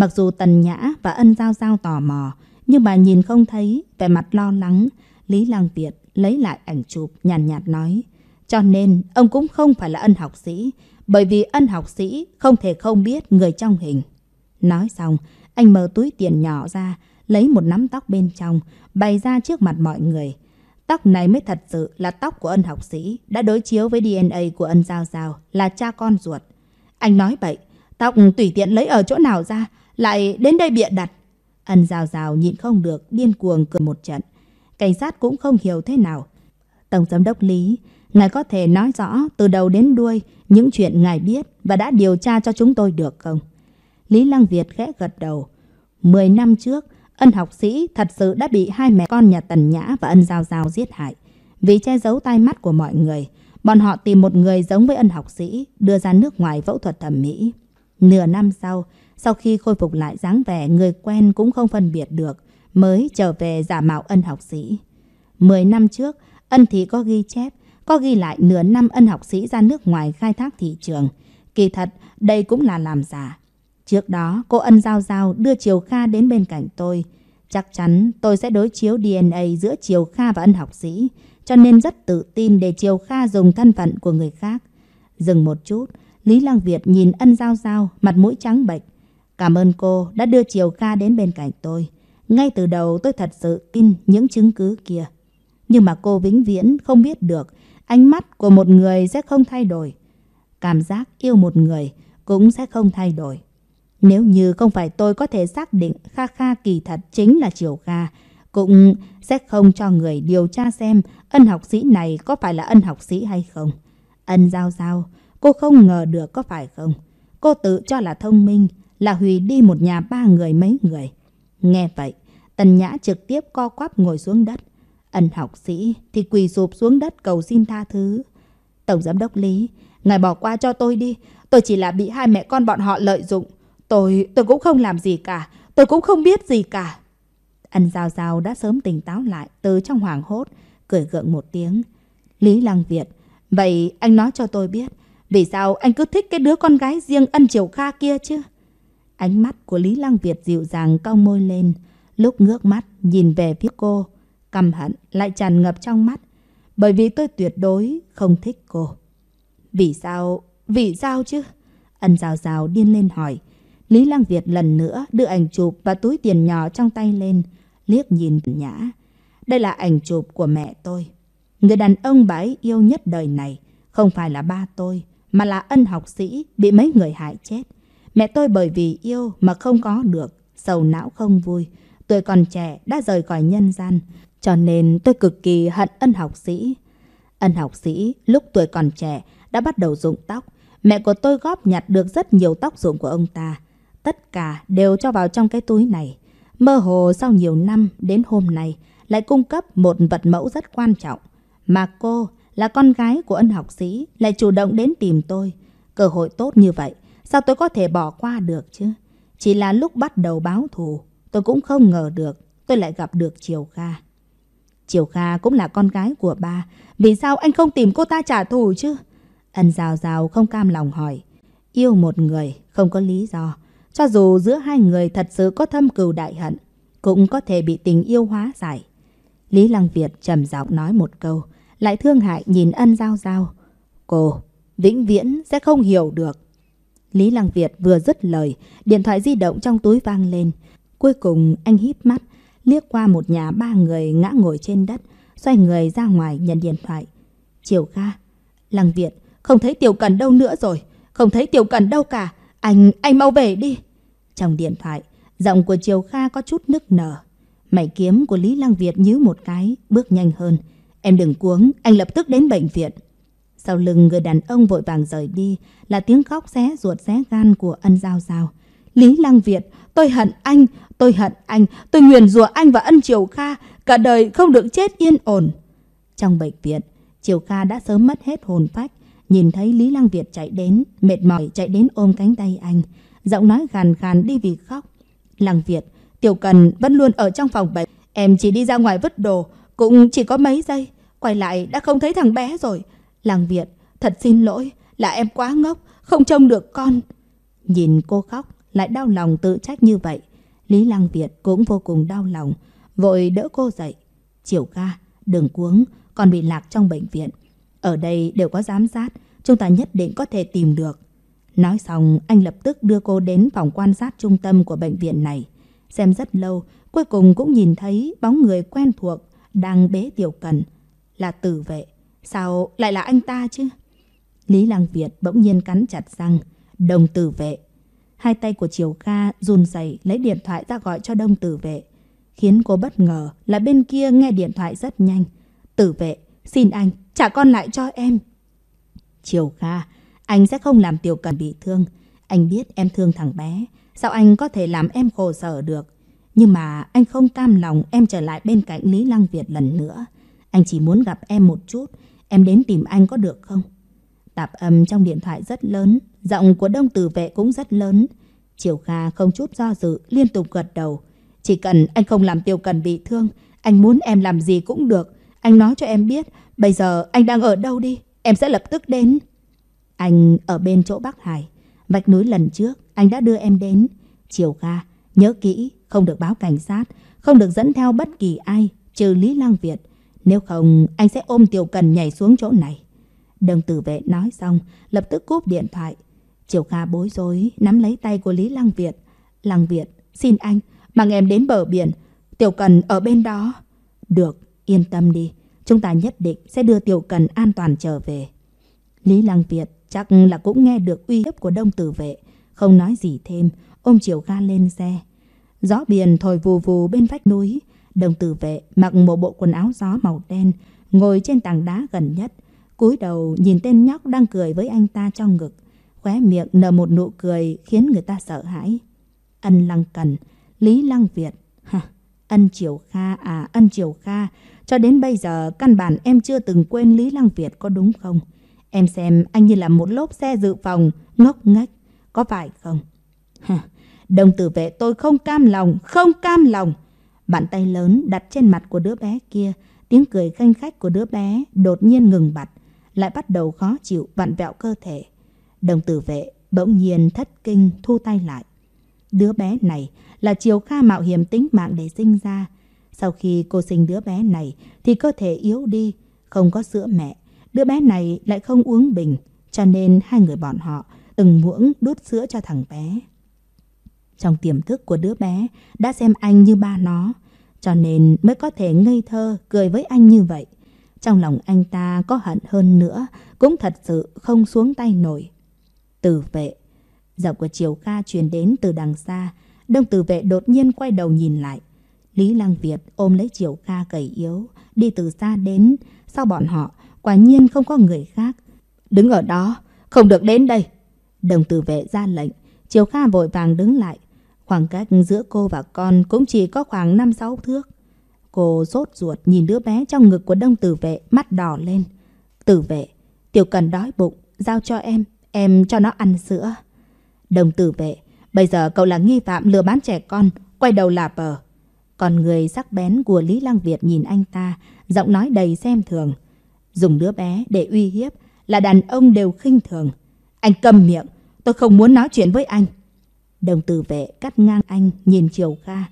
Mặc dù Tần Nhã và Ân Giao Giao tò mò, nhưng bà nhìn không thấy, vẻ mặt lo lắng. Lý Lang Việt lấy lại ảnh chụp, nhàn nhạt, nhạt nói. Cho nên, ông cũng không phải là ân học sĩ, bởi vì ân học sĩ không thể không biết người trong hình. Nói xong, anh mở túi tiền nhỏ ra, lấy một nắm tóc bên trong, bày ra trước mặt mọi người. Tóc này mới thật sự là tóc của ân học sĩ, đã đối chiếu với DNA của ân Giao Giao, là cha con ruột. Anh nói vậy, tóc tùy tiện lấy ở chỗ nào ra, lại đến đây bịa đặt. Ân rào rào nhịn không được, điên cuồng cười một trận. Cảnh sát cũng không hiểu thế nào. Tổng giám đốc Lý, ngài có thể nói rõ từ đầu đến đuôi những chuyện ngài biết và đã điều tra cho chúng tôi được không? Lý Lăng Việt khẽ gật đầu. Mười năm trước, ân học sĩ thật sự đã bị hai mẹ con nhà Tần Nhã và ân Giao Giao giết hại. Vì che giấu tai mắt của mọi người, bọn họ tìm một người giống với ân học sĩ đưa ra nước ngoài phẫu thuật thẩm mỹ. Nửa năm sau, sau khi khôi phục lại dáng vẻ người quen cũng không phân biệt được, mới trở về giả mạo ân học sĩ. Mười năm trước, ân thị có ghi chép, có ghi lại nửa năm ân học sĩ ra nước ngoài khai thác thị trường. Kỳ thật, đây cũng là làm giả. Trước đó, cô ân giao giao đưa Triều Kha đến bên cạnh tôi. Chắc chắn tôi sẽ đối chiếu DNA giữa Triều Kha và ân học sĩ, cho nên rất tự tin để Triều Kha dùng thân phận của người khác. Dừng một chút, Lý Lăng Việt nhìn ân giao giao, mặt mũi trắng bệch, Cảm ơn cô đã đưa Triều Ca đến bên cạnh tôi. Ngay từ đầu tôi thật sự tin những chứng cứ kia. Nhưng mà cô vĩnh viễn không biết được ánh mắt của một người sẽ không thay đổi. Cảm giác yêu một người cũng sẽ không thay đổi. Nếu như không phải tôi có thể xác định Kha Kha kỳ thật chính là Triều Kha, cũng sẽ không cho người điều tra xem ân học sĩ này có phải là ân học sĩ hay không. Ân giao giao, cô không ngờ được có phải không? Cô tự cho là thông minh, là hủy đi một nhà ba người mấy người. Nghe vậy, Tần Nhã trực tiếp co quắp ngồi xuống đất. Ân học sĩ thì quỳ sụp xuống đất cầu xin tha thứ. Tổng giám đốc Lý, ngài bỏ qua cho tôi đi. Tôi chỉ là bị hai mẹ con bọn họ lợi dụng. Tôi, tôi cũng không làm gì cả. Tôi cũng không biết gì cả. Ân Giao Giao đã sớm tỉnh táo lại từ trong hoảng hốt, cười gượng một tiếng. Lý Lăng Việt, vậy anh nói cho tôi biết, vì sao anh cứ thích cái đứa con gái riêng ân triều kha kia chứ? Ánh mắt của Lý Lăng Việt dịu dàng cong môi lên, lúc ngước mắt nhìn về phía cô, căm hận lại tràn ngập trong mắt, bởi vì tôi tuyệt đối không thích cô. Vì sao? Vì sao chứ? Ân rào rào điên lên hỏi. Lý Lăng Việt lần nữa đưa ảnh chụp và túi tiền nhỏ trong tay lên, liếc nhìn nhã. Đây là ảnh chụp của mẹ tôi. Người đàn ông bà yêu nhất đời này không phải là ba tôi, mà là ân học sĩ bị mấy người hại chết. Mẹ tôi bởi vì yêu mà không có được, sầu não không vui. Tôi còn trẻ đã rời khỏi nhân gian, cho nên tôi cực kỳ hận ân học sĩ. Ân học sĩ lúc tuổi còn trẻ đã bắt đầu rụng tóc. Mẹ của tôi góp nhặt được rất nhiều tóc rụng của ông ta. Tất cả đều cho vào trong cái túi này. Mơ hồ sau nhiều năm đến hôm nay lại cung cấp một vật mẫu rất quan trọng. Mà cô là con gái của ân học sĩ lại chủ động đến tìm tôi. Cơ hội tốt như vậy Sao tôi có thể bỏ qua được chứ? Chỉ là lúc bắt đầu báo thù, tôi cũng không ngờ được tôi lại gặp được Triều Kha. Triều Kha cũng là con gái của ba, vì sao anh không tìm cô ta trả thù chứ? Ân Giao Giao không cam lòng hỏi. Yêu một người không có lý do, cho dù giữa hai người thật sự có thâm cừu đại hận, cũng có thể bị tình yêu hóa giải. Lý Lăng Việt trầm giọng nói một câu, lại thương hại nhìn ân giao giao. Cô, vĩnh viễn sẽ không hiểu được Lý Lăng Việt vừa dứt lời, điện thoại di động trong túi vang lên. Cuối cùng anh híp mắt, liếc qua một nhà ba người ngã ngồi trên đất, xoay người ra ngoài nhận điện thoại. Chiều Kha, Lăng Việt, không thấy Tiểu Cần đâu nữa rồi, không thấy Tiểu Cần đâu cả, anh, anh mau về đi. Trong điện thoại, giọng của Triều Kha có chút nức nở. Mày kiếm của Lý Lăng Việt nhíu một cái, bước nhanh hơn. Em đừng cuống, anh lập tức đến bệnh viện. Sau lưng người đàn ông vội vàng rời đi là tiếng khóc xé ruột xé gan của ân giao giao. Lý Lăng Việt, tôi hận anh, tôi hận anh, tôi nguyền rủa anh và ân Triều Kha, cả đời không được chết yên ổn. Trong bệnh viện, Triều Kha đã sớm mất hết hồn phách, nhìn thấy Lý Lăng Việt chạy đến, mệt mỏi chạy đến ôm cánh tay anh, giọng nói gàn gàn đi vì khóc. Lăng Việt, Tiểu Cần vẫn luôn ở trong phòng bệnh, em chỉ đi ra ngoài vứt đồ, cũng chỉ có mấy giây, quay lại đã không thấy thằng bé rồi. Làng Việt, thật xin lỗi, là em quá ngốc, không trông được con. Nhìn cô khóc, lại đau lòng tự trách như vậy. Lý Lăng Việt cũng vô cùng đau lòng, vội đỡ cô dậy. Chiều ca, đừng cuống, còn bị lạc trong bệnh viện. Ở đây đều có giám sát, chúng ta nhất định có thể tìm được. Nói xong, anh lập tức đưa cô đến phòng quan sát trung tâm của bệnh viện này. Xem rất lâu, cuối cùng cũng nhìn thấy bóng người quen thuộc đang bế tiểu cần. Là tử vệ, Sao lại là anh ta chứ? Lý Lăng Việt bỗng nhiên cắn chặt răng, đồng tử vệ. Hai tay của Triều Kha run rẩy lấy điện thoại ra gọi cho đông tử vệ. Khiến cô bất ngờ là bên kia nghe điện thoại rất nhanh. Tử vệ, xin anh, trả con lại cho em. Triều Kha, anh sẽ không làm tiểu cần bị thương. Anh biết em thương thằng bé, sao anh có thể làm em khổ sở được. Nhưng mà anh không cam lòng em trở lại bên cạnh Lý Lăng Việt lần nữa. Anh chỉ muốn gặp em một chút Em đến tìm anh có được không? Tạp âm trong điện thoại rất lớn, giọng của đông tử vệ cũng rất lớn. Triều Kha không chút do dự, liên tục gật đầu. Chỉ cần anh không làm tiêu cần bị thương, anh muốn em làm gì cũng được. Anh nói cho em biết, bây giờ anh đang ở đâu đi, em sẽ lập tức đến. Anh ở bên chỗ Bắc Hải, vạch núi lần trước, anh đã đưa em đến. Triều Kha, nhớ kỹ, không được báo cảnh sát, không được dẫn theo bất kỳ ai, trừ Lý Lang Việt. Nếu không anh sẽ ôm Tiểu Cần nhảy xuống chỗ này. Đồng tử vệ nói xong, lập tức cúp điện thoại. Triều Kha bối rối, nắm lấy tay của Lý Lăng Việt. Lăng Việt, xin anh, mang em đến bờ biển. Tiểu Cần ở bên đó. Được, yên tâm đi. Chúng ta nhất định sẽ đưa Tiểu Cần an toàn trở về. Lý Lăng Việt chắc là cũng nghe được uy hiếp của đông tử vệ. Không nói gì thêm, ôm Triều Kha lên xe. Gió biển thổi vù vù bên vách núi, Đồng tử vệ mặc một bộ quần áo gió màu đen, ngồi trên tảng đá gần nhất, cúi đầu nhìn tên nhóc đang cười với anh ta trong ngực, khóe miệng nở một nụ cười khiến người ta sợ hãi. Ân Lăng Cần, Lý Lăng Việt, ha, Ân Triều Kha à, Ân Triều Kha, cho đến bây giờ căn bản em chưa từng quên Lý Lăng Việt có đúng không? Em xem anh như là một lốp xe dự phòng, ngốc nghếch, có phải không? Ha, đồng tử vệ tôi không cam lòng, không cam lòng. Bàn tay lớn đặt trên mặt của đứa bé kia, tiếng cười khanh khách của đứa bé đột nhiên ngừng bặt, lại bắt đầu khó chịu vặn vẹo cơ thể. Đồng tử vệ bỗng nhiên thất kinh thu tay lại. Đứa bé này là chiều kha mạo hiểm tính mạng để sinh ra. Sau khi cô sinh đứa bé này thì cơ thể yếu đi, không có sữa mẹ. Đứa bé này lại không uống bình, cho nên hai người bọn họ từng muỗng đút sữa cho thằng bé trong tiềm thức của đứa bé đã xem anh như ba nó, cho nên mới có thể ngây thơ cười với anh như vậy. Trong lòng anh ta có hận hơn nữa, cũng thật sự không xuống tay nổi. Tử vệ, giọng của Triều Ca truyền đến từ đằng xa, đông tử vệ đột nhiên quay đầu nhìn lại. Lý Lăng Việt ôm lấy Triều Ca gầy yếu, đi từ xa đến, sau bọn họ, quả nhiên không có người khác. Đứng ở đó, không được đến đây. Đồng tử vệ ra lệnh, Triều Kha vội vàng đứng lại, Khoảng cách giữa cô và con cũng chỉ có khoảng 5-6 thước. Cô sốt ruột nhìn đứa bé trong ngực của đông tử vệ mắt đỏ lên. Tử vệ, tiểu cần đói bụng, giao cho em, em cho nó ăn sữa. Đồng tử vệ, bây giờ cậu là nghi phạm lừa bán trẻ con, quay đầu là bờ. Còn người sắc bén của Lý Lăng Việt nhìn anh ta, giọng nói đầy xem thường. Dùng đứa bé để uy hiếp là đàn ông đều khinh thường. Anh cầm miệng, tôi không muốn nói chuyện với anh. Đồng tử vệ cắt ngang anh nhìn Triều Kha.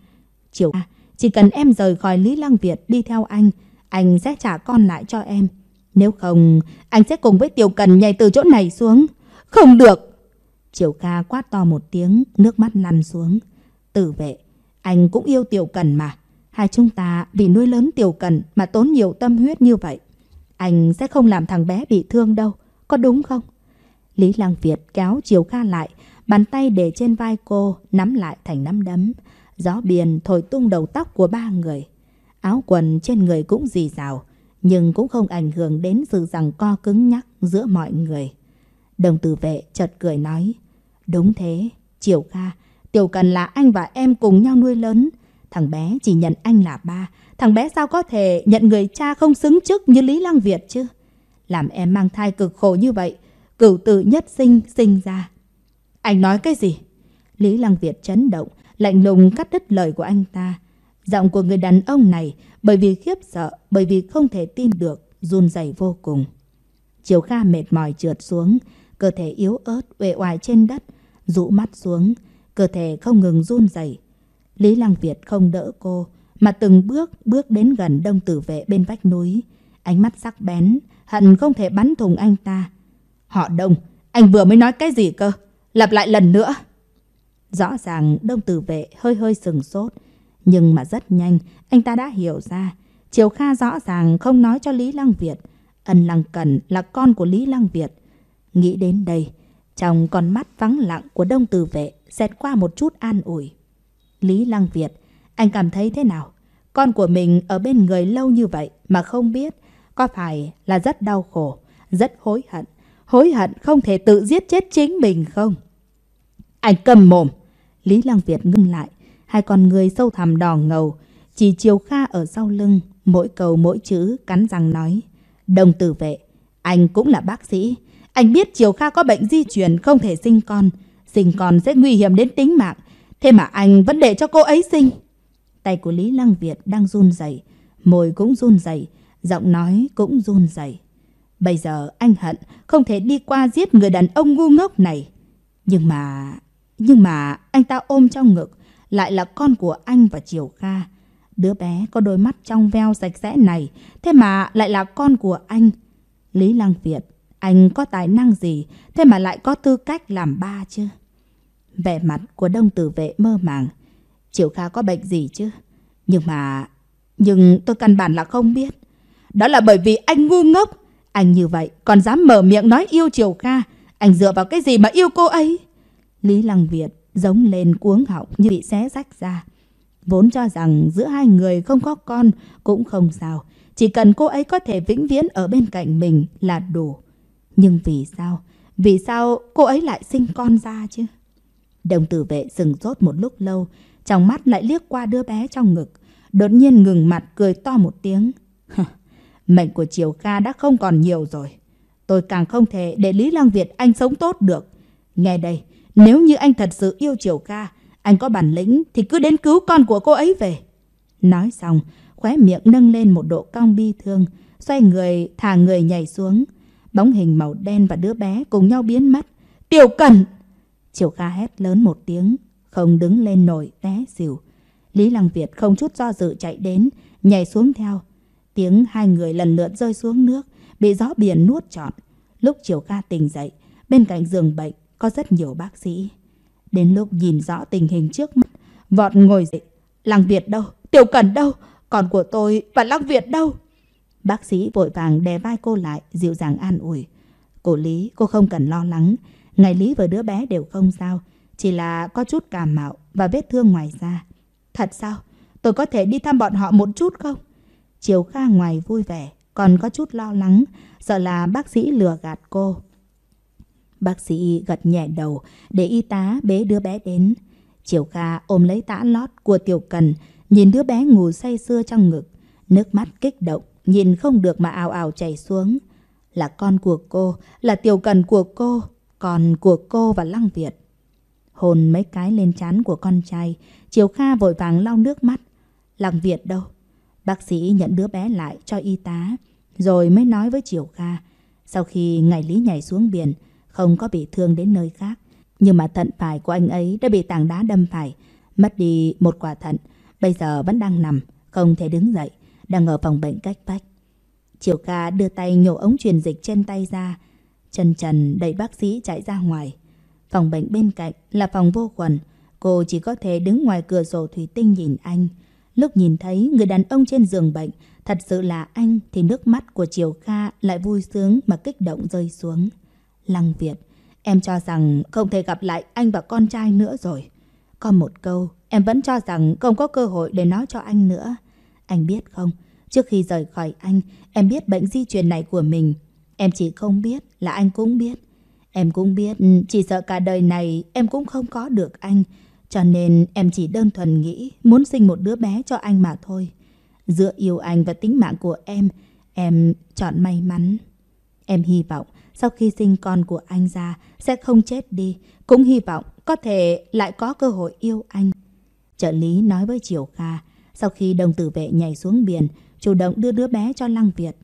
Triều Kha, chỉ cần em rời khỏi Lý Lăng Việt đi theo anh, anh sẽ trả con lại cho em. Nếu không, anh sẽ cùng với Tiểu Cần nhảy từ chỗ này xuống. Không được! Triều Kha quát to một tiếng, nước mắt lăn xuống. Tử vệ, anh cũng yêu Tiểu Cần mà. Hai chúng ta vì nuôi lớn Tiểu Cần mà tốn nhiều tâm huyết như vậy. Anh sẽ không làm thằng bé bị thương đâu, có đúng không? Lý Lăng Việt kéo Triều Kha lại, Bàn tay để trên vai cô nắm lại thành nắm đấm. Gió biển thổi tung đầu tóc của ba người. Áo quần trên người cũng dì rào, nhưng cũng không ảnh hưởng đến sự rằng co cứng nhắc giữa mọi người. Đồng tử vệ chợt cười nói. Đúng thế, Triều ca, Tiểu Cần là anh và em cùng nhau nuôi lớn. Thằng bé chỉ nhận anh là ba. Thằng bé sao có thể nhận người cha không xứng chức như Lý Lăng Việt chứ? Làm em mang thai cực khổ như vậy. Cửu tử nhất sinh sinh ra anh nói cái gì? Lý Lăng Việt chấn động, lạnh lùng cắt đứt lời của anh ta. Giọng của người đàn ông này bởi vì khiếp sợ, bởi vì không thể tin được, run rẩy vô cùng. Chiều Kha mệt mỏi trượt xuống, cơ thể yếu ớt uể oải trên đất, rũ mắt xuống, cơ thể không ngừng run rẩy. Lý Lăng Việt không đỡ cô, mà từng bước bước đến gần đông tử vệ bên vách núi, ánh mắt sắc bén, hận không thể bắn thùng anh ta. Họ đông, anh vừa mới nói cái gì cơ? Lặp lại lần nữa. Rõ ràng đông tử vệ hơi hơi sừng sốt. Nhưng mà rất nhanh, anh ta đã hiểu ra. Triều Kha rõ ràng không nói cho Lý Lăng Việt. Ân Lăng Cần là con của Lý Lăng Việt. Nghĩ đến đây, trong con mắt vắng lặng của đông tử vệ xẹt qua một chút an ủi. Lý Lăng Việt, anh cảm thấy thế nào? Con của mình ở bên người lâu như vậy mà không biết, có phải là rất đau khổ, rất hối hận hối hận không thể tự giết chết chính mình không? Anh cầm mồm. Lý Lăng Việt ngưng lại, hai con người sâu thẳm đỏ ngầu, chỉ chiều kha ở sau lưng, mỗi câu mỗi chữ cắn răng nói. Đồng tử vệ, anh cũng là bác sĩ. Anh biết chiều Kha có bệnh di truyền không thể sinh con. Sinh con sẽ nguy hiểm đến tính mạng. Thế mà anh vẫn để cho cô ấy sinh. Tay của Lý Lăng Việt đang run rẩy, môi cũng run rẩy, giọng nói cũng run rẩy. Bây giờ anh hận không thể đi qua giết người đàn ông ngu ngốc này. Nhưng mà... Nhưng mà anh ta ôm trong ngực, lại là con của anh và Triều Kha. Đứa bé có đôi mắt trong veo sạch sẽ này, thế mà lại là con của anh. Lý Lăng Việt, anh có tài năng gì, thế mà lại có tư cách làm ba chứ? Vẻ mặt của đông tử vệ mơ màng. Triệu Kha có bệnh gì chứ? Nhưng mà... Nhưng tôi căn bản là không biết. Đó là bởi vì anh ngu ngốc. Anh như vậy còn dám mở miệng nói yêu Triều Kha. Anh dựa vào cái gì mà yêu cô ấy? Lý Lăng Việt giống lên cuống họng như bị xé rách ra. Vốn cho rằng giữa hai người không có con cũng không sao. Chỉ cần cô ấy có thể vĩnh viễn ở bên cạnh mình là đủ. Nhưng vì sao? Vì sao cô ấy lại sinh con ra chứ? Đồng tử vệ sừng sốt một lúc lâu, trong mắt lại liếc qua đứa bé trong ngực. Đột nhiên ngừng mặt cười to một tiếng. Mệnh của Triều kha đã không còn nhiều rồi. Tôi càng không thể để Lý Lăng Việt anh sống tốt được. Nghe đây, nếu như anh thật sự yêu Triều kha, anh có bản lĩnh thì cứ đến cứu con của cô ấy về. Nói xong, khóe miệng nâng lên một độ cong bi thương, xoay người, thả người nhảy xuống. Bóng hình màu đen và đứa bé cùng nhau biến mất. Tiểu Cần! Triều kha hét lớn một tiếng, không đứng lên nổi, té xỉu. Lý Lăng Việt không chút do dự chạy đến, nhảy xuống theo, tiếng hai người lần lượt rơi xuống nước, bị gió biển nuốt trọn. Lúc chiều ca tỉnh dậy, bên cạnh giường bệnh có rất nhiều bác sĩ. Đến lúc nhìn rõ tình hình trước mắt, vọt ngồi dậy. Lăng Việt đâu? Tiểu Cần đâu? Còn của tôi và Lăng Việt đâu? Bác sĩ vội vàng đè vai cô lại, dịu dàng an ủi. Cô Lý, cô không cần lo lắng. Ngày Lý và đứa bé đều không sao. Chỉ là có chút cảm mạo và vết thương ngoài da. Thật sao? Tôi có thể đi thăm bọn họ một chút không? Chiều Kha ngoài vui vẻ, còn có chút lo lắng, sợ là bác sĩ lừa gạt cô. Bác sĩ gật nhẹ đầu để y tá bế đứa bé đến. Chiều Kha ôm lấy tã lót của Tiểu Cần, nhìn đứa bé ngủ say sưa trong ngực. Nước mắt kích động, nhìn không được mà ào ào chảy xuống. Là con của cô, là Tiểu Cần của cô, còn của cô và Lăng Việt. Hồn mấy cái lên chán của con trai, Chiều Kha vội vàng lau nước mắt. Lăng Việt đâu? Bác sĩ nhận đứa bé lại cho y tá, rồi mới nói với Triều Kha. Sau khi ngày lý nhảy xuống biển, không có bị thương đến nơi khác. Nhưng mà thận phải của anh ấy đã bị tảng đá đâm phải, mất đi một quả thận. Bây giờ vẫn đang nằm, không thể đứng dậy, đang ở phòng bệnh cách vách. Triều Kha đưa tay nhổ ống truyền dịch trên tay ra. Chân trần đẩy bác sĩ chạy ra ngoài. Phòng bệnh bên cạnh là phòng vô khuẩn. Cô chỉ có thể đứng ngoài cửa sổ thủy tinh nhìn anh. Lúc nhìn thấy người đàn ông trên giường bệnh, thật sự là anh thì nước mắt của Triều Kha lại vui sướng mà kích động rơi xuống. Lăng Việt, em cho rằng không thể gặp lại anh và con trai nữa rồi. Có một câu, em vẫn cho rằng không có cơ hội để nói cho anh nữa. Anh biết không, trước khi rời khỏi anh, em biết bệnh di truyền này của mình. Em chỉ không biết là anh cũng biết. Em cũng biết, chỉ sợ cả đời này em cũng không có được anh. Cho nên em chỉ đơn thuần nghĩ muốn sinh một đứa bé cho anh mà thôi. Dựa yêu anh và tính mạng của em, em chọn may mắn. Em hy vọng sau khi sinh con của anh ra sẽ không chết đi. Cũng hy vọng có thể lại có cơ hội yêu anh. Trợ lý nói với Triều Kha, sau khi đồng tử vệ nhảy xuống biển, chủ động đưa đứa bé cho Lăng Việt.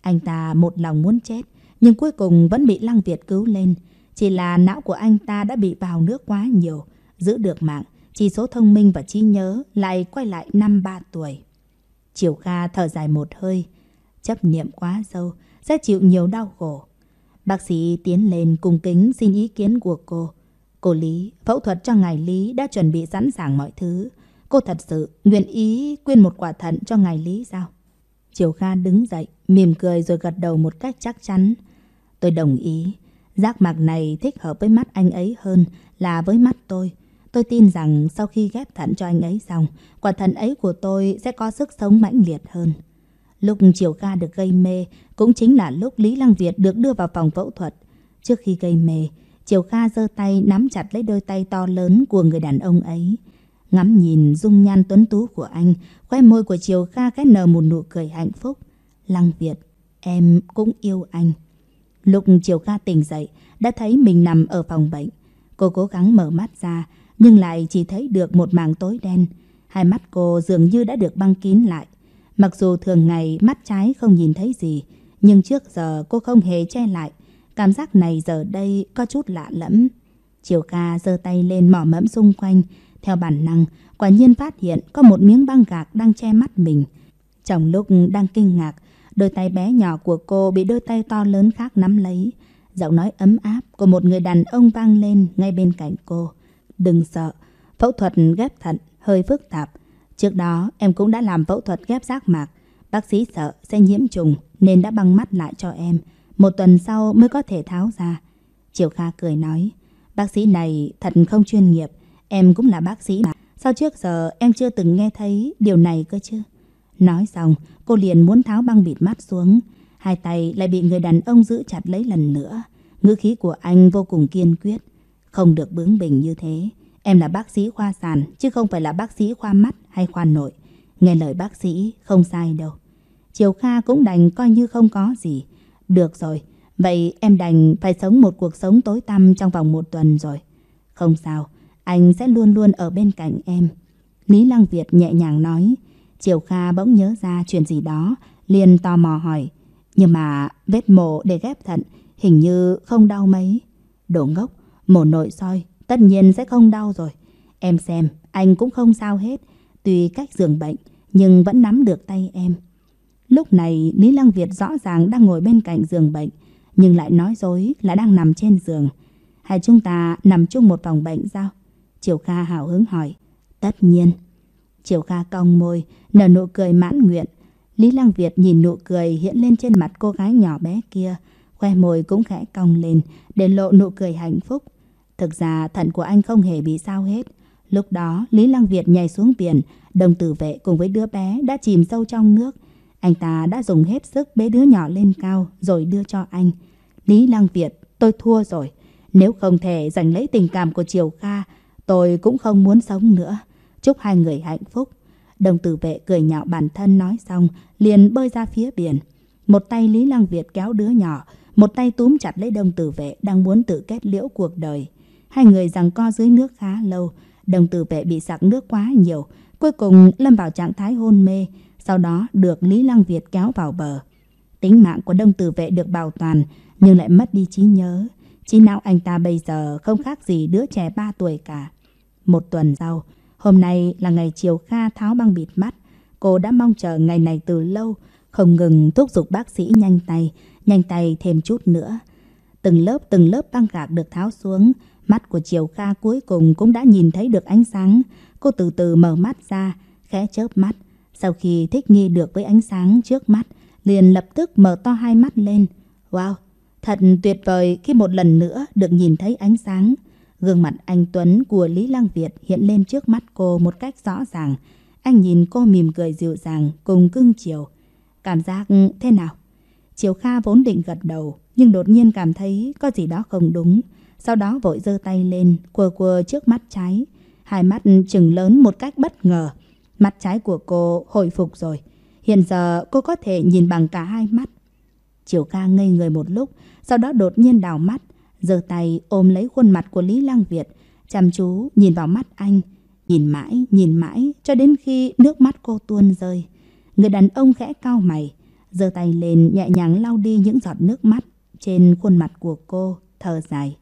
Anh ta một lòng muốn chết, nhưng cuối cùng vẫn bị Lăng Việt cứu lên. Chỉ là não của anh ta đã bị vào nước quá nhiều, giữ được mạng, chỉ số thông minh và trí nhớ lại quay lại năm ba tuổi. Triều Kha thở dài một hơi, chấp niệm quá sâu, sẽ chịu nhiều đau khổ. Bác sĩ tiến lên cung kính xin ý kiến của cô. Cô Lý, phẫu thuật cho ngài Lý đã chuẩn bị sẵn sàng mọi thứ. Cô thật sự nguyện ý quyên một quả thận cho ngài Lý sao? Triều Kha đứng dậy, mỉm cười rồi gật đầu một cách chắc chắn. Tôi đồng ý, giác mạc này thích hợp với mắt anh ấy hơn là với mắt tôi. Tôi tin rằng sau khi ghép thận cho anh ấy xong, quả thận ấy của tôi sẽ có sức sống mãnh liệt hơn. Lúc chiều ca được gây mê cũng chính là lúc Lý Lăng Việt được đưa vào phòng phẫu thuật. Trước khi gây mê, Triều Kha giơ tay nắm chặt lấy đôi tay to lớn của người đàn ông ấy. Ngắm nhìn dung nhan tuấn tú của anh, khoe môi của Triều Kha khẽ nở một nụ cười hạnh phúc. Lăng Việt, em cũng yêu anh. Lúc Triều Kha tỉnh dậy, đã thấy mình nằm ở phòng bệnh. Cô cố gắng mở mắt ra, nhưng lại chỉ thấy được một mảng tối đen. Hai mắt cô dường như đã được băng kín lại. Mặc dù thường ngày mắt trái không nhìn thấy gì, nhưng trước giờ cô không hề che lại. Cảm giác này giờ đây có chút lạ lẫm. Chiều ca giơ tay lên mỏ mẫm xung quanh. Theo bản năng, quả nhiên phát hiện có một miếng băng gạc đang che mắt mình. Trong lúc đang kinh ngạc, đôi tay bé nhỏ của cô bị đôi tay to lớn khác nắm lấy. Giọng nói ấm áp của một người đàn ông vang lên ngay bên cạnh cô đừng sợ. Phẫu thuật ghép thận hơi phức tạp. Trước đó em cũng đã làm phẫu thuật ghép giác mạc. Bác sĩ sợ sẽ nhiễm trùng nên đã băng mắt lại cho em. Một tuần sau mới có thể tháo ra. Triều Kha cười nói. Bác sĩ này thật không chuyên nghiệp. Em cũng là bác sĩ mà. Sao trước giờ em chưa từng nghe thấy điều này cơ chứ? Nói xong, cô liền muốn tháo băng bịt mắt xuống. Hai tay lại bị người đàn ông giữ chặt lấy lần nữa. Ngữ khí của anh vô cùng kiên quyết. Không được bướng bỉnh như thế. Em là bác sĩ khoa sản, chứ không phải là bác sĩ khoa mắt hay khoa nội. Nghe lời bác sĩ, không sai đâu. Triều Kha cũng đành coi như không có gì. Được rồi, vậy em đành phải sống một cuộc sống tối tăm trong vòng một tuần rồi. Không sao, anh sẽ luôn luôn ở bên cạnh em. Lý Lăng Việt nhẹ nhàng nói. Triều Kha bỗng nhớ ra chuyện gì đó, liền tò mò hỏi. Nhưng mà vết mổ để ghép thận hình như không đau mấy. Đồ ngốc, Mổ nội soi, tất nhiên sẽ không đau rồi. Em xem, anh cũng không sao hết. Tuy cách giường bệnh, nhưng vẫn nắm được tay em. Lúc này, Lý Lăng Việt rõ ràng đang ngồi bên cạnh giường bệnh, nhưng lại nói dối là đang nằm trên giường. Hai chúng ta nằm chung một phòng bệnh sao? Triều Kha hào hứng hỏi. Tất nhiên. Triều Kha cong môi, nở nụ cười mãn nguyện. Lý Lăng Việt nhìn nụ cười hiện lên trên mặt cô gái nhỏ bé kia, khoe môi cũng khẽ cong lên để lộ nụ cười hạnh phúc. Thực ra thận của anh không hề bị sao hết. Lúc đó Lý Lăng Việt nhảy xuống biển, đồng tử vệ cùng với đứa bé đã chìm sâu trong nước. Anh ta đã dùng hết sức bế đứa nhỏ lên cao rồi đưa cho anh. Lý Lăng Việt, tôi thua rồi. Nếu không thể giành lấy tình cảm của Triều Kha, tôi cũng không muốn sống nữa. Chúc hai người hạnh phúc. Đồng tử vệ cười nhạo bản thân nói xong, liền bơi ra phía biển. Một tay Lý Lăng Việt kéo đứa nhỏ, một tay túm chặt lấy đồng tử vệ đang muốn tự kết liễu cuộc đời. Hai người rằng co dưới nước khá lâu. Đồng tử vệ bị sặc nước quá nhiều. Cuối cùng lâm vào trạng thái hôn mê. Sau đó được Lý Lăng Việt kéo vào bờ. Tính mạng của đồng tử vệ được bảo toàn nhưng lại mất đi trí nhớ. Trí não anh ta bây giờ không khác gì đứa trẻ 3 tuổi cả. Một tuần sau, hôm nay là ngày chiều Kha tháo băng bịt mắt. Cô đã mong chờ ngày này từ lâu, không ngừng thúc giục bác sĩ nhanh tay, nhanh tay thêm chút nữa. Từng lớp từng lớp băng gạc được tháo xuống, Mắt của Triều Kha cuối cùng cũng đã nhìn thấy được ánh sáng. Cô từ từ mở mắt ra, khẽ chớp mắt. Sau khi thích nghi được với ánh sáng trước mắt, liền lập tức mở to hai mắt lên. Wow, thật tuyệt vời khi một lần nữa được nhìn thấy ánh sáng. Gương mặt anh Tuấn của Lý Lăng Việt hiện lên trước mắt cô một cách rõ ràng. Anh nhìn cô mỉm cười dịu dàng cùng cưng chiều. Cảm giác thế nào? Chiều Kha vốn định gật đầu, nhưng đột nhiên cảm thấy có gì đó không đúng sau đó vội giơ tay lên, quơ quơ trước mắt trái. Hai mắt chừng lớn một cách bất ngờ. Mắt trái của cô hồi phục rồi. Hiện giờ cô có thể nhìn bằng cả hai mắt. Triều ca ngây người một lúc, sau đó đột nhiên đào mắt, giơ tay ôm lấy khuôn mặt của Lý Lang Việt, chăm chú nhìn vào mắt anh, nhìn mãi, nhìn mãi cho đến khi nước mắt cô tuôn rơi. Người đàn ông khẽ cao mày, giơ tay lên nhẹ nhàng lau đi những giọt nước mắt trên khuôn mặt của cô, thở dài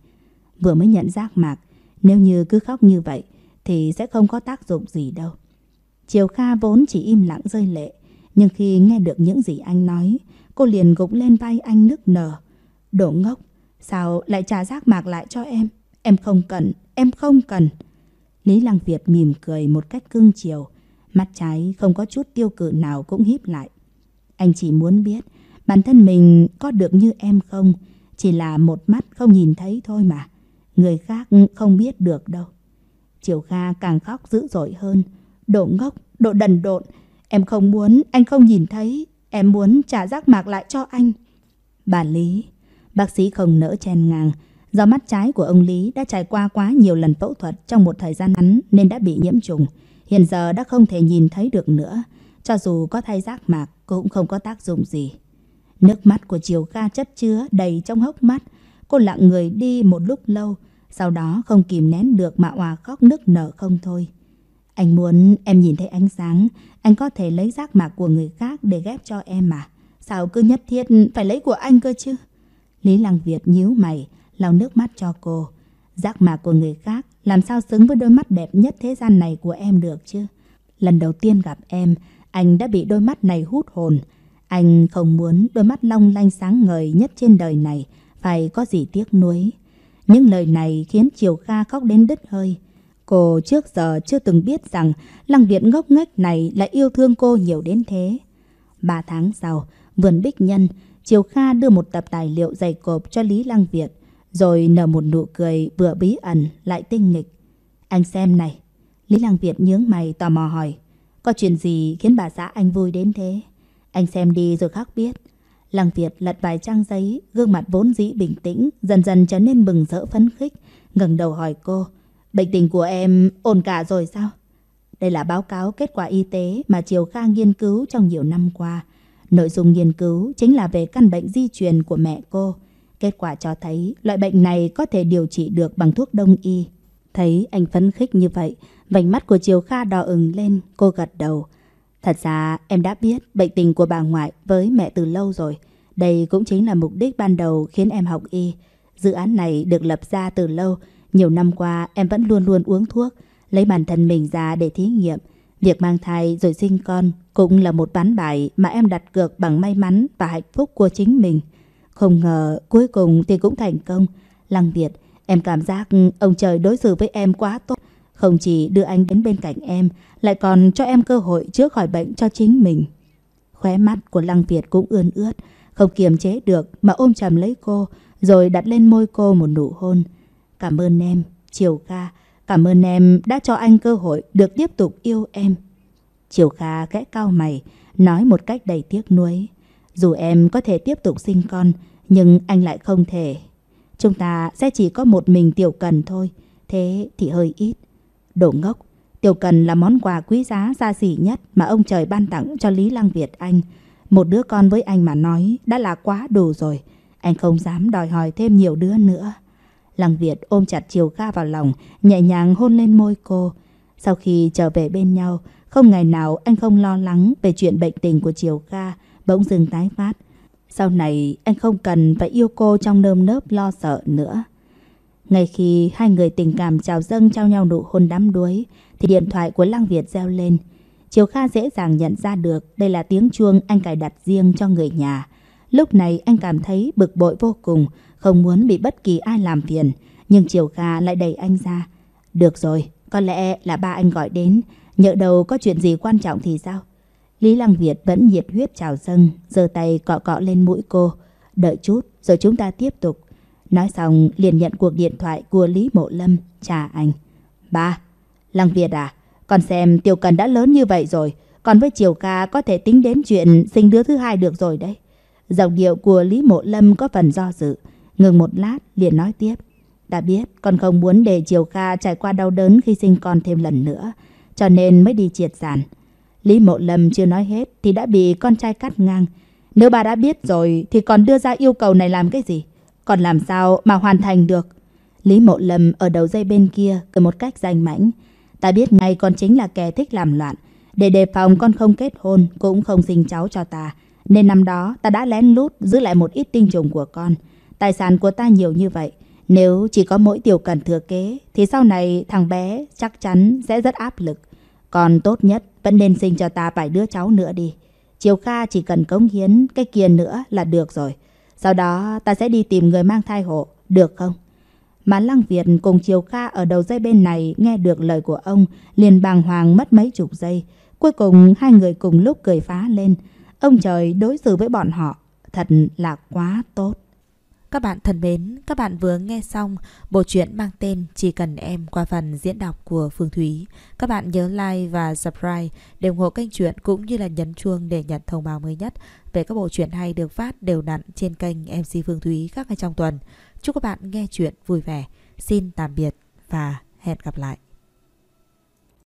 vừa mới nhận giác mạc. Nếu như cứ khóc như vậy thì sẽ không có tác dụng gì đâu. Triều Kha vốn chỉ im lặng rơi lệ. Nhưng khi nghe được những gì anh nói, cô liền gục lên vai anh nức nở. Đổ ngốc, sao lại trả giác mạc lại cho em? Em không cần, em không cần. Lý Lăng Việt mỉm cười một cách cương chiều. Mắt trái không có chút tiêu cự nào cũng híp lại. Anh chỉ muốn biết bản thân mình có được như em không. Chỉ là một mắt không nhìn thấy thôi mà. Người khác không biết được đâu. Chiều Kha càng khóc dữ dội hơn. Độ ngốc, độ đần độn. Em không muốn, anh không nhìn thấy. Em muốn trả giác mạc lại cho anh. Bà Lý, bác sĩ không nỡ chen ngang. Do mắt trái của ông Lý đã trải qua quá nhiều lần phẫu thuật trong một thời gian ngắn nên đã bị nhiễm trùng. Hiện giờ đã không thể nhìn thấy được nữa. Cho dù có thay giác mạc cũng không có tác dụng gì. Nước mắt của Triều Kha chất chứa đầy trong hốc mắt. Cô lặng người đi một lúc lâu sau đó không kìm nén được mà òa khóc nức nở không thôi. Anh muốn em nhìn thấy ánh sáng, anh có thể lấy giác mạc của người khác để ghép cho em mà. Sao cứ nhất thiết phải lấy của anh cơ chứ? Lý Lăng Việt nhíu mày, lau nước mắt cho cô. Giác mạc của người khác làm sao xứng với đôi mắt đẹp nhất thế gian này của em được chứ? Lần đầu tiên gặp em, anh đã bị đôi mắt này hút hồn. Anh không muốn đôi mắt long lanh sáng ngời nhất trên đời này phải có gì tiếc nuối. Những lời này khiến Triều Kha khóc đến đứt hơi. Cô trước giờ chưa từng biết rằng lăng điện ngốc nghếch này lại yêu thương cô nhiều đến thế. Ba tháng sau, vườn Bích Nhân, Triều Kha đưa một tập tài liệu dày cộp cho Lý Lăng Việt, rồi nở một nụ cười vừa bí ẩn lại tinh nghịch. Anh xem này. Lý Lăng Việt nhướng mày tò mò hỏi. Có chuyện gì khiến bà xã anh vui đến thế? Anh xem đi rồi khắc biết. Lăng Việt lật vài trang giấy, gương mặt vốn dĩ bình tĩnh, dần dần trở nên bừng rỡ phấn khích, ngẩng đầu hỏi cô, bệnh tình của em ổn cả rồi sao? Đây là báo cáo kết quả y tế mà Triều Kha nghiên cứu trong nhiều năm qua. Nội dung nghiên cứu chính là về căn bệnh di truyền của mẹ cô. Kết quả cho thấy loại bệnh này có thể điều trị được bằng thuốc đông y. Thấy anh phấn khích như vậy, vành mắt của Triều Kha đỏ ửng lên, cô gật đầu. Thật ra em đã biết bệnh tình của bà ngoại với mẹ từ lâu rồi. Đây cũng chính là mục đích ban đầu khiến em học y. Dự án này được lập ra từ lâu. Nhiều năm qua em vẫn luôn luôn uống thuốc, lấy bản thân mình ra để thí nghiệm. Việc mang thai rồi sinh con cũng là một bán bài mà em đặt cược bằng may mắn và hạnh phúc của chính mình. Không ngờ cuối cùng thì cũng thành công. Lăng Việt, em cảm giác ông trời đối xử với em quá tốt. Không chỉ đưa anh đến bên cạnh em, lại còn cho em cơ hội chữa khỏi bệnh cho chính mình. Khóe mắt của Lăng Việt cũng ươn ướt, không kiềm chế được mà ôm chầm lấy cô, rồi đặt lên môi cô một nụ hôn. Cảm ơn em, Triều Kha, cảm ơn em đã cho anh cơ hội được tiếp tục yêu em. Triều Kha kẽ cao mày, nói một cách đầy tiếc nuối. Dù em có thể tiếp tục sinh con, nhưng anh lại không thể. Chúng ta sẽ chỉ có một mình Tiểu Cần thôi, thế thì hơi ít. Đồ ngốc, Tiểu Cần là món quà quý giá xa xỉ nhất mà ông trời ban tặng cho Lý Lăng Việt Anh. Một đứa con với anh mà nói đã là quá đủ rồi. Anh không dám đòi hỏi thêm nhiều đứa nữa. Lăng Việt ôm chặt Chiều Ga vào lòng, nhẹ nhàng hôn lên môi cô. Sau khi trở về bên nhau, không ngày nào anh không lo lắng về chuyện bệnh tình của Chiều Ga bỗng dừng tái phát. Sau này anh không cần phải yêu cô trong nơm nớp lo sợ nữa. Ngay khi hai người tình cảm chào dâng trao nhau nụ hôn đắm đuối, thì điện thoại của Lăng Việt reo lên. Chiều Kha dễ dàng nhận ra được đây là tiếng chuông anh cài đặt riêng cho người nhà. Lúc này anh cảm thấy bực bội vô cùng, không muốn bị bất kỳ ai làm phiền. Nhưng Chiều Kha lại đẩy anh ra. Được rồi, có lẽ là ba anh gọi đến, nhỡ đầu có chuyện gì quan trọng thì sao? Lý Lăng Việt vẫn nhiệt huyết chào dâng, giơ tay cọ cọ lên mũi cô. Đợi chút, rồi chúng ta tiếp tục. Nói xong liền nhận cuộc điện thoại của Lý Mộ Lâm, cha anh. Ba, Lăng Việt à, con xem Tiểu Cần đã lớn như vậy rồi, còn với Triều Ca có thể tính đến chuyện sinh đứa thứ hai được rồi đấy. Giọng điệu của Lý Mộ Lâm có phần do dự, ngừng một lát liền nói tiếp. Đã biết con không muốn để Triều Ca trải qua đau đớn khi sinh con thêm lần nữa, cho nên mới đi triệt sản. Lý Mộ Lâm chưa nói hết thì đã bị con trai cắt ngang. Nếu bà đã biết rồi thì còn đưa ra yêu cầu này làm cái gì? còn làm sao mà hoàn thành được. Lý Mộ Lâm ở đầu dây bên kia cười một cách rành mãnh. Ta biết ngay con chính là kẻ thích làm loạn. Để đề phòng con không kết hôn cũng không sinh cháu cho ta. Nên năm đó ta đã lén lút giữ lại một ít tinh trùng của con. Tài sản của ta nhiều như vậy. Nếu chỉ có mỗi tiểu cần thừa kế thì sau này thằng bé chắc chắn sẽ rất áp lực. Còn tốt nhất vẫn nên sinh cho ta vài đứa cháu nữa đi. Chiều Kha chỉ cần cống hiến cái kia nữa là được rồi. Sau đó ta sẽ đi tìm người mang thai hộ, được không? Mà Lăng Việt cùng Triều Ca ở đầu dây bên này nghe được lời của ông, liền bàng hoàng mất mấy chục giây. Cuối cùng hai người cùng lúc cười phá lên. Ông trời đối xử với bọn họ, thật là quá tốt. Các bạn thân mến, các bạn vừa nghe xong bộ truyện mang tên Chỉ cần em qua phần diễn đọc của Phương Thúy. Các bạn nhớ like và subscribe để ủng hộ kênh truyện cũng như là nhấn chuông để nhận thông báo mới nhất về các bộ truyện hay được phát đều đặn trên kênh MC Phương Thúy các ngày trong tuần. Chúc các bạn nghe truyện vui vẻ. Xin tạm biệt và hẹn gặp lại.